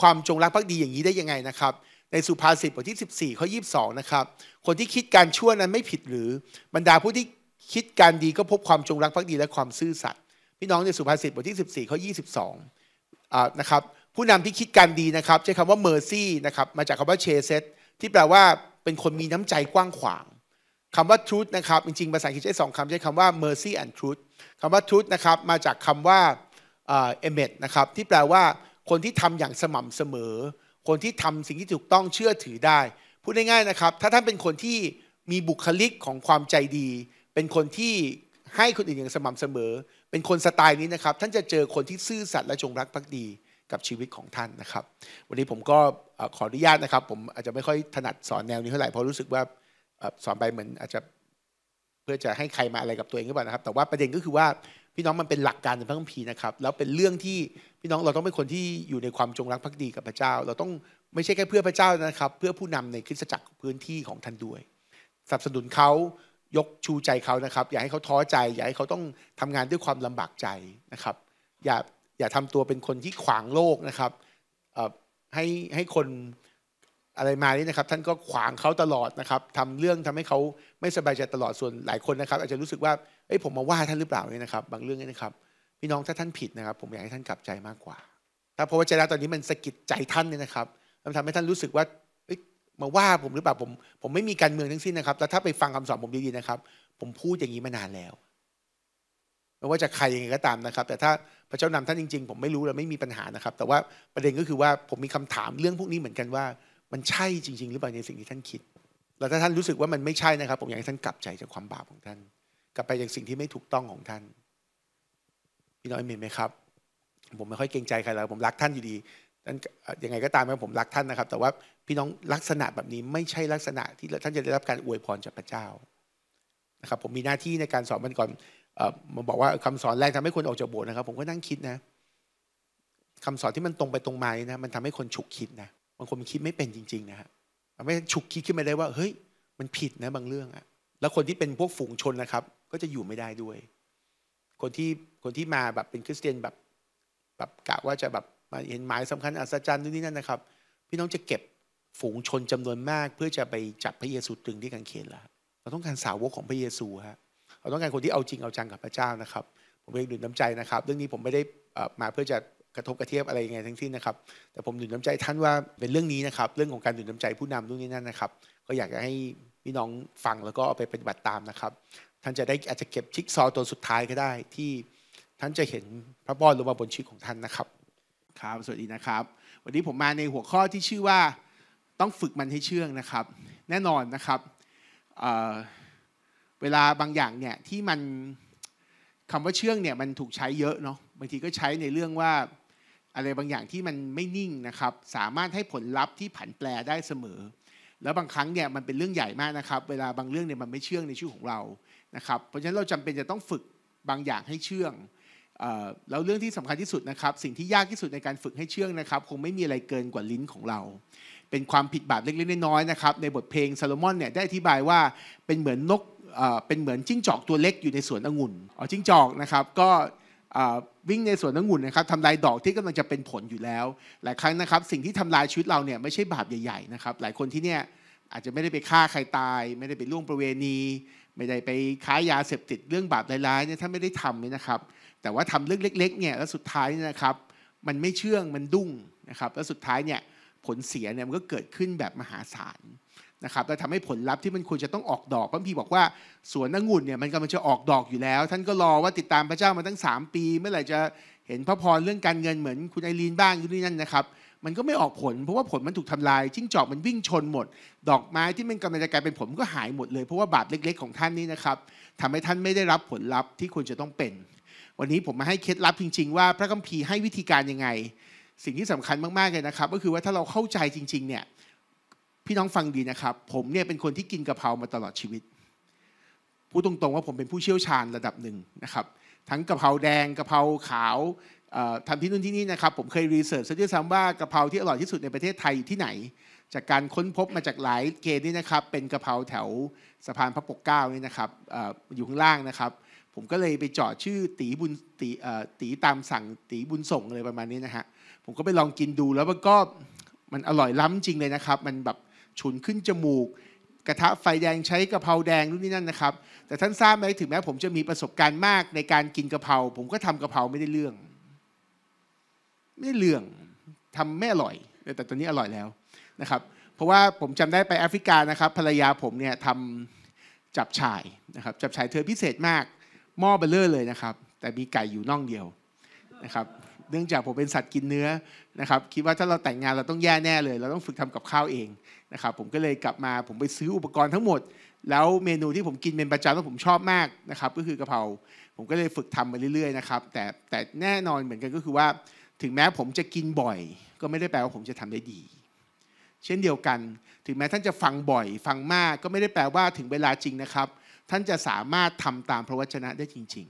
ความจงรักภักดีอย่างนี้ได้ยังไงนะครับ ในสุภาษิตบทที่14ข้อ22นะครับคนที่คิดการชั่วนั้นไม่ผิดหรือบรรดาผู้ที่คิดการดีก็พบความจงรักภักดีและความซื่อสัตย์พี่น้องในสุภาษิตบทที่14ข้อ22นะครับผู้นำที่คิดการดีนะครับ ใช้คำว่าเมอร์ซี่นะครับมาจากคำว่าเชเซตที่แปลว่าเป็นคนมีน้ำใจกว้างขวางคำว่า truth นะครับจริงๆ ภาษาอังกฤษใช้สองคำใช้คำว่า mercy and truth คำว่า truth นะครับมาจากคำว่าเอเมดนะครับที่แปลว่าคนที่ทำอย่างสม่ำเสมอ คนที่ทำสิ่งที่ถูกต้องเชื่อถือได้ พูดง่ายๆ นะครับถ้าท่านเป็นคนที่มีบุคลิกของความใจดี เป็นคนที่ให้คนอื่นอย่างสม่ำเสมอ เป็นคนสไตล์นี้นะครับ ท่านจะเจอคนที่ซื่อสัตย์และจงรักภักดีกับชีวิตของท่านนะครับ วันนี้ผมก็ขออนุญาตนะครับ ผมอาจจะไม่ค่อยถนัดสอนแนวนี้เท่าไหร่ เพราะรู้สึกว่าสอนไปเหมือนอาจจะเพื่อจะให้ใครมาอะไรกับตัวเองก็ได้านะครับแต่ว่าประเด็นก็คือว่าพี่น้องมันเป็นหลักการในพระคัมภีร์นะครับ แล้วเป็นเรื่องที่พี่น้องเราต้องเป็นคนที่อยู่ในความจงรักภักดีกับพระเจ้า เราต้องไม่ใช่แค่ เพื่อพระเจ้านะครับ เพื่อผู้นำในคริสตจักรพื้นที่ของท่านด้วยสนับสนุนเขายกชูใจเขานะครับ อย่าให้เขาท้อใจอย่าให้เขาต้องทำงานด้วยความลำบากใจนะครับ อย่าอย่าทำตัวเป็นคนที่ขวางโลกนะครับให้ให้คนอะไรมานี่นะครับท่านก็ขวางเขาตลอดนะครับทำเรื่องทำให้เขาไม่สบายใจตลอดส่วนหลายคนนะครับ อาจจะรู้สึกว่าเอ้ยผมมาว่าท่านหรือเปล่าเนี่ยนะครับ บางเรื่องนี่นะครับพี่น้องถ้าท่านผิดนะครับ ผมอยากให้ท่านกลับใจมากกว่าถ้าพราะว่จนะตอนนี้มันสะกิดใจท่านเนี่ยนะครับมันทำให้ท่านรู้สึกว่ามาว่าผมหรือเปล่าผมผมไม่มีการเมืองทั้งสิ้นนะครับแล้วถ้าไปฟังคำสอนผมดีๆนะครับ ผมพูดอย่างนี้มานานแล้วไม่ว่าจะใครยังไงก็ตามนะครับแต่ถ้าพระเจ้านำท่านจริงๆผมไม่รู้เลาไม่มีปัญหานะครับ แต่ว่าประเด็นก็คือว่าผมมีคำถามเรื่องพวกนี้เหมือนกันว่า มันใช่จริงๆ หรือเปล่าในสิ่งที่ท่านคิดแล้วถ้าท่านรู้สึกว่ามันไม่ใช่นะครับ ผมอยากให้ท่านกลับใจจากความบาปของท่าน กลับไปจากสิ่งที่ไม่ถูกต้องของท่าน พี่น้อยเมนไหมครับ ผมไม่ค่อยเกรงใจใครแล้วผมรักท่านอยู่ดีนัานยังไงก็ตามแม้ผมรักท่านนะครับ แต่ว่าพี่น้องลักษณะแบบนี้ไม่ใช่ลักษณะ ที่ท่านจะได้รับการอวยพรจากพระเจ้านะครับผมมีหน้าที่ในการสอนมันก่อนมาบอกว่าคำสอนแรงทำให้คนออกจากโบสถ์นะครับ ผมก็นั่งคิดนะ คำสอนที่มันตรงไปตรงมาเนะมันทำให้คนฉุกคิดนะบางคนมันคิดไม่เป็นจริง ๆนะฮะไม่ฉุกคิดขึ้นมาได้ว่า เฮ้ย มันผิดนะบางเรื่องอะแล้วคนที่เป็นพวกฝูงชนนะครับ ก็จะอยู่ไม่ได้ด้วย คนที่คนที่มาแบบเป็นคริสเตียนแบบแบบกะว่าจะแบบมาเห็นหมายสำคัญอัศจรรย์นู่นนี่นั่นนะครับ พี่น้องจะเก็บฝูงชนจำนวนมาก เพื่อจะไปจับพระเยซูตรึงที่กางเขนละเราต้องการสาวกของพระเยซูฮะเราต้องการคนที่เอาจริงเอาจังกับพระเจ้านะครับ ผมเองดื่มน้ำใจนะครับ เรื่องนี้ผมไม่ได้มาเพื่อจะกระทบกระเทียบอะไรยังไงทั้งสิ้นนะครับ แต่ผมดื่มน้ำใจท่านว่าเป็นเรื่องนี้นะครับ เรื่องของการดื่มน้ำใจ ผู้นำรุ่นนี่นั่นนะครับ ก็อยากจะให้พี่น้องฟังแล้วก็เอาไปปฏิบัติตามนะครับ ท่านจะได้อาจจะเก็บชิกซอตัวสุดท้ายก็ได้ที่ท่านจะเห็นพระบอลลงมาบนชีวิตของท่านนะครับ ครับสวัสดีนะครับ วันนี้ผมมาในหัวข้อที่ชื่อว่าต้องฝึกมันให้เชื่องนะครับ แน่นอนนะครับเวลาบางอย่างเนี่ยที่มันคำว่าเชื่องเนี่ยมันถูกใช้เยอะเนาะบางทีก็ใช้ในเรื่องว่าอะไรบางอย่างที่มันไม่นิ่งนะครับสามารถให้ผลลัพธ์ที่ผันแปรได้เสมอ แล้วบางครั้งเนี่ยมันเป็นเรื่องใหญ่มากนะครับ เวลาบางเรื่องเนี่ยมันไม่เชื่องในชื่อของเรานะครับเพราะฉะนั้นเราจำเป็นจะต้องฝึกบางอย่างให้เชื่องแล้วเรื่องที่สำคัญที่สุดนะครับ สิ่งที่ยากที่สุดในการฝึกให้เชื่องนะครับคงไม่มีอะไรเกินกว่าลิ้นของเรา เป็นความผิดบาปเล็กๆน้อยๆนะครับในบทเพลงซาโลมอนเนี่ยได้อธิบายว่าเป็นเหมือนนกเป็นเหมือนจิ้งจอกตัวเล็กอยู่ในสวนองุ่น อ๋อจิ้งจอกนะครับก็วิ่งในสวนองุ่นนะครับทำลายดอกที่กำลังจะเป็นผลอยู่แล้ว หลายครั้งนะครับสิ่งที่ทำลายชีวิตเราเนี่ยไม่ใช่บาปใหญ่ๆนะครับหลายคนที่เนี่ยอาจจะไม่ได้ไปฆ่าใครตาย ไม่ได้ไปล่วงประเวณี ไม่ได้ไปค้ายาเสพติดเรื่องบาปร้ายๆเนี่ยถ้าไม่ได้ทำเนี่ยนะครับแต่ว่าทำเรื่องเล็กๆเนี่ยแล้วสุดท้ายนะครับมันไม่เชื่องมันดุ้งนะครับแล้วสุดท้ายเนี่ยผลเสียเนี่ยมันก็เกิดขึ้นแบบมหาศาลนะครับแล้วทำให้ผลลัพธ์ที่มันควรจะต้องออกดอกพระพีบอกว่าสวนองุ่นเนี่ยมันกำลังจะออกดอกอยู่แล้ว ท่านก็รอว่าติดตามพระเจ้ามาตั้ง 3 ปีเมื่อไหร่จะเห็นพระพรเรื่องการเงินเหมือนคุณไอรีนบ้างอยู่นี่นั่นนะครับมันก็ไม่ออกผล เพราะว่าผลมันถูกทำลายจิ้งจอกมันวิ่งชนหมด ดอกไม้ที่มันกำลังจะกลายเป็นผลก็หายหมดเลยเพราะว่าบาปเล็กๆของท่านนี่นะครับทำให้ท่านไม่ได้รับผลลัพธ์ที่ควรจะต้องเป็น วันนี้ผมมาให้เคล็ดลับจริงๆ ว่าพระคัมภีร์ให้วิธีการยังไงสิ่งที่สำคัญมากๆเลยนะครับก็คือว่าถ้าเราเข้าใจจริง ๆเนี่ยพี่น้องฟังดีนะครับผมเนี่ยเป็นคนที่กินกะเพรามาตลอดชีวิตพูดตรงๆว่าผมเป็นผู้เชี่ยวชาญระดับหนึ่งนะครับ ทั้งกะเพราแดงกะเพราขาวทำที่นู่นที่นี่นะครับผมเคยรีเสิร์ชซะด้วยซ้ำว่ากะเพราที่อร่อยที่สุดในประเทศไทยที่ไหน จากการค้นพบมาจากหลายเกณฑ์นี่นะครับ เป็นกะเพราแถวสะพานพระปกเกล้านี่นะครับออยู่ข้างล่างนะครับ ผมก็เลยไปจอดชื่อตีบุญตีตีตามสั่งตีบุญส่งเลยประมาณนี้นะฮะผมก็ไปลองกินดูแล้วมันก็มันอร่อยล้ำจริงเลยนะครับมันแบบฉุนขึ้นจมูกกระทะไฟแดงใช้กะเพราแดงนู่นนี่นั่นนะครับแต่ท่านทราบไหมถึงแม้ผมจะมีประสบการณ์มากในการกินกะเพราผมก็ทำกะเพราไม่ได้เรื่อง ไม่ได้เรื่องทำไม่อร่อยแต่ตอนนี้อร่อยแล้วนะครับเพราะว่าผมจำได้ไปแอฟริกานะครับ ภรรยาผมเนี่ยทำจับชายนะครับจับชายเธอพิเศษมากหม้อเบลเลอร์เลยนะครับแต่มีไก่อยู่น่องเดียวนะครับเนื่องจากผมเป็นสัตว์กินเนื้อนะครับคิดว่าถ้าเราแต่งงานเราต้องแย่แน่เลย เราต้องฝึกทำกับข้าวเองนะครับผมก็เลยกลับมาผมไปซื้ออุปกรณ์ทั้งหมด แล้วเมนูที่ผมกินเป็นประจำแล้วผมชอบมากนะครับก็คือกะเพราผมก็เลยฝึกทำมาเรื่อยๆนะครับ แต่แต่แน่นอนเหมือนกันก็คือว่า ถึงแม้ผมจะกินบ่อย ก็ไม่ได้แปลว่าผมจะทำได้ดี เช่นเดียวกันถึงแม้ท่านจะฟังบ่อย ฟังมากก็ไม่ได้แปลว่าถึงเวลาจริงนะครับ ท่านจะสามารถทำตามพระวจนะได้จริง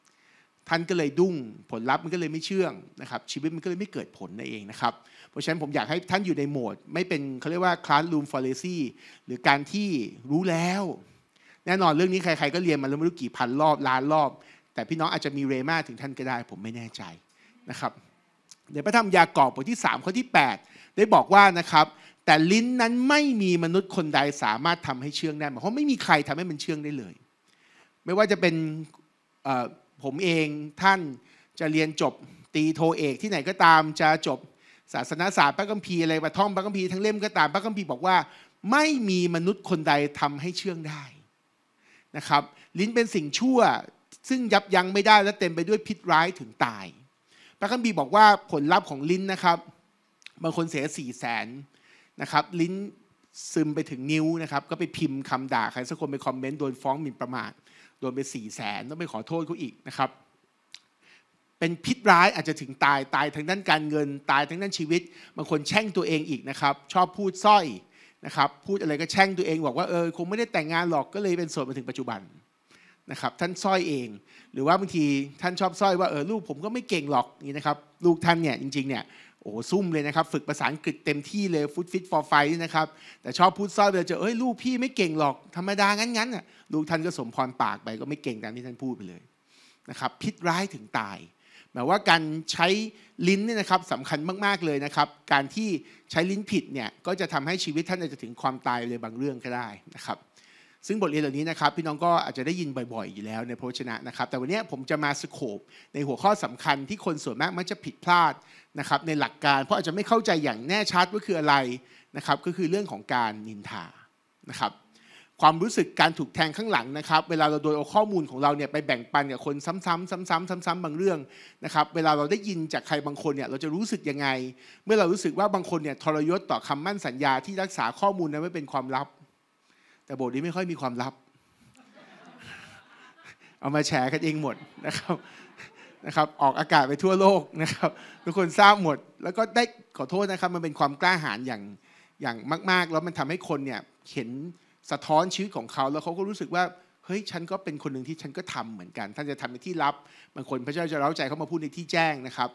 ๆ ท่านก็เลยดุ้ง ผลลัพธ์มันก็เลยไม่เชื่องนะครับ ชีวิตมันก็เลยไม่เกิดผลนั่นเองนะครับราะฉะนั้นผมอยากให้ท่านอยู่ในโหมด ไม่เป็นเขาเรียกว่า classroom fallacy หรือการที่รู้แล้ว แน่นอนเรื่องนี้ ใครๆก็เรียนมาแล้วไม่รู้กี่พันรอบล้านรอบ แต่พี่น้องอาจจะมีเรมาถึงท่านก็ได้ ผมไม่แน่ใจนะครับในพระธรรมยากอบบทที่3ข้อที่ 8 ได้บอกว่านะครับ แต่ลิ้นนั้นไม่มีมนุษย์คนใดสามารถทำให้เชื่องได้เพราะไม่มีใครทำให้มันเชื่องได้เลย ไม่ว่าจะเป็นผมเองท่านจะเรียนจบตีโทเอกที่ไหนก็ตามจะจบศาสนาศาสตร์พระคัมภีร์อะไรมาท่องพระคัมภีร์ทั้งเล่มก็ตามพระคัมภีร์บอกว่า ไม่มีมนุษย์คนใดทำให้เชื่องได้นะครับ ลิ้นเป็นสิ่งชั่วซึ่งยับยั้งไม่ได้และเต็มไปด้วยพิษร้ายถึงตาย พระคัมภีร์บอกว่าผลลัพธ์ของลิ้นนะครับบางคนเสียสี่แสนนะครับลิ้นซึมไปถึงนิ้วนะครับ ก็ไปพิมพ์คำด่าใครสักคนไปคอมเมนต์ โดนฟ้องหมิ่นประมาทโดนไปสี่แสนต้องไปขอโทษเขาอีกนะครับเป็นพิษร้ายอาจจะถึงตายตายทั้งด้านการเงินตายทั้งด้านชีวิตบางคนแช่งตัวเองอีกนะครับชอบพูดสร้อยนะครับพูดอะไรก็แช่งตัวเองบอกว่าเออคงไม่ได้แต่งงานหรอกก็เลยเป็นโสดมาถึงปัจจุบันนะครับท่านสร้อยเอง หรือว่าบางทีท่านชอบสร้อยว่าเออลูกผมก็ไม่เก่งหรอกนี่นะครับลูกท่านเนี่ยจริงๆเนี่ยโอ้ซุ่มเลยนะครับฝึกภาษาอังกฤษเต็มที่เลยฟุตฟิตฟอร์ไฟนะครับแต่ชอบพูดสร้อยเลยจะเอ้ยลูกพี่ไม่เก่งหรอกธรรมดางั้นๆน่ะลูกท่านก็สมพรปากไป ก็ไม่เก่งตามที่ท่านพูดไปเลยนะครับพิษร้ายถึงตายมายว่าการใช้ลิ้นเนี่ยนะครับสำคัญมากๆเลยนะครับ การที่ใช้ลิ้นผิดเนี่ยก็จะทำให้ชีวิตท่านอาจจะถึงความตายเลยบางเรื่องก็ได้นะครับซึ่งบทเรียนเหล่านี้นะครับ พี่น้องก็อาจจะได้ยินบ่อย ๆ อยู่แล้วในพระชนะนะครับแต่วันนี้ผมจะมาสโคบในหัวข้อสำคัญที่คนส่วนมากมักจะผิดพลาดนะครับในหลักการ เพราะอาจจะไม่เข้าใจอย่างแน่ชัดว่าคืออะไรนะครับก็คือเรื่องของการนินทานะครับความรู้สึกการถูกแทงข้างหลังนะครับ เวลาเราโดยเอาข้อมูลของเราเนี่ยไปแบ่งปันกับคนซ้ำๆซ้ำๆซ้ำๆบางเรื่องนะครับ เวลาเราได้ยินจากใครบางคนเนี่ย เราจะรู้สึกยังไง เมื่อเรารู้สึกว่าบางคนเนี่ยทรยศต่อคำมั่นสัญญาที่รักษาข้อมูลนั้นไว้เป็นความลับ แต่บทนี้ไม่ค่อยมีความลับ เอามาแชร์กันเองหมดนะครับ นะครับ ออกอากาศไปทั่วโลกนะครับ ทุกคนทราบหมด แล้วก็ได้ขอโทษนะครับ มันเป็นความกล้าหาญอย่าง อย่างมาก ๆ แล้วมันทำให้คนเนี่ยเห็นสะท้อนชีวิตของเขาแล้วเขาก็รู้สึกว่าเฮ้ยฉันก็เป็นคนหนึ่งที่ฉันก็ทำเหมือนกัน ท่านจะทำในที่ลับบางคนพระเจ้าจะเล้าใจเขามาพูดในที่แจ้งนะครับ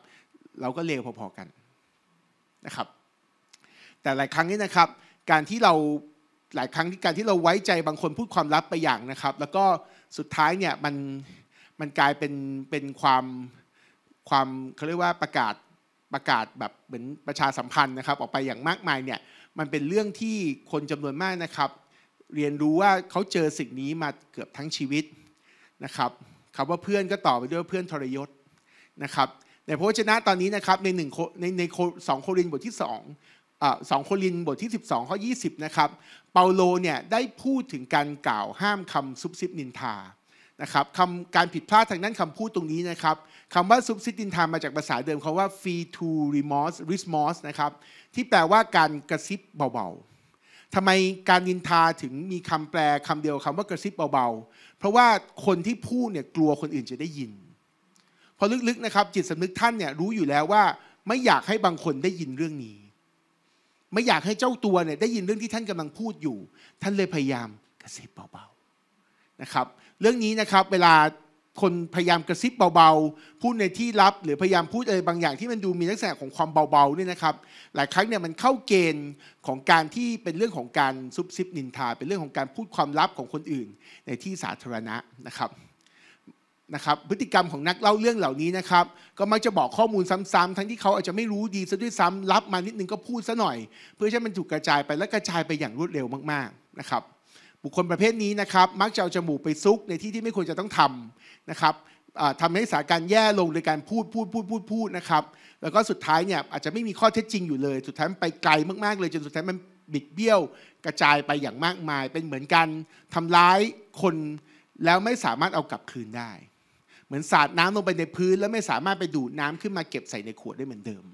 เราก็เลวพอๆกันนะครับ แต่หลายครั้งนี่นะครับ การที่เราหลายครั้งที่การที่เราไว้ใจบางคนพูดความลับไปอย่างนะครับ แล้วก็สุดท้ายเนี่ยมันมันกลายเป็นเป็นความความเขาเรียกว่าประกาศประกาศแบบเหมือนประชาสัมพันธ์นะครับ ออกไปอย่างมากมายเนี่ยมันเป็นเรื่องที่คนจำนวนมากนะครับเรียนรู้ว่าเขาเจอสิ่งนี้มาเกือบทั้งชีวิตนะครับคำว่าเพื่อนก็ต่อไปด้วยเพื่อนทรยศนะครับในพระวจนะตอนนี้นะครับในหนึ่งในในสองโครินบทที่สองสองโครินบทที่ 12ข้อ20นะครับเปาโลเนี่ยได้พูดถึงการกล่าวห้ามคำซุบซิบนินทานะครับคำการผิดพลาดทางนั้นคำพูดตรงนี้นะครับคำว่าซุบซิบนินทามาจากภาษาเดิมคาว่า fee r to remorse r e s m o r s e นะครับที่แปลว่าการกระซิบเบาๆทำไมการนินทาถึงมีคำแปลคำเดียวคำว่ากระซิบเบาๆ เพราะว่าคนที่พูดเนี่ยกลัวคนอื่นจะได้ยิน พอลึกๆนะครับ จิตสำนึกท่านเนี่ยรู้อยู่แล้วว่าไม่อยากให้บางคนได้ยินเรื่องนี้ ไม่อยากให้เจ้าตัวเนี่ยได้ยินเรื่องที่ท่านกำลังพูดอยู่ ท่านเลยพยายามกระซิบเบาๆนะครับ เรื่องนี้นะครับ เวลาคนพยายามกระซิบเบาๆ พูดในที่ลับ หรือพยายามพูดอะไรบางอย่างที่มันดูมีลักษณะของความเบาๆเนี่ยนะครับ หลายครั้งเนี่ยมันเข้าเกณฑ์ของการที่เป็นเรื่องของการซุบซิบนินทาเป็นเรื่องของการพูดความลับของคนอื่นในที่สาธารณะนะครับนะครับ พฤติกรรมของนักเล่าเรื่องเหล่านี้นะครับ ก็มักจะบอกข้อมูลซ้ำๆทั้งที่เขาอาจจะไม่รู้ดีซะด้วยซ้ำรับ มานิดนึงก็พูดซะหน่อย เพื่อให้มันถูกกระจายไปและกระจายไปอย่างรวดเร็วมาก ๆ นะครับบุคคลประเภทนี้นะครับ มักจะเอาจมูกไปซุกในที่ที่ไม่ควรจะต้องทำนะครับทำให้สถานการณ์แย่ลงโดยการพูดพูดพูดพูดพูดนะครับ แล้วก็สุดท้ายเนี่ยอาจจะไม่มีข้อเท็จจริงอยู่เลย สุดท้ายมันไปไกลมาก ๆเลยจนสุดท้ายมันบิดเบี้ยวกระจายไปอย่างมากมาย เป็นเหมือนกันทำร้ายคนแล้วไม่สามารถเอากลับคืนได้ เหมือนสาดน้ำลงไปในพื้นแล้วไม่สามารถไปดูดน้ำขึ้นมาเก็บใส่ในขวดได้เหมือนเดิม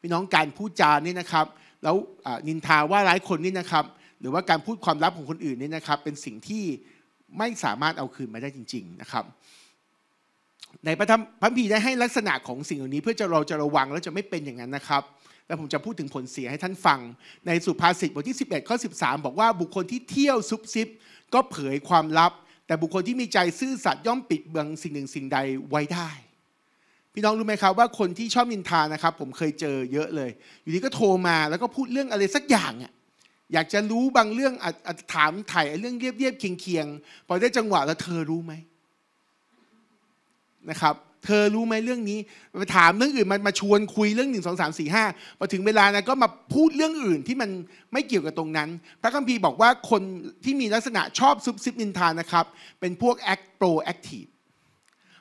พี่น้องการพูดจานี่นะครับ แล้วนินทาว่าร้ายคนนี่นะครับหรือว่าการพูดความลับของคนอื่นนี่นะครับ เป็นสิ่งที่ไม่สามารถเอาคืนมาได้จริง ๆนะครับ ในพระธรรมพระพีได้ให้ลักษณะของสิ่งเหล่านี้เพื่อจะเราจะระวังและจะไม่เป็นอย่างนั้นนะครับแล้วผมจะพูดถึงผลเสียให้ท่านฟัง ในสุภาษิตบทที่11ข้อ13 บอกว่าบุคคลที่เที่ยวซุบซิบก็เผยความลับ แต่บุคคลที่มีใจซื่อสัตย์ย่อมปิดเบืองสิ่งหนึ่งสิ่งใดไว้ได้ พี่น้องรู้ไหมครับว่าคนที่ชอบนินทานะครับ ผมเคยเจอเยอะเลย อยู่ดีก็โทรมาแล้วก็พูดเรื่องอะไรสักอย่างอ่ะอยากจะรู้บางเรื่องอาจจะถามถ่ายเรื่องเรียบๆเคียงๆ พอได้จังหวะแล้วเธอรู้ไหมนะครับเธอรู้ไหมเรื่องนี้ไปถามเรื่องอื่นมันมาชวนคุยเรื่องหนึ่งสองสามสี่ห้าพอถึงเวลานะก็มาพูดเรื่องอื่นที่มันไม่เกี่ยวกับตรงนั้น พระคัมภีร์บอกว่าคนที่มีลักษณะชอบซุบซิบนินทานะครับ เป็นพวกแอคโปรแอคทีฟ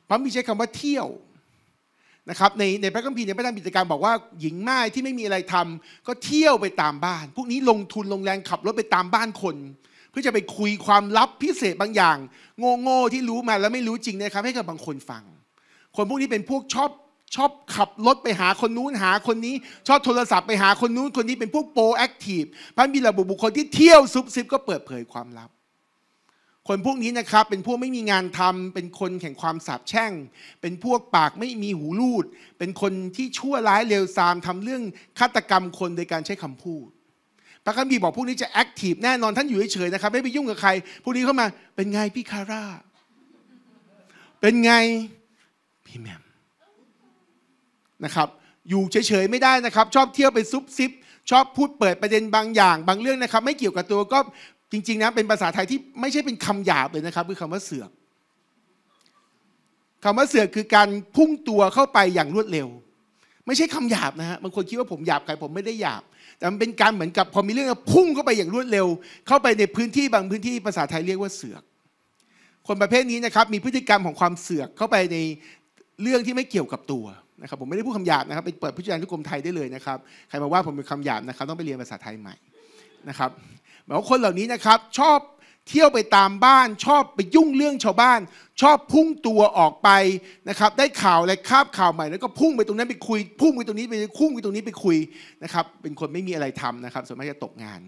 พระมีใช้คำว่าเที่ยวนะครับในในพระคัมภีร์ในพระธรรมกิจการบอกว่าหญิงม่ายที่ไม่มีอะไรทำ ก็เที่ยวไปตามบ้าน พวกนี้ลงทุนลงแรงขับรถไปตามบ้านคน เพื่อจะไปคุยความลับพิเศษบางอย่าง โง่โ่ที่รู้มาแล้วไม่รู้จริงนะครับให้กับบางคนฟัง คนพวกนี้เป็นพวกชอบชอบขับรถไปหาคนนู้นหาคนนี้ ชอบโทรศัพท์ไปหาคนนู้นคนนี้เป็นพวกโปรแอคทีฟพันบิลบุบุคคลที่เที่ยวซุบซิบก็เปิดเผยความลับคนพวกนี้นะครับ เป็นพวกไม่มีงานทำ เป็นคนแข่งความสาบแช่ง เป็นพวกปากไม่มีหูรูด เป็นคนที่ชั่วร้ายเลวทราม ทำเรื่องฆาตกรรมคนโดยการใช้คำพูดพระคัมภีร์บอกพวกนี้จะแอคทีฟแน่นอนท่านอยู่เฉยๆนะครับไม่ไปยุ่งกับใคร พวกนี้เข้ามา เป็นไงพี่คาร่าเป็นไงพี่แมมนะครับ อยู่เฉยๆ ไม่ได้นะครับ ชอบเที่ยวไปซุบซิบชอบพูดเปิดประเด็นบางอย่าง บางเรื่องนะครับ ไม่เกี่ยวกับตัวก็จริงๆนะ เป็นภาษาไทยที่ไม่ใช่เป็นคำหยาบเลยนะครับคือคำว่าเสือกคำว่าเสือกคือการพุ่งตัวเข้าไปอย่างรวดเร็ว ไม่ใช่คำหยาบนะฮะบางคนคิดว่าผมหยาบใครผมไม่ได้หยาบ แต่มันเป็นการเหมือนกับพอมีเรื่องพุ่งเข้าไปอย่างรวดเร็ว เข้าไปในพื้นที่บางพื้นที่ภาษาไทยเรียกว่าเสือก คนประเภทนี้นะครับ มีพฤติกรรมของความเสือกเข้าไปในเรื่องที่ไม่เกี่ยวกับตัวนะครับ ผมไม่ได้พูดคำหยาบนะครับไปเปิดพิจารณาทุกกรมไทยได้เลยนะครับ ใครมาว่าผมเป็นคำหยาบนะครับ ต้องไปเรียนภาษาไทยใหม่นะครับบมายว่าคนเหล่านี้นะครับชอบเที่ยวไปตามบ้าน ชอบไปยุ่งเรื่องชาวบ้าน ชอบพุ่งตัวออกไปนะครับได้ข่าวอะไรคาบข่าวใหม่ แล้วก็พุ่งไปตรงนั้นไปคุย พุ่งไปตรงนี้ไปพุ่งไปตรงนี้ไปคุยนะครับเป็นคนไม่มีอะไรทำนะครับส่วนมากจะตกงาน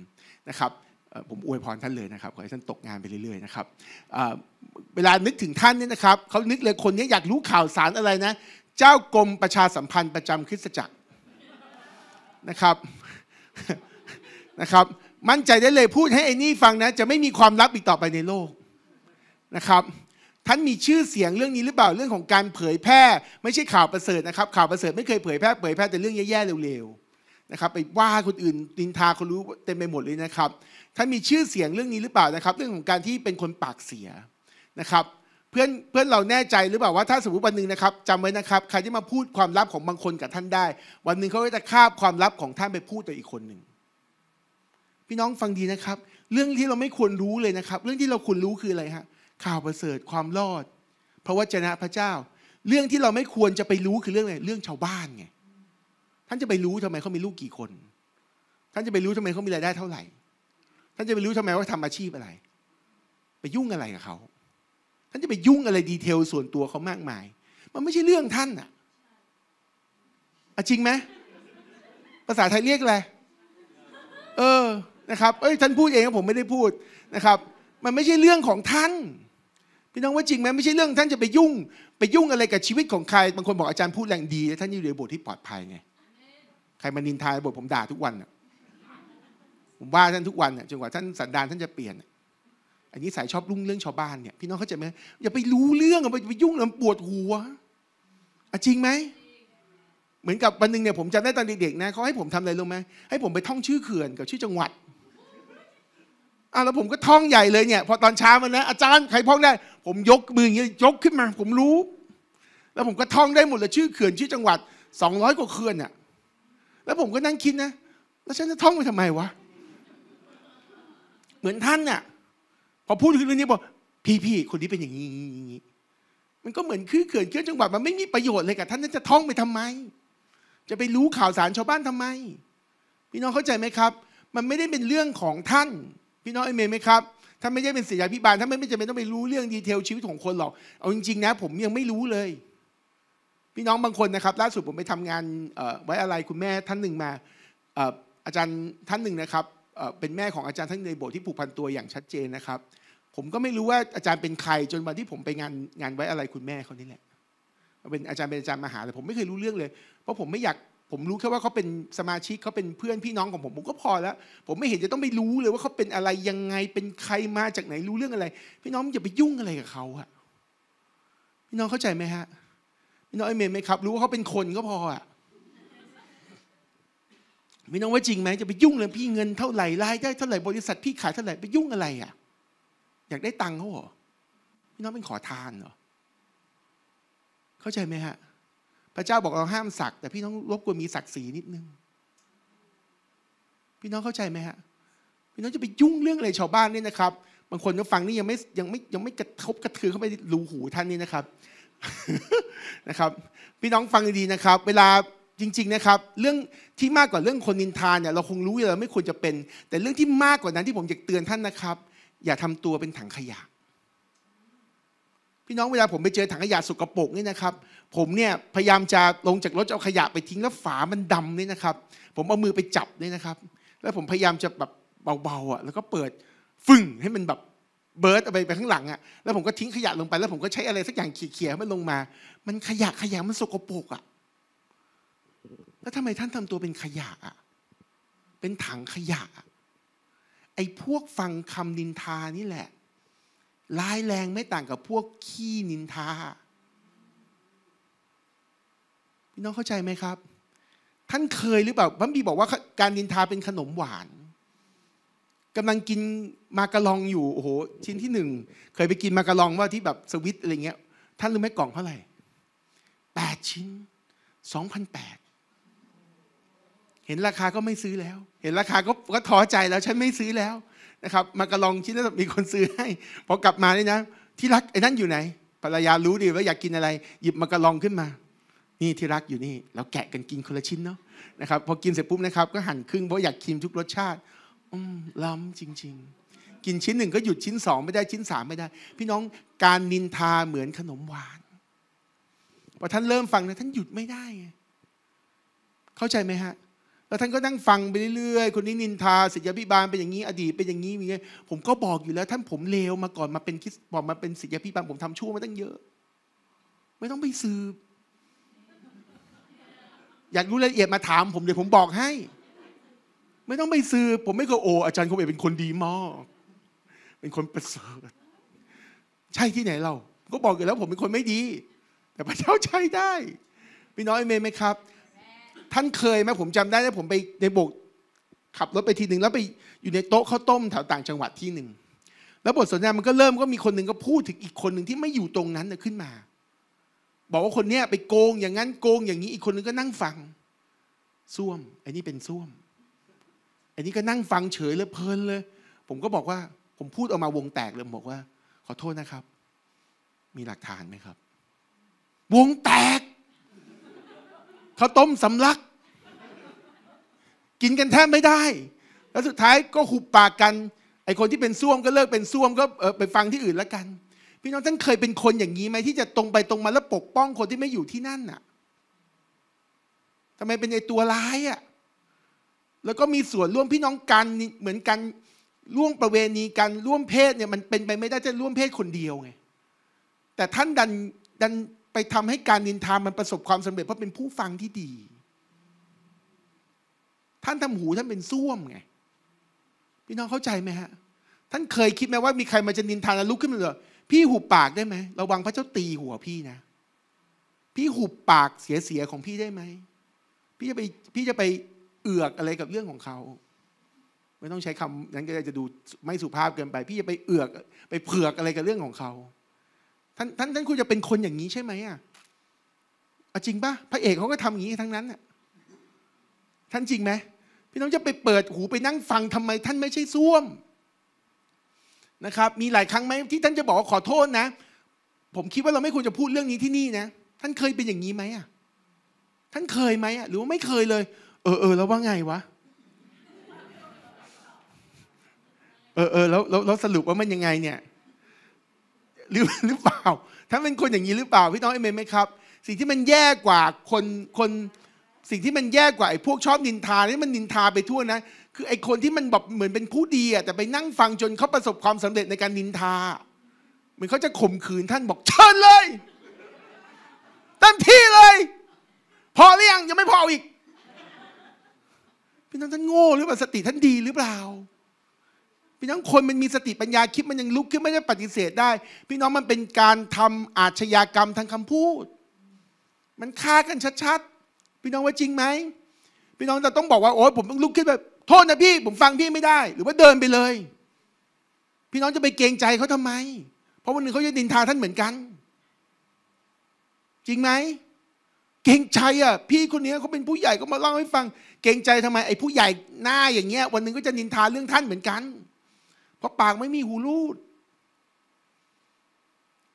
นะครับผมอวยพรท่านเลยนะครับขอให้ท่านตกงานไปเรื่อยๆนะครับเวลานึกถึงท่านเนี่ยนะครับเขานึกเลยคนนี้อยากรู้ข่าวสารอะไรนะ เจ้ากรมประชาสัมพันธ์ประจำคริสตจักรนะครับนะครับมั่นใจได้เลยพูดให้ไอ้นี่ฟังนะจะไม่มีความลับอีกต่อไปในโลกนะครับ ท่านมีชื่อเสียงเรื่องนี้หรือเปล่าเรื่องของการเผยแพร่ไม่ใช่ข่าวประเสริฐนะครับข่าวประเสริฐไม่เคยเผยแพร่เผยแพร่แต่เรื่องแย่ๆเร็วๆนะครับไปว่าคนอื่นดินทาคนรู้เต็มไปหมดเลยนะครับท่านมีชื่อเสียงเรื่องนี้หรือเปล่านะครับ เรื่องของการที่เป็นคนปากเสียนะครับเพื่อนเพื่อนเราแน่ใจหรือเปล่าว่าถ้าสมมติวันหนึ่งนะครับจำไว้นะครับใครที่มาพูดความลับของบางคนกับท่านได้ วันหนึ่งเขาจะคาบความลับของท่านไปพูดต่ออีกคนหนึ่งพี่น้องฟังดีนะครับ เรื่องที่เราไม่ควรรู้เลยนะครับ เรื่องที่เราควรรู้คืออะไรฮะข่าวประเสริฐความรอดพระวจนะพระเจ้า เรื่องที่เราไม่ควรจะไปรู้คือเรื่องอะไร เรื่องชาวบ้านไงท่านจะไปรู้ทำไมเขามีลูกกี่คน ท่านจะไปรู้ทำไมเขามีรายได้เท่าไหร่ ท่านจะไปรู้ทำไมว่าทำอาชีพอะไร ไปยุ่งอะไรกับเขาท่านจะไปยุ่งอะไรดีเทลส่วนตัวเขามากมาย มันไม่ใช่เรื่องท่านอะะจริงไหมภาษาไทยเรียกอะไรเออะครับเอ้ยท่านพูดเองผมไม่ได้พูดนะครับ มันไม่ใช่เรื่องของท่าน พี่น้องว่าจริงไหมไม่ใช่เรื่องท่านจะไปยุ่ง ไปยุ่งอะไรกับชีวิตของใครบางคนบอกอาจารย์พูดแรงดีแล้วท่านอยู่ในบทที่ปลอดภัยไง ใครมานินทาบทผมด่าทุกวันผมว่าท่านทุกวันจนกว่าท่านสันดานท่านจะเปลี่ยน อันนี้สายชอบรุ่งเรื่องชาวบ้านเนี่ยพี่น้องเขาจจไหมอย่าไปรู้เรื่องอย่าไปยุ่งมันปวดหัวจริงไหมเหมือนกับวันหนึ่งเนี่ยผมจำได้ตอนเด็กๆนะเขาให้ผมทำอะไรรู้ไหมให้ผมไปท่องชื่อเขื่อนกับชื่อจังหวัดอ่ะแล้วผมก็ท่องใหญ่เลยเนี่ย พอตอนเช้ามันนะอาจารย์ใครพ้องได้ ผมยกมือยยกขึ้นมา ผมรู้ แล้วผมก็ท่องได้หมดเลยชื่อเขื่อนชื่อจังหวัดสองร้อยกว่าเขื่อนเนี่ยแล้วผมก็นั่งคิดนะ แล้วฉันจะท่องไปทำไมวะ เหมือนท่านเนี่ยพอพูดถึงเรื่องนี้บอกพี่พี่คนนี้เป็นอย่างนี้มันก็เหมือนคือเขื่อนเขื่อนจังหวัด มันไม่มีประโยชน์เลยกับท่านจะท่องไปทำไม จะไปรู้ข่าวสารชาวบ้านทำไม พี่น้องเข้าใจไหมครับ มันไม่ได้เป็นเรื่องของท่านพี่น้องเอเมนไหมครับถ้าไม่ใช่เป็นศิษยาพิบาลถ้าไม่จำเป็นต้องไปรู้เรื่องดีเทลชีวิตของคนหรอก เอาจริงๆนะผมยังไม่รู้เลย พี่น้องบางคนนะครับล่าสุดผมไปทำงานไว้อะไรคุณแม่ท่านหนึ่งมา อาจารย์ท่านหนึ่งนะครับเป็นแม่ของอาจารย์ท่านในโบสถ์ที่ผูกพันตัวอย่างชัดเจนนะครับ ผมก็ไม่รู้ว่าอาจารย์เป็นใครจนวันที่ผมไปงานงานไว้อะไรคุณแม่เขานี่แหละ เป็นอาจารย์เป็นอาจารย์มหาแต่ผมไม่เคยรู้เรื่องเลย เพราะผมไม่อยากผมรู้แค่ว่าเขาเป็นสมาชิกเขาเป็นเพื่อนพี่น้องของผมผมก็พอแล้วผมไม่เห็นจะต้องไปรู้เลยว่าเขาเป็นอะไรยังไงเป็นใครมาจากไหน รู้เรื่องอะไร พี่น้องอย่าไปยุ่งอะไรกับเขาอะพี่น้องเข้าใจไหมฮะพี่น้องไอเมนไหมครับรู้ว่าเขาเป็นคนก็พออะพี่น้องว่าจริงไหมจะไปยุ่งเลยพี่เงินเท่าไหร่รายได้เท่าไหร่บริษัทพี่ขายเท่าไหร่ไปยุ่งอะไรอะอยากได้ตังค์เขาเหรอพี่น้องเป็นขอทานเหรอเข้าใจไหมฮะพระเจ้าบอกเราห้ามสักแต่ พี่น้องรบกวนมีศักดิ์ศรีนิดนึงพี่น้องเข้าใจไหมฮะ พี่น้องจะไปยุ่งเรื่องอะไรชาวบ้านเนี่ยนะครับ บางคนที่ฟังนี่ยังไม่ยังไม่ยังไม่กระทบกระเทือนเข้าไปรูหูท่านนี่นะครับนะครับ พี่น้องฟังดีนะครับ เวลาจริงๆนะครับ เรื่องที่มากกว่าเรื่องคนนินทานเนี่ย เราคงรู้อยู่แล้วไม่ควรจะเป็น แต่เรื่องที่มากกว่านั้นที่ผมอยากเตือนท่านนะครับ อย่าทำตัวเป็นถังขยะ พี่น้องเวลาผมไปเจอถังขยะสกปรกนี่นะครับผมเนี่ยพยายามจะลงจากรถเอาขยะไปทิ้งแล้วฝามันดำเนี่ยนะครับ ผมเอามือไปจับเนี่ยนะครับ แล้วผมพยายามจะแบบเบาๆอ่ะแล้วก็เปิดฟึ่งให้มันแบบ เบิร์ดอไปไปข้างหลังอ่ะแล้วผมก็ทิ้งขยะลงไปแล้วผมก็ใช้อะไรสักอย่างเขี่ยๆมันลงมา มันขยะขยะมันสกปรกอ่ะแล้วทำไมท่านทำตัวเป็นขยะอ่ะเป็นถังขยะ ไอ้พวกฟังคำนินทานี่แหละ ร้ายแรงไม่ต่างกับพวกขี้นินทาพี่น้องเข้าใจไหมครับ ท่านเคยหรือเปล่าบัมบีบอกว่าการนินทาเป็นขนมหวานกำลังกินมากระลองอยู่โอ้โห ชิ้นที่หนึ่งเคยไปกินมากระลองว่าที่แบบสวิตอะไรเงี้ยท่านรู้ไหมกล่องเท่าไหร่แปดชิ้นสองพันแปดเห็นราคาก็ไม่ซื้อแล้ว เห็นราคาก็ก็ท้อใจแล้ว ฉันไม่ซื้อแล้วนะครับ มากระลองชิ้นนั้นมีคนซื้อให้ พอกลับมาเนี่ยนะ ที่รักไอ้นั่นอยู่ไหนภรรยารู้ดีว่าอยากกินอะไร หยิบมากระลองขึ้นมานี่ที่รักอยู่นี่ เราแกะกันกินคนละชิ้นเนาะนะครับพอกินเสร็จปุ๊บนะครับก็หั่นครึ่งเพราะอยากชิมทุกรสชาติอืมล้ำจริง ๆ กินชิ้นหนึ่งก็หยุดชิ้นสองไม่ได้ชิ้นสามไม่ได้ พี่น้องการนินทาเหมือนขนมหวานพอท่านเริ่มฟังนะท่านหยุดไม่ได้เข้าใจไหมฮะ แล้วท่านก็นั่งฟังไปเรื่อยๆคนนี้นินทาศิษยาพิบาลเป็นอย่างนี้ อดีตเป็นอย่างนี้มีไงผมก็บอกอยู่แล้ว ท่านผมเลวมาก่อนมาเป็นคิดบอกมาเป็นศิษยาพิบาลผมทำชั่วมาตั้งเยอะ ไม่ต้องไปสืบอยากรู้รายละเอียดมาถามผมเดี๋ยวผมบอกให้ ไม่ต้องไปซื้อ ผมไม่เคยโออาจารย์คมเอกเป็นคนดีมากเป็นคนประเสริฐใช่ที่ไหนเราก็บอกอยู่แล้วผมเป็นคนไม่ดี แต่พระเจ้าใช้ได้พี่น้อยเมย์ไหมครับ ท่านเคยไหมผมจำได้ที่ผมไปในโบกขับรถไปทีหนึ่งแล้วไปอยู่ในโต๊ะข้าวต้มแถวต่างจังหวัดที่หนึ่งแล้วบทสนทนามันก็เริ่มก็มีคนหนึ่งก็พูดถึงอีกคนหนึ่งที่ไม่อยู่ตรงนั้นขึ้นมาบอกว่า คนเนี้ยไปโกง อย่างนั้นโกง อย่างนี้อีกคนนึงก็นั่งฟัง ซ่วมไอ้นี่เป็นซ่วมไอ้นี่ก็นั่งฟังเฉยเลยเพลินเลย ผมก็บอกว่าผมพูดออกมาวงแตกเลยบอกว่า ขอโทษนะครับ มีหลักฐานไหมครับ วงแตกเขาต้มสำลัก กินกันแทบไม่ได้ แล้วสุดท้ายก็หุบปากกัน ไอคนที่เป็นซ่วมก็เลิกเป็นซ่วมก็ไปฟังที่อื่นแล้วกันพี่น้องท่านเคยเป็นคนอย่างนี้ไหมที่จะตรงไปตรงมาแล้วปกป้องคนที่ไม่อยู่ที่นั่นน่ะทำไมเป็นไอตัวร้ายอ่ะ แล้วก็มีส่วนร่วมพี่น้องกันเหมือนกันร่วมประเวณีกันร่วมเพศเนี่ยมันเป็นไปไม่ได้จะร่วมเพศคนเดียวไง แต่ท่านดันดันไปทำให้การนินทา มันประสบความสำเร็จเพราะเป็นผู้ฟังที่ดี ท่านทำหูท่านเป็นส้วมไง พี่น้องเข้าใจไหมฮะ ท่านเคยคิดไหมว่ามีใครมาจะนินทาแล้วลุกขึ้นมาเลยพี่หุบปากได้ไหมระวังพระเจ้าตีหัวพี่นะพี่หุบปากเสียเสียของพี่ได้ไหมพี่จะไปพี่จะไปเอือกอะไรกับเรื่องของเขาไม่ต้องใช้คำนั้นก็จะดูไม่สุภาพเกินไป พี่จะไปเอือก ไปเผือกอะไรกับเรื่องของเขาท่านท่านท่านคุณจะเป็นคนอย่างนี้ใช่ไหมอ่ะจริงปะพระเอกเขาก็ทำอย่างนี้ทั้งนั้นอ่ะท่านจริงไหมพี่น้องจะไปเปิดหูไปนั่งฟังทำไม ท่านไม่ใช่ซ่วมนะครับมีหลายครั้งไหมที่ท่านจะบอกว่าขอโทษนะผมคิดว่าเราไม่ควรจะพูดเรื่องนี้ที่นี่นะ ท่านเคยเป็นอย่างนี้ไหมอ่ะท่านเคยไหมอ่ะหรือว่าไม่เคยเลย เออเออแล้วว่าไงวะ เออเออแล้วแล้วสรุปว่ามันยังไง เนี่ย หรือหรือเปล่าท่านเป็นคนอย่างนี้หรือเปล่าพี่น้องเอเมนไหมครับ สิ่งที่มันแย่กว่าคนคน สิ่งที่มันแย่กว่าไอ้พวกชอบนินทานี่มันนินทาไปทั่วนะคือไอคนที่มันแบบเหมือนเป็นผู้ดีอะแต่ไปนั่งฟังจนเขาประสบความสำเร็จในการนินทาเหมือนเขาจะข่มขืนท่าน บอกเชิญเลยเต็มที่เลย พอหรือยังยังไม่พออีกพี่น้องท่านโง่หรือเปล่าสติท่านดีหรือเปล่าพี่น้องคนมันมีสติปัญญาคิดมันยังลุกขึ้นไม่ได้ปฏิเสธได้ พี่น้องมันเป็นการทำอาชญากรรมทางคำพูด มันฆ่ากันชัดๆ พี่น้องว่าจริงไหมพี่น้องจะต้องบอกว่าโอ้ยผมต้องลุกขึ้นแบบโทษนะพี่ผมฟังพี่ไม่ได้ หรือว่าเดินไปเลย พี่น้องจะไปเกรงใจเขาทำไม เพราะวันหนึ่งเขาจะดินทาท่านเหมือนกัน จริงไหมเกรงใจอ่ะ พี่คนนี้เขาเป็นผู้ใหญ่ก็มาเล่าให้ฟัง เกรงใจทำไมไอ้ผู้ใหญ่หน้าอย่างเงี้ย วันหนึ่งก็จะนินทาเรื่องท่านเหมือนกัน เพราะปากไม่มีหูรูด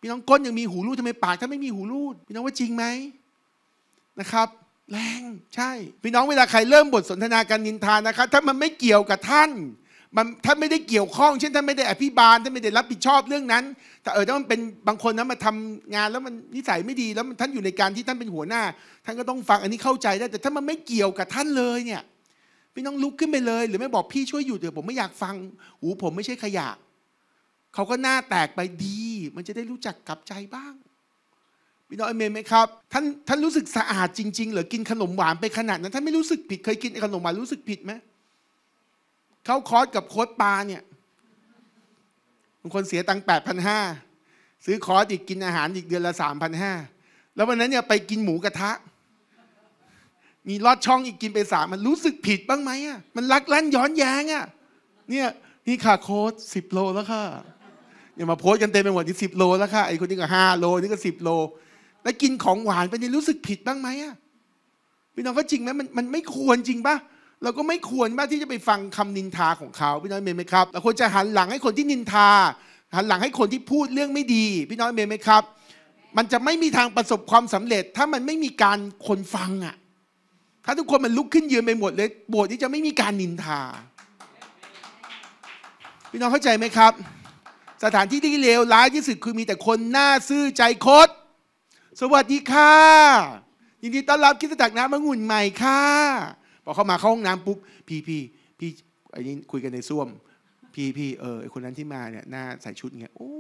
พี่น้องก้นยังมีหูรูดทำไมปากท่านไม่มีหูรูดพี่น้องว่าจริงไหมนะครับแรงใช่ พี่น้องเวลาใครเริ่มบทสนทนาการนินทานนะคะถ้ามันไม่เกี่ยวกับท่านมันท่านไม่ได้เกี่ยวข้องเช่นท่านไม่ได้อภิบาลท่านไม่ได้รับผิดชอบเรื่องนั้นแต่เออถ้ามันเป็นบางคนนะมาทำงานแล้วมันนิสัยไม่ดีแล้วท่านอยู่ในการที่ท่านเป็นหัวหน้า ท่านก็ต้องฟังอันนี้เข้าใจได้ แต่ถ้ามันไม่เกี่ยวกับท่านเลยเนี่ยพี่น้องลุกขึ้นไปเลย หรือไม่บอกพี่ช่วยอยู่เดี๋ยวผมไม่อยากฟังหูผมไม่ใช่ขยะเขาก็หน้าแตกไปดี มันจะได้รู้จักกลับใจบ้างพี่น้องเอเมนไหมครับท่านท่านรู้สึกสะอาดจริงๆหรือกินขนมหวานไปขนาดนั้นท่านไม่รู้สึกผิดเคยกินขนมหวานรู้สึกผิดไหมเข้าคอสกับโค้ดปลาเนี่ยบางคนเสียตังค์แปดพันห้าซื้อคอสอีกกินอาหารอีกเดือนละสามพันห้าแล้ววันนั้นเนี่ยไปกินหมูกระทะ มีลอดช่องอีกกินไปสามมันรู้สึกผิดบ้างไหมอ่ะมันรักลั่นย้อนแย้งอ่ะเนี่ยนี่ค่ะโค้ดสิบโลแล้วค่ะอย่ามาโพสกันเต็มไปหมดนี่สิบโลแล้วค่ะไอ้คนนี้ก็ห้าโลนี่ก็สิบโลแล้วกินของหวานไปนี่รู้สึกผิดบ้างไหมอ่ะพี่น้องว่าจริงไหมมันมันไม่ควรจริงปะเราก็ไม่ควรบ้าที่จะไปฟังคำนินทาของเขาพี่น้องเมย์ไหมครับเราควรจะหันหลังให้คนที่นินทาหันหลังให้คนที่พูดเรื่องไม่ดี พี่น้องเมย์ไหมครับ มันจะไม่มีทางประสบความสำเร็จ ถ้ามันไม่มีการคนฟังอ่ะ ถ้าทุกคนมันลุกขึ้นยืนไปหมดเลยโบสถ์นี้จะไม่มีการนินทาพี่น้องเข้าใจไหมครับ สถานที่ที่เลวร้ายที่สุดคือมีแต่คนหน้า ซื่อใจคดสวัสดีค่ะ ยินดีต้อนรับคิดจักรน้ำมะงุ่นใหม่ค่ะพอเข้ามาเข้าห้องน้ำปุ๊บพี่พี่พี่ไอ้นี่คุยกันในซ่วม พี่พี่เออคนนั้นที่มาเนี่ยหน้าใส่ชุดเงี้ยโอ้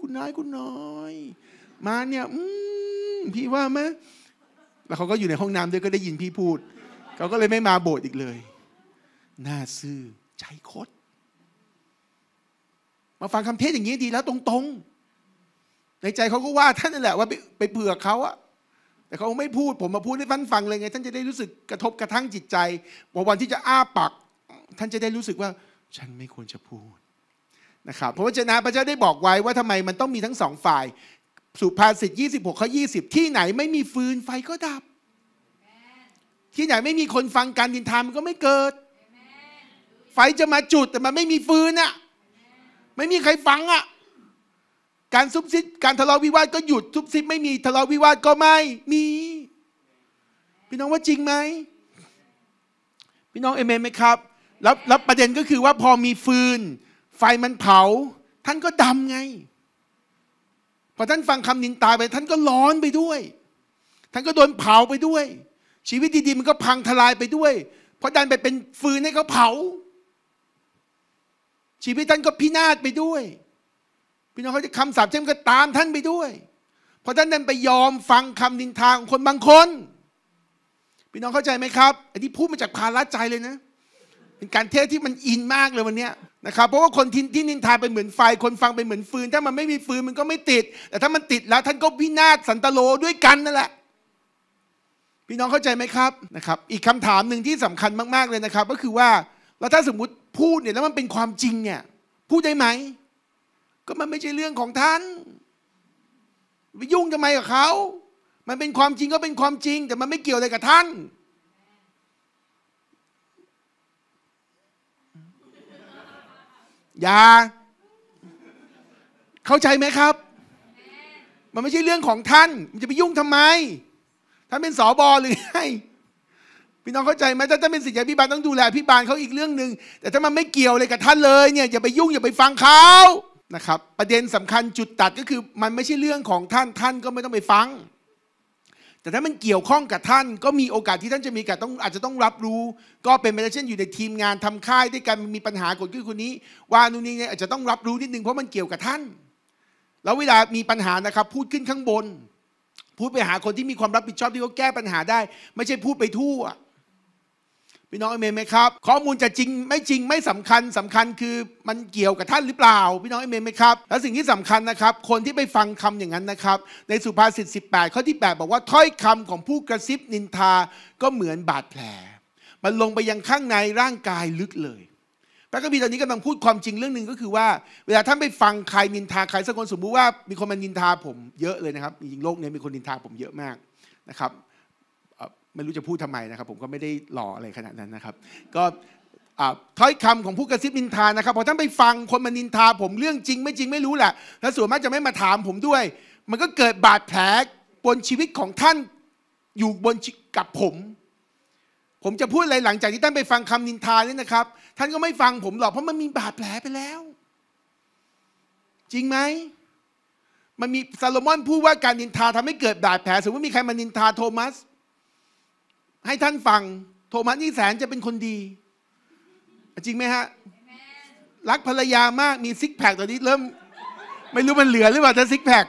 คุณน้อยคุณน้อย มาเนี่ยอืมพี่ว่าไหมแล้วเขาก็อยู่ในห้องน้ำด้วยก็ได้ยินพี่พูดเขาก็เลยไม่มาโบสถ์อีกเลยหน้าซื่อใจคด มาฟังคำเทศอย่างนี้ดีแล้ว ตรงๆในใจเขาก็ว่าท่านนั่นแหละ ว่า ไปไปเผื่อเขาอะแต่เขาไม่พูดผมมาพูดให้ท่านฟังเลยไง ท่านจะได้รู้สึกกระทบกระทั่งจิตใจพอวันที่จะอ้าปากท่านจะได้รู้สึกว่า ฉันไม่ควรจะพูดนะครับเพราะว่าเจนะพระเจ้าได้บอกไว้ว่าทำไมมันต้องมีทั้งสองฝ่ายสุภาษิต26ข้อ20 ที่ไหนไม่มีฟืนไฟก็ดับที่ไหนไม่มีคนฟังการดินทามันก็ไม่เกิดไฟจะมาจุดแต่มันไม่มีฟืนอะไม่มีใครฟังอะการซุบซิบการทะเลาะวิวาทก็หยุดซุบซิบไม่มี ทะเลาะวิวาทก็ไม่มี พี่น้องว่าจริงไหมพี่น้องเอเมนไหมครับแล้วแล้วประเด็นก็คือว่าพอมีฟืน ไฟมันเผา ท่านก็ดำไงพอท่านฟังคำนินตาไป ท่านก็ร้อนไปด้วย ท่านก็โดนเผาไปด้วย ชีวิตดีๆมันก็พังทลายไปด้วย เพราะดันไปเป็นฟืนให้เขาเผา ชีวิตท่านก็พินาศไปด้วยพี่น้องเขาจะคำสาปเช่นก็ตามท่านไปด้วย เพราะท่านนั้นไปยอมฟังคำนินทาของคนบางคน พี่น้องเข้าใจไหมครับ อันนี้พูดมาจากภาระใจเลยนะ เป็นการเทศที่มันอินมากเลยวันนี้นะครับ เพราะว่าคนที่ที่นินทาเป็นเหมือนไฟ คนฟังเป็นเหมือนฟืน ถ้ามันไม่มีฟืนมันก็ไม่ติด แต่ถ้ามันติดแล้วท่านก็พินาศสันตโลด้วยกันนั่นแหละ พี่น้องเข้าใจไหมครับนะครับ อีกคำถามหนึ่งที่สำคัญมาก ๆเลยนะครับ ก็คือว่า แล้วถ้าสมมุติพูดเนี่ยแล้วมันเป็นความจริงเนี่ยพูดได้ไหมก็มันไม่ใช่เรื่องของท่าน ไปยุ่งทำไมกับเขา มันเป็นความจริงก็เป็นความจริง แต่มันไม่เกี่ยวอะไรกับท่าน อย่า เข้าใจไหมครับ มันไม่ใช่เรื่องของท่านมันจะไปยุ่งทำไม ท่านเป็นสอบอหรือไงพี่น้องเข้าใจไหมถ้าท่านเป็นศิษย์พิบาลต้องดูแลพิบาลเขาอีกเรื่องหนึ่ง แต่ถ้ามันไม่เกี่ยวอะไรกับท่านเลยเนี่ยอย่าไปยุ่งอย่าไปฟังเขานะครับประเด็นสำคัญจุดตัดก็คือ มันไม่ใช่เรื่องของท่านท่านก็ไม่ต้องไปฟัง แต่ถ้ามันเกี่ยวข้องกับท่าน ก็มีโอกาสที่ท่านจะมีการต้องอาจจะต้องรับรู้ ก็เป็นไปได้เช่นอยู่ในทีมงานทำค่ายด้วยกันมีปัญหากฎขึ้นคนนี้ ว่านู่นนี่เนี่ยอาจจะต้องรับรู้นิดนึงเพราะมันเกี่ยวกับท่าน แล้วเวลามีปัญหานะครับ พูดขึ้นข้างบนพูดไปหาคนที่มีความรับผิดชอบที่เขาแก้ปัญหาได้ ไม่ใช่พูดไปทั่วพี่น้องเอเมนไหมครับข้อมูลจะจริงไม่จริงไม่สำคัญสำคัญคือมันเกี่ยวกับท่านหรือเปล่าพี่น้องเอเมนไหมครับ และสิ่งที่สำคัญนะครับคนที่ไปฟังคำอย่างนั้นนะครับ ในสุภาษิต18 ข้อที่ 8 บอกว่าถ้อยคำของผู้กระซิบนินทาก็เหมือนบาดแผล มันลงไปยังข้างในร่างกายลึกเลยพระคัมภีร์ตอนนี้กำลังพูดความจริงเรื่องหนึ่งก็คือว่า เวลาท่านไปฟังใครนินทาใครสักคนสมมุติว่า มีคนมานินทาผมเยอะเลยนะครับจริงโลกนี้มีคนนินทาผมเยอะมากนะครับไม่รู้จะพูดทำไมนะครับ ผมก็ไม่ได้หล่ออะไรขนาดนั้นนะครับ ก็ถ้อยคำของผู้กระซิบนินทานะครับพอท่านไปฟังคนมานินทา ผมเรื่องจริงไม่จริงไม่รู้แหละ แล้วส่วนมากจะไม่มาถามผมด้วย มันก็เกิดบาดแผลบนชีวิตของท่านอยู่บนกับผม ผมจะพูดอะไรหลังจากที่ท่านไปฟังคำนินทานี่นะครับท่านก็ไม่ฟังผมหรอกเพราะมันมีบาดแผลไปแล้ว จริงไหมมันมีซาโลมอนพูดว่าการนินทาทำให้เกิดบาดแผลสมมติมีใครมานินทาโทมัสให้ท่านฟังโทมัสนี่แสนจะเป็นคนดี จริงไหมฮะรักภรรยามาก มีซิกแพคตอนนี้เริ่ม ไม่รู้มันเหลือหรือเปล่าถ้าซิกแพค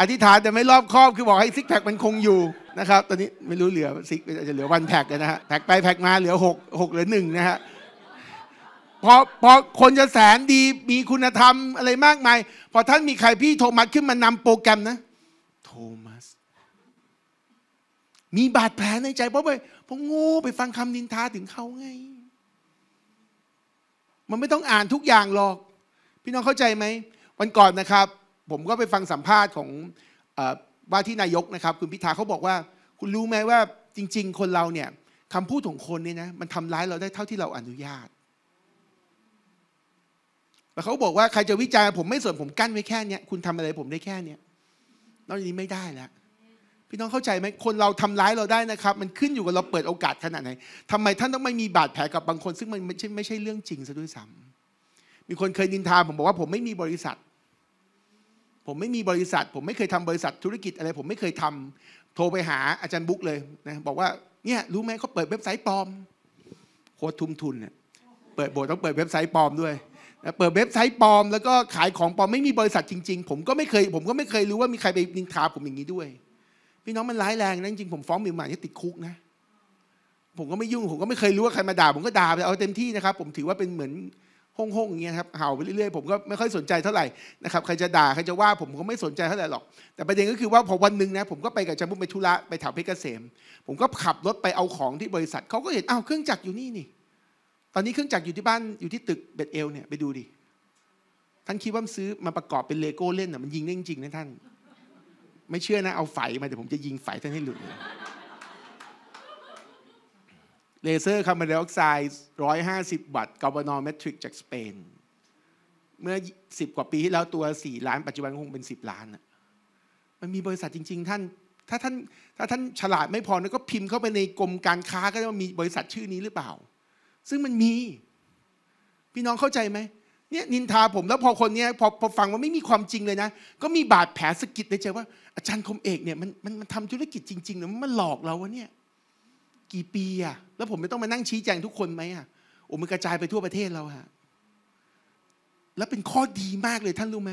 อธิษฐานแต่ไม่รอบครอบ คือบอกให้ซิกแพคมันคงอยู่นะครับ ตอนนี้ไม่รู้เหลือซิกอาจจะเหลือวันแพคนะฮะแพคไปแพคมาเหลือหหกเหลือหนึ่งนะฮะพอพอคนจะแสนดีมีคุณธรรมอะไรมากมายพอท่านมีใครพี่โทมัสขึ้นมานำโปรแกรมนะโทมัสมีบาดแผลในใจเพราะไปเพราะโง่ไปฟังคำนินทาถึงเขาไง มันไม่ต้องอ่านทุกอย่างหรอก พี่น้องเข้าใจไหม วันก่อนนะครับ ผมก็ไปฟังสัมภาษณ์ของว่าที่นายกนะครับ คุณพิธาเขาบอกว่า คุณรู้ไหมว่าจริง ๆ คนเราเนี่ยคำพูดของคนเนี่ยนะ มันทำร้ายเราได้เท่าที่เราอนุญาต แล้วเขาบอกว่าใครจะวิจารณ์ผมไม่สนผมกั้นไว้แค่เนี้ยคุณทำอะไรผมได้แค่เนี้ยนอกจากนี้ไม่ได้แล้วพี่น้องเข้าใจไหมคนเราทำร้ายเราได้นะครับ มันขึ้นอยู่กับเราเปิดโอกาสขนาดไหนทำไมท่านต้องไม่มีบาดแผลกับบางคน ซึ่งมันไม่ใช่ไม่ใช่เรื่องจริงซะด้วยซ้ำมีคนเคยดินทาผมบอกว่าผมไม่มีบริษัท ผมไม่มีบริษัท ผมไม่เคยทำบริษัทธุรกิจอะไร ผมไม่เคยทำ โทรไปหาอาจารย์บุ๊กเลยนะบอกว่าเนี่ยรู้ไหมเขาเปิดเว็บไซต์ปลอม โคตรทุ่มทุนเนี่ย เปิดโบต้องเปิดเว็บไซต์ปลอมด้วยเปิดเว็บไซต์ปลอมแล้วก็ขายของปลอมไม่มีบริษัทจริงๆผมก็ไม่เคย ผมก็ไม่เคยรู้ว่ามีใครไปนินทาผมอย่างนี้ด้วยพี่น้องมันร้ายแรงนะจริงผมฟ้องหมิ่นหมายที่ติดคุกนะ ผมก็ไม่ยุ่งผมก็ไม่เคยรู้ว่าใครมาด่าผมก็ด่าไปเอาเต็มที่นะครับผมถือว่าเป็นเหมือนห้องๆอย่างเงี้ยครับเห่าไปเรื่อย ๆ ผมก็ไม่ค่อยสนใจเท่าไหร่นะครับใครจะด่าใครจะว่า ผมก็ไม่สนใจเท่าไหร่หรอกแต่ประเด็นก็คือว่าพอวันหนึ่งนะผมก็ไปกับจามุกไปธุระไปแถวเพชรเกษม ผมก็ขับรถไปเอาของที่บริษัทเขาก็เห็นอ้าวเครื่องจักรอยู่นี่นี่ ตอนนี้เครื่องจักรอยู่ที่บ้านอยู่ที่ตึกเบดเอลเนี่ยไปดูดิท่านคิดว่าซื้อมาประกอบเป็นเลโก้เล่นอ่ะมันยิงได้จริงนะท่านไม่เชื่อนะเอาไฟมา เดี๋ยวผมจะยิงไฟท่านให้หลุด เลเซอร์คาร์บอนไดออกไซด์ร้้อยหาสิบวัตต์กาบอนอเมทริกจากสเปน เมื่อสิบกว่าปีที่แล้วตัวสี่ล้านปัจจุบันคงเป็นสิบล้านอะมันมีบริษัทจริง ๆ ท่าน ถ้าท่านถ้าท่านฉลาดไม่พอนลก็พิมพ์เข้าไปในกรมการค้าก็จะมีบริษัทชื่อนี้หรือเปล่า ซึ่งมันมี พี่น้องเข้าใจไหมเนี่ยนินทาผมแล้วพอคนเนี้ยพอพอฟังว่าไม่มีความจริงเลยนะก็มีบาดแผลสะกิดในใจว่าอาจารย์คมเอกเนี่ย มันมันมันทำธุรกิจจริงๆหรือมันหลอกเราวะเนี่ย กี่ปีอะแล้วผมไม่ต้องมานั่งชี้แจงทุกคนไหมอะโอ้มันกระจายไปทั่วประเทศเราฮะแล้วเป็นข้อดีมากเลย ท่านรู้ไหม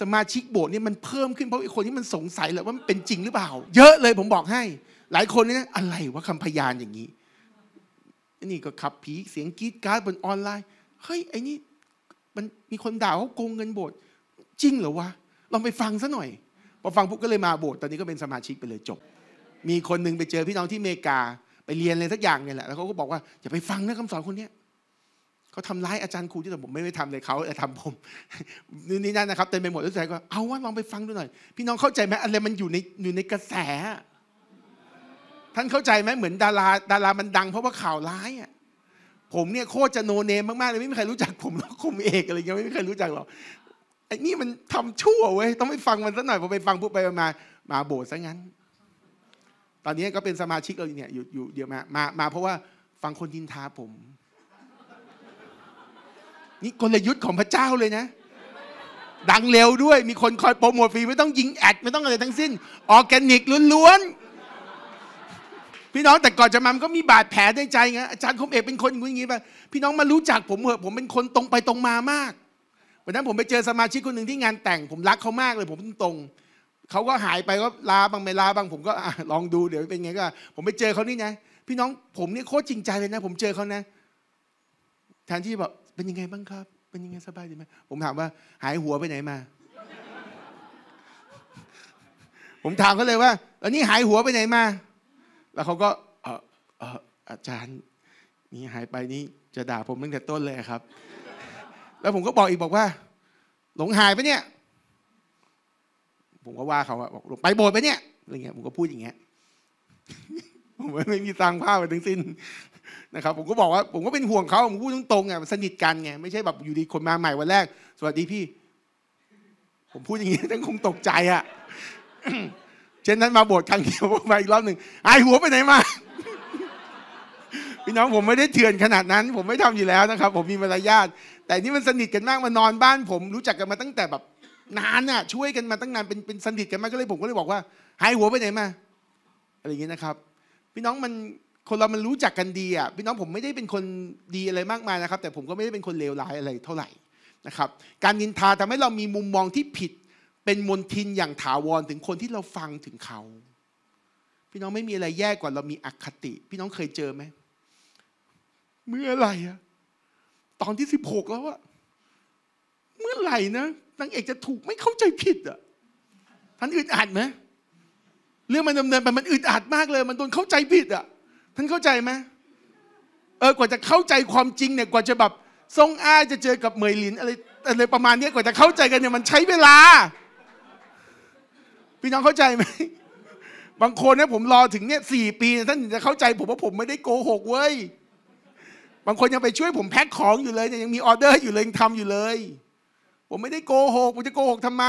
สมาชิกโบสถ์เนี่ยมันเพิ่มขึ้นเพราะไอ้คนที่มันสงสัยแหละว่ามันเป็นจริงหรือเปล่า เยอะเลยผมบอกให้ หลายคนเนี่ยอะไรว่าคำพยานอย่างนี้นี่ก็ขับผีเสียงกรี๊ดการ์ดบนออนไลน์เฮ้ยไอ้นี่มันมีคนด่าเขาโกงเงินโบสถ์จริงเหรอวะลองไปฟังซะหน่อยพอฟังปุ๊บก็เลยมาโบสถ์ตอนนี้ก็เป็นสมาชิกไปเลยจบมีคนนึงไปเจอพี่น้องที่เมกาไปเรียนอะไรสักอย่างเนี่ยแหละแล้วเขาก็บอกว่าอย่าไปฟังนะคำสอนคนเนี้ยเขาทำร้ายอาจารย์ครูที่แต่ผมไม่ได้ทำเลยเขาแต่ทำผมนี่นั่นนะครับเต็มไปหมดแล้ใจก็เอาว่าลองไปฟังดูหน่อย พี่น้องเข้าใจไหมอะไรมันอยู่ในอยู่ในกระแส ท่านเข้าใจไหมเหมือนดาราดารามันดังเพราะว่าข่าวร้ายอ่ะผมเนี่ยโคตรจะโนเนมมากๆเลยไม่มีใครรู้จักผมหรอกคุมเอกอะไรเงี้ยไม่มีใครรู้จักหรอกไอ้นี่มันทำชั่วเว้ยต้องไปฟังมันสักหน่อยพอไปฟังปุ๊บไปมา มาโบสถ์ซะงั้น ตอนนี้ก็เป็นสมาชิกเราเนี่ยอยู่อยู่เดี๋ยวมา มา มาเพราะว่าฟังคนยินทาผม นี่กลยุทธ์ของพระเจ้าเลยนะ ดังเร็วด้วยมีคนคอยโปรโมทฟรีไม่ต้องยิงแอดไม่ต้องอะไรทั้งสิ้น ออร์แกนิกล้วนๆพี่น้อง แต่ก่อนจะมามันก็มีบาดแผลในใจไงอาจารย์คมเอกเป็นคนอย่างนี้ไปพี่น้องมารู้จักผมเหอะผมเป็นคนตรงไปตรงมามากวันนั้นผมไปเจอสมาชิกคนหนึ่งที่งานแต่ง ผมรักเขามากเลย ผมตรงเขาก็หายไปก็ลาบางไม่ลาบางผมก็ลองดูเดี๋ยวเป็นไงก็ผมไปเจอเขานี่นะพี่น้องผมเนี่ยโคตรจริงใจเลยนะ ผมเจอเขานะแทนที่บอกเป็นยังไงบ้างครับ เป็นยังไงสบายดีไหมผมถามว่าหายหัวไปไหนมา ผมถามเขาเลยว่าอันนี้หายหัวไปไหนมาแล้วเขาก็ เออเอออาจารย์นี่หายไปนี่จะด่าผมตั้งแต่ต้นเลยครับ แล้วผมก็บอกอีกบอกว่า หลงหายไปเนี่ย ผมก็ว่าเขาอะบอกไปโบสถ์ไปเนี่ยอะไรเงี้ยผมก็พูดอย่างเงี้ย ผมไม่มีังค์ผ้าไปทั้งสิ้นนะครับผมก็บอกว่าผมก็เป็นห่วงเขาผมพูดตรงๆไงสนิทกันไงไม่ใช่แบบอยู่ดีคนมาใหม่วันแรก สวัสดีพี่ ผมพูดอย่างนี้ท่านคงตกใจอะเช่นนั้นมาบวชครั้งเดียวมาอีกรอบหนึ่งไอหัวไปไหนมาพี่น้องผมไม่ได้เถื่อนขนาดนั้น ผมไม่ทำอยู่แล้วนะครับ ผมมีมารยาทแต่นี่มันสนิทกันมากมานอนบ้าน ผมรู้จักกันมาตั้งแต่แบบนานน่ะช่วยกันมาตั้งนานเป็นเป็นสนิทกันมากก็เลยผมก็เลยบอกว่าหายหัวไปไหนมาอะไรอย่างนี้นะครับ พี่น้องมันคนเรามันรู้จักกันดีอ่ะพี่น้องผมไม่ได้เป็นคนดีอะไรมากมายนะครับ แต่ผมก็ไม่ได้เป็นคนเลวร้ายอะไรเท่าไหร่นะครับ การนินทาทำให้เรามีมุมมองที่ผิดเป็นมนทินอย่างถาวรถึงคนที่เราฟังถึงเขาพี่น้องไม่มีอะไรแย่กว่าเรามีอคติ พี่น้องเคยเจอไหม เมื่อไหร่อะตอนที่สิบหกแล้วอะเมื่อไหร่นะนางเอกจะถูกไม่เข้าใจผิดอะท่านอึดอัดไหมเรื่องมันดำเนินไปมันอึดอัดมากเลย มันโดนเข้าใจผิดอะท่านเข้าใจไหมเออกว่าจะเข้าใจความจริง เนี่ยกว่าจะแบบทรงอ้าจะเจอกับเหมยลินอะไรอะไรประมาณนี้กว่าจะเข้าใจกันเนี่ยมันใช้เวลาพี่น้องเข้าใจไหม บางคนเนี่ยผมรอถึงเนี่ยสี่ปีท่านจะเข้าใจผมว่าผมไม่ได้โกหกเว้ย บางคนยังไปช่วยผมแพ็คของอยู่เลยยังมีออเดอร์อยู่เลยยังทำอยู่เลย ผมไม่ได้โกหก ผมจะโกหกทำไม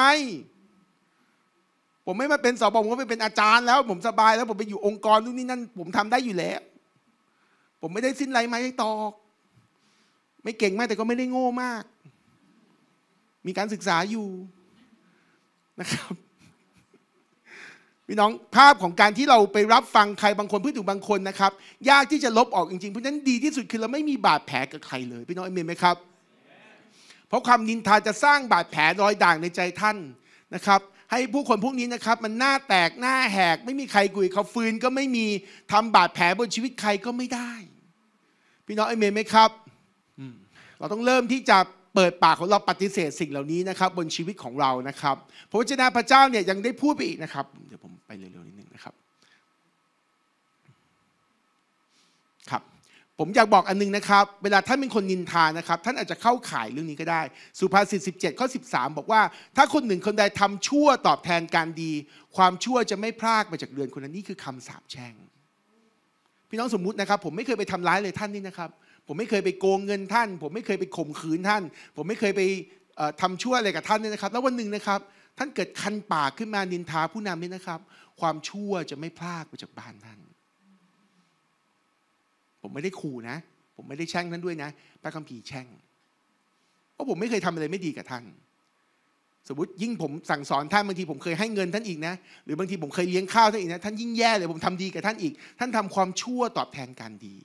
ผมไม่มาเป็นสอบผมก็ไปเป็นอาจารย์แล้ว ผมสบายแล้วผมไปอยู่องค์กรนู่นนี่นั่นผมทำได้อยู่แล้ว ผมไม่ได้สิ้นไรไม้ตอกไม่เก่งมากแต่ก็ไม่ได้โง่มาก มีการศึกษาอยู่นะครับพี่น้อง ภาพของการที่เราไปรับฟังใครบางคนเพื่อนถึงบางคนนะครับ ยากที่จะลบออกจริงๆ เพราะฉะนั้นดีที่สุดคือเราไม่มีบาดแผลกับใครเลย พี่น้องเอเมนไหมครับ เพราะความนินทาจะสร้างบาดแผลรอยด่างในใจท่านนะครับ ให้ผู้คนพวกนี้นะครับ มันหน้าแตกหน้าแหกไม่มีใครกุยเขาฟืนก็ไม่มีทำบาดแผลบนชีวิตใครก็ไม่ได้ พี่น้องเอเมนไหมครับเราต้องเริ่มที่จะเปิดปากของเราปฏิเสธสิ่งเหล่านี้นะครับ บนชีวิตของเรานะครับ พระวจนะพระเจ้าเนี่ยยังได้พูดไปอีกนะครับ เดี๋ยวผมไปเร็วๆ นิดนึงนะครับ ครับ ผมอยากบอกอันนึงนะครับ เวลาท่านเป็นคนนินทานะครับ ท่านอาจจะเข้าข่ายเรื่องนี้ก็ได้ สุภาษิต17 ข้อ 13 บอกว่า ถ้าคนหนึ่งคนใดทำชั่วตอบแทนการดี ความชั่วจะไม่พรากไปจากเดือนคนนั้นนี่คือคำสาปแช่ง พี่น้องสมมุตินะครับ ผมไม่เคยไปทำร้ายเลยท่านนี่นะครับผมไม่เคยไปโกงเงินท่าน ผมไม่เคยไปข่มขืนท่าน ผมไม่เคยไปทำชั่วอะไรกับท่านเลยนะครับแล้ววันหนึ่งนะครับ ท่านเกิดคันปากขึ้นมานินทาผู้นำนี่นะครับ ความชั่วจะไม่พลากไปจากบ้านท่าน ผมไม่ได้ขู่นะ ผมไม่ได้แช่งท่านด้วยนะพระคัมภีร์แช่ง เพราะผมไม่เคยทำอะไรไม่ดีกับท่านสมมติยิ่งผมสั่งสอนท่านบางทีผมเคยให้เงินท่านอีกนะหรือบางทีผมเคยเลี้ยงข้าวท่านอีกนะท่านยิ่งแย่เลย ผมทำดีกับท่านอีก ท่านทำความชั่วตอบแทนการดี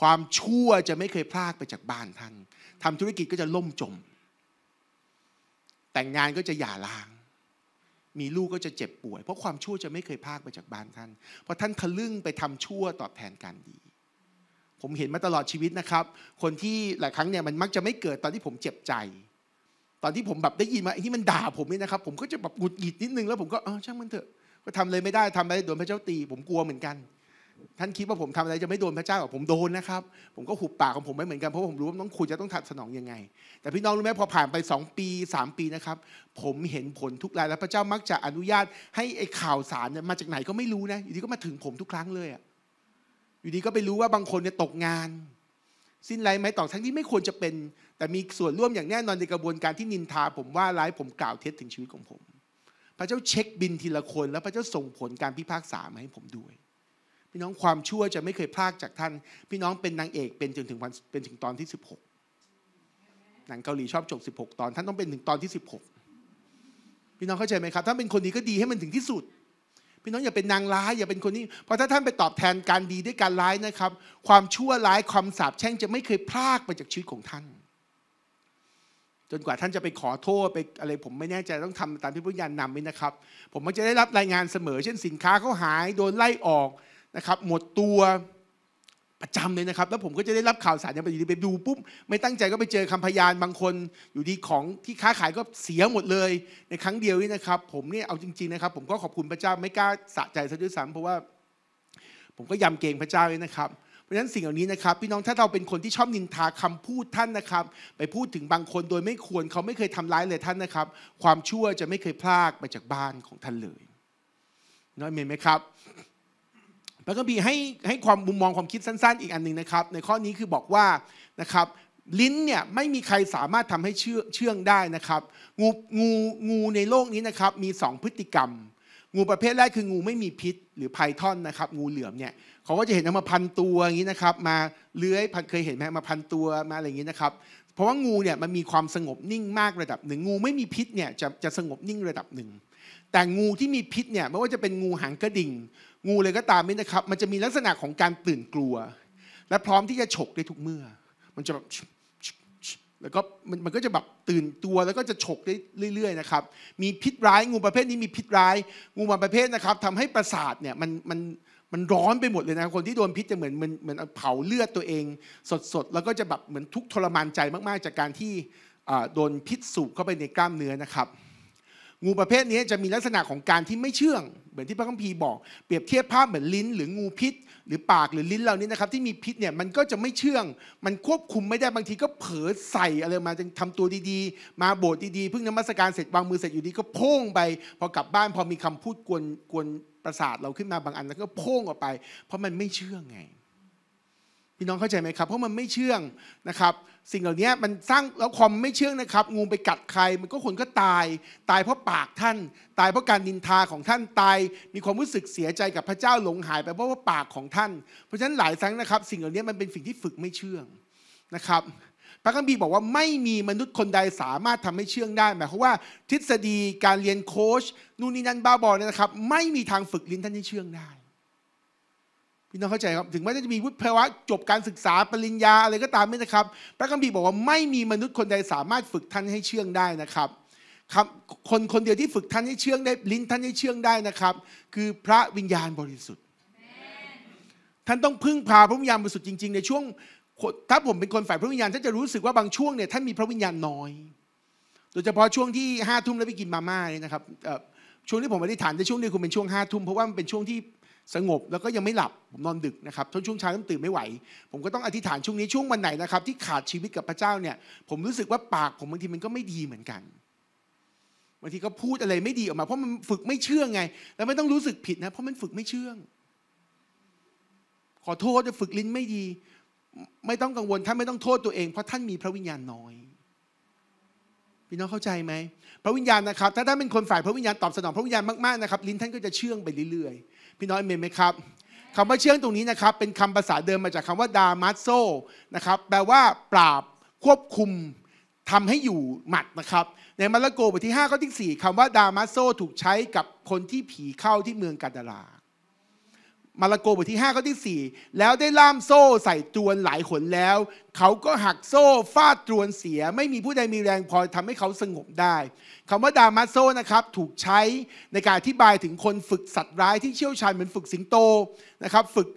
ความชั่วจะไม่เคยพลากไปจากบ้านท่านทำธุรกิจก็จะล่มจม แต่งงานก็จะหย่าร้าง มีลูกก็จะเจ็บป่วย เพราะความชั่วจะไม่เคยพากไปจากบ้านท่าน เพราะท่านทะลึ่งไปทำชั่วตอบแทนการดี ผมเห็นมาตลอดชีวิตนะครับ คนที่หลายครั้งเนี่ยมันมักจะไม่เกิดตอนที่ผมเจ็บใจ ตอนที่ผมแบบได้ยินมาไอ้นี่มันด่าผมเนี่ยนะครับ ผมก็จะแบบหงุดหงิดนิดนึงแล้ว ผมก็เออช่างมันเถอะ ก็ทำเลยไม่ได้ทำไปโดนพระเจ้าตีผมกลัวเหมือนกันท่านคิดว่าผมทำอะไรจะไม่โดนพระเจ้าหรอผมโดนนะครับผมก็หุบปากของผมไม่เหมือนกันเพราะผมรู้ว่าต้องคุณจะต้องทัดสนองยังไง แต่พี่น้องรู้ไหมพอผ่านไป2ปี3ปีนะครับผมเห็นผลทุกรายแล้วพระเจ้ามักจะอนุญาตให้ไอ้ข่าวสารเนี่ยมาจากไหนก็ไม่รู้นะ อยู่ดีก็มาถึงผมทุกครั้งเลยอะอยู่ดีก็ไปรู้ว่าบางคนเนี่ยตกงาน สิ้นไรไหมต่อทั้งที่ไม่ควรจะเป็น แต่มีส่วนร่วมอย่างแน่นอนในกระบวนการที่นินทา ผมว่าร้ายผมกล่าวเท็จถึงชีวิตของผม พระเจ้าเช็คบินทีละคน แล้วพระเจ้าส่งผลการพิพากษามาให้ผมด้วยพี่น้องความชั่วจะไม่เคยพลากจากท่าน พี่น้องเป็นนางเอกเป็นจนถึงวันเป็นถึงตอนที่16หนังเกาหลีชอบจบ16ตอนท่านต้องเป็นถึงตอนที่16 พี่น้องเข้าใจไหมครับ ถ้าเป็นคนดีก็ดีให้มันถึงที่สุด พี่น้องอย่าเป็นนางร้าย อย่าเป็นคนนี้เพราะถ้าท่านไปตอบแทนการดีด้วยการร้ายนะครับ ความชั่วร้ายความสาปแช่งจะไม่เคยพลากไปจากชีวิตของท่าน จนกว่าท่านจะไปขอโทษไปอะไรผมไม่แน่ใจต้องทำตามที่พุทธญาณนำไว้นะครับ ผมมันจะได้รับรายงานเสมอ เช่นสินค้าเขาหาย โดนไล่ออกนะครับหมดตัวประจำเลยนะครับแล้วผมก็จะได้รับข่าวสารอย่างดีไปดูปุ๊บไม่ตั้งใจก็ไปเจอคำพยานบางคนอยู่ดีของที่ค้าขายก็เสียหมดเลย ในครั้งเดียวนี่นะครับ ผมเนี่ยเอาจริงๆ นะครับ ผมก็ขอบคุณพระเจ้าไม่กล้าสะใจซะด้วยซ้ำเพราะว่าผมก็ยำเกรงพระเจ้าเลยนะครับ เพราะฉะนั้นสิ่งเหล่านี้นะครับ พี่น้องถ้าเราเป็นคนที่ชอบนินทาคำพูดท่านนะครับ ไปพูดถึงบางคนโดยไม่ควรเขาไม่เคยทำร้ายเลยท่านนะครับ ความชั่วจะไม่เคยพลากไปจากบ้านของท่านเลย น้อยเมนไหมครับแล้วก็มีให้ให้ความมุมมองความคิดสั้นๆอีกอันหนึ่งนะครับ ในข้อนี้คือบอกว่านะครับลิ้นเนี่ยไม่มีใครสามารถทำให้เชื่องได้นะครับ งูงูงูในโลกนี้นะครับมี2พฤติกรรม งูประเภทแรกคืองูไม่มีพิษหรือไพทอนนะครับ งูเหลือมเนี่ยเขาก็จะเห็นมาพันตัวอย่างนี้นะครับมาเลื้อยเคยเห็นไหมมาพันตัวมาอะไรอย่างนี้นะครับ เพราะว่างูเนี่ยมันมีความสงบนิ่งมากระดับหนึ่งงูไม่มีพิษเนี่ยจะจะสงบนิ่งระดับหนึ่งแต่งูที่มีพิษเนี่ยไม่ว่าจะเป็นงูหางกระดิ่งงูเลยก็ตามนี่นะครับ มันจะมีลักษณะของการตื่นกลัว และพร้อมที่จะฉกได้ทุกเมื่อ มันจะแบบ แล้วก็มันมันก็จะแบบตื่นตัวแล้วก็จะฉกได้เรื่อยๆนะครับ มีพิษร้าย งูประเภทนี้มีพิษร้ายงูบางประเภทนะครับทำให้ประสาทเนี่ยมันมันมันร้อนไปหมดเลยนะ คนที่โดนพิษจะเหมือนเหมือนเหมือนเผาเลือดตัวเอง สดๆ แล้วก็จะแบบเหมือนทุกทรมานใจมากๆ จากการที่โดนพิษสูบเข้าไปในกล้ามเนื้อนะครับงูประเภทนี้จะมีลักษณะของการที่ไม่เชื่อง เหมือนที่พระคัมภีร์บอก เปรียบเทียบภาพเหมือนลิ้น หรืองูพิษ หรือปากหรือลิ้นเหล่านี้นะครับ ที่มีพิษเนี่ยมันก็จะไม่เชื่อง มันควบคุมไม่ได้บางทีก็เผลอใส่อะไรมาจทำาตัวดีๆ มาโบสถ์ดีๆเพิ่งนมัสการเสร็จวางมือเสร็จอยู่ดี ก็พ่งไป พอกลับบ้านพอมีคำพูดกวนกวนประสาทเราขึ้นมาบางอันแล้วก็พ่งออกไป เพราะมันไม่เชื่องไงพี่น้องเข้าใจไหมครับ เพราะมันไม่เชื่องนะครับสิ่งเหล่านี้มันสร้างแล้วความไม่เชื่องนะครับงูไปกัดใครมันก็คนก็ตายตายเพราะปากท่าน ตายเพราะการดินทาของท่านตาย มีความรู้สึกเสียใจกับพระเจ้าหลงหายไปเพราะว่าปากของท่าน เพราะฉะนั้นหลายครั้งนะครับ สิ่งเหล่านี้มันเป็นสิ่งที่ฝึกไม่เชื่องนะครับพระคัมภีร์บอกว่าไม่มีมนุษย์คนใดสามารถทำให้เชื่องได้หมายความว่าทฤษฎีการเรียนโค้ชนู่นนี่นั่นบ้าบอเนี่ยนะครับไม่มีทางฝึกลิ้นท่านให้เชื่องได้ี่น้องเข้าใจครับถึงแม้จะมีวุฒิภาวะจบการศึกษาปริญญาอะไรก็ตามไม่นะครับ พระคัมภีร์บอกว่าไม่มีมนุษย์คนใดสามารถฝึกท่านให้เชื่องได้นะครับครับคนคนเดียวที่ฝึกท่านให้เชื่องได้ลิ้นท่านให้เชื่องได้นะครับ คือพระวิญญาณบริสุทธิ์ท่านต้องพึ่งพาพระวิญญาณบริสุทธิ์จริงๆ ในช่วงถ้าผมเป็นคนฝ่ายพระวิญญาณท่านจะรู้สึกว่าบางช่วงเนี่ยท่านมีพระวิญญาณน้อยโดยเฉพาะช่วงที่ห้าทุ่มแล้วไปกินมาม่าเนี่ยนะครับช่วงที่ผมอธิษฐานในช่วงนี้คุณเป็นช่วงห้าทุ่มเพราะว่ามันเป็นช่วงที่สงบแล้วก็ยังไม่หลับผมนอนดึกนะครับช่วงเช้าตตื่นไม่ไหวผมก็ต้องอธิษฐานช่วงนี้ช่วงวันไหนนะครับที่ขาดชีวิตกับพระเจ้าเนี่ยผมรู้สึกว่าปากผมบางทีมันก็ไม่ดีเหมือนกันบางทีก็พูดอะไรไม่ดีออกมาเพราะมันฝึกไม่เชื่องไง แล้วไม่ต้องรู้สึกผิดนะเพราะมันฝึกไม่เชื่อง ขอโทษจะฝึกลิ้นไม่ดีไม่ต้องกังวลท่านไม่ต้องโทษตัวเองเพราะท่านมีพระวิญญาณน้อยพี่น้องเข้าใจไหมพระวิญญาณนะครับถ้าท่านเป็นคนฝ่ายพระวิญญาณตอบสนองพระวิญญาณมากๆนะครับลิ้นท่านก็จะเชื่องไปเรื่อยๆพี่น้อยเมนไหมครับคำว่าเชื่องตรงนี้นะครับ เป็นคำภาษาเดิมมาจากคำว่าดามัสโซนะครับแปลว่าปราบ ควบคุมทำให้อยู่หมัดนะครับ ในมาระโกบทที่5ข้อที่4คำว่าดามัสโซถูกใช้กับคนที่ผีเข้าที่เมืองกาดาลามาระโกบทที่5ข้อที่ 4 แล้วได้ล่ามโซ่ใส่ตรวนหลายขนแล้ว เขาก็หักโซ่ฟาดตรวนเสีย ไม่มีผู้ใดมีแรงพอทำให้เขาสงบได้ คำว่าดามัสโซนะครับถูกใช้ในการอธิบายถึงคนฝึกสัตว์ร้ายที่เชี่ยวชาญเหมือนฝึกสิงโตนะครับฝึก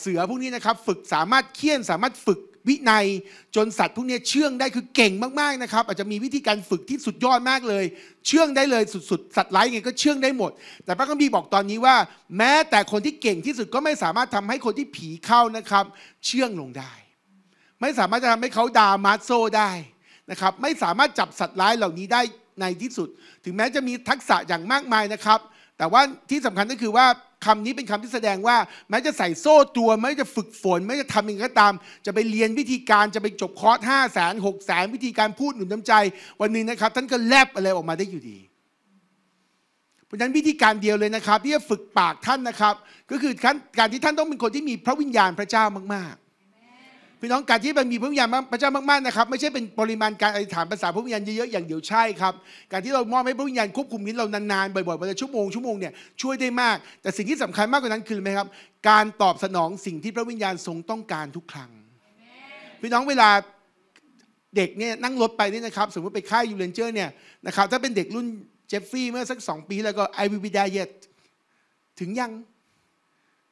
เสือพวกนี้นะครับ ฝึกสามารถเคี่ยนสามารถฝึกวินัยจนสัตว์พวกนี้เชื่องได้คือเก่งมาก ๆ นะครับ อาจจะมีวิธีการฝึกที่สุดยอดมากเลย เชื่องได้เลยสุดๆ สัตว์ไร้ไงก็เชื่องได้หมด แต่พระคัมภีร์บอกตอนนี้ว่า แม้แต่คนที่เก่งที่สุดก็ไม่สามารถทำให้คนที่ผีเข้านะครับ เชื่องลงได้ ไม่สามารถจะทำให้เขาดามาโซได้นะครับ ไม่สามารถจับสัตว์ร้ายเหล่านี้ได้ในที่สุด ถึงแม้จะมีทักษะอย่างมากมายนะครับ แต่ว่าที่สำคัญก็คือว่าคำนี้เป็นคำที่แสดงว่าแม้จะใส่โซ่ตัวแม้จะฝึกฝนแม้จะทำอย่างก็ตาม จะไปเรียนวิธีการจะไปจบคอร์สห้าแสนหกแสนวิธีการพูดหนุนน้าใจวันนึงนะครับ ท่านก็แลบอะไรออกมาได้อยู่ดี เพราะฉะนั้นวิธีการเดียวเลยนะครับ ที่จะฝึกปากท่านนะครับ ก็คือการที่ท่านต้องเป็นคนที่มีพระวิญญาณพระเจ้ามาก ๆพี่น้องการที่มันมีพระวิญญาณพระเจ้ามากๆนะครับ ไม่ใช่เป็นปริมาณการอธิษฐานภาษาพระวิญญาณเยอะๆอย่างเดียวใช่ครับการที่เรามอบให้พระวิญญาณควบคุมนี้เรานานๆบ่อยๆวันละชั่วโมงชั่วโมงเนี่ยช่วยได้มาก แต่สิ่งที่สำคัญมากกว่านั้นคือไหมครับ การตอบสนองสิ่งที่พระวิญญาณทรงต้องการทุกครั้งพี่น้องเวลาเด็กเนี่ยนั่งรถไปนี่นะครับ สมมติไปค่ายยูเรนเจอร์เนี่ยนะครับถ้าเป็นเด็กรุ่นเจฟฟี่เมื่อสักสองปีแล้วก็ I will be there yet ถึงยัง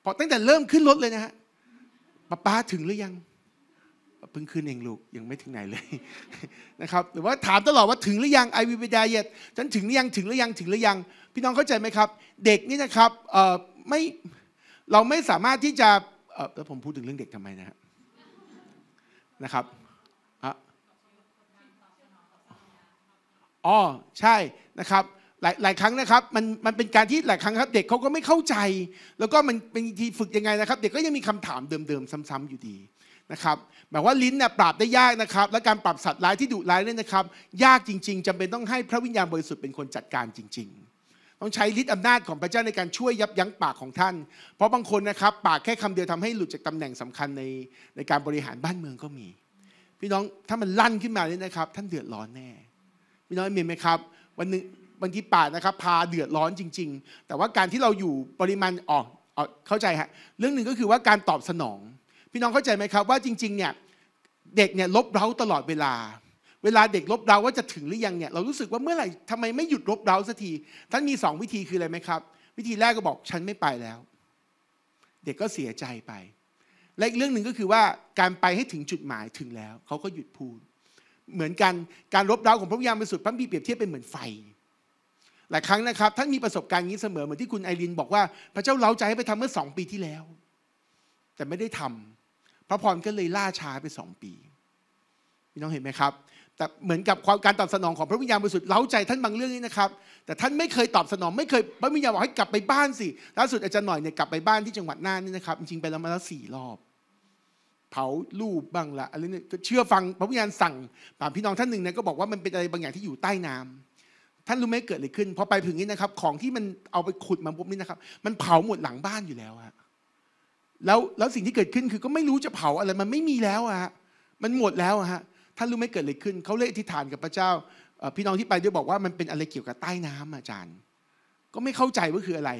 พอตั้งแต่เริ่มขึ้นรถเลยนะฮะป้าปาถึงหรือยังเพิ่งขึ้นเองลูกยังไม่ถึงไหนเลยนะครับหรือว่าถามตลอดว่าถึงหรือยังไอวิบิาเยตฉันถึงหรือยังถึงหรือยังถึงหรือยัง พี่น้องเข้าใจไหมครับ เด็กนี่นะครับเออไม่เราไม่สามารถที่จะเออแล้วผมพูดถึงเรื่องเด็กทำไมนะฮะนะครับอ๋อใช่นะครับหลายหลายครั้งนะครับมันมันเป็นการที่หลายครั้งครับ เด็กเขาก็ไม่เข้าใจ แล้วก็มันเป็นทีฝึกยังไงนะครับเด็กก็ยังมีคำถามเดิมๆซ้ำ ๆ อยู่ดีนะครับ หมายว่าลิ้นเนี่ยปราบได้ยากนะครับ และการปรับสัตว์ร้ายที่ดุร้ายเนี่ยนะครับ ยากจริง ๆ จำเป็นต้องให้พระวิญญาณบริสุทธิ์เป็นคนจัดการจริง ๆ ต้องใช้ฤทธิ์อำนาจของพระเจ้าในการช่วยยับยั้งปากของท่าน เพราะบางคนนะครับปากแค่คำเดียวทำให้หลุดจากตำแหน่งสำคัญในในการบริหารบ้านเมืองก็มี พี่น้อง ถ้ามันลั่นขึ้นมาเนี่ยนะครับ ท่านเดือดร้อนแน่ พี่น้องเห็นไหมครับ วันนึงบางทีปากนะครับพาเดือดร้อนจริง ๆ แต่ว่าการที่เราอยู่ปริมาณออกเข้าใจฮะ เรื่องหนึ่งก็คือว่าการตอบสนองพี่น้องเข้าใจไหมครับว่าจริงๆ เนี่ยเด็กเนี่ยลบเราตลอดเวลา เวลาเด็กลบเราว่าจะถึงหรือยังเนี่ย เรารู้สึกว่าเมื่อไหร่ทำไมไม่หยุดลบเราสักทีท่านมีสองวิธีคืออะไรไหมครับ วิธีแรกก็บอกฉันไม่ไปแล้ว เด็กก็เสียใจไป และอีกเรื่องหนึ่งก็คือว่าการไปให้ถึงจุดหมายถึงแล้ว เขาก็หยุดพูด เหมือนกันการลบเราของพระวิญญาณบริสุทธิ์พระพี่เปรียบเทียบเป็นเหมือนไฟ หลายครั้งนะครับท่านมีประสบการณ์นี้เสมอเหมือนที่คุณไอรินบอกว่า พระเจ้าเล้าใจให้ไปทำเมื่อสองปีที่แล้ว แต่ไม่ได้ทำพระพรก็เลยล่าช้าไปสองปีพี่น้องเห็นไหมครับ แต่เหมือนกับความการตอบสนองของพระวิญญาณบริสุทธิ์เล้าใจ ท่านบางเรื่องนี้นะครับ แต่ท่านไม่เคยตอบสนอง ไม่เคยพระวิญญาณบอกให้กลับไปบ้านสิ ล่าสุดอาจารย์หน่อยเนี่ยกลับไปบ้านที่จังหวัดน่านนี่นะครับจริงๆไปแล้วมาแล้วสี่รอบ เผาลูบบ้างละอะไรเนี่ยเชื่อฟังพระวิญญาณสั่งป่าพี่น้องท่านหนึ่งเนี่ยก็บอกว่ามันเป็นอะไรบางอย่างที่อยู่ใต้น้ำ ท่านรู้ไหมเกิดอะไรขึ้นพอไปถึงนี้นะครับ ของที่มันเอาไปขุดมาปุ๊บนี่นะครับ มันเผาหมดหลังบ้านอยู่แล้วฮะแล้วแล้วสิ่งที่เกิดขึ้นคือก็ไม่รู้จะเผาอะไรมันไม่มีแล้วอะฮะมันหมดแล้วอะฮะท่านรู้ไหมเกิดอะไรขึ้นเขาเลยอธิษฐานกับพระเจ้าพี่น้องที่ไปด้วยบอกว่ามันเป็นอะไรเกี่ยวกับใต้น้ำอาจารย์ ก็ไม่เข้าใจว่าคืออะไร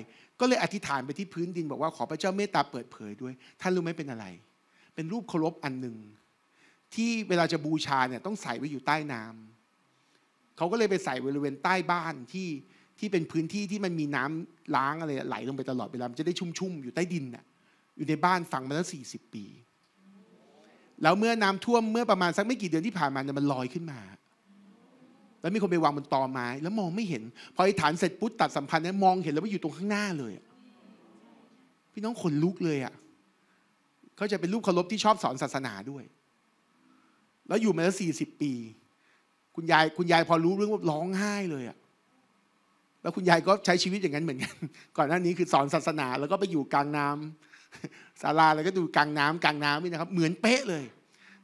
ก็เลยอธิษฐานไปที่พื้นดิน บอกว่า ขอพระเจ้าเมตตาเปิดเผยด้วยท่านรู้ไหมเป็นอะไร เป็นรูปเคารพอันหนึ่งที่เวลาจะบูชาเนี่ยต้องใส่ไว้อยู่ใต้น้ำเขาก็เลยไปใส่บริเวณใต้บ้านที่ที่เป็นพื้นที่ที่มันมีน้ำล้างอะไรไหล ลงไปตลอดเวลาจะได้ชุ่มๆอยู่ใต้ดินน่ะอยู่ในบ้านฝังมาตั้งสี่สิบปี แล้วเมื่อน้ำท่วมเมื่อประมาณสักไม่กี่เดือนที่ผ่านมาเนี่ยมันลอยขึ้นมา แล้วมีคนไปวางบนตอไม้ แล้วมองไม่เห็น พออิฐานเสร็จปุ๊บตัดสัมพันธ์เนี่ยมองเห็นแล้วว่าอยู่ตรงข้างหน้าเลย พี่น้องขนลุกเลยอ่ะเขาจะเป็นรูปเคารพที่ชอบสอนศาสนาด้วย แล้วอยู่มาแล้วสี่สิบปี คุณยายคุณยายพอรู้เรื่องว่าร้องไห้เลยอ่ะ แล้วคุณยายก็ใช้ชีวิตอย่างนั้นเหมือนกัน ก่อนหน้านี้คือสอนศาสนาแล้วก็ไปอยู่กลางน้ำศาลาเราก็ดูกลางน้ำ กลางน้ำนี่นะครับ เหมือนเป๊ะเลย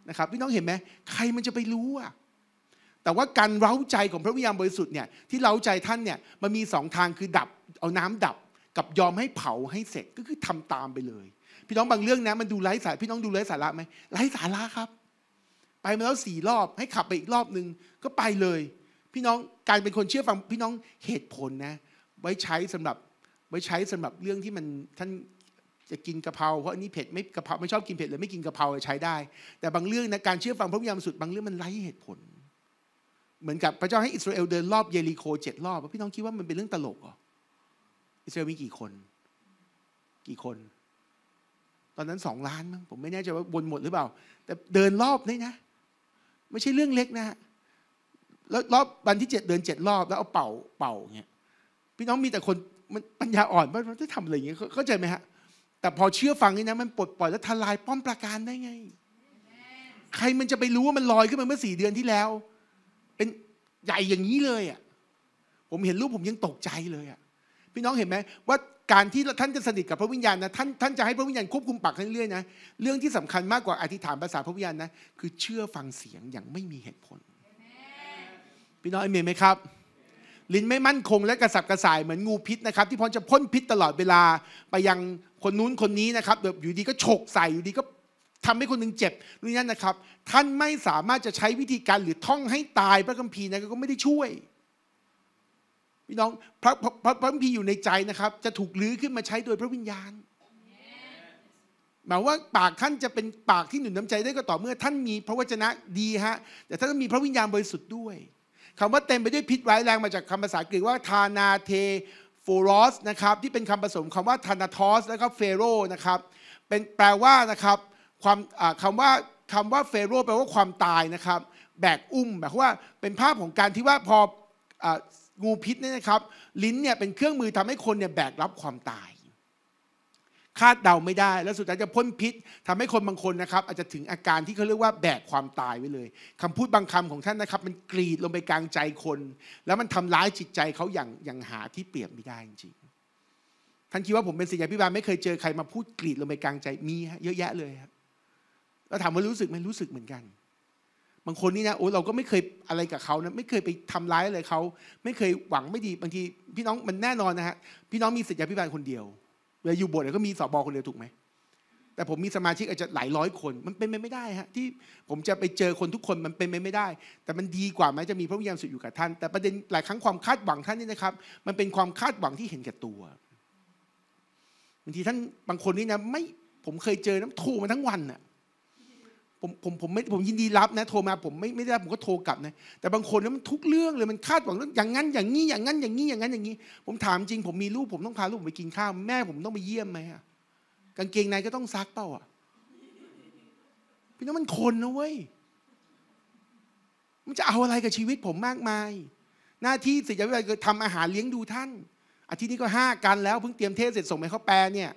นะครับ พี่น้องเห็นไหมใครมันจะไปรู้อ่ะแต่ว่าการเร้าใจของพระวิญญาณบริสุทธิ์เนี่ย ที่เร้าใจท่านเนี่ยมันมีสองทางคือดับเอาน้ำดับกับยอมให้เผาให้เสร็จก็คือทำตามไปเลย พี่น้องบางเรื่องนะมันดูไร้สาระพี่น้องดูไร้สาระไหมไร้สาระครับ ไปมาแล้วสี่รอบให้ขับไปอีกรอบนึงก็ไปเลย พี่น้องการเป็นคนเชื่อฟังพี่น้องเหตุผลนะ ไว้ใช้สำหรับไว้ใช้สำหรับเรื่องที่มันท่านจะกินกะเพราเพราะอันนี้เผ็ดไม่กะเพราไม่ชอบกินเผ็ดเลยไม่กินกะเพราใช้ได้ แต่บางเรื่องนะการเชื่อฟังพระวิญญาณสุดบางเรื่องมันไร้เหตุผล เหมือนกับพระเจ้าให้อิสราเอลเดินรอบเยริโคเจ็ดรอบพี่น้องคิดว่ามันเป็นเรื่องตลกเหรออิสราเอลมีกี่คน กี่คน ตอนนั้นสองล้านมั้งผมไม่แน่ใจว่าวนหมดหรือเปล่า แต่เดินรอบนี่นะ ไม่ใช่เรื่องเล็กนะ แล้วรอบวันที่เจ็ดเดินเจ็ดรอบแล้วเอาเป่าเป่าเงี้ยพี่น้องมีแต่คนมันปัญญาอ่อนว่าจะทำอะไรอย่างเงี้ยเข้าใจไหมฮะเแต่พอเชื่อฟังนี่นะมันปลดปล่อยและทลายป้อมปราการได้ไงใครมันจะไปรู้ว่ามันลอยขึ้นมาเมื่อสี่เดือนที่แล้ว เป็นใหญ่อย่างนี้เลยอ่ะผมเห็นรูปผมยังตกใจเลยอ่ะพี่น้องเห็นไหมว่าการที่ท่านจะสนิทกับพระวิญญาณนะท่านท่านจะให้พระวิญญาณควบคุมปากเรื่อยๆนะเรื่องที่สำคัญมากกว่าอธิษฐานภาษาพระวิญญาณนะคือเชื่อฟังเสียงอย่างไม่มีเหตุผลพี่น้องเอเมนไหมครับลิ้นไม่มั่นคงและกระสับกระส่ายเหมือนงูพิษนะครับ ที่พร้อมจะพ่นพิษตลอดเวลาไปยังคนนู้นคนนี้นะครับแบบอยู่ดีก็ฉกใส่อยู่ดีก็ทำให้คนหนึ่งเจ็บนี่นนั่นนะครับ ท่านไม่สามารถจะใช้วิธีการหรือท่องให้ตายพระคัมภีร์นะก็ไม่ได้ช่วย พี่น้องพระพระพระคัมภีร์อยู่ในใจนะครับ จะถูกลื้อขึ้นมาใช้โดยพระวิญญาณหมายว่าปากท่านจะเป็นปากที่หนุนน้ำใจได้ก็ต่อเมื่อท่านมีพระวจนะดีฮะแต่ท่านมีพระวิญญาณบริสุทธิ์ด้วยคำว่าเต็มไปด้วยพิษร้ายแรงมาจากคำภาษากรีกว่าทานาเทโฟรอสนะครับที่เป็นคำผสมคำว่าทานาทอสแล้วก็เฟโรนะครับเป็นแปลว่านะครับความคำว่าคำว่าเฟโรแปลว่าความตายนะครับแบกอุ้มแบบว่าเป็นภาพของการที่ว่าพองูพิษเนี่ยนะครับลิ้นเนี่ยเป็นเครื่องมือทำให้คนเนี่ยแบกรับความตายคาดเดาไม่ได้ แล้วสุดท้ายจะพ่นพิษทำให้คนบางคนนะครับ อาจจะถึงอาการที่เขาเรียกว่าแบกความตายไว้เลย คำพูดบางคำของท่านนะครับ มันกรีดลงไปกลางใจคน แล้วมันทำร้ายจิตใจเขาอย่างอย่างหาที่เปรียบไม่ได้จริงท่านคิดว่าผมเป็นศิษยาพิบาลไม่เคยเจอใครมาพูดกรีดลงไปกลางใจมีเยอะแยะเลยครับ แล้วถามว่ารู้สึกไหมรู้สึกเหมือนกัน บางคนนี่นะโอ้เราก็ไม่เคยอะไรกับเขานะไม่เคยไปทำร้ายอะไรเขาไม่เคยหวังไม่ดีบางที พี่น้องมันแน่นอนนะฮะพี่น้องมีศิษยาพิบาลคนเดียวลยอยู่บสถ์ก็มีสอบอคนเดียวถูกไหม แต่ผมมีสมาชิกอาจจะหลายร้อยคน มันเป็นไปไม่ได้ฮะที่ผมจะไปเจอคนทุกคน มันเป็นไปไม่ได้ แต่มันดีกว่าไหมจะมีพระวิญญาณสุดอยู่กับท่าน แต่ประเด็นหลายครั้งความคาดหวังท่านนี่นะครับ มันเป็นความคาดหวังที่เห็นแก่ตัว บางทีท่านบางคนนี่นะไม่ ผมเคยเจอน้ำทูมาทั้งวันอะผมผมผมไม่ผมยินดีรับนะโทรมาผมไม่ไม่ได้ผมก็โทรกลับนะแต่บางคนนี่มันทุกเรื่องเลยมันคาดหวังเรื่องอย่างนั้น อย่างนี้อย่างนั้น อย่างนี้อย่างนั้นอย่างนี้ ผมถามจริง ผมมีลูกผมต้องพาลูกไปกินข้าวแม่ผมต้องไปเยี่ยมไหมอะกางเกงในก็ต้องซักเปล่าอ่ะพี่น้องมันคนนะเว้ยมันจะเอาอะไรกับชีวิตผมมากมาย หน้าที่ศิษยาวิทยาคือทำอาหารเลี้ยงดูท่านอาทิตย์นี้ก็ห้ากันแล้วเพิ่งเตรียมเทศเสร็จส่งไปเขาแปลเนี่ย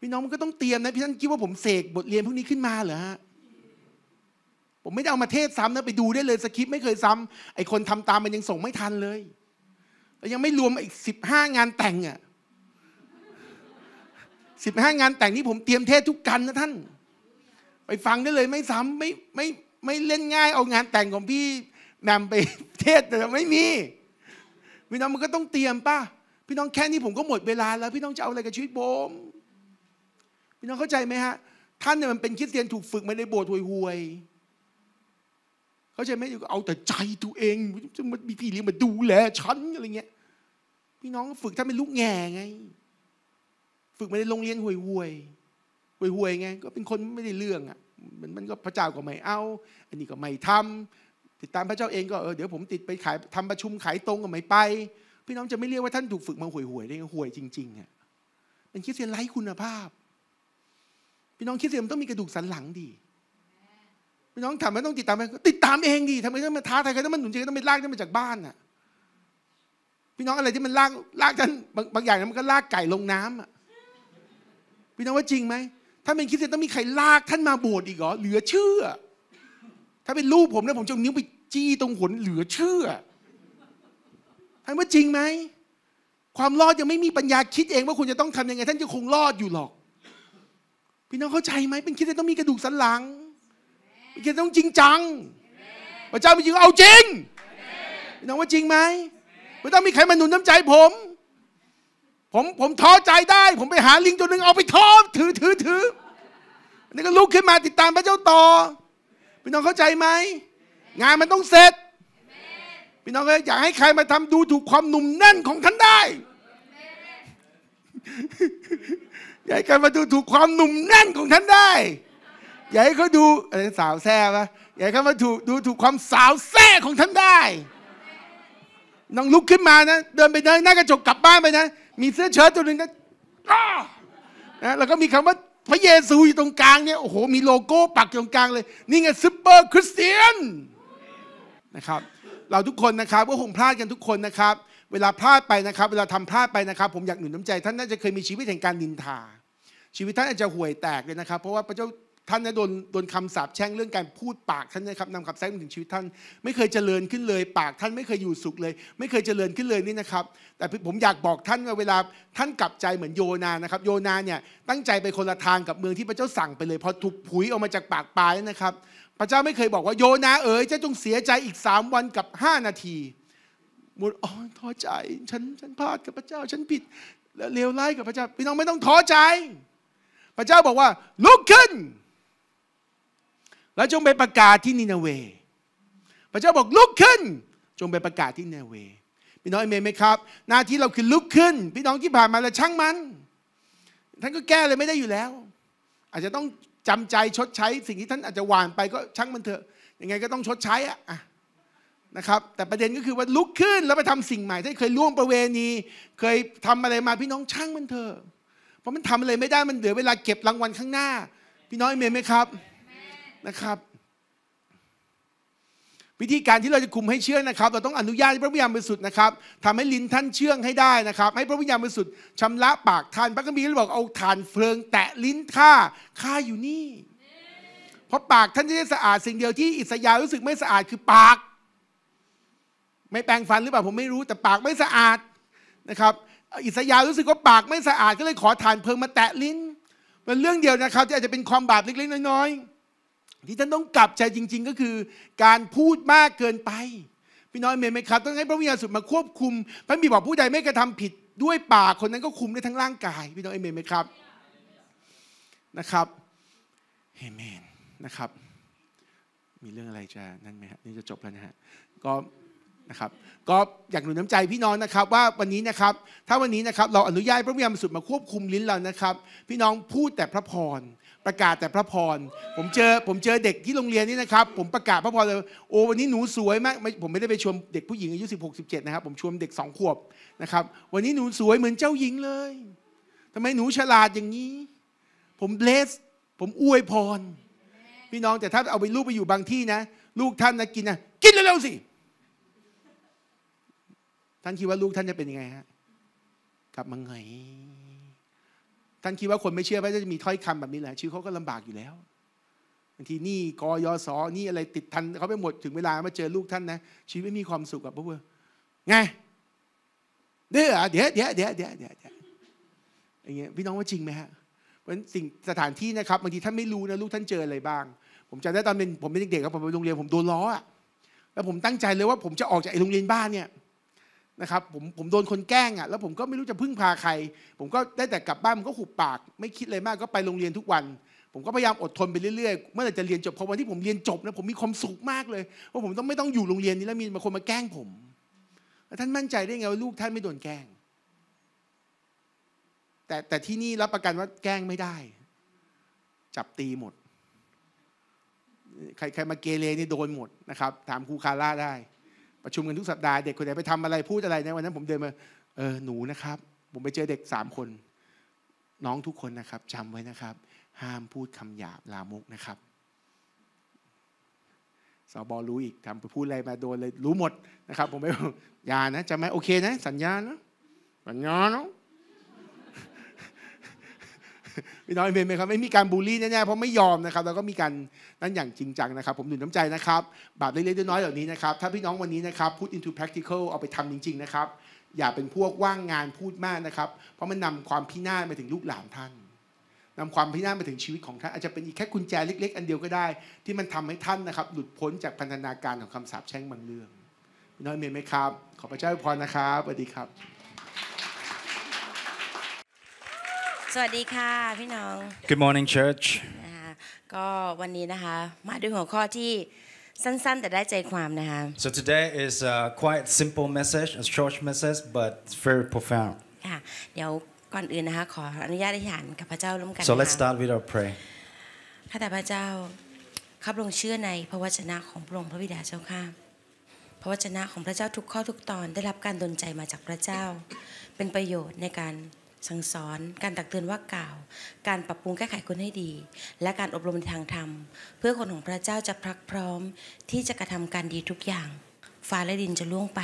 พี่น้องมันก็ต้องเตรียมนะพี่ท่านคิดว่าผมเสกบทเรียนพวกนี้ขึ้นมาเหรอฮะผมไม่ได้เอามาเทศซ้ำนะไปดูได้เลย สคริปต์ไม่เคยซ้ำ ไอคนทำตามมันยังส่งไม่ทันเลยแล้วยังไม่รวมอีกสิบห้างานแต่งอ่ะสิบห้างานแต่งนี่ผมเตรียมเทศทุกกันนะท่าน ไปฟังได้เลยไม่ซ้ำไม่ไม่ไม่เล่นง่าย เอางานแต่งของพี่แหนมไปเทศแต่ไม่มีพี่น้องมันก็ต้องเตรียมป่ะพี่น้องแค่นี้ผมก็หมดเวลาแล้ว พี่น้องจะเอาอะไรกับชีวิตผมพี่น้องเข้าใจไหมฮะ ท่านเนี่ยมันเป็นคริสเตียนถูกฝึกมาในโบสถ์ห่วยๆเข้าใจไหมอยู่เอาแต่ใจตัวเองมันมีพี่เลี้ยงมาดูแลฉันอะไรเงี้ย พี่น้องฝึกท่านเป็นลูกแง่ไง ฝึกมาในโรงเรียนห่วยๆ ห่วยๆ ไง ก็เป็นคนไม่ได้เรื่องอ่ะมันมันก็พระเจ้าก็ไม่เอา อันนี้ก็ไม่ทำติดตามพระเจ้าเองก็เออเดี๋ยวผมติดไปขายทำประชุมขายตรงก็ไม่ไป พี่น้องจะไม่เรียกว่าท่านถูกฝึกมาห่วยๆได้ห่วยจริงๆอ่ะเป็นคริสเตียนไร้คุณภาพพี่น้องคิดเสียมันต้องมีกระดูกสันหลังดี พี่น้องถามม่ต้องติดตามไหมติดตามเองดีทำไมต้องมาท้าทายกันต้องมาหนุนใจต้องไปลากตัอนมาจากบ้านอ่ะ พี่น้องอะไรที่มันลากลากท่านบางอย่างนั้นมันก็ลากไก่ลงน้ำอ่ะ พี่น้องว่าจริงไหม ถ้าเป็นคิดเสียมต้องมีใครลาก ท่านมาบวชอีกเหรอเหลือเชื่อ ถ้าเป็นรูปผมนะผมจะนิ้วไปจี้ตรงขนเหลือเชื่อท่านว่าจริงไหมความรอดยังไม่มีปัญญาคิดเองว่าคุณจะต้องทำยังไงท่านจะคงรอดอยู่หรอกพี่น้องเข้าใจไหม เป็นคิดจะต้องมีกระดูกสันหลังเป็นคิดต้องจริงจังพระเจ้าเป็นจริงเอาจริงพี่น้องว่าจริงไหมไม่ต้องมีใครมาหนุนน้ำใจผมผมผมท้อใจได้ ผมไปหาลิงตัวหนึ่งเอาไปท้อถือถือถือนี่ก็ลุกขึ้นมาติดตามพระเจ้าต่อพี่น้องเข้าใจไหม งานมันต้องเสร็จพี่น้องอยากให้ใครมาทำดูถูกความหนุ่มแน่นของท่านได้อย่าให้ใครมาดูถูกความหนุ่มแน่นของท่านได้อย่าให้เขาดูอะไรสาวแซ่ปะอย่าให้เขามาถูกดูถูกความสาวแซ่ของท่านได้ น้องลุกขึ้นมานะ เดินไปนะหน้ากระจกกลับบ้านไปนะ มีเสื้อเชิ้ตตัวหนึ่งนะนะแล้วก็มีคำว่าพระเยซูอยู่ตรงกลางเนี่ย โอ้โห มีโลโก้ปักอยู่ตรงกลางเลย นี่ไงซูเปอร์คริสเตียนนะครับ เราทุกคนนะครับก็คงพลาดกันทุกคนนะครับ เวลาพลาดไปนะครับ เวลาทำพลาดไปนะครับ ผมอยากหนุนน้ำใจ ท่านน่าจะเคยมีชีวิตแห่งการดินทาชีวิตท่านอาจจะห่วยแตกเลยนะครับ เพราะว่าพระเจ้าท่านเนี่ยโดนโดนคำสาปแช่งเรื่องการพูดปากท่านนะครับนำคำแช่งมาถึงชีวิตท่าน ไม่เคยเจริญขึ้นเลย ปากท่านไม่เคยอยู่สุขเลย ไม่เคยเจริญขึ้นเลยนี่นะครับ แต่ผมอยากบอกท่านว่าเวลาท่านกลับใจเหมือนโยนานะครับ โยนาเนี่ยตั้งใจไปคนละทางกับเมืองที่พระเจ้าสั่งไปเลยพอถูกผุยออกมาจากปากปลายนะครับพระเจ้าไม่เคยบอกว่าโยนาเอ๋ยเจ้าจงเสียใจอีกสามวันกับห้านาทีหมดอ๋อท้อใจฉันฉันพลาดกับพระเจ้า ฉันผิดแล้วเลวร้ายกับพระเจ้าพี่น้องไม่ต้องท้อใจพระเจ้าบอกว่าลุกขึ้น แล้วจงไปประกาศที่นินาเว พระเจ้าบอกลุกขึ้น จงไปประกาศที่นินาเวพี่น้องเอเมนไหมครับ หน้าที่เราคือลุกขึ้น พี่น้องที่ผ่านมาแล้วช่างมันท่านก็แก้เลยไม่ได้อยู่แล้ว อาจจะต้องจำใจชดใช้สิ่งที่ท่านอาจจะหวานไปก็ช่างมันเถอะยังไงก็ต้องชดใช้อะนะครับแต่ประเด็นก็คือว่าลุกขึ้นแล้วไปทำสิ่งใหม่ท่านเคยล่วงประเวณีเคยทำอะไรมาพี่น้องช่างมันเถอะเพราะมันทำอะไรไม่ได้มันเหลือเวลาเก็บรางวัลข้างหน้าพี่น้อยเอเมนไหมครับนะครับ วิธีการที่เราจะคุมให้เชื่องนะครับ เราต้องอนุญาตให้พระวิญญาณบริสุทธิ์นะครับทำให้ลิ้นท่านเชื่องให้ได้นะครับให้พระวิญญาณบริสุทธิ์ชำระปากท่าน พระคัมภีร์บอกเอาฐานเฟลิงแตะลิ้นข้าข้าอยู่นี่เพราะปากท่านจะได้สะอาดสิ่งเดียวที่อิสยาห์รู้สึกไม่สะอาดคือปาก ไม่แปรงฟันหรือเปล่าผมไม่รู้แต่ปากไม่สะอาดนะครับอิสยาห์รู้สึกว่าปากไม่สะอาดก็เลยขอ่านเพลิงมาแตะลิ้นมันเรื่องเดียวนะครับที่อาจจะเป็นความบาปเล็กๆ น้อย ๆ ที่ท่านต้องกลับใจจริง ๆ ก็คือ การพูดมากเกินไป พี่น้อยเมนไหมครับ ต้องให้พระวิญญาณสุดมาควบคุม พระบิดาผู้ใดไม่กระทำผิดด้วยปากคนนั้นก็คุมได้ทั้งร่างกาย พี่น้องเอเมนไหมครับนะครับเอเมน นะครับ มีเรื่องอะไรจะนั่นไหมฮะนี่จะจบแล้วนะฮะก็นะครับก็อยากหนุนน้ำใจพี่น้องนะครับ ว่าวันนี้นะครับ ถ้าวันนี้นะครับ เราอนุญาตพระวิญญาณสุดมาควบคุมลิ้นเรานะครับ พี่น้องพูดแต่พระพร ประกาศแต่พระพร ผมเจอผมเจอเด็กที่โรงเรียนนี่นะครับ ผมประกาศพระพรเลย โอ้วันนี้หนูสวยมากผมไม่ได้ไปชมเด็กผู้หญิงอายุ16 17นะครับผมชมเด็กสองขวบนะครับ วันนี้หนูสวยเหมือนเจ้าหญิงเลยทำไมหนูฉลาดอย่างนี้ ผมเลสผมอวยพร พี่น้องแต่ถ้าเอาไปลูกไปอยู่บางที่นะลูกท่านนะกินนะกินเร็วๆสิท่านคิดว่าลูกท่านจะเป็นยังไงฮะกลับมาไง ท่านคิดว่าคนไม่เชื่อว่าจะมีถ้อยคำแบบนี้แหละชีวิตเขาก็ลำบากอยู่แล้วบางทีนี่กอยสอนี่อะไร ติดทันเขาไปหมดถึงเวลามาเจอลูกท่านนะชีวิตไม่มีความสุขอะบพวกเวอร์ไงเดี๋ยวเดี๋ยวเดี๋ยวเดี๋ยวเดี๋ยวเดี๋ยวอย่างเงี้ยพี่น้องว่าจริงไหมฮะเพราะสิ่งสถานที่นะครับบางทีท่านไม่รู้นะลูกท่านเจออะไรบ้าง ผมจำได้ตอนเป็นผมเป็นเด็กๆครับผมไปโรงเรียนผมโดนล้ออ่ะแล้วผมตั้งใจเลยว่า ผมจะออกจากโรงเรียน บ้านเนี่ยนะครับผมผมโดนคนแกล้งอะ่ะแล้วผมก็ไม่รู้จะพึ่งพาใคร ผมก็ได้แต่กลับบ้านมันก็หุบปาก ไม่คิดเลยมากก็ไปโรงเรียนทุกวัน ผมก็พยายามอดทนไปเรื่อยๆเมื่อไหร่จะเรียนจบพอวันที่ผมเรียนจบนะผมมีความสุขมากเลยว่าผมต้องไม่ต้องอยู่โรงเรียนนี้แล้วมีาคนมาแกล้งผมท่านมั่นใจได้ไงว่าลูกท่านไม่โดนแกล้ง แต่แต่ที่นี่รับประกันว่าแกล้งไม่ได้ จับตีหมด ใครใครมาเกเรนี่โดนหมดนะครับถามครูคาร่าได้ประชุมกันทุกสัปดาห์เด็กคนไหนไปทำอะไรพูดอะไรในวันนั้น ผมเดินมาเออหนูนะครับ ผมไปเจอเด็กสามคน น้องทุกคนนะครับ จำไว้นะครับ ห้ามพูดคำหยาบลามกนะครับ สบอรู้อีกทำไปพูดอะไรมาโดนเลยรู้หมดนะครับ ผมไม่ยานะจะไม่โอเคนะ สัญญานะสัญญาเนาะพี่น้องเอเมนไหมครับไม่มีการบูลลี่แน่ๆเพราะไม่ยอมนะครับแล้วก็มีการนั่นอย่างจริงจังนะครับ ผมหนุนน้ำใจนะครับบาปเล็กๆน้อยๆเหล่านี้นะครับ ถ้าพี่น้องวันนี้นะครับ put into practical เอาไปทำจริงๆนะครับอย่าเป็นพวกว่างงานพูดมากนะครับ เพราะมันนำความพินาศไปถึงลูกหลานท่านนำความพินาศไปถึงชีวิตของท่านอาจจะเป็นอีกแค่กุญแจเล็กๆอันเดียวก็ได้ ที่มันทำให้ท่านนะครับหลุดพ้นจากพันธนาการของคำสาปแช่งบางเรื่องพี่น้องเมนไหมครับ ขอพระเจ้าอวยพรนะครับสวัสดีครับวัสดีค่ะพี่น้อง Good morning church ก็วันนี้นะคะมาด้วยหัวข้อที่สั้น ๆ แต่ได้ใจความนะคะ So today is a quite simple message a short message but very profound ค่ะเดี๋ยวก่อนอื่นนะคะขออนุญาตอธิษฐานกับพระเจ้าร่วมกัน So let's start with our prayer ข้าแต่พระเจ้าข้าพระองค์เชื่อในพระวจนะของพระองค์พระบิดาเจ้าข้าพระวจนะของพระเจ้าทุกข้อทุกตอนได้รับการดลใจมาจากพระเจ้า เป็นประโยชน์ในการสั่งสอนการตักเตือนว่ากล่าว การปรับปรุงแก้ไขคนให้ดี และการอบรมทางธรรมเพื่อคนของพระเจ้าจะพรักพร้อมที่จะกระทำการดีทุกอย่างฟ้าและดินจะล่วงไป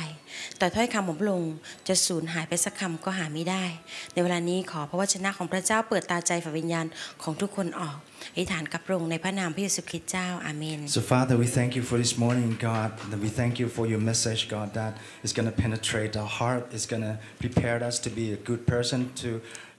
แต่ถ้อยคำของพระองค์จะสูญหายไปสักคำก็หาไม่ได้ ในเวลานี้ขอพระวจนะของพระเจ้าเปิดตาใจฝ่ายวิญญาณของทุกคนออกอธิษฐานกับพระองค์ในพระนามพระเยซูคริสต์เจ้าอาเมน So Father we thank you for this morning God and we thank you for your message God that is going to penetrate our heart is going to prepare us to be a good person to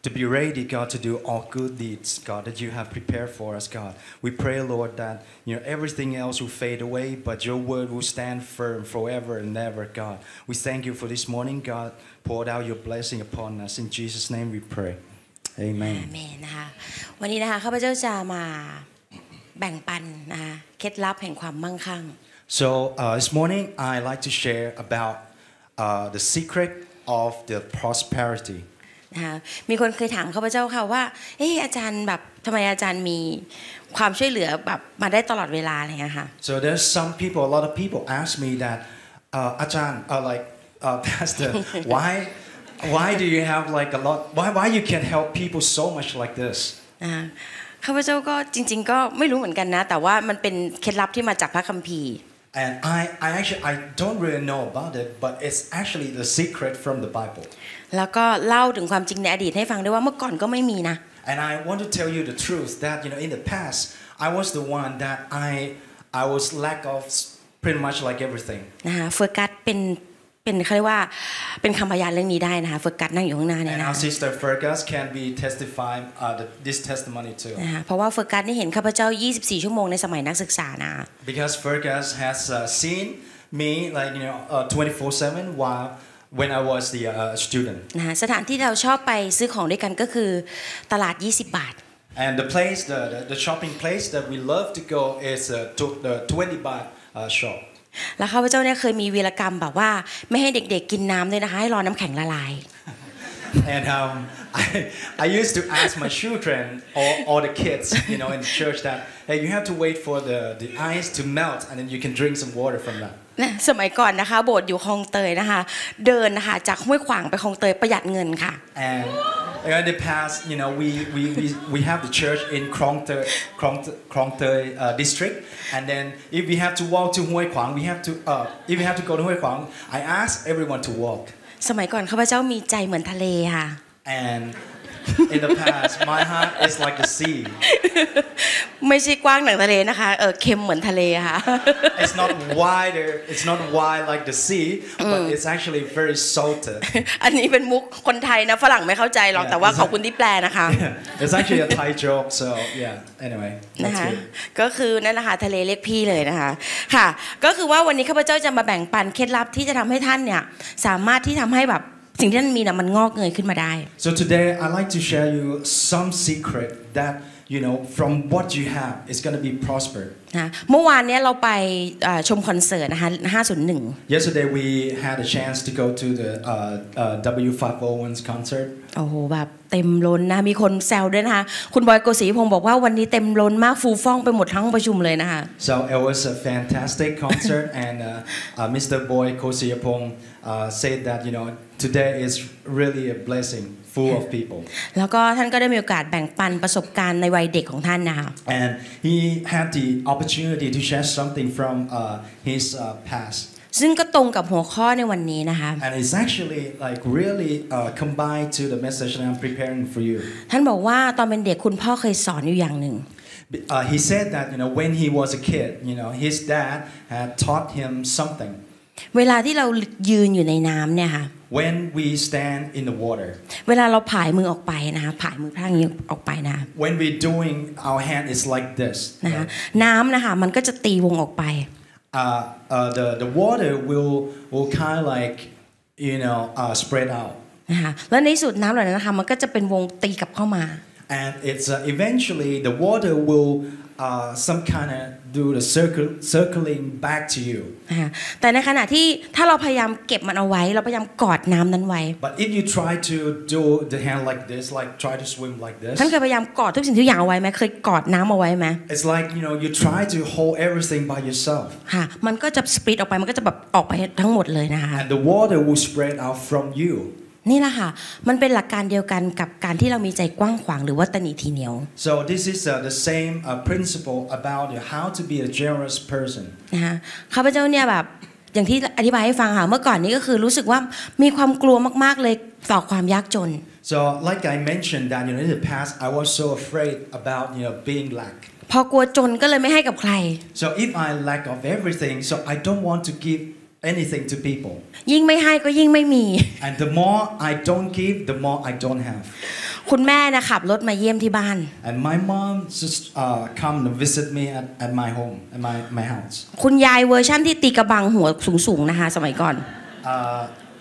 to be ready, God, to do all good deeds, God, that you have prepared for us, God. We pray, Lord, that you know everything else will fade away, but your word will stand firm forever and ever, God. We thank you for this morning, God. Poured out your blessing upon us. In Jesus' name we pray. Amen. Amen So uh, this morning I like to share about uh, the secret of the prosperity. นะคะมีคนเคยถามข้าพเจ้าค่ะว่าเอ๊ะอาจารย์แบบทำไมอาจารย์มีความช่วยเหลือแบบมาได้ตลอดเวลาอะไรเงี้ยค่ะ so there's some people a lot of people ask me that อาจารย์ like uh, pastor why why do you have like a lot why why you can help people so much like this ข้าพเจ้าก็จริง ๆ ก็ไม่รู้เหมือนกันนะแต่ว่ามันเป็นเคล็ดลับที่มาจากพระคัมภีร์ and I I actually I don't really know about it but it's actually the secret from the Bible แล้วก็เล่าถึงความจริงในอดีตให้ฟังด้วยว่าเมื่อก่อนก็ไม่มีนะ and I want to tell you the truth that you know in the past I was the one that I I was lack of pretty much like everything นะคะเฟอร์กัสเป็นเป็นเขาเรียกว่าเป็นคำพยานเรื่องนี้ได้นะคะเฟอร์กัสนั่งอยู่ข้างหน้าเนี่ยนะ And our sister Fergus can be testify uh, this testimony too นะคะเพราะว่าเฟอร์กัสนี่เห็นข้าพเจ้า 24 ชั่วโมงในสมัยนักศึกษานะ Because Fergus has uh, seen me like you know uh, 24/7 while when I was the uh, student นะสถานที่เราชอบไปซื้อของด้วยกันก็คือตลาด20 and the place the, the, the shopping place that we love to go is uh, to the 20 baht uh, shop แล้วข้าพเจ้าเนี่ยเคยมีวีรกรรมแบบว่าไม่ให้เด็กๆกินน้ำเลยนะคะให้รอน้ำแข็งละลาย and um, I, I used to ask my children or all the kids you know in the church that hey you have to wait for the the ice to melt and then you can drink some water from that สมัยก่อนนะคะโบสถ์อยู่คลองเตยนะคะเดินนะคะจากห้วยขวางไปคลองเตยประหยัดเงินค่ะ and in the past you know we we we, we have the church in Krong Te Krong Te, Krong Te uh, district and then if we have to walk to Hue Kwang we have to uh, if we have to go to Hue Kwang I ask everyone to walk สมัยก่อนข้าพเจ้ามีใจเหมือนทะเลค่ะ and in the past my heart is like the sea ไม่ใช่กว้างหนังทะเลนะคะเออเค็มเหมือนทะเลค่ะ it's not wider it's not wide like the sea but it's actually very salted อันนี้เป็นมุกคนไทยนะฝรั่งไม่เข้าใจหรอกแต่ว่าขอบคุณที่แปลนะคะ it's actually a Thai joke so yeah anyway นะคะก็คือนั่นแหละค่ะทะเลเรียกพี่เลยนะคะค่ะก็คือว่าวันนี้ข้าพเจ้าจะมาแบ่งปันเคล็ดลับที่จะทำให้ท่านเนี่ยสามารถที่ทำให้แบบ so today I like to share you some secret that you know from what you have is going to be prospered นะเมื่อวานนี้เราไปชมคอนเสิร์ตนะคะ 501 Yesterday we had a chance to go to the uh, uh, W501's concert โอ้โหแบบเต็มล้นนะ มีคนแซวด้วยนะคะคุณบอยโกศีพงศ์บอกว่าวันนี้เต็มล้นมาก ฟูฟ่องไปหมดทั้งประชุมเลยนะคะ so it was a fantastic concert and uh, uh, Mr. Boy Kosiyapong uh, said that you know today is really a blessing full of people แล้วก็ท่านก็ได้มีโอกาสแบ่งปันประสบการณ์ในวัยเด็กของท่านนะคะ and he had the opportunity to share something from uh, his uh, past ซึ่งก็ตรงกับหัวข้อในวันนี้นะคะ and it's actually like really uh, combined to the message that I'm preparing for you ท่านบอกว่าตอนเป็นเด็กคุณพ่อเคยสอนอยู่อย่างหนึ่ง uh, he said that you know when he was a kid you know his dad had taught him something เวลาที่เรายืนอยู่ในน้ำเนี่ยค่ะ When we stand in the water เวลาเราผายมือออกไปนะคะ ผายมือข้างนี้ออกไปนะ When we doing our hand is like this นะคะน้ำนะคะมันก็จะตีวงออกไป uh, uh, the the water will will kind of like you know uh, spread out นะคะแล้วในสุดน้ำเหล่านั้นนะคะมันก็จะเป็นวงตีกลับเข้ามา and it's uh, eventually the water will uh, some kind of do the circle, circling back to you. But if you try to do the hand like this, like try to swim like this, it's like you know you try to hold everything by yourself, and the water will spread out from you. นี่แหละค่ะมันเป็นหลักการเดียวกันกับการที่เรามีใจกว้างขวางหรือว่าตนีทีเหนียว so this is uh, the same uh, principle about how to be a generous person นะคะข้าพเจ้าเนี่ยแบบอย่างที่อธิบายให้ฟังค่ะเมื่อก่อนนี้ก็คือรู้สึกว่ามีความกลัวมาก ๆ เลยต่อความยากจน so like I mentioned that you know in the past I was so afraid about you know being lack พอกลัวจนก็เลยไม่ให้กับใคร so if I lack of everything so I don't want to give anything to people ยิ่งไม่ให้ก็ยิ่งไม่มี and the more I don't give the more I don't have คุณแม่นะขับรถมาเยี่ยมที่บ้าน and my mom just uh, come to visit me at, at my home at my my house คุณยายเวอร์ชั่นที่ตีกระบังหัวสูงๆนะคะ สมัยก่อน uh,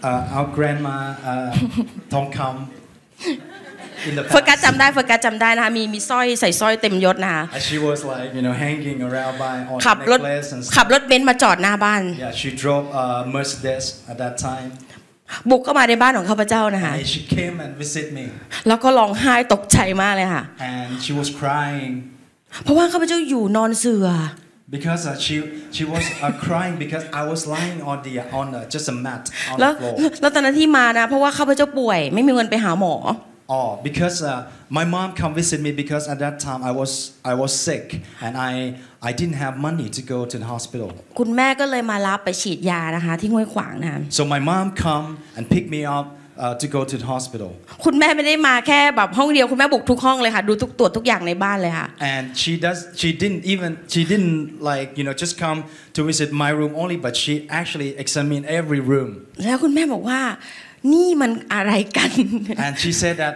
uh, our grandma uh, Tom come เฟอร์กาสจำได้เฟอร์กาสจำได้นะคะมีมีสร้อยใส่สร้อยเต็มยศนะคะขับรถขับรถเบนซ์มาจอดหน้าบ้าน Yeah she drove a Mercedes at that time บุกเข้ามาในบ้านของข้าพเจ้านะคะ She came and visit me แล้วก็ร้องไห้ตกใจมากเลยค่ะ And she was crying เพราะว่าข้าพเจ้าอยู่นอนเสือ Because uh, she she was uh, crying because I was lying on the on uh, just a mat on the floor แล้วตอนนั้นที่มานะเพราะว่าข้าพเจ้าป่วยไม่มีเงินไปหาหมอ Oh, because uh, my mom come visit me because at that time I was I was sick and I I didn't have money to go to the hospital. คุณแม่ก็เลยมารับไปฉีดยานะคะที่ห้วยขวางนะคะ So my mom come and pick me up uh, to go to the hospital. คุณแม่ไม่ได้มาแค่แบบห้องเดียวคุณแม่บุกทุกห้องเลยค่ะดูทุกตรวจทุกอย่างในบ้านเลยค่ะ And she does she didn't even she didn't like you know just come to visit my room only but she actually examined every room. แล้วคุณแม่บอกว่านี่มันอะไรกัน and she said that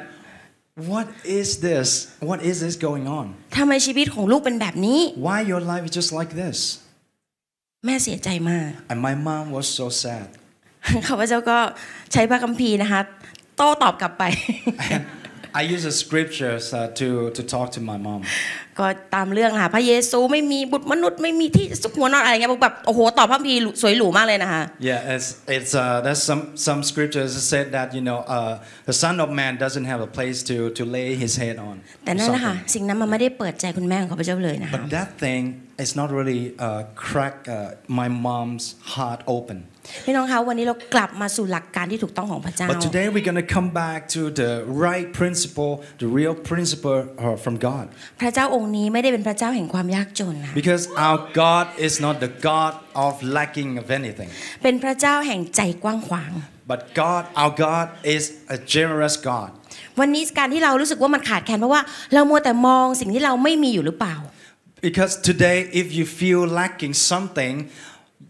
what is this what is this going on ทำไมชีวิตของลูกเป็นแบบนี้ why your life is just like this แม่เสียใจมาก and my mom was so sad ข้าพเจ้าก็ใช้พระคัมภีร์นะคะโต้ตอบกลับไป I use the scriptures uh, to to talk to my mom ก็ตามเรื่องค่ะพระเยซูไม่มีบุตรมนุษย์ไม่มีที่สุขหัวนอนอะไรเงี้ยแบบโอ้โหตอบพระคัมภีร์สวยหรูมากเลยนะคะ Yeah it's it's uh, there's some some scriptures said that you know uh, the son of man doesn't have a place to to lay his head on แต่นั่นนะคะสิ่งนั้นมันไม่ได้เปิดใจคุณแม่ของข้าพเจ้าเลยนะคะ But that thing it's not really uh, crack uh, my mom's heart open พี่น้องคะวันนี้เรากลับมาสู่หลักการที่ถูกต้องของพระเจ้า But today we're going to come back to the right principle the real principle from God พระเจ้าองค์นี้ไม่ได้เป็นพระเจ้าแห่งความยากจนนะ Because our God is not the God of lacking of anything เป็นพระเจ้าแห่งใจกว้างขวาง But God our God is a generous God วันนี้การที่เรารู้สึกว่ามันขาดแคลนเพราะว่า เรามัวแต่มองสิ่งที่เราไม่มีอยู่หรือเปล่า Because today, if you feel lacking something,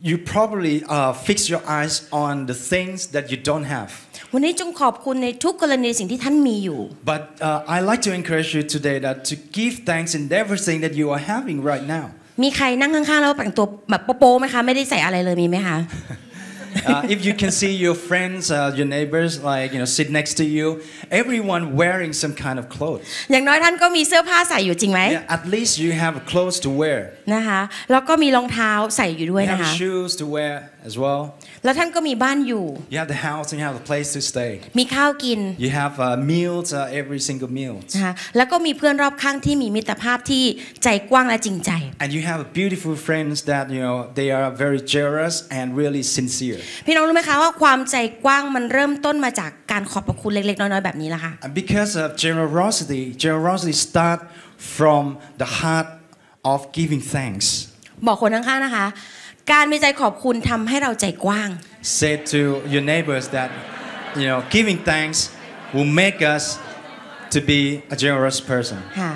you probably uh, fix your eyes on the things that you don't have วันนี้จงขอบคุณในทุกกรณีสิ่งที่ท่านมีอยู่ but uh, I like to encourage you today that to give thanks in everything that you are having right now มีใครนั่งข้างๆแล้วแต่งตัวแบบโป๊ะไหมคะไม่ได้ใส่อะไรเลยมีไหมคะ Uh, if you can see your friends, uh, your neighbors, like you know, sit next to you, everyone wearing some kind of clothes. Yeah, at least you have clothes to wear. นะคะ แล้วก็มีรองเท้าใส่อยู่ด้วยนะคะ have shoes to wear as well. แล้วท่านก็มีบ้านอยู่ You have the house and you have a place to stay มีข้าวกิน You have uh, meals uh, every single meal นะแล้วก็มีเพื่อนรอบข้างที่มีมิตรภาพที่ใจกว้างและจริงใจ And you have beautiful friends that you know they are very generous and really sincere พี่น้องรู้ไหมคะว่าความใจกว้างมันเริ่มต้นมาจากการขอบพระคุณเล็กๆ น้อยๆแบบนี้ละค่ะ And because of generosity generosity start from the heart of giving thanks บอกคนข้างๆนะคะการมีใจขอบคุณทำให้เราใจกว้าง Say to your neighbors that you know giving thanks will make us to be a generous person ค่ะ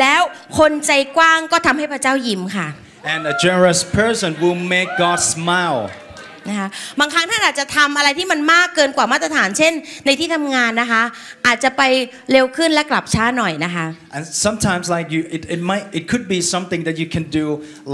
แล้วคนใจกว้างก็ทำให้พระเจ้ายิ้มค่ะ and a generous person will make God smile นะคะบางครั้งท่านอาจจะทำอะไรที่มันมากเกินกว่ามาตรฐาน เช่น ในที่ทำงานนะคะ อาจจะไปเร็วขึ้นและกลับช้าหน่อยนะคะ and sometimes like you it it might it could be something that you can do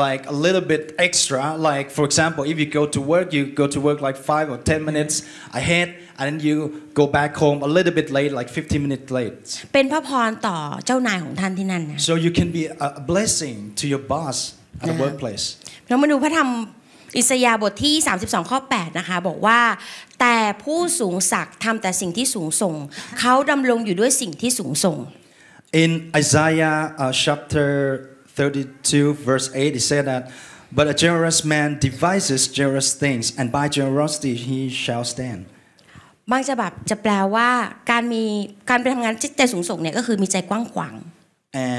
like a little bit extra like for example if you go to work you go to work like five or ten minutes ahead and then you go back home a little bit late like 15 minutes late เป็นพระพรต่อเจ้านายของท่านที่นั่น so you can be a blessing to your boss at the workplace เรามาดูพระธรรมอิสยาบทที่ 32ข้อ8นะคะบอกว่าแต่ผู้สูงศักดิ์ทำแต่สิ่งที่สูงส่ง เขาดำรงอยู่ด้วยสิ่งที่สูงส่ง In Isaiah uh, chapter 32 verse 8 it said that but a generous man devises generous things and by generosity he shall stand บางฉบับจะแปลว่า การมีการไปทำงานจิตใจสูงส่งเนี่ยก็คือมีใจกว้างขวาง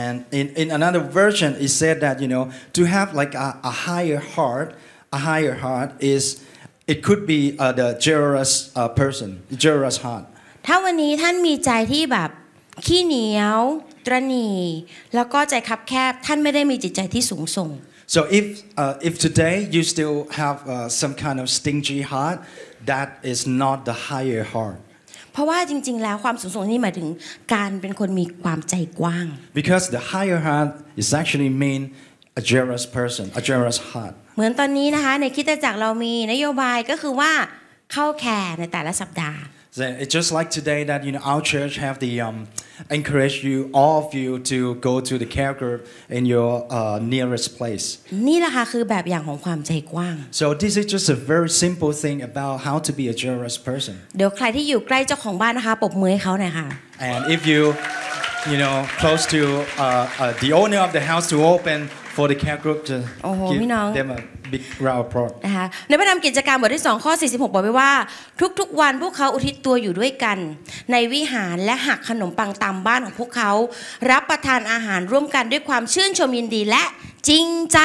And in, in another version, it said that, you know, to have like a, a higher heart a higher heart is it could be uh, the generous uh, person, generous heart. ถ้าวันนี้ท่านมีใจที่แบบขี้เหนียวตรณีแล้วก็ใจคับแคบท่านไม่ได้มีจิตใจที่สูงส่ง So if uh, if today you still have uh, some kind of stingy heart, that is not the higher heart. เพราะว่าจริงๆแล้วความสูงส่งนี่หมายถึงการเป็นคนมีความใจกว้าง because the higher heart is actually mean a generous person a generous heart เหมือนตอนนี้นะคะในคิดจักรเรามีนโยบายก็คือว่าเข้าแคร์ในแต่ละสัปดาห์ It's just like today that you know our church have the um, encourage you all of you to go to the care group in your uh, nearest place. นี่แหละค่ะคือแบบอย่างของความใจกว้าง So this is just a very simple thing about how to be a generous person. เดี๋ยวใครที่อยู่ใกล้เจ้าของบ้านนะคะปบมือให้เขาหน่อยค่ะ And if you you know close to uh, uh, the owner of the house to open for the care group to โอ้โห give พี่น้อง them a big round of applause นะคะในพระธรรมกิจการบทที่2ข้อ46บอกไว้ว่า ทุกๆ วันพวกเขาอุทิศตัวอยู่ด้วยกัน ในวิหารและหักขนมปังตามบ้านของพวกเขา รับประทานอาหารร่วมกันด้วยความชื่นชมยินดีและจริงใจ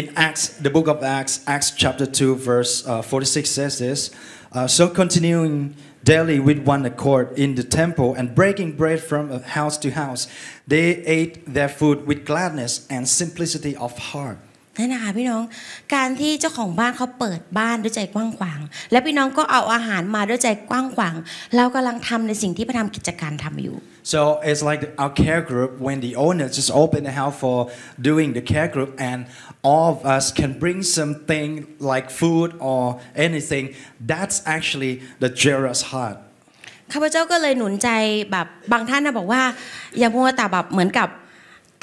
In Acts, the book of Acts, Acts chapter 2, verse uh, 46 says this uh, So continuing daily with one accord in the temple and breaking bread from house to house. They ate their food with gladness and simplicity of heart นั่นนะคะพี่น้องการที่เจ้าของบ้านเขาเปิดบ้านด้วยใจกว้างขวางและพี่น้องก็เอาอาหารมาด้วยใจกว้างขวางเรากำลังทำในสิ่งที่พระธรรมกิจการทำอยู่ so it's like our care group when the o w n e r just open the house for doing the care group and all of us can bring something like food or anything that's actually the generous heart ข้าพเจ้าก็เลยหนุนใจแบบบางท่านนะบอกว่าอย่างพูดแตาแบบเหมือนกับ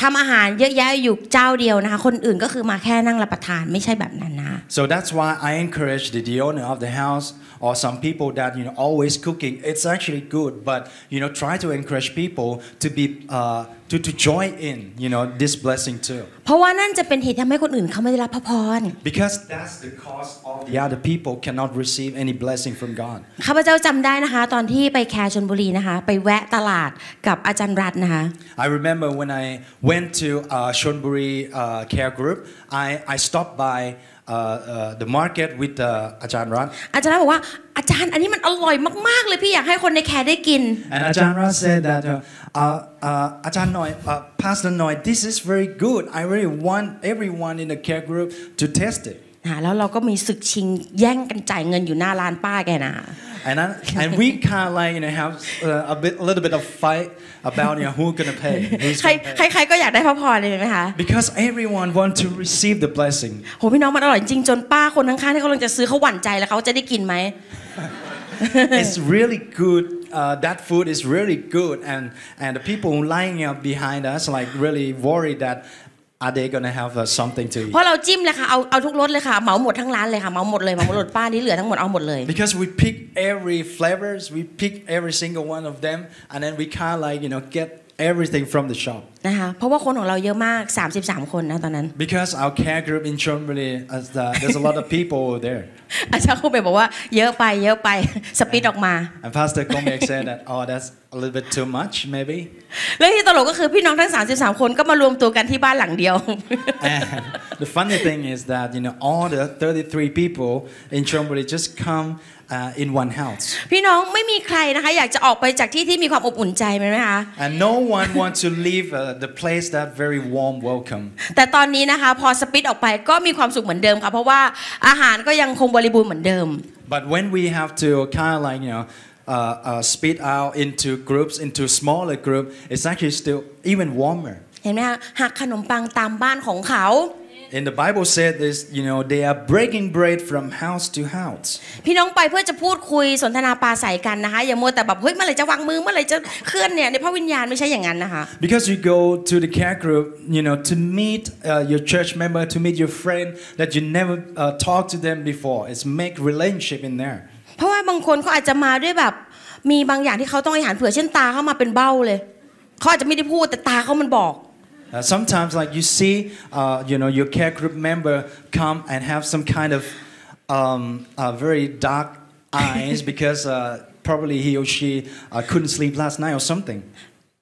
ทำอาหารเยอะแยะอยู่เจ้าเดียวนะคะคนอื่นก็คือมาแค่นั่งรับประทานไม่ใช่แบบนั้นนะ so that's why I encourage the owner of the house or some people that you know always cooking it's actually good but you know try to encourage people to be uh, to to join in you know this blessing too ราะว่านั่นจะเป็นเหตุทำให้คนอื่นเขาไม่ได้รับพระพร because that's the cause of the other people cannot receive any blessing from God ข้าพเจ้าจำได้นะคะตอนที่ไปแคชนบุรีนะคะไปแวะตลาดกับอาจารย์รัตนะคะ I remember when I went to uh, Chonburi uh, Care Group I I stopped by Uh, uh, the market with อาจารย์รัตอาจารย์รัตบอกว่าอาจารย์อันนี้มันอร่อยมากๆเลยพี่อยากให้คนในแคร์ได้กิน uh, and อาจารย์รัต said that อาจารย์หน่อย Pastor หน่อย this is very good I really want everyone in the care group to taste it นะแล้วเราก็มีศึกชิงแย่งกันจ่ายเงินอยู่หน้าร้านป้าแกนะ and I, and we kind of like you know have a bit a little bit of fight about you know who gonna pay ใครใครก็อยากได้พระพรเลยไหมคะ because everyone want to receive the blessing โหพี่น้องมันอร่อยจริงจนป้าคนข้างๆที่เขาลังจะซื้อเขาหวั่นใจแล้วเขาจะได้กินไหม it's really good. Uh, that food is really good, and and the people lying up behind us like really worried that Are they gonna have uh, something to eat? Because we pick every flavors, we pick every single one of them, and then we can't like you know get everything from the shop นะคะเพราะว่าคนของเราเยอะมาก because our care group in Chonburi as the, there's a lot of people there อาจารย์คงไปบอกว่าเยอะไปเยอะไปสปีดออกมา and Pastor Komek said that oh that's a little bit too much maybe and the funny thing is that you know all the 33 people in Chonburi just come uh, in one house. พี่น้องไม่มีใครนะคะอยากจะออกไปจากที่ที่มีความอบอุ่นใจไหมคะ And no one wants to leave uh, the place that very warm welcome. แต่ตอนนี้นะคะพอสปิดออกไปก็มีความสุขเหมือนเดิมค่ะเพราะว่าอาหารก็ยังคงบริบูรณ์เหมือนเดิม But when we have to kind of like you know uh, uh, split out into groups into smaller group, it's actually still even warmer. เห็นไหมคะหักขนมปังตามบ้านของเขา and the Bible said this, you know, they are breaking bread from house to house. พี่น้องไปเพื่อจะพูดคุยสนทนาปราศัยกันนะคะอย่ามัวแต่แบบเฮ้ยเมื่อไหร่จะวางมือเมื่อไหร่จะเคลื่อนเนี่ยในพระวิญญาณไม่ใช่อย่างนั้นนะคะ Because you go to the care group, you know, to meet uh, your church member, to meet your friend that you never uh, talked to them before. It's make relationship in there. เพราะว่าบางคนเขาอาจจะมาด้วยแบบมีบางอย่างที่เขาต้องอาหารเผื่อเช่นตาเข้ามาเป็นเบ้าเลยเขาอาจจะไม่ได้พูดแต่ตาเขามันบอก uh, sometimes, like you see, uh, you know, your care group member come and have some kind of um, uh, very dark eyes because uh, probably he or she uh, couldn't sleep last night or something.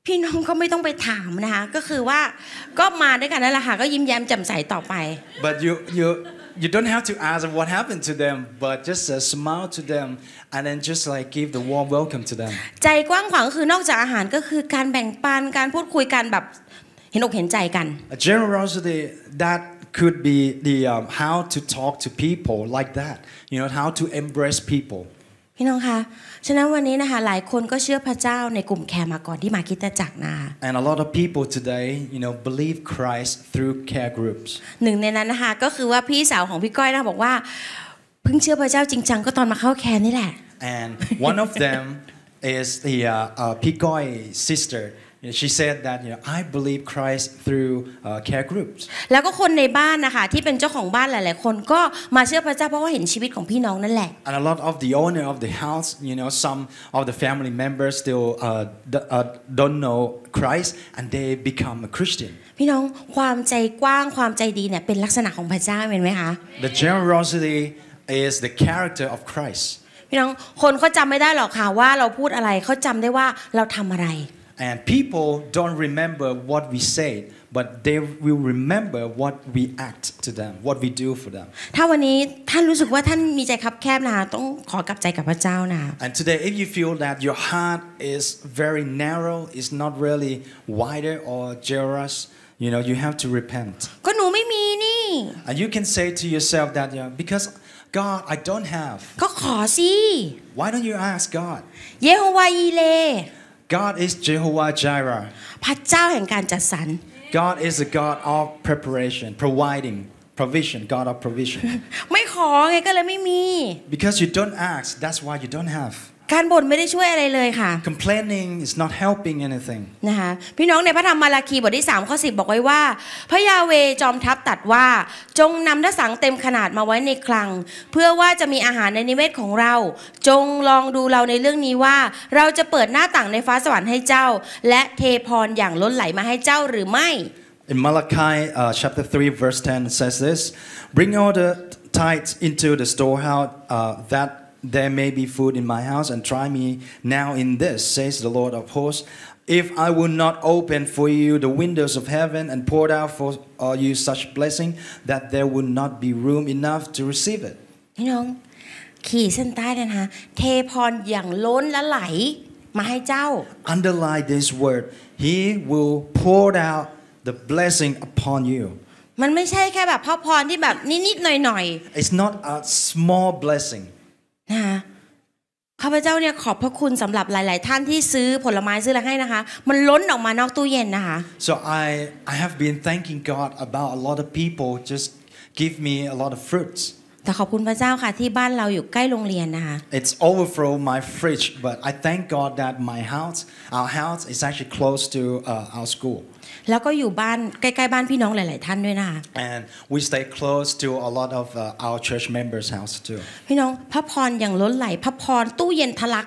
พี่น้องก็ไม่ต้องไปถามนะคะก็คือว่าก็มาด้วยกันนั่นแหละค่ะก็ยิ้มแย้มแจ่มใสต่อไป But you you you don't have to ask what happened to them but just uh, smile to them and then just like give the warm welcome to them ใจกว้างขวางคือนอกจากอาหารก็คือการแบ่งปันการพูดคุยกันแบบเห็นอกเห็นใจกัน generosity that could be the um, how to talk to people like that you know how to embrace people พี่น้องคะ ฉะนั้นวันนี้นะคะหลายคนก็เชื่อพระเจ้าในกลุ่มแคร์มาก่อนที่มาคิดจักนะคะ And a lot of people today you know believe Christ through care groups หนึ่งในนั้นนะคะก็คือว่าพี่สาวของพี่ก้อยนะบอกว่าเพิ่งเชื่อพระเจ้าจริงจังก็ตอนมาเข้าแคร์นี่แหละ And one of them is the uh, uh, พี่ก้อย sister she said that you know I believe Christ through uh, care groups แล้วก็คนในบ้านนะคะที่เป็นเจ้าของบ้านหลายๆคนก็มาเชื่อพระเจ้าเพราะว่าเห็นชีวิตของพี่น้องนั่นแหละ and a lot of the owner of the house you know some of the family members still uh, uh, don't know Christ and they become a Christian พี่น้องความใจกว้างความใจดีเนี่ยเป็นลักษณะของพระเจ้าเห็นไหมคะ the generosity is the character of Christ พี่น้องคนเขาจำไม่ได้หรอกค่ะว่าเราพูดอะไรเขาจำได้ว่าเราทำอะไร And people don't remember what we say, but they will remember what we act to them, what we do for them. And today, if you feel that your heart is very narrow, is not really wider or generous, you know you have to repent. ก็หนูไม่มีนี่ And you can say to yourself that because God I don't have. ก็ขอสิ Why don't you ask God? God is Jehovah Jireh พระเจ้าแห่งการจัดสรร God is a God of preparation providing provision God of provision ไม่ขอไงก็เลยไม่มี Because you don't ask that's why you don't have การบ่นไม่ได้ช่วยอะไรเลยค่ะ complaining is not helping anything นะคะพี่น้องในพระธรรมมาราคีบทที่3ข้อ10บอกไว้ว่า พระยาเวจอมทัพตัดว่าจงนำทสังเต็มขนาดมาไว้ในคลัง เพื่อว่าจะมีอาหารในนิเวศของเรา จงลองดูเราในเรื่องนี้ว่าเราจะเปิดหน้าต่างในฟ้าสวรรค์ให้เจ้า และเทพรอย่างล้นไหลมาให้เจ้าหรือไม่ In Malachi uh, chapter 3 verse 10 says this bring all the tithes into the storehouse uh, that there may be food in my house, and try me now in this, says the Lord of hosts. If I will not open for you the windows of heaven and pour out for uh, you such blessing that there will not be room enough to receive it. พี่น้องขีดเส้นใต้เลยนะคะเทพรอย่างล้นและไหลมาให้เจ้า Underline this word. He will pour out the blessing upon you. มันไม่ใช่แค่แบบพระพรที่แบบนิดๆหน่อยๆ It's not a small blessing. นะคะข้าพเจ้าเนี่ยขอบพระคุณสำหรับหลาย ๆ ท่านที่ซื้อผลไม้ซื้ออะไรให้นะคะมันล้นออกมานอกตู้เย็นนะคะ so I I have been thanking God about a lot of people just give me a lot of fruits แต่ขอบคุณพระเจ้าค่ะที่บ้านเราอยู่ใกล้โรงเรียนนะคะ It's overflow my fridge but I thank God that my house our house is actually close to uh, our school แล้วก็อยู่บ้านใกล้ๆบ้านพี่น้องหลาย ๆท่านด้วยนะ and we stay close to a lot of uh, our church members house too พี่น้องพระพรอย่างล้นไหลพระพรตู้เย็นทะลัก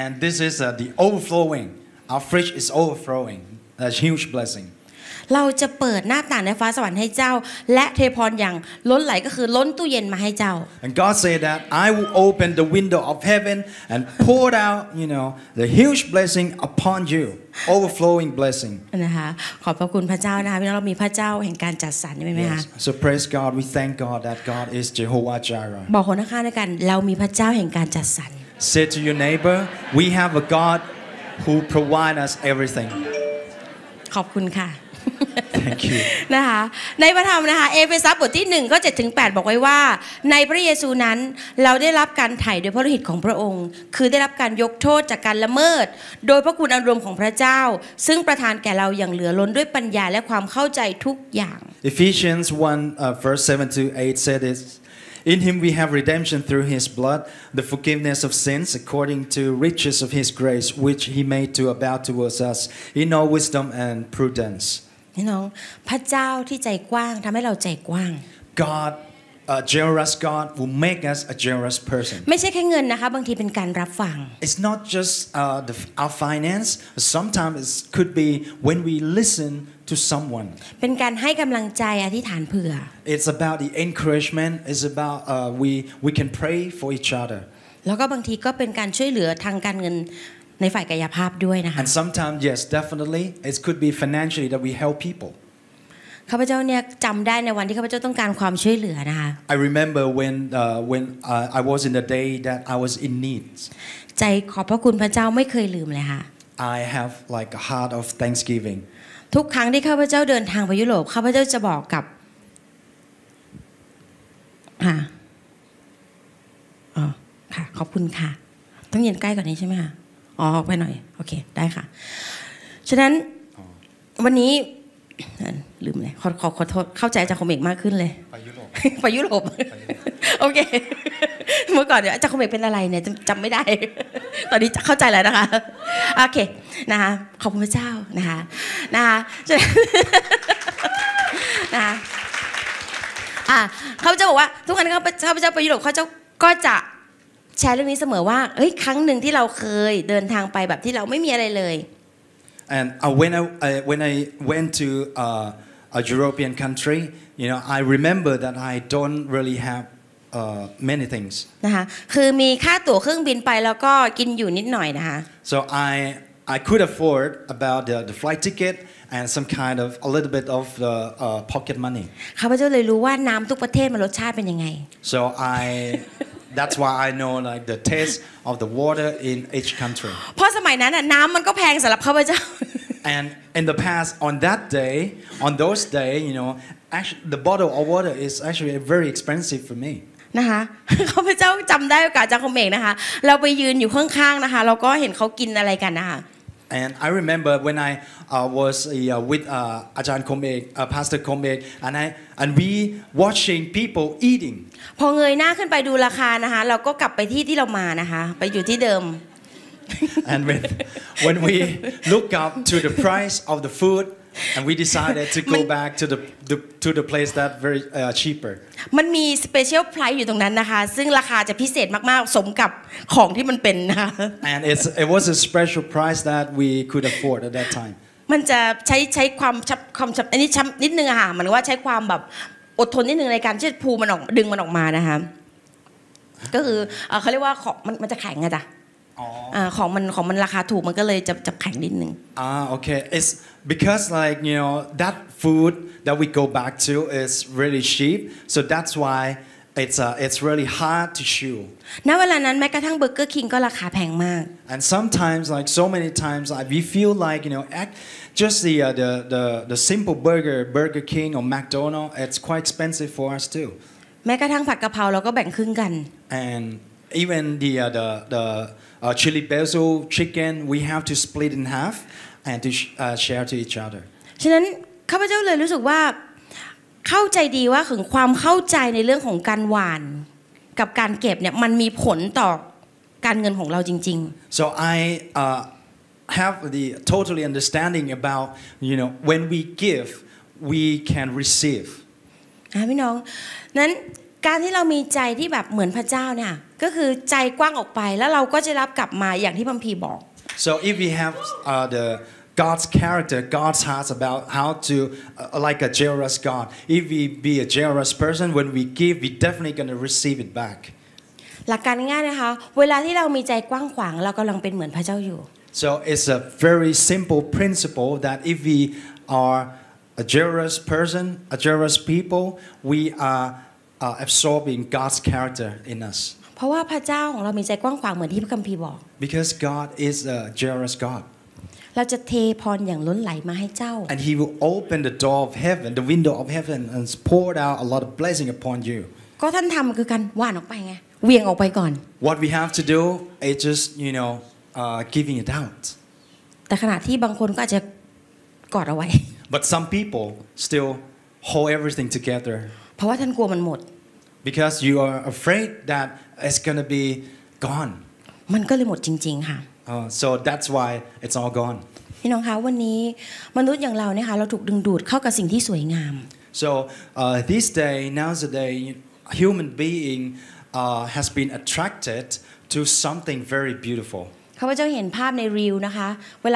and this is uh, the overflowing our fridge is overflowing a huge blessing เราจะเปิดหน้าต่างในฟ้าสวรรค์ให้เจ้า และเทพรอย่างล้นไหลก็คือล้นตู้เย็นมาให้เจ้า And God said that I will open the window of heaven and pour out you know the huge blessing upon you overflowing blessing นะคะขอบพระคุณพระเจ้านะคะพี่น้องเรามีพระเจ้าแห่งการจัดสรรใช่ไหมคะ So praise God we thank God that God is Jehovah Jireh บอกคนข้างๆกันเรามีพระเจ้าแห่งการจัดสรร Say to your neighbor we have a God who provide us everything ขอบคุณค่ะนะคะในพระธรรมนะคะเอเฟซัสบทที่1ก็7ถึง8บอกไว้ว่า ในพระเยซูนั้น เราได้รับการไถ่โดยพระฤทธิ์ของพระองค์ คือได้รับการยกโทษจากการละเมิด โดยพระคุณอันรวมของพระเจ้า ซึ่งประทานแก่เราอย่างเหลือล้นด้วยปัญญาและความเข้าใจทุกอย่าง Ephesians 1 uh, verse 7 to 8 said this In him we have redemption through his blood, the forgiveness of sins according to riches of his grace, which he made to abound towards us in all wisdom and prudence. พี่น้องพระเจ้าที่ใจกว้างทำให้เราใจกว้าง God a generous God will make us a generous person ไม่ใช่แค่เงินนะคะบางทีเป็นการรับฟัง It's not just uh, the, our finance sometimes it could be when we listen to someone เป็นการให้กำลังใจอธิษฐานเผื่อ It's about the encouragement It's about uh, we we can pray for each other แล้วก็บางทีก็เป็นการช่วยเหลือทางการเงินในฝ่ายกายภาพด้วยนะคะ And sometimes yes definitely it could be financially that we help people ข้าพเจ้าเนี่ยจำได้ในวันที่ข้าพเจ้าต้องการความช่วยเหลือนะคะ I remember when uh, when uh, I was in the day that I was in need ใจขอบพระคุณพระเจ้าไม่เคยลืมเลยค่ะ I have like a heart of thanksgiving ทุกครั้งที่ข้าพเจ้าเดินทางไปยุโรปข้าพเจ้าจะบอกกับ ค่ะอ๋อค่ะ ขอบคุณค่ะ ต้องเย็นใกล้กว่านี้ใช่ไหมคะอ๋อไปหน่อย โอเค ได้ค่ะฉะนั้นวันนี้ลืมเลยขอขอขอโทษเข้าใจจา์คอมเมกมากขึ้นเลยไปยุโรปไปยุโรปโอเค เมื่อก่อนเนี่ยจา์คอมเมกเป็นอะไรเนี่ยจำไม่ได้ตอนนี้เข้าใจแล้วนะคะโอเคนะคะขอบคุณพระเจ้านะคะนะคะนะคะอ่าเขาจะบอกว่าทุกคนข้าพเจ้าไปยุโรปเขาจะก็จะแชร์เรื่องนี้เสมอว่าเฮ้ยครั้งหนึ่งที่เราเคยเดินทางไปแบบที่เราไม่มีอะไรเลย and uh, when I uh, when I went to uh, a European country you know I remember that I don't really have uh, many things นะคะคือมีค่าตั๋วเครื่องบินไปแล้วก็กินอยู่นิดหน่อยนะคะ so I I could afford about the, the flight ticket and some kind of a little bit of the uh, pocket money ข้าพเจ้าเลยรู้ว่าน้ำทุกประเทศมันรสชาติเป็นยังไง so I That's why I know like the taste of the water in each country. เพราะสมัยนั้นน้ำมันก็แพงสำหรับข้าพเจ้า And in the past, on that day, on those day, you know, actually the bottle of water is actually very expensive for me. นะคะข้าพเจ้าจำได้โอกาสจากคอมเมกนะคะ And I remember when I uh, was uh, with uh, Ajahn Komek, uh, Pastor Komek, and I and we watching people eating. พอเงยหน้าขึ้นไปดูราคานะคะเราก็กลับไปที่ที่เรามานะคะไปอยู่ที่เดิม and when, when we look up to the price of the food and we decided to go back to the, the to the place that very uh, cheaper มันมี special price อยู่ตรงนั้นนะคะ ซึ่งราคาจะพิเศษมากๆ สมกับของที่มันเป็นนะ and i t it was a special price that we could afford at that time มันจะใช้ใช้ความชับความชับอันนี้ชัำนิดนึงอะค่ะ มันว่าใช้ความแบบอดทนนิดนึงในการที่จะพูมันออกดึงมันออกมานะคะ ก็คือเขาเรียกว่าของมันจะแข็งไงจ้ะของมันของมันราคาถูกมันก็เลยจะจะแข็งนิดนึงอ่าโอเค it's because like you know that food that we go back to is really cheap so that's why it's uh, it's really hard to chew ณเวลานั้นแม้กระทั่งเบอร์เกอร์คิงก็ราคาแพงมาก and sometimes like so many times I, we feel like you know act, just the, uh, the the the simple burger Burger King or McDonald it's quite expensive for us too แม้กระทั่งผัดกะเพราเราก็แบ่งครึ่งกัน and even the uh, the the uh, chili basil chicken, we have to split in half and to sh- uh, share to each other. ฉะนั้นข้าพเจ้าเลยรู้สึกว่าเข้าใจดีว่าถึงความเข้าใจในเรื่องของการหวานกับการเก็บเนี่ยมันมีผลต่อการเงินของเราจริง So I uh, have the totally understanding about you know when we give, we can receive. ๆอ่ะพี่น้องนั้นการที่เรามีใจที่แบบเหมือนพระเจ้าเนี่ย ก็คือใจกว้างออกไปแล้วเราก็จะรับกลับมาอย่างที่พัมพีบอก so if we have uh, the God's character, God's heart about how to uh, like a generous God. If we be a generous person, when we give, we definitely gonna receive it back. หลักการง่ายนะคะเวลาที่เรามีใจกว้างขวางเรากำลังเป็นเหมือนพระเจ้าอยู่ so it's a very simple principle that if we are a generous person, a generous people, we are uh, absorbing God's character in us. Because God is a generous God. เราจะเทพรอย่างล้นไหลมาให้เจ้า And He will open the door of heaven, the window of heaven, and pour out a lot of blessing upon you. What we have to do is just you know uh, giving it out. But some people still hold everything together. เพราะว่าท่านกลัวมันหมด because you are afraid that it's gonna be gone มันก็เลยหมดจริงๆค่ะ oh, so that's why it's all gone พี่น้องคะวันนี้มนุษย์อย่างเราเนี่ยค่ะเราถูกดึงดูดเข้ากับสิ่งที่สวยงาม so uh, this day day human being uh, has been attracted to something very beautiful ข้าพเจ้าเห็นภาพในรีวนะคะ I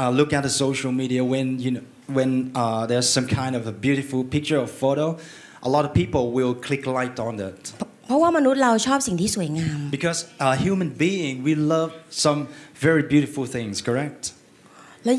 uh, look at the social media when you know when uh, there's some kind of a beautiful picture or photo, a lot of people will click like on it. Because a uh, human being we love some very beautiful things, correct? And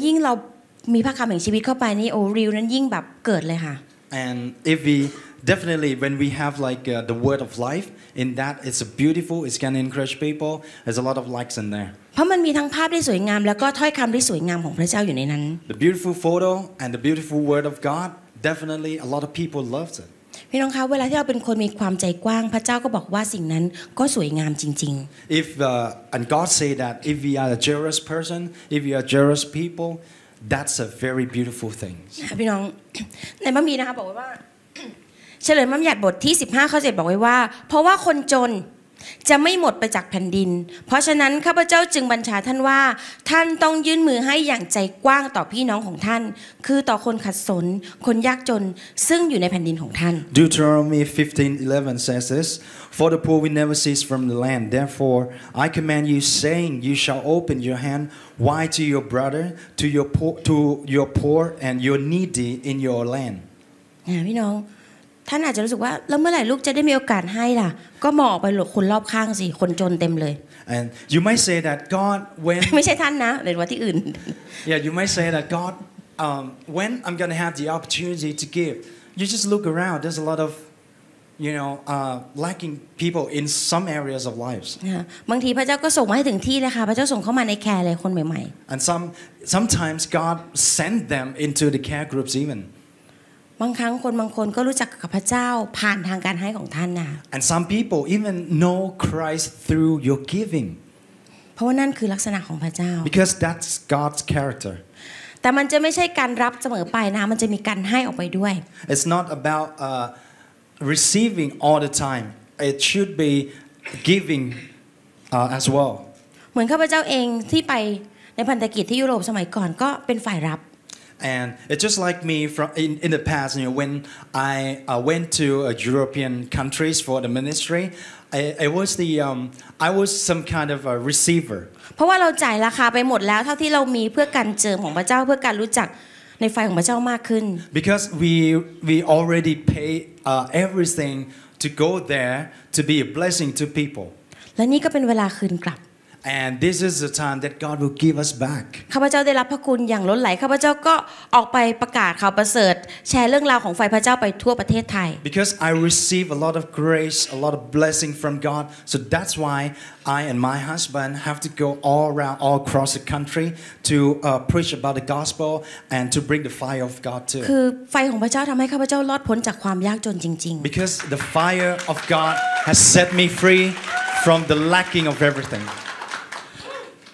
if we definitely when we have like uh, the word of life in that it's beautiful. It's gonna encourage people. There's a lot of likes in there. เพราะมันมีทั้งภาพที่สวยงามแล้วก็ถ้อยคำที่สวยงามของพระเจ้าอยู่ในนั้น The beautiful photo and the beautiful word of God definitely a lot of people loves it. พี่น้องคะเวลาที่เราเป็นคนมีความใจกว้างพระเจ้าก็บอกว่าสิ่งนั้นก็สวยงามจริง If uh, and God say that if we are a generous person, if we are generous people, that's a very beautiful thing. พี่น้องในพระมีนะคะบอกว่า เฉลยมัมยัดบทที่15ข้อ7บอกไว้ว่าเพราะว่าคนจนจะไม่หมดไปจากแผ่นดิน เพราะฉะนั้นข้าพเจ้าจึงบัญชาท่านว่า ท่านต้องยื่นมือให้อย่างใจกว้างต่อพี่น้องของท่าน คือต่อคนขัดสนคนยากจนซึ่งอยู่ในแผ่นดินของท่าน Deuteronomy 15:11 says this For the poor w e never cease from the land therefore I command you saying you shall open your hand wide to your brother to your poor to your poor and your needy in your land พี่น้องท่านอาจจะรู้สึกว่าแล้วเมื่อไหร่ลูกจะได้มีโอกาสให้ล่ะก็มองไปหลบคนรอบข้างสิคนจนเต็มเลย and you might say that God when ไม่ใช่ท่านนะเป็นว่าที่อื่น yeah you might say that God um, when I'm gonna have the opportunity to give you just look around there's a lot of you know uh, lacking people in some areas of lives บางทีพระเจ้าก็ส่งมาให้ถึงที่เลยค่ะพระเจ้าส่งเข้ามาในแคร์เลยคนใหม่ๆ and some sometimes God send them into the care groups even บางครั้งคนบางคนก็รู้จักกับพระเจ้าผ่านทางการให้ของท่านนะ and some people even know Christ through your giving เพราะว่านั่นคือลักษณะของพระเจ้า because that's God's character แต่มันจะไม่ใช่การรับเสมอไปนะ มันจะมีการให้ออกไปด้วย it's not about uh, receiving all the time it should be giving uh, as well เหมือนข้าพเจ้าเองที่ไปในพันธกิจที่ยุโรปสมัยก่อนก็เป็นฝ่ายรับ And it's just like me from in, in the past, you know, when I uh, went to uh, European countries for the ministry, I, I was the um, I was some kind of a receiver. Because we we already pay uh, everything to go there to be a blessing to people. และนี่ก็เป็นเวลาคืนกลับ and this is the time that God will give us back. ข้าพเจ้าได้รับพระคุณอย่างล้นไหลข้าพเจ้าก็ออกไปประกาศข่าวประเสริฐแชร์เรื่องราวของไฟพระเจ้าไปทั่วประเทศไทย Because I receive a lot of grace, a lot of blessing from God, so that's why I and my husband have to go all around, all across the country to uh, preach about the gospel and to bring the fire of God to. คือไฟของพระเจ้าทำให้ข้าพเจ้ารอดพ้นจากความยากจนจริง Because the fire of God has set me free from the lacking of everything.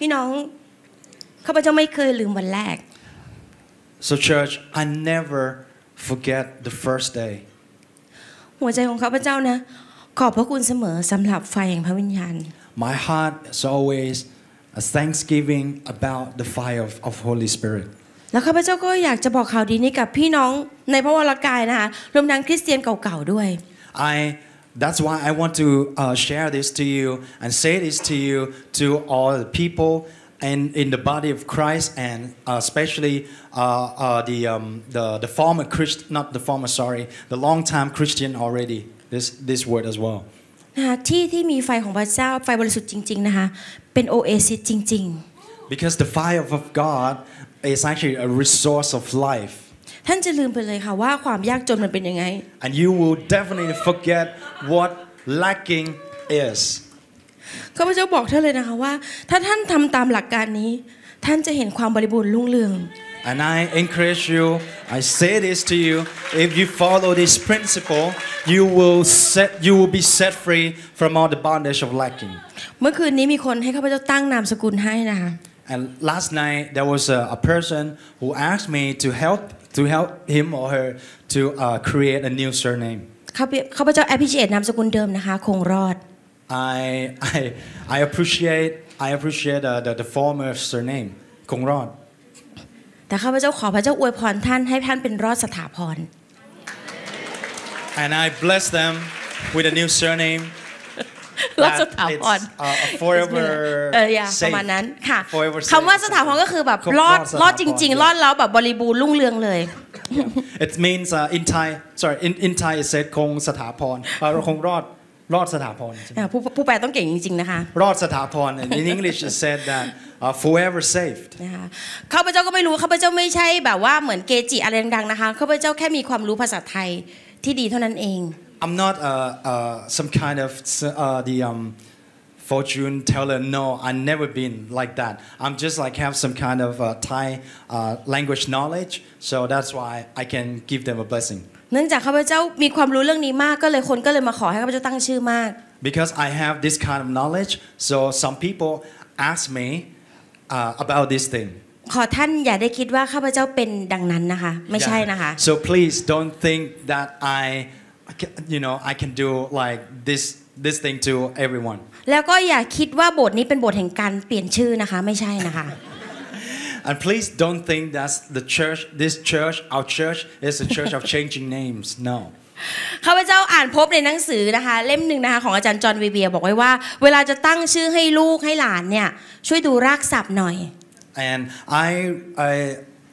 พี่น้องข้าพเจ้าไม่เคยลืมวันแรก so church I never forget the first day หัวใจของข้าพเจ้านะขอบพระคุณเสมอสำหรับไฟแห่งพระวิญญาณ my heart is always a thanksgiving about the fire of, of Holy Spirit แล้วข้าพเจ้าก็อยากจะบอกข่าวดีนี้กับพี่น้องในพระวรกายนะคะรวมทั้งคริสเตียนเก่าๆด้วย I That's why I want to uh, share this to you and say this to you, to all the people and in the body of Christ, and uh, especially uh, uh the, um, the, the former Christian, not the former, sorry, the long time Christian already, this, this word as well. Because the fire of God is actually a resource of life ท่านจะลืมไปเลยค่ะว่าความยากจนมันเป็นยังไง and you will definitely forget what lacking is ข้าพเจ้าบอกเธอเลยนะคะว่าถ้าท่านทำตามหลักการนี้ท่านจะเห็นความบริบูรณ์รุ่งเรือง And I encourage you, I say this to you, if you follow this principle, you will set you will be set free from all the bondage of lacking. เมื่อคืนนี้มีคนให้ข้าพเจ้าตั้งนามสกุลให้นะคะ And last night there was a, a person who asked me to help to help him or her to uh, create a new surname ข้าพเจ้า appreciate นามสกุลเดิมนะคะคงรอด I I I appreciate I appreciate the the, the former surname คงรอดแต่ข้าพเจ้าขอพระเจ้าอวยพรท่านให้ท่านเป็นรอดสถาพร And I bless them with a new surname รับสถาพร forever เอออย่าประมาณนั้นค่ะคำว่าสถาพรก็คือแบบรอดรอดจริง ๆ รอดแล้วแบบบริบูรณ์รุ่งเรืองเลย it means uh, in Thai sorry in in Thai it said คงสถาพรเราคงรอดรอดสถาพรผู้ผู้แปลต้องเก่งจริงๆ นะคะ รอดสถาพร in English it said that uh, forever saved นะคะข้าพเจ้าก็ไม่รู้ข้าพเจ้าไม่ใช่แบบว่าเหมือนเกจิอะไรดังๆนะคะข้าพเจ้าแค่มีความรู้ภาษาไทยที่ดีเท่านั้นเอง I'm not uh, uh, some kind of uh, the um, fortune teller. No, I never been like that. I'm just like have some kind of uh, Thai language knowledge, so that's why I can give them a blessing. Because I have this kind of knowledge so some people ask me uh, about this thing ขอท่านอย่าได้คิดว่าข้าพเจ้าเป็นดังนั้นนะคะไม่ใช่นะคะ So please don't think that I can, you know I can do like this this thing to everyone แล้วก็อย่าคิดว่าบทนี้เป็นบทแห่งการเปลี่ยนชื่อนะคะไม่ใช่นะคะ And please don't think that the church, this church, our church, is a church of changing names. No. ข้าพเจ้าอ่านพบในหนังสือนะคะเล่มหนึ่งนะคะของอาจารย์จอห์นวีเบียบอกไว้ว่าเวลาจะตั้งชื่อให้ลูกให้หลานเนี่ยช่วยดูรากศัพท์หน่อย And I I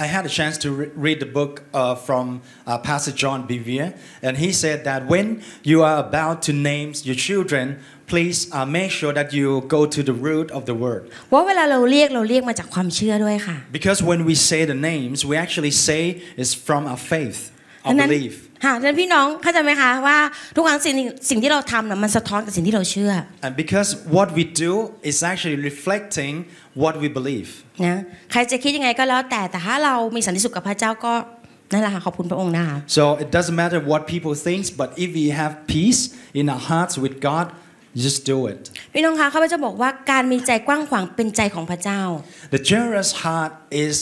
I had a chance to re read the book uh, from uh, Pastor John Bevere, and he said that when you are about to name your children, please uh, make sure that you go to the root of the word. Because when we say the names, we actually say it's from our faith. ฉะนั้นค่ะฉะนั้นพี่น้องเข้าใจไหมคะว่าทุกครั้งสิ่งสิ่งที่เราทำน่ะมันสะท้อนกับสิ่งที่เราเชื่อ and because what we do is actually reflecting what we believe นะใครจะคิดยังไงก็แล้วแต่แต่ถ้าเรามีสันติสุขกับพระเจ้าก็นั่นแหละค่ะขอบคุณพระองค์นะคะ so it doesn't matter what people thinks but if we have peace in our hearts with God just do it พี่น้องคะข้าพเจ้าบอกว่าการมีใจกว้างขวางเป็นใจของพระเจ้า the generous heart is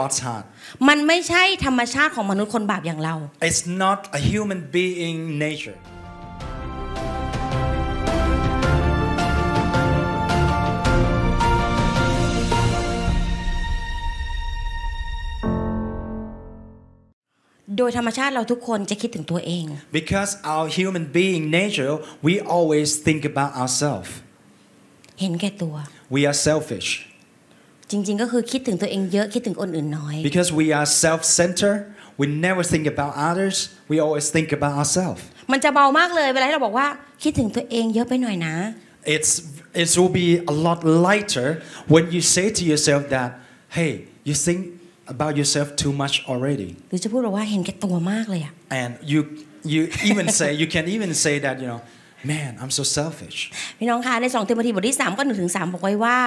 God's heart มันไม่ใช่ธรรมชาติของมนุษย์คนบาปอย่างเรา It's not a human being nature โดยธรรมชาติเราทุกคนจะคิดถึงตัวเอง Because our human being nature we always think about ourselves เห็นแก่ตัว We are selfish จริงๆ ก็คือคิดถึงตัวเองเยอะคิดถึงคนอื่นน้อย because we are self-centered we never think about others we always think about ourselves มันจะเบามากเลยเวลาที่เราบอกว่า คิดถึงตัวเองเยอะไปหน่อยนะ it's it will be a lot lighter when you say to yourself that hey you think about yourself too much already หรือจะพูดว่าเห็นแก่ตัวมากเลยอ่ะ and you you even say you can even say that you know Man I'm so selfish พี่น้องคะในสอทเทมธีบทที่3ก็หนึ่งถึงมบอกไว้ว่า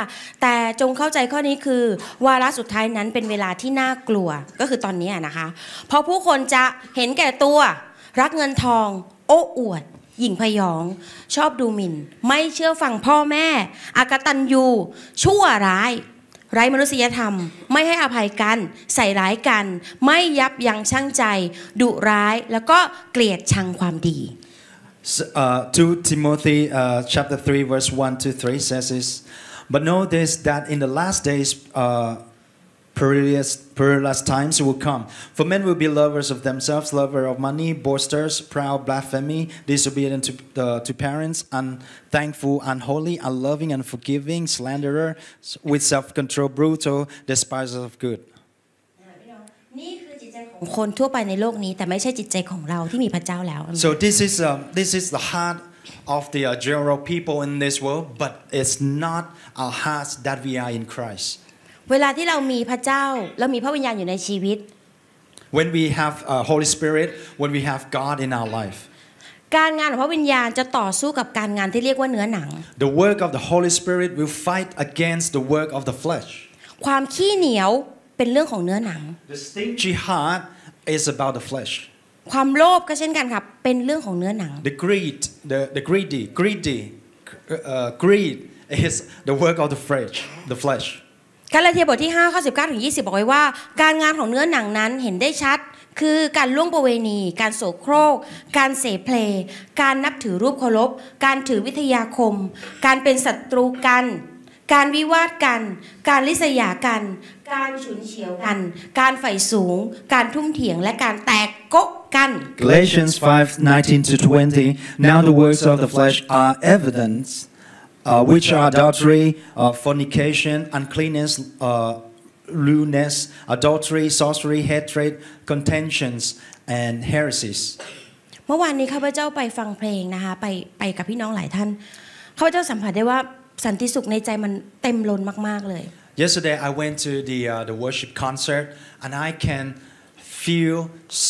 แต่จงเข้าใจข้อนี้คือวาระสุดท้ายนั้นเป็นเวลาที่น่ากลัวก็คือตอนนี้นะคะเพราะผู้คนจะเห็นแก่ตัว รักเงินทอง โอ้อวดหยิงพยอง ชอบดูหมิน่น ไม่เชื่อฟังพ่อแม่อากตันยูชั่วร้ายไร้มนุษยธรรม ไม่ให้อภัยกัน ใส่ร้ายกัน ไม่ยับยั้งชั่งใจดุร้ายแล้วก็เกลียดชังความดี So, uh, 2 Timothy uh, chapter 3, verse 1 to 3 says this But know this that in the last days, uh, perilous, perilous times will come. For men will be lovers of themselves, lovers of money, boasters, proud, blasphemy, disobedient to, uh, to parents, unthankful, unholy, unloving, unforgiving, slanderer, with self control, brutal, despisers of good. ของคนทั่วไปในโลกนี้แต่ไม่ใช่จิตใจของเราที่มีพระเจ้าแล้ว so this is u this is the heart of the uh, general people in this world but it's not our hearts that we are in Christ เวลาที่เรามีพระเจ้าเรามีพระวิญญาณอยู่ในชีวิต when we have a Holy Spirit when we have God in our life การงานของพระวิญญาณจะต่อสู้กับการงานที่เรียกว่าเนื้อหนัง The work of the Holy Spirit will fight against the work of the flesh ความขี้เหนียวเป็นเรื่องของเนื้อหนัง j i h a d is about the flesh ความโลภก็เช่นกันครับ เป็นเรื่องของเนื้อหนัง the greed the the greedy greedy uh, greed is the work of the flesh the flesh กาลาเทียบทที่5ข้อ19ถึง20 บอกไว้ว่า การงานของเนื้อหนังนั้นเห็นได้ชัด คือการล่วงประเวณี การโสโครก การเสเพล การนับถือรูปเคารพ การถือวิทยาคม การเป็นศัตรูกันการวิวาทกัน การลิษยากัน การฉุนเฉียวกัน การไฝ่สูง การทุ่มเถียงและการแตกกกกัน Galatians 5:19 20 Now the works of the flesh are evident uh, which are adultery uh, fornication uncleanness uh, lewdness adultery sorcery hatred contentions and heresies เมื่อวานนี้ข้าพเจ้าไปฟังเพลงนะคะไปไปกับพี่น้องหลายท่านข้าพเจ้าสัมผัสได้ว่าสันติสุขในใจมันเต็มล้นมาก ๆเลย Yesterday I went to the uh, the worship concert and I can feel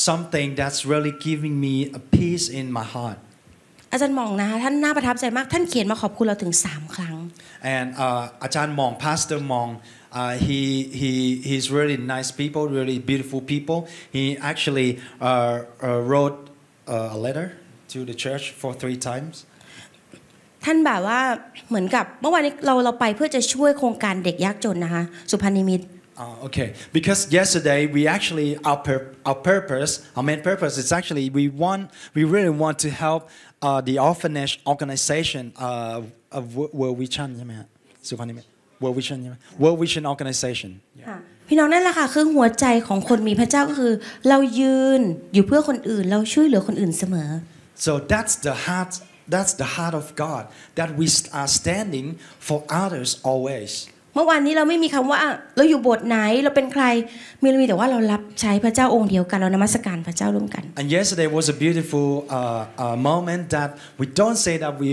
something that's really giving me a peace in my heart อาจารย์มองนะคะท่านน่าประทับใจมากท่านเขียนมาขอบคุณเราถึง 3 ครั้ง and uh, อาจารย์มอง Pastor มอง Uh, he, he, he's really nice people, really beautiful people. He actually uh, uh, wrote a letter to the church for three times. ท่านแบบว่าเหมือนกับเมื่อวานนี้เราเราไปเพื่อจะช่วยโครงการเด็กยากจนนะคะสุพรรณนิมิต๋อโอเค because yesterday we actually our pur- our purpose, our main purpose is actually we want we really want to help uh, the orphanage organization uh, of World Vision, ใช่ไหมฮะสุพรรณนิมิต World Vision ใช่ไหม World Vision organization พี่น้องนั่นแหละค่ะคือหัวใจของคนมีพระเจ้าก็คือเรายืนอยู่เพื่อคนอื่นเราช่วยเหลือคนอื่นเสมอ so that's the heart That's the heart of God that we are standing for others always. เมื่อวานนี้เราไม่มีคําว่าเราอยู่โบสถ์ไหนเราเป็นใครมีมีแต่ว่าเรารับใช้พระเจ้าองค์เดียวกันเรานมัสการพระเจ้าร่วมกัน And yesterday was a beautiful uh, uh, moment that we don't say that we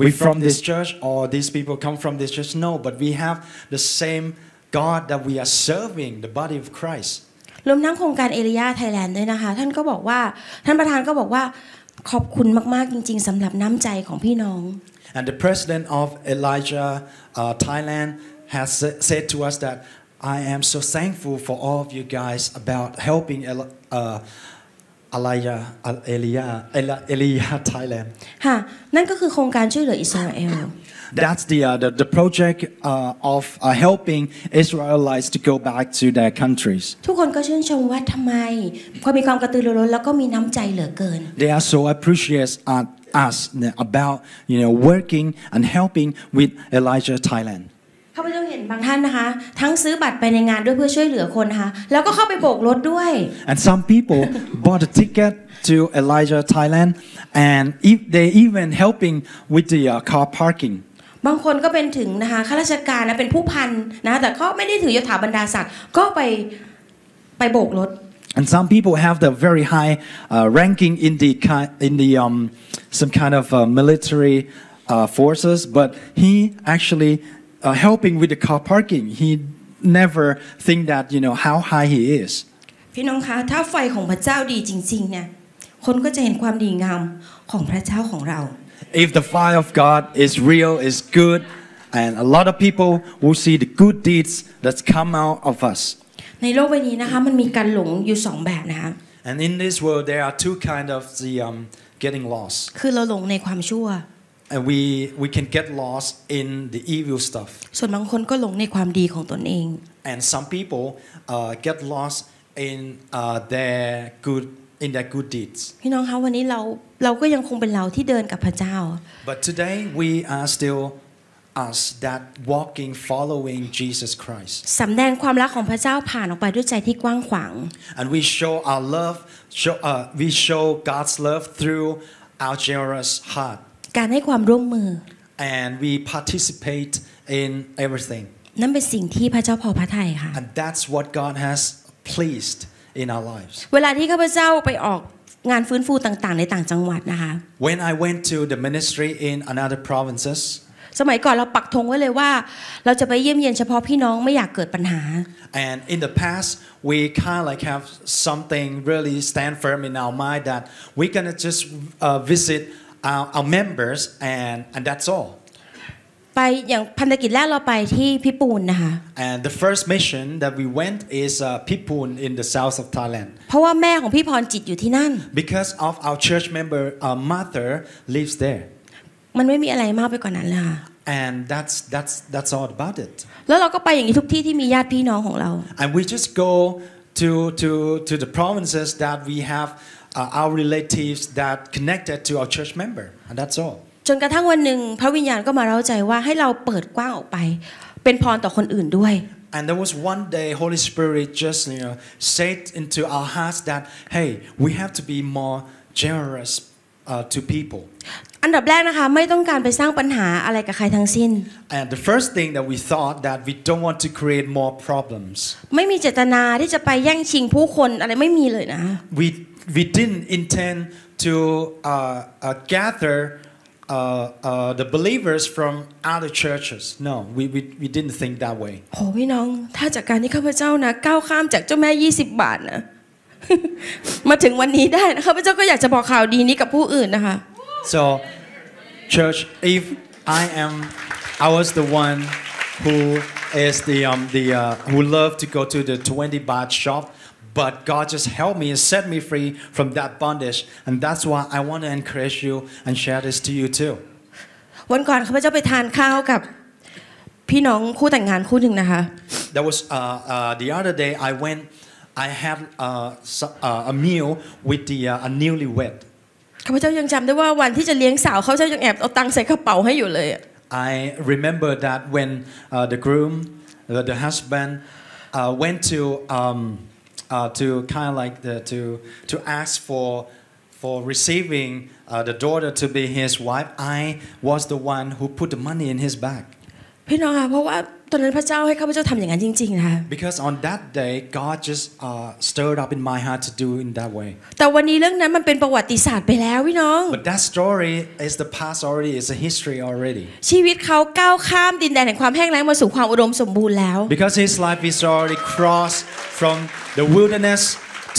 we from this church or these people come from this church no but we have the same God that we are serving the body of Christ รวมทั้งโครงการเอริยาไทยแลนด์ด้วยนะคะขอบคุณมากๆจริงๆสำหรับน้ำใจของพี่น้อง And the president of Elijah uh, Thailand has said to us that I am so thankful for all of you guys about helping uh, อลายาเอลียาเอลียาไทยแลนด์ฮะ นั่นก็คือโครงการช่วยเหลืออิสราเอล That's the uh, the, the project uh, of uh, helping Israelites to go back to their countries. ทุกคนก็ชื่นชมว่าทำไมพอมีความกระตือรือร้นแล้วก็มีน้ำใจเหลือเกิน They are so appreciative at us about you know working and helping with Elijah Thailand. ข้าพเจ้าเห็นบางท่านนะคะทั้งซื้อบัตรไปในงานด้วยเพื่อช่วยเหลือคนนะคะแล้วก็เข้าไปโบกรถด้วย and some people bought a ticket to Elijah Thailand and if they even helping with the uh, car parking บางคนก็เป็นถึงนะคะข้าราชการนะเป็นผู้พันนะแต่ก็ไม่ได้ถือยศถาบรรดาศักดิ์ก็ไปไปโบกรถ And some people have the very high uh, ranking in the in the um, some kind of uh, military uh, forces, but he actually uh, helping with the car parking, he never think that you know how high he is. พี่น้องคะถ้าไฟของพระเจ้าดีจริงๆเนี่ยคนก็จะเห็นความดีงามของพระเจ้าของเรา If the fire of God is real, is good, and a lot of people will see the good deeds that come out of us. ในโลกใบนี้นะคะมันมีการหลงอยู่สองแบบนะคะ And in this world there are two kind of the um, getting lost. คือเราหลงในความชั่ว and we we can get lost in the evil stuff ส่วนบางคนก็หลงในความดีของตนเอง and some people uh, get lost in uh, their good in their good deeds พี่น้องคะวันนี้เราเราก็ยังคงเป็นเราที่เดินกับพระเจ้า but today we are still us that walking following Jesus Christ สำแดงความรักของพระเจ้าผ่านออกไปด้วยใจที่กว้างขวาง and we show our love show uh, we show God's love through our generous heart การให้ความร่วมมือ and we participate in everything นั่นเป็นสิ่งที่พระเจ้าพอพระทัยค่ะ and that's what God has pleased in our lives เวลาที่ข้าพเจ้าไปออกงานฟื้นฟูต่าง ๆ ในต่างจังหวัดนะคะ when I went to the ministry in another provinces สมัยก่อนเราปักธงไว้เลยว่า เราจะไปเยี่ยมเยียนเฉพาะพี่น้องไม่อยากเกิดปัญหา and in the past we kind of like have something really stand firm in our mind that we're gonna just uh, visit our, our members, and, and that's all. ไปอย่างพันธกิจแรกเราไปที่พิปูนนะคะ And the first mission that we went is uh, Pipun in the south of Thailand. เพราะว่าแม่ของพี่พรจิตอยู่ที่นั่น Because of our church member, our uh, mother lives there, มันไม่มีอะไรมากไปกว่านั้นเลยค่ะ and that's that's that's all about it. แล้วเราก็ไปอย่างนี้ทุกที่ที่มีญาติพี่น้องของเรา And we just go to to to the provinces that we have uh, our relatives that connected to our church member and that's all จนกระทั่งวันหนึ่งพระวิญญาณก็มาเร้าใจว่าให้เราเปิดกว้างออกไป and there was one day Holy Spirit just you know said into our hearts that hey we have to be more generous uh, to people อันดับแรกนะคะไม่ต้องการไปสร้างปัญหาอะไรกับใครทั้งสิ้น and the first thing that we thought that we don't want to create more problems ไม่มีเจตนาที่จะไปแย่งชิงผู้คนอะไรไม่มีเลยนะ we we didn't intend to uh, uh, gather uh, uh, the believers from other churches. No, we, we, we didn't think that way. โอ้พี่น้องถ้าจากการที่ข้าพเจ้านะก้าวข้ามจากเจ้าแม่20บาทนะมาถึงวันนี้ได้นะข้าพเจ้าก็อยากจะบอกข่าวดีนี้กับผู้อื่นนะคะ So church if I am I was the one who is the um the uh, who loved to go to the 20 baht shop but God just helped me and set me free from that bondage. And that's why I want to encourage you and share this to you too. วันก่อนข้าพเจ้าไปทานข้าวกับพี่น้องคู่แต่งงานคู่หนึ่งนะคะ That was uh, uh, the other day I went I had uh, uh a meal with the uh, a newlywed ข้าพเจ้ายังจำได้ว่าวันที่จะเลี้ยงสาวเขาเจ้ายังแอบเอาตังค์ใส่กระเป๋าให้อยู่เลย I remember that when uh, the groom the, uh, the husband uh, went to um, uh, to kind of like the, to to ask for for receiving uh, the daughter to be his wife. I was the one who put the money in his bag. พี่น้องคะเพราะว่าตอนนั้นพระเจ้าให้ข้าพเจ้าทำอย่างนั้นจริงๆนะคะ Because on that day God just uh, stirred up in my heart to do in that way แต่วันนี้เรื่องนั้นมันเป็นประวัติศาสตร์ไปแล้วพี่น้อง But that story is the past already is a history already ชีวิตเขาก้าวข้ามดินแดนแห่งความแห้งแล้งมาสู่ความอุดมสมบูรณ์แล้ว Because his life is already crossed from the wilderness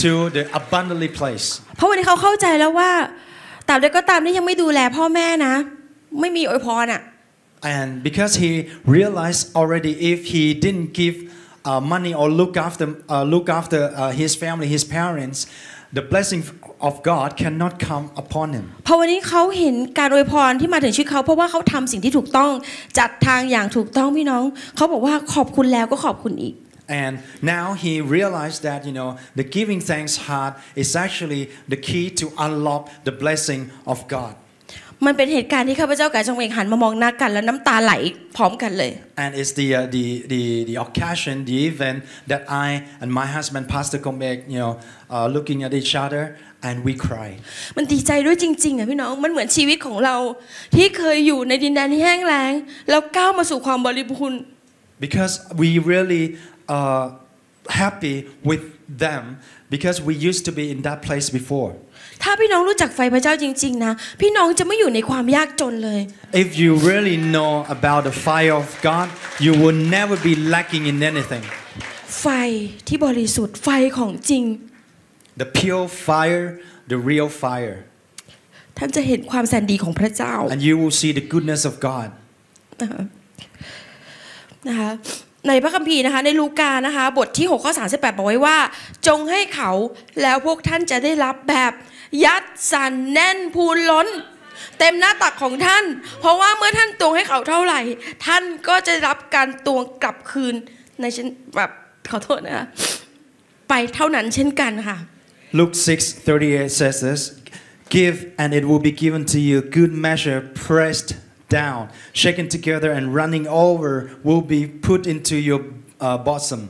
to the abundantly place เพราะวันนี้เขาเข้าใจแล้วว่า ตามใดก็ตามที่ยังไม่ดูแลพ่อแม่นะ ไม่มีอวยพรอ่ะ And because he realized already if he didn't give uh, money or look after, uh, look after uh, his family, his parents, the blessing of God cannot come upon him. And now he realized that you know the giving thanks heart is actually the key to unlock the blessing of God. มันเป็นเหตุการณ์ที่ข้าพเจ้ากับจงเองหันมามองหน้ากันแล้วน้ำตาไหลพร้อมกันเลย and it's the uh, the the the occasion the event that I and my husband Pastor Komek you know uh, looking at each other and we cry มันดีใจด้วยจริงๆอ่ะพี่น้อง มันเหมือนชีวิตของเรา ที่เคยอยู่ในดินแดนที่แห้งแล้ง แล้วก้าวมาสู่ความบริบูรณ์ because we really uh, happy with them because we used to be in that place before ถ้าพี่น้องรู้จักไฟพระเจ้าจริงๆนะพี่น้องจะไม่อยู่ในความยากจนเลย If you really know about the fire of God you will never be lacking in anything ไฟที่บริสุทธิ์ไฟของจริง The pure fire the real fire ท่านจะเห็นความแสนดีของพระเจ้า And you will see the goodness of God นะคะในพระคัมภีร์นะคะในลูกานะคะบทที่6ข้อ38บอกไว้ว่า จงให้เขาแล้วพวกท่านจะได้รับแบบยัดสันแน่นพูนล้น เต็มหน้าตักของท่าน เพราะว่าเมื่อท่านตวงให้เขาเท่าไหร่ ท่านก็จะรับการตวงกลับคืนในเช่นแบบขอโทษนะคะไปเท่านั้นเช่นกันค่ะ Luke 6 38 says this Give and it will be given to you good measure pressed down, shaken together and running over will be put into your uh, bosom.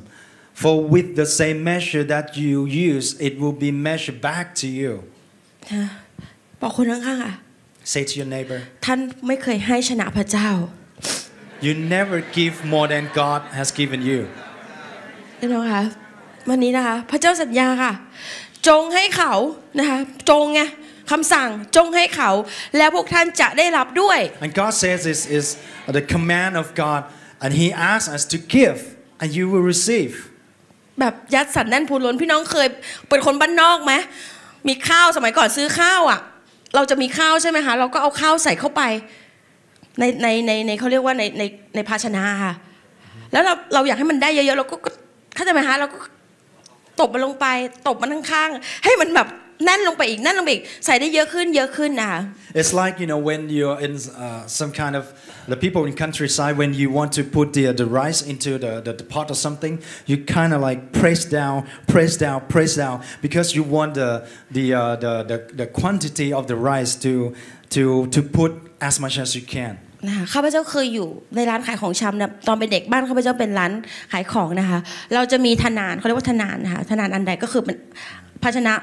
For with the same measure that you use, it will be measured back to you. Say to your neighbor. ท่านไม่เคยให้ชนะพระเจ้า You never give more than God has given you. พี่น้องคะวันนี้นะคะพระเจ้าสัญญาค่ะ จงให้เขานะคะจงไงคำสั่งจงให้เขาแล้วพวกท่านจะได้รับด้วย And God says this is the command of God and He asks us to give and you will receive แบบยัดสันแน่นพูนล้นพี่น้องเคยเป็นคนบ้านนอกไหมมีข้าวสมัยก่อนซื้อข้าวอ่ะ เราจะมีข้าวใช่ไหมคะเราก็เอาข้าวใส่เข้าไปในในในในเขาเรียกว่าในในในภาชนะค่ะแล้วเราเราอยากให้มันได้เยอะๆเราก็เข้าใจไหมคะเราก็ตบมันลงไปตบมันข้างๆให้มันแบบแน่นลงไปอีกแน่นลงไปอีกใส่ได้เยอะขึ้นเยอะขึ้นนะคะ It's like you know when you're in uh, some kind of the people in countryside when you want to put the the rice into the the, the pot or something you kind of like press down press down press down because you want the the uh, the, the the quantity of the rice to to to put as much as you can นะคะข้าพเจ้าเคยอยู่ในร้านขายของชำนะตอนเป็นเด็กบ้านข้าพเจ้าเป็นร้านขายของนะคะเราจะมีธนานเขาเรียกว่าธนานนะคะธนานอันใดก็คือเป็นภาชนะ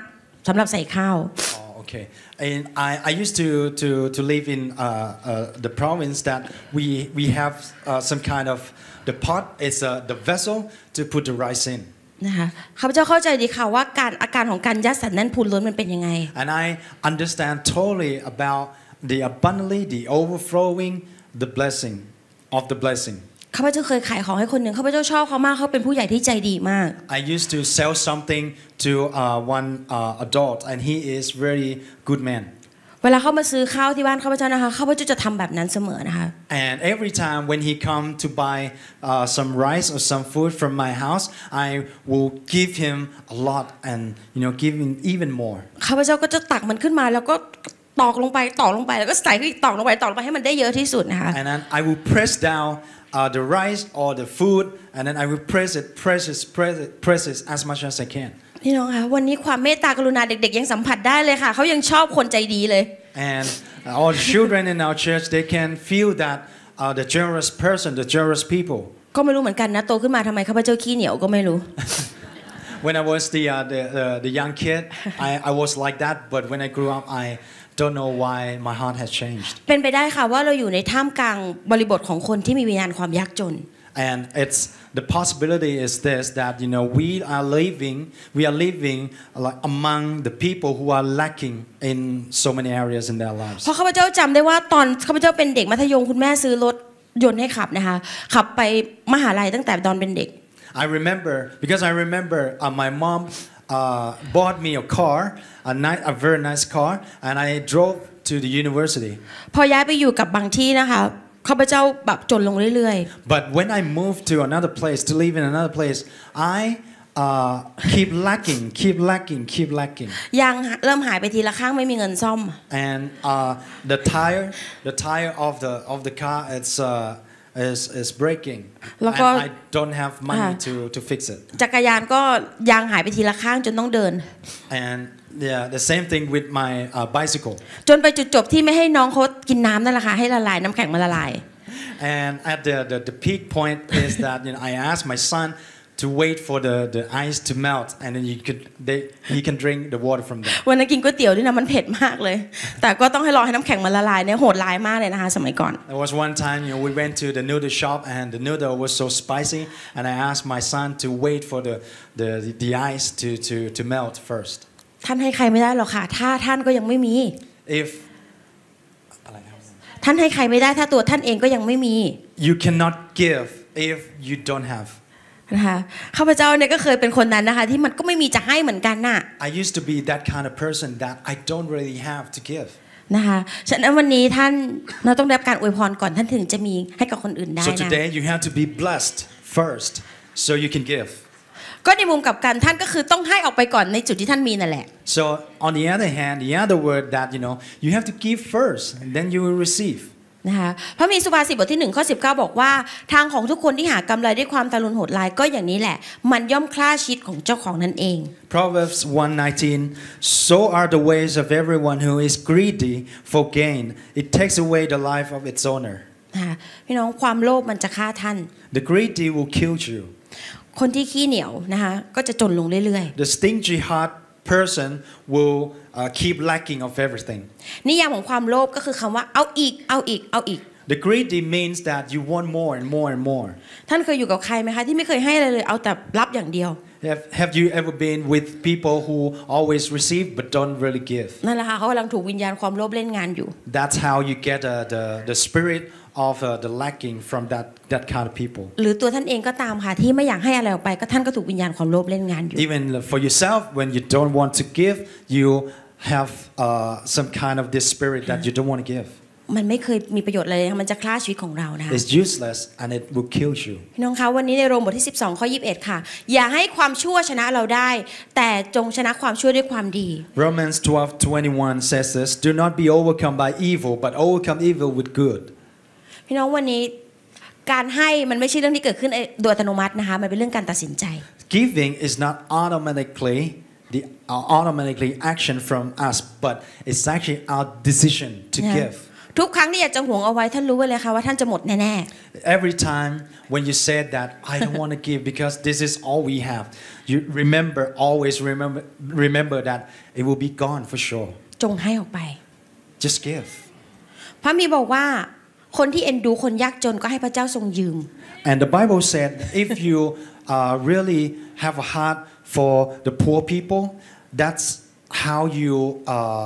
สำหรับใส่ข้าว Okay, and I, I used to, to, to live in uh, uh, the province that we, we have uh, some kind of the pot is uh, the vessel to put the rice in. And I understand totally about the abundantly the overflowing the blessing of the blessing. ข้าพเจ้าเคยขายของให้คนหนึ่งข้าพเจ้าชอบเขามากเขาเป็นผู้ใหญ่ที่ใจดีมาก I used to sell something to uh, one uh, adult and he is very good man เวลาเขามาซื้อข้าวที่บ้านข้าพเจ้านะคะข้าพเจ้าจะทำแบบนั้นเสมอนะคะ And every time when he come to buy uh, some rice or some food from my house I will give him a lot and you know give him even more ข้าพเจ้าก็จะตักมันขึ้นมาแล้วก็ตอกลงไป ตอกลงไป แล้วก็ใส่ขึ้ตอกลงไป ตอกลงไป ให้มันได้เยอะที่สุดนะคะ And then I will press down uh, the rice or the food, and then I will press it, press it, press it, press it as much as I can. พี่น้องคะวันนี้ความเมตตากรุณาเด็กๆยังสัมผัสได้เลยค่ะเขายังชอบคนใจดีเลย uh, And uh, all the children in our church they can feel that uh, the generous person, the generous people. ก็ไม่รู้เหมือนกันนะโตขึ้นมาทำไมข้าพเจ้าขี้เหนียวก็ไม่รู้ When I was the uh, the uh, the young kid, I I was like that, but when I grew up, I don't know why my heart has changed เป็นไปได้ค่ะว่าเราอยู่ในท่ามกลางบริบทของคนที่มีวิญญาณความยากจน and it's the possibility is this that you know we are living we are living among the people who are lacking in so many areas in their lives เพราะข้าพเจ้าจําได้ว่าตอนข้าพเจ้าเป็นเด็กมัธยมคุณแม่ซื้อรถยนต์ให้ขับนะคะขับไปมหาลัยตั้งแต่ตอนเป็นเด็ก I remember because I remember uh, my mom uh, bought me a car, a, nice, a very nice car, and I drove to the university. But when I moved to another place, to live in another place, I uh, keep lacking, keep lacking, keep lacking. And uh, the tire, the tire of the of the car, it's uh, is is breaking แล้วก็ I don't have money uh-huh. to to fix it จักรยานก็ยางหายไปทีละข้างจนต้องเดิน and yeah the same thing with my uh, bicycle and at the the, the peak point is that you know I asked my son to wait for the, the ice to melt and then you could they can drink the water from there วันนั้นกินก๋วยเตี๋ยวด้วยนะมันเผ็ดมากเลย There was one time you know, we went to the noodle shop and the noodle was so spicy and I asked my son to wait for the the the ice to to to melt first ท่านให้ใครไม่ได้หรอกค่ะ If ท่านให้ใครไม่ได้ถ้าตัวท่านเองก็ยังไม่มี You cannot give if you don't have นะคะข้าพเจ้าเนี่ยก็เคยเป็นคนนั้นนะคะที่มันก็ไม่มีจะให้เหมือนกันน่ะ I used to be that kind of person that I don't really have to give นะคะฉะนั้นวันนี้ท่านเราต้องได้รับการอวยพรก่อนท่านถึงจะมีให้กับคนอื่นได้นะ So today you have to be blessed first so you can give ก็ในมุมกับการท่านก็คือต้องให้ออกไปก่อนในจุดที่ท่านมีนั่นแหละ So on the other hand the other word that you know you have to give first and then you will receive นะคะพระมีสุภาษิตบทที่1ข้อ19 บอกว่า ทางของทุกคนที่หากำไรด้วยความตะลุนโหดร้ายก็อย่างนี้แหละ มันย่อมฆ่าชีวิตของเจ้าของนั่นเอง Proverbs 1:19 So are the ways of everyone who is greedy for gain it takes away the life of its owner พี่น้องความโลภมันจะฆ่าท่าน The greedy will kill you คนที่ขี้เหนียวนะคะก็จะจนลงเรื่อยๆ The stingy heart person will uh, keep lacking of everything. นิยามของความโลภก็คือคำว่าเอาอีกเอาอีกเอาอีก The greedy means that you want more and more and more. ท่านเคยอยู่กับใครไหมคะที่ไม่เคยให้อะไรเลยเอาแต่รับอย่างเดียว Have, have you ever been with people who always receive but don't really give? นั่นแหละค่ะเขากำลังถูกวิญญาณความโลภเล่นงานอยู่ That's how you get uh, the the spirit of uh, the lacking from that that kind of people หรือตัวท่านเองก็ตามค่ะที่ไม่อยากให้อะไรออกไปก็ท่านก็ถูกวิญญาณความโลภเล่นงานอยู่ even uh, for yourself when you don't want to give you have uh, some kind of this spirit that you don't want to give มันไม่เคยมีประโยชน์เลยมันจะฆ่าชีวิตของเรานะ It's useless and it will kill you พี่น้องคะวันนี้ในโรมบทที่12ข้อ Romans 12:21 says this do not be overcome by evil but overcome evil with good พี่น้องวันนี้การให้มันไม่ใช่เรื่องที่เกิดขึ้นโดยอัตโนมัตินะคะมันเป็นเรื่องการตัดสินใจ Giving is not automatically the automatically action from us but it's actually our decision to yeah. give ทุกครั้งที่อยากจะหวงเอาไว้ท่านรู้ไว้เลยค่ะว่าท่านจะหมดแน่ๆ Every time when you said that I don't want to give because this is all we have you remember always remember remember that it will be gone for sure จงให้ออกไป Just give พระมีบอกว่าคนที่เอ็นดูคนยากจนก็ให้พระเจ้าทรงยืม and the Bible said if you uh, really have a heart for the poor people that's how you uh,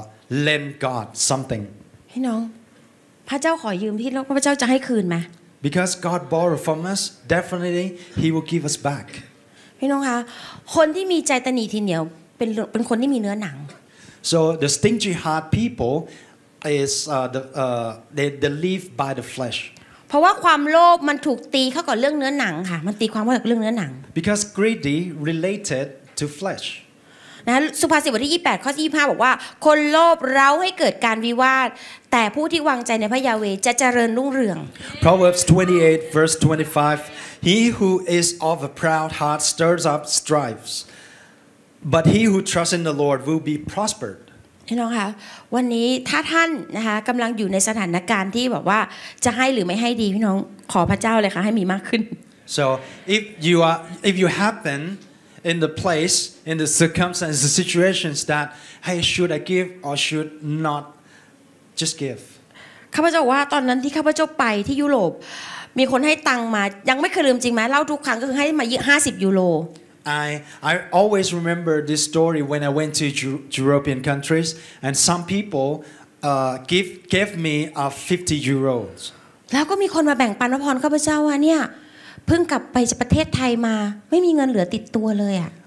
lend God something พี่น้องพระเจ้าขอยืมพี่แล้วพระเจ้าจะให้คืนไหม because God borrowed from us definitely He will give us back พี่น้องคะคนที่มีใจตนีทีเหนียวเป็นเป็นคนที่มีเนื้อหนัง so the stingy heart people is uh, the, uh, they, they live by the flesh. Because greedy related to flesh. นะสุภาษิตบทที่28ขอท Proverbs 28 verse 25 He who is of a proud heart stirs up strifes but he who trusts in the Lord will be prospered พี่น้องคะวันนี้ถ้าท่านนะคะกำลังอยู่ในสถานการณ์ที่แบบว่าจะให้หรือไม่ให้ดีพี่น้องขอพระเจ้าเลยค่ะให้มีมากขึ้น so if you are if you happen in the place in the circumstances the situations that hey should I give or should not just give ข้าพเจ้าว่าตอนนั้นที่ข้าพเจ้าไปที่ยุโรปมีคนให้ตังมายังไม่เคยลืมจริงไหมเล่าทุกครั้งก็คือให้มาย0ห้าสิบยูโร I, I always remember this story when I went to Ju European countries, and some people uh, give, gave me a 50 euros.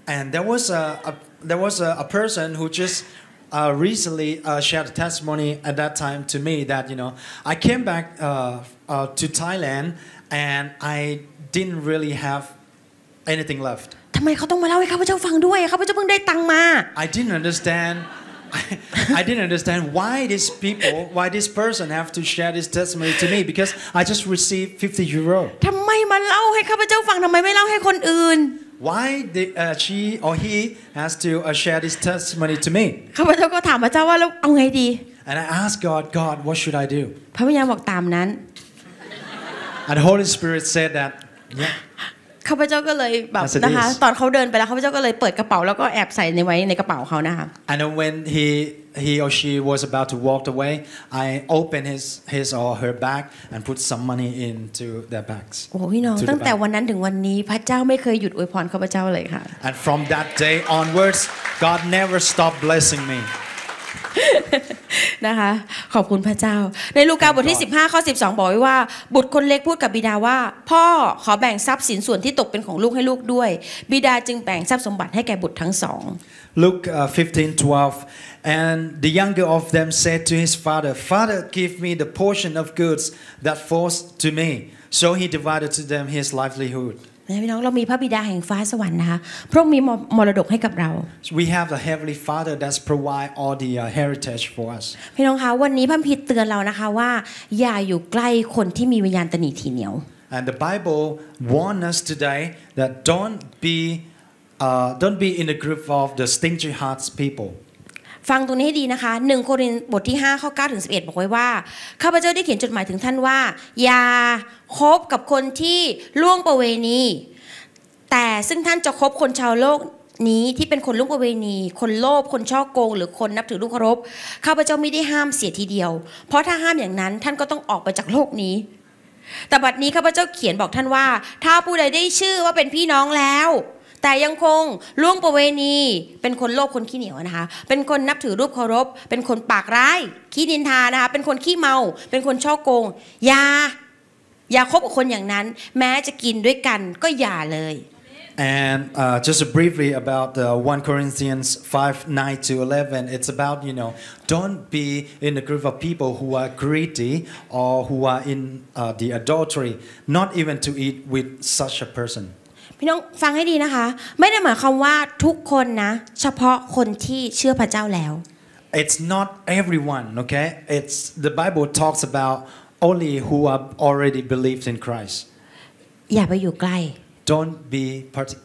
And there was a, a there was a, a person who just uh, recently uh, shared a testimony at that time to me that you know I came back uh, uh, to Thailand and I didn't really have anything left ทำไมเขาต้องมาเล่าให้ข้าพเจ้าฟังด้วยข้าพเจ้าเพิ่งได้ตังมา I didn't understand I didn't understand why these people, why this person have to share this testimony to me because I just received 50 euro. ทำไมมาเล่าให้ข้าพเจ้าฟังทำไมไม่เล่าให้คนอื่น Why the, uh, she or he has to uh, share this testimony to me? And I asked God, God, what should I do? And the Holy Spirit said that. Yeah. ข้าพเจ้าก็เลยแบบนะคะตอนเขาเดินไปแล้วข้าพเจ้าก็เลยเปิดกระเป๋าแล้วก็แอบใส่ในไว้ในกระเป๋าเขานะคะ And when he he or she was about to walk away I opened his his or her bag and put some money into their bags โอ้พี่น้องตั้งแต่วันนั้นถึงวันนี้พระเจ้าไม่เคยหยุดอวยพรข้าพเจ้าเลยค่ะ And from that day onwards God never stopped blessing me นะคะขอบคุณพระเจ้า ในลูกาบทที่ 15ข้อ12บอกไว้ว่าบุตรคนเล็กพูดกับบิดาว่า พ่อขอแบ่งทรัพย์สินส่วนที่ตกเป็นของลูกให้ลูกด้วย บิดาจึงแบ่งทรัพย์สมบัติให้แก่บุตรทั้งสอง Luke 15:12 And the younger of them said to his father, Father, give me the portion of goods that falls to me. So he divided to them his livelihood. นะพี่น้องเรามีพระบิดาแห่งฟ้าสวรรค์นะคะพระองค์มีมรดกให้กับเรา We have the heavenly Father that's provide all the uh, heritage for us พี่น้องคะวันนี้พระพิดเตือนเรานะคะว่าอย่าอยู่ใกล้คนที่มีวิญญาณตนีทีเหนียว And the Bible warn us today that don't be uh, don't be in the group of the stingy hearts people ฟังตรงนี้ให้ดีนะคะ1โครินธ์บทที่5ข้อ9ถึง11บอกไว้ว่าข้าพเจ้าได้เขียนจดหมายถึงท่านว่าอย่าคบกับคนที่ล่วงประเวณี แต่ซึ่งท่านจะคบคนชาวโลกนี้ที่เป็นคนลุกประเวณี คนโลภคนช่อโกง หรือคนนับถือลูกครพข้าพเจ้าไม่ได้ห้ามเสียทีเดียว เพราะถ้าห้ามอย่างนั้นท่านก็ต้องออกไปจากโลกนี้ แต่บัดนี้ข้าพเจ้าเขียนบอกท่านว่า ถ้าผู้ใดได้ชื่อว่าเป็นพี่น้องแล้วแต่ยังคงล่วงประเวณีเป็นคนโลภคนขี้เหนียวนะคะเป็นคนนับถือรูปเคารพ เป็นคนปากร้ายขี้นินทานะคะเป็นคนขี้เมา เป็นคนช่อโกงอย่าอย่าคบกับคนอย่างนั้นแม้จะกินด้วยกันก็อย่าเลย And uh, just briefly about uh, 1 Corinthians 5 9 to 11, it's about, you know, don't be in a group of people who are greedy or who are in uh, the adultery, not even to eat with such a person. พี่น้องฟังให้ดีนะคะไม่ได้หมายความว่าทุกคนนะเฉพาะคนที่เชื่อพระเจ้าแล้ว It's not everyone okay It's the Bible talks about only who are already believed in Christ อย่าไปอยู่ใกล้ don't be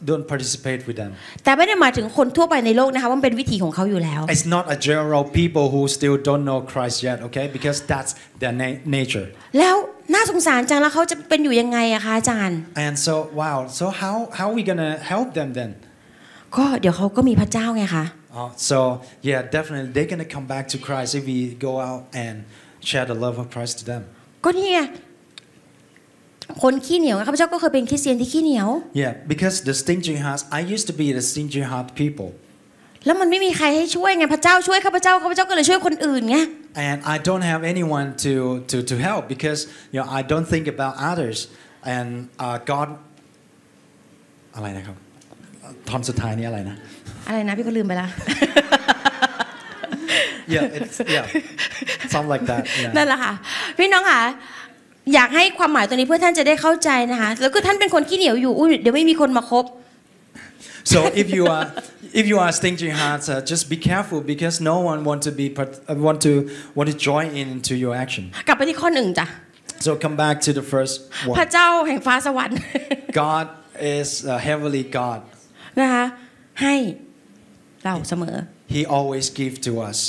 don't participate with them แต่ไม่ได้หมายถึงคนทั่วไปในโลกนะคะว่ามันเป็นวิถีของเขาอยู่แล้ว it's not a general people who still don't know Christ yet okay because that's their na- nature แล้วน่าสงสารจังแล้วเขาจะเป็นอยู่ยังไงอะคะอาจารย์ and so wow so how how we gonna help them then ก็เดี๋ยวเขาก็มีพระเจ้าไงคะ uh, so yeah definitely they're gonna come back to Christ if we go out and share the love of Christ to them ก็นี่ไงคนขี้เหนียวข้าพเจ้าก็เคยเป็นคริสเตียนที่ขี้เหนียว Yeah because the stingy heart I used to be the stingy heart people แล้วมันไม่มีใครให้ช่วยไงพระเจ้าช่วยข้าพเจ้าข้าพเจ้าก็เลยช่วยคนอื่นไง And I don't have anyone to to to help because you know I don't think about others and uh, God อะไรนะครับทอนสุดท้ายนี่อะไรนะอะไรนะพี่ก็ลืมไปละ Yeah it's yeah something like that นั่นแหละค่ะพี่น้องค่ะอยากให้ความหมายตัวนี้เพื่อท่านจะได้เข้าใจนะคะแล้วก็ท่านเป็นคนขี้เหนียวอยู่อุ้ยเดี๋ยวไม่มีคนมาคบ so if you are if you are stingy hearts uh, just be careful because no one want to be part, uh, want to want to join into your action กลับไปที่ข้อหนึ่งจ้ะ so come back to the first one พระเจ้าแห่งฟ้าสวรรค์ God is a heavenly God นะคะให้เราเสมอ He always give to us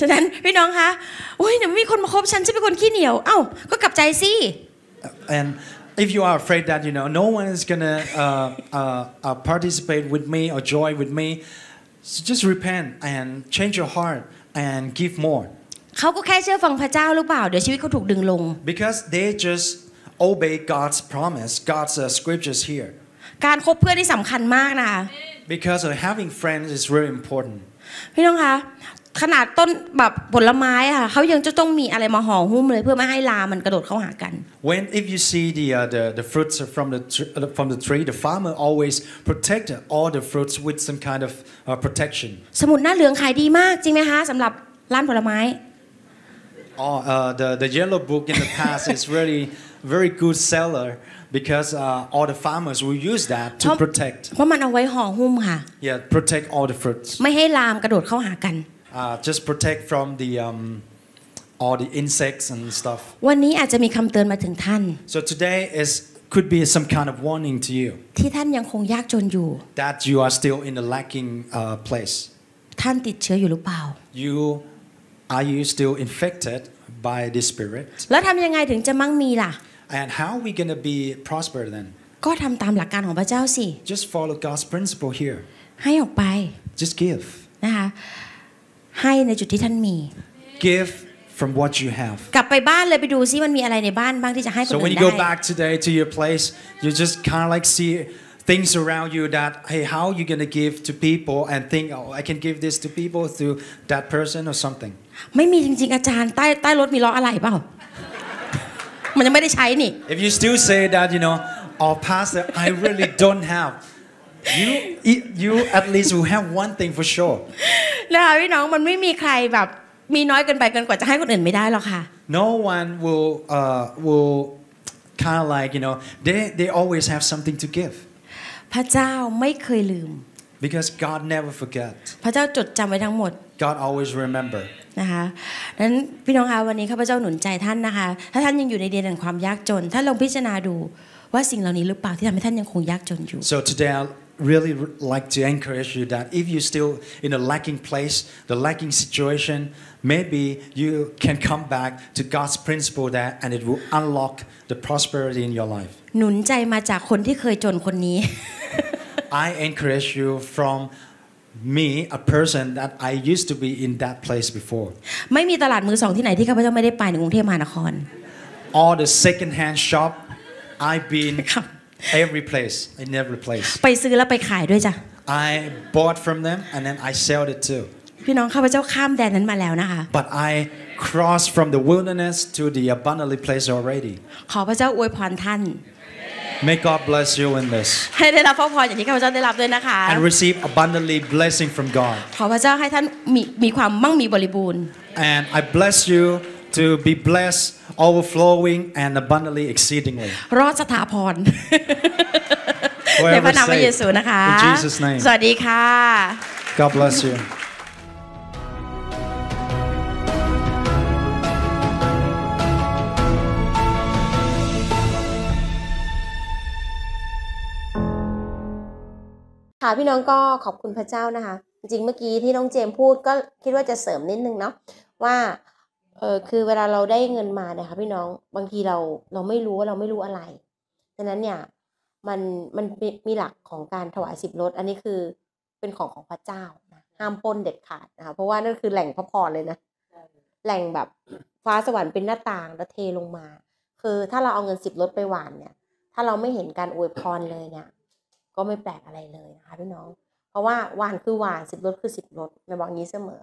ฉะนั้นพี่น้องคะโอ้ยเดี๋ยวมีคนมาคบฉันฉันเป็นคนขี้เหนียวเอ้าก็กลับใจสิ and if you are afraid that you know no one is gonna uh, uh, uh, participate with me or joy with me so just repent and change your heart and give more เขาก็แค่เชื่อฟังพระเจ้าหรือเปล่า เดี๋ยวชีวิตเขาถูกดึงลง because they just obey God's promise God's uh, scriptures here การคบเพื่อนที่สำคัญมากนะคะ because of having friends is really important พี่น้องคะขนาดต้นแบบผลไม้อะค่ะเขายังจะต้องมีอะไรมาห่อหุ้มเลยเพื่อไม่ให้ลามันกระโดดเข้าหากัน When if you see the uh, the the fruits from the from the tree the farmer always protect all the fruits with some kind of uh, protection สมุนหน้าเหลืองขายดีมากจริงไหมคะสำหรับร้านผลไม้ Oh uh, the the yellow book in the past is really very good seller because uh, all the farmers will use that to protect เพราะมันเอาไว้ห่อหุ้มค่ะ Yeah protect all the fruits ไม่ให้ลามกระโดดเข้าหากัน uh, just protect from the um, all the insects and stuff. วันนี้อาจจะมีคำเตือนมาถึงท่าน So today is could be some kind of warning to you. ที่ท่านยังคงยากจนอยู่ That you are still in the lacking uh, place. ท่านติดเชื้ออยู่หรือเปล่า You are you still infected by this spirit? แล้วทำยังไงถึงจะมั่งมีล่ะ And how are we going to be prosper then? ก็ทำตามหลักการของพระเจ้าสิ Just follow God's principle here. ให้ออกไป Just give. นะคะให้ในจุดที่ท่านมี give from what you have กลับไปบ้านเลยไปดูซิมันมีอะไรในบ้านบ้างที่จะให้คนอื่นได้ so when you go back today to your place you just kind of like see things around you that hey how you g o n n a give to people and think oh I can give this to people to that person or something ไม่มีจริง ๆอาจารย์ใต้ใต้รถมีล้ออะไรเปล่า มันยังไม่ได้ใช้นี่ if you still say that you know o l pastor I really don't have you you at least will have one thing for sure นะคะพี่น้องมันไม่มีใครแบบมีน้อยเกินไปเกินกว่าจะให้คนอื่นไม่ได้หรอกค่ะ no one will uh, will kind of like you know they they always have something to give พระเจ้าไม่เคยลืม because God never forget พระเจ้าจดจำไว้ทั้งหมด God always remember นะคะดังนั้นพี่น้องคะวันนี้ข้าพเจ้าหนุนใจท่านนะคะถ้าท่านยังอยู่ในเดือนแห่งความยากจนท่านลองพิจารณาดูว่าสิ่งเหล่านี้หรือเปล่าที่ทำให้ท่านยังคงยากจนอยู่ so today really like to encourage you that if you're still in a lacking place, the lacking situation, maybe you can come back to God's principle there and it will unlock the prosperity in your life. I encourage you from me a person that I used to be in that place before ไม่มีตลาดมือสองที่ไหนที่ข้าพเจ้าไม่ได้ไปในกรุงเทพมหานคร All the second hand shop I've been Every place, in every place. ไปซื้อแล้วไปขายด้วยจ้ะ I bought from them and then I sold it too. พี่น้องข้าพเจ้าข้ามแดนนั้นมาแล้วนะคะ But I crossed from the wilderness to the abundantly place already. ขอพระเจ้าอวยพรท่าน May God bless you in this. ให้ได้รับพระพรอย่างที่ข้าพเจ้าได้รับด้วยนะคะ And receive abundantly blessing from God. ขอพระเจ้าให้ท่านมีมีความมั่งมีบริบูรณ์ And I bless you to be blessed overflowing and abundantly exceedingly รอดสถาพรในพระนามพระเยซูนะคะ สวัสดีค่ะ God bless you ค่ะพี่น้องก็ขอบคุณพระเจ้านะคะ จริงเมื่อกี้ที่น้องเจมพูดก็คิดว่าจะเสริมนิดนึงเนาะว่าเออคือเวลาเราได้เงินมาเนี่ยค่ะพี่น้องบางทีเราเราไม่รู้ว่าเราไม่รู้อะไรดังนั้นเนี่ยมันมันมีหลักของการถวายสิบรถอันนี้คือเป็นของของพระเจ้านะห้ามปนเด็ดขาดนะคะเพราะว่านั่นคือแหล่งพระพรเลยนะแหล่งแบบฟ้าสวรรค์เป็นหน้าต่างแล้วเทลงมา คือถ้าเราเอาเงินสิบรถไปหวานเนี่ยถ้าเราไม่เห็นการอวยพรเลยเนี่ยก็ไม่แปลกอะไรเลยนะคะพี่น้อง เพราะว่าหวานคือหวานสิบรถคือสิบรถในบอกงี้เสมอ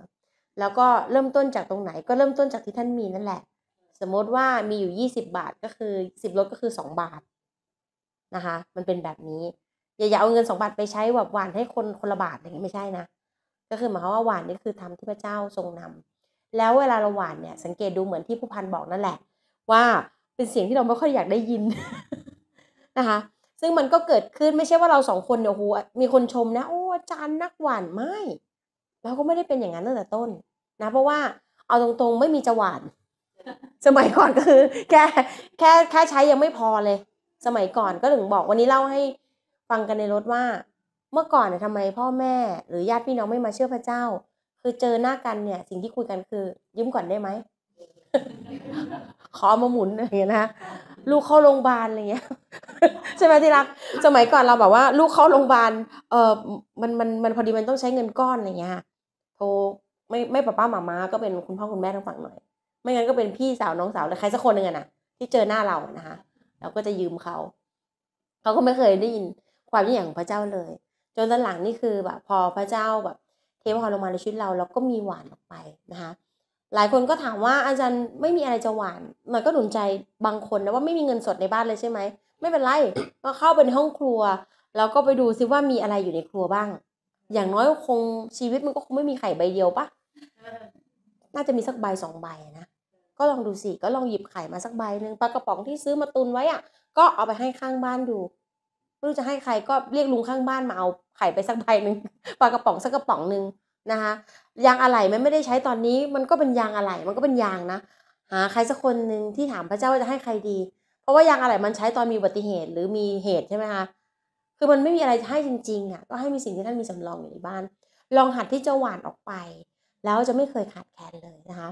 แล้วก็เริ่มต้นจากตรงไหนก็เริ่มต้นจากที่ท่านมีนั่นแหละ สมมติว่ามีอยู่ยี่สิบาทก็คือสิบลดก็คือสองบาทนะคะ มันเป็นแบบนี้ อย่าอย่าเอาเงินสองบาทไปใช้แบบหวานให้คนคนละบาทอย่างนี้ไม่ใช่นะก็คือหมายความว่าหวานนี่คือทำที่พระเจ้าทรงนำ แล้วเวลาเราหวานเนี่ย สังเกตดูเหมือนที่ผู้พันบอกนั่นแหละ ว่าเป็นเสียงที่เราไม่ค่อยอยากได้ยินนะคะ ซึ่งมันก็เกิดขึ้นไม่ใช่ว่าเราสองคนเนี่ยโอ้โหมีคนชมนะโอ้อาจารย์นักหวานไม่เราก็ไม่ได้เป็นอย่างนั้นตั้งแต่ต้นนะเพราะว่าเอาตรง ๆไม่มีจหวานสมัยก่อนก็คือ แค่แค่แค่ใช้ยังไม่พอเลย สมัยก่อนก็ถึงบอกวันนี้เล่าให้ฟังกันในรถว่า เมื่อก่อนเนี่ยทำไมพ่อแม่ หรือญาติพี่น้องไม่มาเชื่อพระเจ้า คือเจอหน้ากันเนี่ย สิ่งที่คุยกันคือ ยิ้มก่อนได้ไหมขอมาหมุนอะไรเงี้ยนะลูกเข้าโรงพยาบาลอะไรเงี้ยใช่ไหมที่รัก สมัยก่อนเราแบบว่า ลูกเข้าโรงพยาบาลเออมันมันมันพอดีมันต้องใช้เงินก้อนอะไรเงี้ยโทรไม่ไม่ป้าป้าหมามาก็เป็นคุณพ่อคุณแม่ทั้งฝั่งหน่อย ไม่งั้นก็เป็นพี่สาวน้องสาวหรือใครสักคนหนึ่งอะนะที่เจอหน้าเรานะคะเราก็จะยืมเขาเขาก็ไม่เคยได้ยินความยิ่งใหญ่ของพระเจ้าเลย จนตอนหลังนี่คือแบบพอพระเจ้าแบบเทพพลงมาในชีวิตเราเราก็มีหวานออกไปนะคะ หลายคนก็ถามว่าอาจารย์ไม่มีอะไรจะหวาน มันก็หนุนใจบางคนนะว่าไม่มีเงินสดในบ้านเลยใช่ไหมไม่เป็นไรก็เข้าไปในห้องครัวแล้วก็ไปดูซิว่ามีอะไรอยู่ในครัวบ้างอย่างน้อยคงชีวิตมันก็คงไม่มีไข่ใบเดียวปะ น่าจะมีสักใบสองใบนะ ก็ลองดูสิ ก็ลองหยิบไข่มาสักใบหนึ่งปลากระป๋องที่ซื้อมาตุนไว้อ่ะ ก็เอาไปให้ข้างบ้านดู ไม่รู้จะให้ใครก็เรียกลุงข้างบ้านมาเอาไข่ไปสักใบหนึ่งปลากระป๋องสักกระป๋องหนึ่งนะคะยางอะไหล่ม่ไม่ได้ใช้ตอนนี้ มันก็เป็นยางอะไหล่ มันก็เป็นยางนะ หาใครสักคนหนึ่งที่ถามพระเจ้าว่าจะให้ใครดี เพราะว่ายางอะไหล่มันใช้ตอนมีอุบัติเหตุหรือมีเหตุใช่ไหมคะคือมันไม่มีอะไรจะให้จริงๆอ่ะก็ให้มีสิ่งที่ท่านมีสำรองอยู่ในบ้าน ลองหัดที่จะหวานออกไปแล้วจะไม่เคยขาดแคลนเลยนะคะ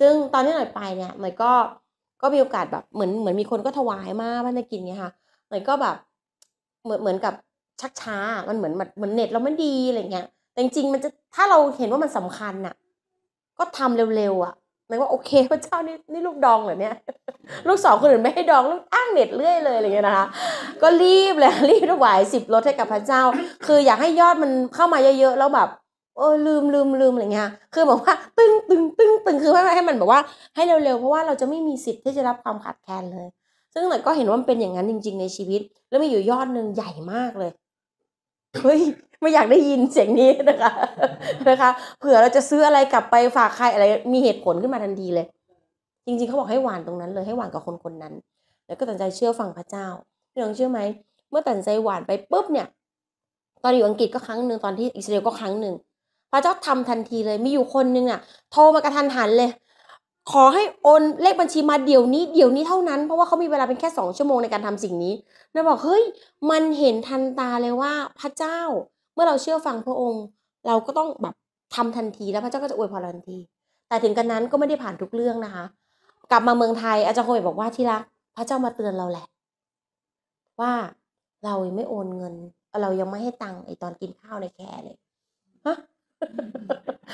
ซึ่งตอนที่หน่อยไปเนี่ยหน่อยก็ก็มีโอกาสแบบเหมือนเหมือนมีคนก็ถวายมาบ้านกินไงค่ะหน่อยก็แบบเหมือนเหมือนกับชักช้า มันเหมือนเหมือนเน็ตเราไม่ดีอะไรเงี้ยแต่จริงๆ มันจะถ้าเราเห็นว่ามันสำคัญอ่ะ ก็ทำเร็วๆ อ่ะนึกว่าโอเคพระเจ้า นี่นี่ลูกดองเหรอเนี่ยลูกสองคนอื่นไม่ให้ดอง ลูกอ้างเน็ตเรื่อยเลยอะไรเงี้ยนะคะก็รีบเลยรีบถวายสิบรถให้กับพระเจ้า คืออยากให้ยอดมันเข้ามาเยอะๆ แล้วแบบ เออลืมลืมลืมอะไรเงี้ยคือบอกว่า ตึงตึงตึงตึงคือให้ให้มันแบบว่า ให้เร็วๆ เพราะว่าเราจะไม่มีสิทธิ์ที่จะรับความขาดแคลนเลย ซึ่งหน่อยก็เห็นว่ามันเป็นอย่างนั้นจริง ๆ ในชีวิต แล้วมีอยู่ยอดหนึ่งใหญ่มากเลยเฮ้ยไม่อยากได้ยินเสียงนี้นะคะนะคะเผื่อเราจะซื้ออะไรกลับไปฝากใครอะไรมีเหตุผลขึ้นมาทันทีเลย จริงๆเขาบอกให้หวานตรงนั้นเลยให้หวานกับคนคนนั้น แล้วก็ตัดใจเชื่อฟังพระเจ้าพี่น้องเชื่อไหมเมื่อตัดใจหวานไปปุ๊บเนี่ยตอนอยู่อังกฤษก็ครั้งหนึ่งตอนที่อิสราเอลก็ครั้งหนึ่งพระเจ้าทำทันทีเลยมีอยู่คนนึงอ่ะโทรมากระทันหันเลยขอให้โอน เลขบัญชีมาเดี๋ยวนี้เดี๋ยวนี้เท่านั้นเพราะว่าเขามีเวลาเป็นแค่ 2 ชั่วโมงในการทำสิ่งนี้นราบอกเฮ้ย มันเห็นทันตาเลยว่าพระเจ้าเมื่อเราเชื่อฟังพระองค์ เราก็ต้องแบบทำทันทีแล้วพระเจ้าก็จะอวยพรทันที แต่ถึงกันนั้นก็ไม่ได้ผ่านทุกเรื่องนะคะ กลับมาเมืองไทยอาจารย์โคยบอกว่าที่รักพระเจ้ามาเตือนเราแหละ ว่าเรายังไม่โอนเงิน เรายังไม่ให้ตังค์ไอตอนกินข้าวในแคร์เลยฮะ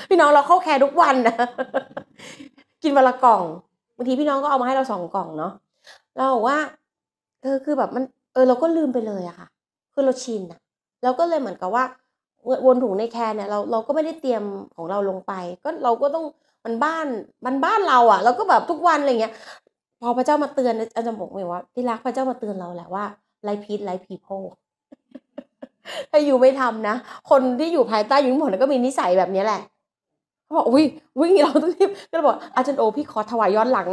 พี่น้องเราเข้าแคร์ทุกวันนะกินวันละกล่องบางทีพี่น้องก็เอามาให้เราสองกล่องเนาะ เราบอกว่าเออคือแบบมัน เออ เราก็ลืมไปเลยอะค่ะคือเราชินอะเราก็เลยเหมือนกับว่าวนถุงในแคนเนี่ยเราเราก็ไม่ได้เตรียมของเราลงไป ก็เราก็ต้องมันบ้านมันบ้านเราอะเราก็แบบทุกวันอะไรเงี้ยพอพระเจ้ามาเตือนอาจารย์บอกเลยว่าที่รักพระเจ้ามาเตือนเราแหละว่าไรพีทไรพีโพถ้าอยู่ไม่ทำนะคนที่อยู่ภายใต้ยุ่้งหมดก็มีนิสัยแบบนี้แหละเขาบอกอุ้ยวิ่งเราต้องรีบก็เลยบอกอาจารย์โอพี่ขอถวายย้อนหลัง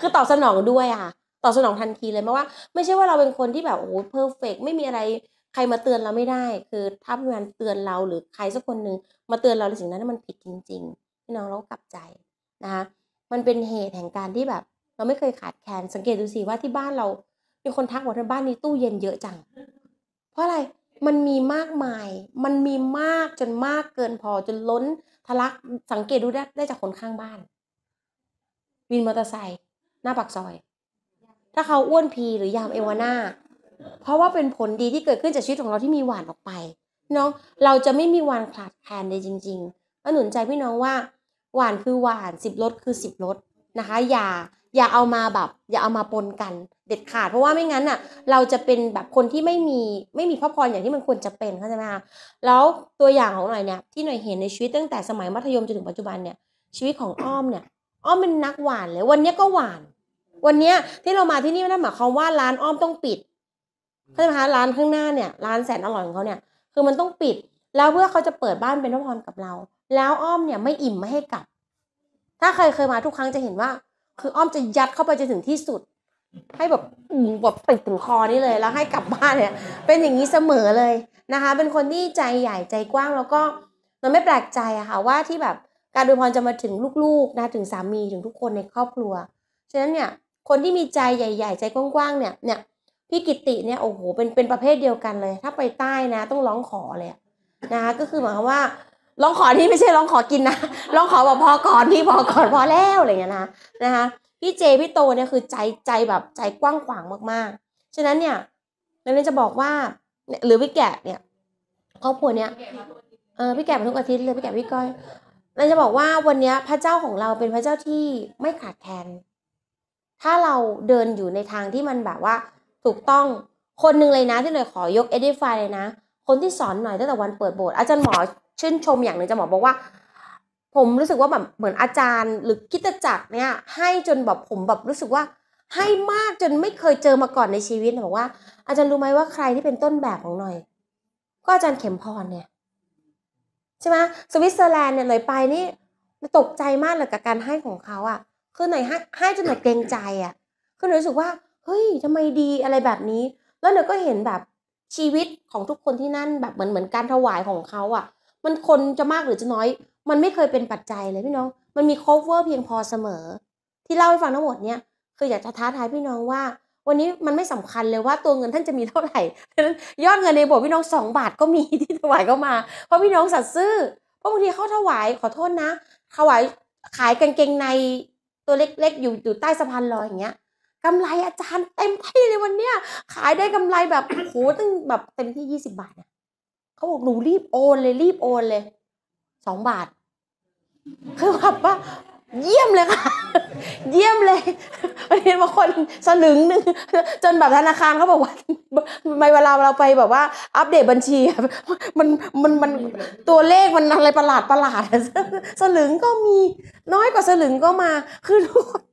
คือตอบสนองด้วยอ่ะตอบสนองทันทีเลยรมะว่า ไม่ใช่ว่าเราเป็นคนที่แบบโอ้เพอร์เฟกไม่มีอะไรใครมาเตือนเราไม่ได้ คือ ถ้าพี่แมนเตือนเราหรือใครสักคนหนึ่งมาเตือนเราในสิ่งนั้นมันผิดจริงๆพี่น้องเรากลับใจนะคะมันเป็นเหตุแห่งการที่แบบ เราไม่เคยขาดแคลนสังเกตดูสิว่าที่บ้านเรามีคนทักว่าที่บ้านนี้ตู้เย็นเยอะจัง เพราะอะไรมันมีมากมายมันมีมากจนมากเกินพอจนล้นทะลักสังเกตดูได้ได้จากคนข้างบ้าน วินมอเตอร์ไซค์หน้าปากซอย ถ้าเขาอ้วนพีหรือยามเอวาน่าเพราะว่าเป็นผลดีที่เกิดขึ้นจากชีวิตของเราที่มีหวานออกไป น้อง เราจะไม่มีหวานขาดแคลนเลยจริงๆก็หนุนใจพี่น้องว่าหวานคือหวานสิบรสคือสิบรสนะคะ อย่าอย่าเอามาแบบ อย่าเอามาปนกัน เด็ดขาดเพราะว่าไม่งั้นอ่ะเราจะเป็นแบบคนที่ไม่มี ไม่มีพระพรอย่างที่มันควรจะเป็นเข้าใจไหมคะแล้วตัวอย่างของหน่อยเนี่ยที่หน่อยเห็น ในชีวิตตั้งแต่สมัยมัธยมจนถึงปัจจุบันเนี่ยชีวิตของอ้อมเนี่ยอ้อมเป็นนักหวานเลยวันนี้ก็หวาน วันนี้ที่เรามาที่นี่ไม่ได้หมายความว่าร้านอ้อมต้องปิดเข้าใจไหมคะร้านข้างหน้าเนี่ย ร้านแสนอร่อยของเขาเนี่ยคือมันต้องปิด แล้วเพื่อเขาจะเปิดบ้านเป็นพระพรกับเรา แล้วอ้อมเนี่ยไม่อิ่มไม่ให้กลับถ้าใครเคยมาทุกครั้งจะเห็นว่าคืออ้อมจะยัดเข้าไปจนถึงที่สุด ให้แบบแบบติดถึงคอนี่เลย แล้วให้กลับบ้านเนี่ยเป็นอย่างนี้เสมอเลยนะคะ เป็นคนที่ใจใหญ่ใจกว้าง แล้วก็มันไม่แปลกใจอะค่ะว่าที่แบบการดูพรจะมาถึงลูกๆนะถึงสามีถึงทุกคนในครอบครัวฉะนั้นเนี่ย คนที่มีใจใหญ่่ใจกว้างๆเนี่ยเนี่ย พี่ กิติเนี่ยโอ้โหเป็นเป็นประเภทเดียวกันเลย ถ้าไปใต้นะ ต้องร้องขอเลยนะคะก็คือหมายความว่าร้องขอที่ไม่ใช่ร้องขอกินนะร้องขอบอกพอก่อนพี่พอก่อนพอแล้วอะไรเงี้ยนะ นะคะพี่เจ พี่โตเนี่ยคือ ใจใจแบบใจกว้างขวางมากๆ ฉะนั้นเนี่ยนักเยนจะบอกว่า หรือพี่แกะเนี่ยครอบครัวเนี่ยเออพี่แกะมาทุกอาทิตย์เลยพี่แกะพี่ก้อยนักเรยนจะบอกว่าวันนี้พระเจ้าของเราเป็นพระเจ้าที่ไม่ขาดแคลนถ้าเราเดินอยู่ในทางที่มันแบบว่า ถูกต้อง คนหนึ่งเลยนะ ที่หน่อยขอยกเอเดฟายเลยนะ คนที่สอนหน่อยตั้งแต่วันเปิดโบสถ์อาจารย์หมอชื่นชมอย่างหนึ่งจะหมอบอกว่า ผมรู้สึกว่าแบบเหมือนอาจารย์ หรือกิตจักรเนี่ยให้จนแบบผมแบบรู้สึกว่าให้มากจนไม่เคยเจอมาก่อนในชีวิตบอกว่า อาจารย์รู้ไหมว่าใครที่เป็นต้นแบบของหน่อย ก็อาจารย์เข็มพรเนี่ยใช่ไหมสวิตเซอร์แลนด์เนี่ยหน่อยไปนี่ตกใจมากเลยกับการให้ของเขาอะ่ะคือหน่อยให้ให้จนหน่อยเกรงใจอะ่ะคือหน่อยรู้สึกว่าเฮ้ยทำไมดีอะไรแบบนี้ แล้วหน่อยก็เห็นแบบชีวิตของทุกคนที่นั่น แบบเหมือนเหมือนการถวายของเขาอะ่ะมันคนจะมากหรือจะน้อย มันไม่เคยเป็นปัจจัยเลยพี่น้อง มันมี cover เพียงพอเสมอ ที่เล่าให้ฟังทั้งหมดเนี่ย คืออยากจะท้าทายพี่น้องว่าวันนี้มันไม่สำคัญเลยว่าตัวเงินท่านจะมีเท่าไหร่ยอดเงินในโบสถ์พี่น้องสองบาทก็มีที่ถวายเข้ามาเพราะพี่น้องสัตว์ซื่อเพราะบางทีเขาถวายขอโทษนะถวายขายกางเกงในตัวเล็กๆ อยู่อยู่ใต้สะพานลอยอย่างเงี้ยกำไรอาจารย์เต็มที่เลยวันเนี้ยขายได้กำไรแบบโหตั้งแบบเต็มที่ยี่สิบาทนยเขาบอกหนูรีบโอนเลยรีบโอนเลยสองบาทคือแบบว่า เยี่ยมเลยค่ะ เยี่ยมเลยันนี้บางคนสลึงหนึ่งจนแบบธนาคารเขาบอกว่า ไม่เวลาเราไปแบบว่า อัปเดตบัญชี มันมันมันตัวเลขมันอะไรประหลาดประหลาดสลึงก็มีน้อยกว่าสลึงก็มาคือทุกคน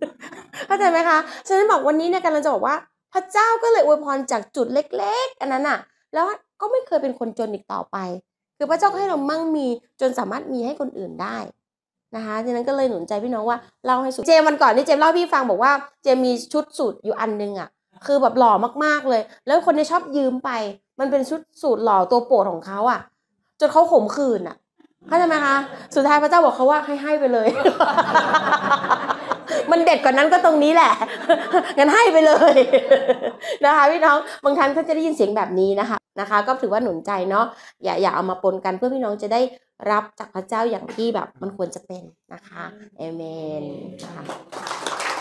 เข้าใจไหมคะฉะนั้นบอกวันนี้เนี่ยกำลังจะบอกว่าพระเจ้าก็เลยอวยพรจากจุดเล็ก ๆอันนั้นอะแล้วก็ไม่เคยเป็นคนจนอีกต่อไป คือพระเจ้าก็ให้เรามั่งมี จนสามารถมีให้คนอื่นได้นะคะดังนั้นก็เลยหนุนใจพี่น้องว่าเล่าให้สุดเจมันก่อนนี่เจมเล่าพี่ฟังบอกว่า เจมมีชุดสูตรอยู่อันนึงอ่ะ คือแบบหล่อมาก ๆเลย แล้วคนที่ชอบยืมไป มันเป็นชุดสูตรหล่อตัวโปรดของเขาอ่ะ จนเขาข่มขืนอ่ะเข้าใจไหมคะ สุดท้ายพระเจ้าบอกเขาว่าให้ให้ไปเลยมันเด็ดกว่านั้นก็ตรงนี้แหละ งั้นให้ไปเลย นะคะพี่น้อง บางท่านก็จะได้ยินเสียงแบบนี้นะคะนะคะ ก็ถือว่าหนุนใจเนาะอย่าอย่าเอามาปนกันเพื่อพี่น้องจะได้รับจากพระเจ้าอย่างที่แบบมันควรจะเป็นนะคะเอเมนนะคะ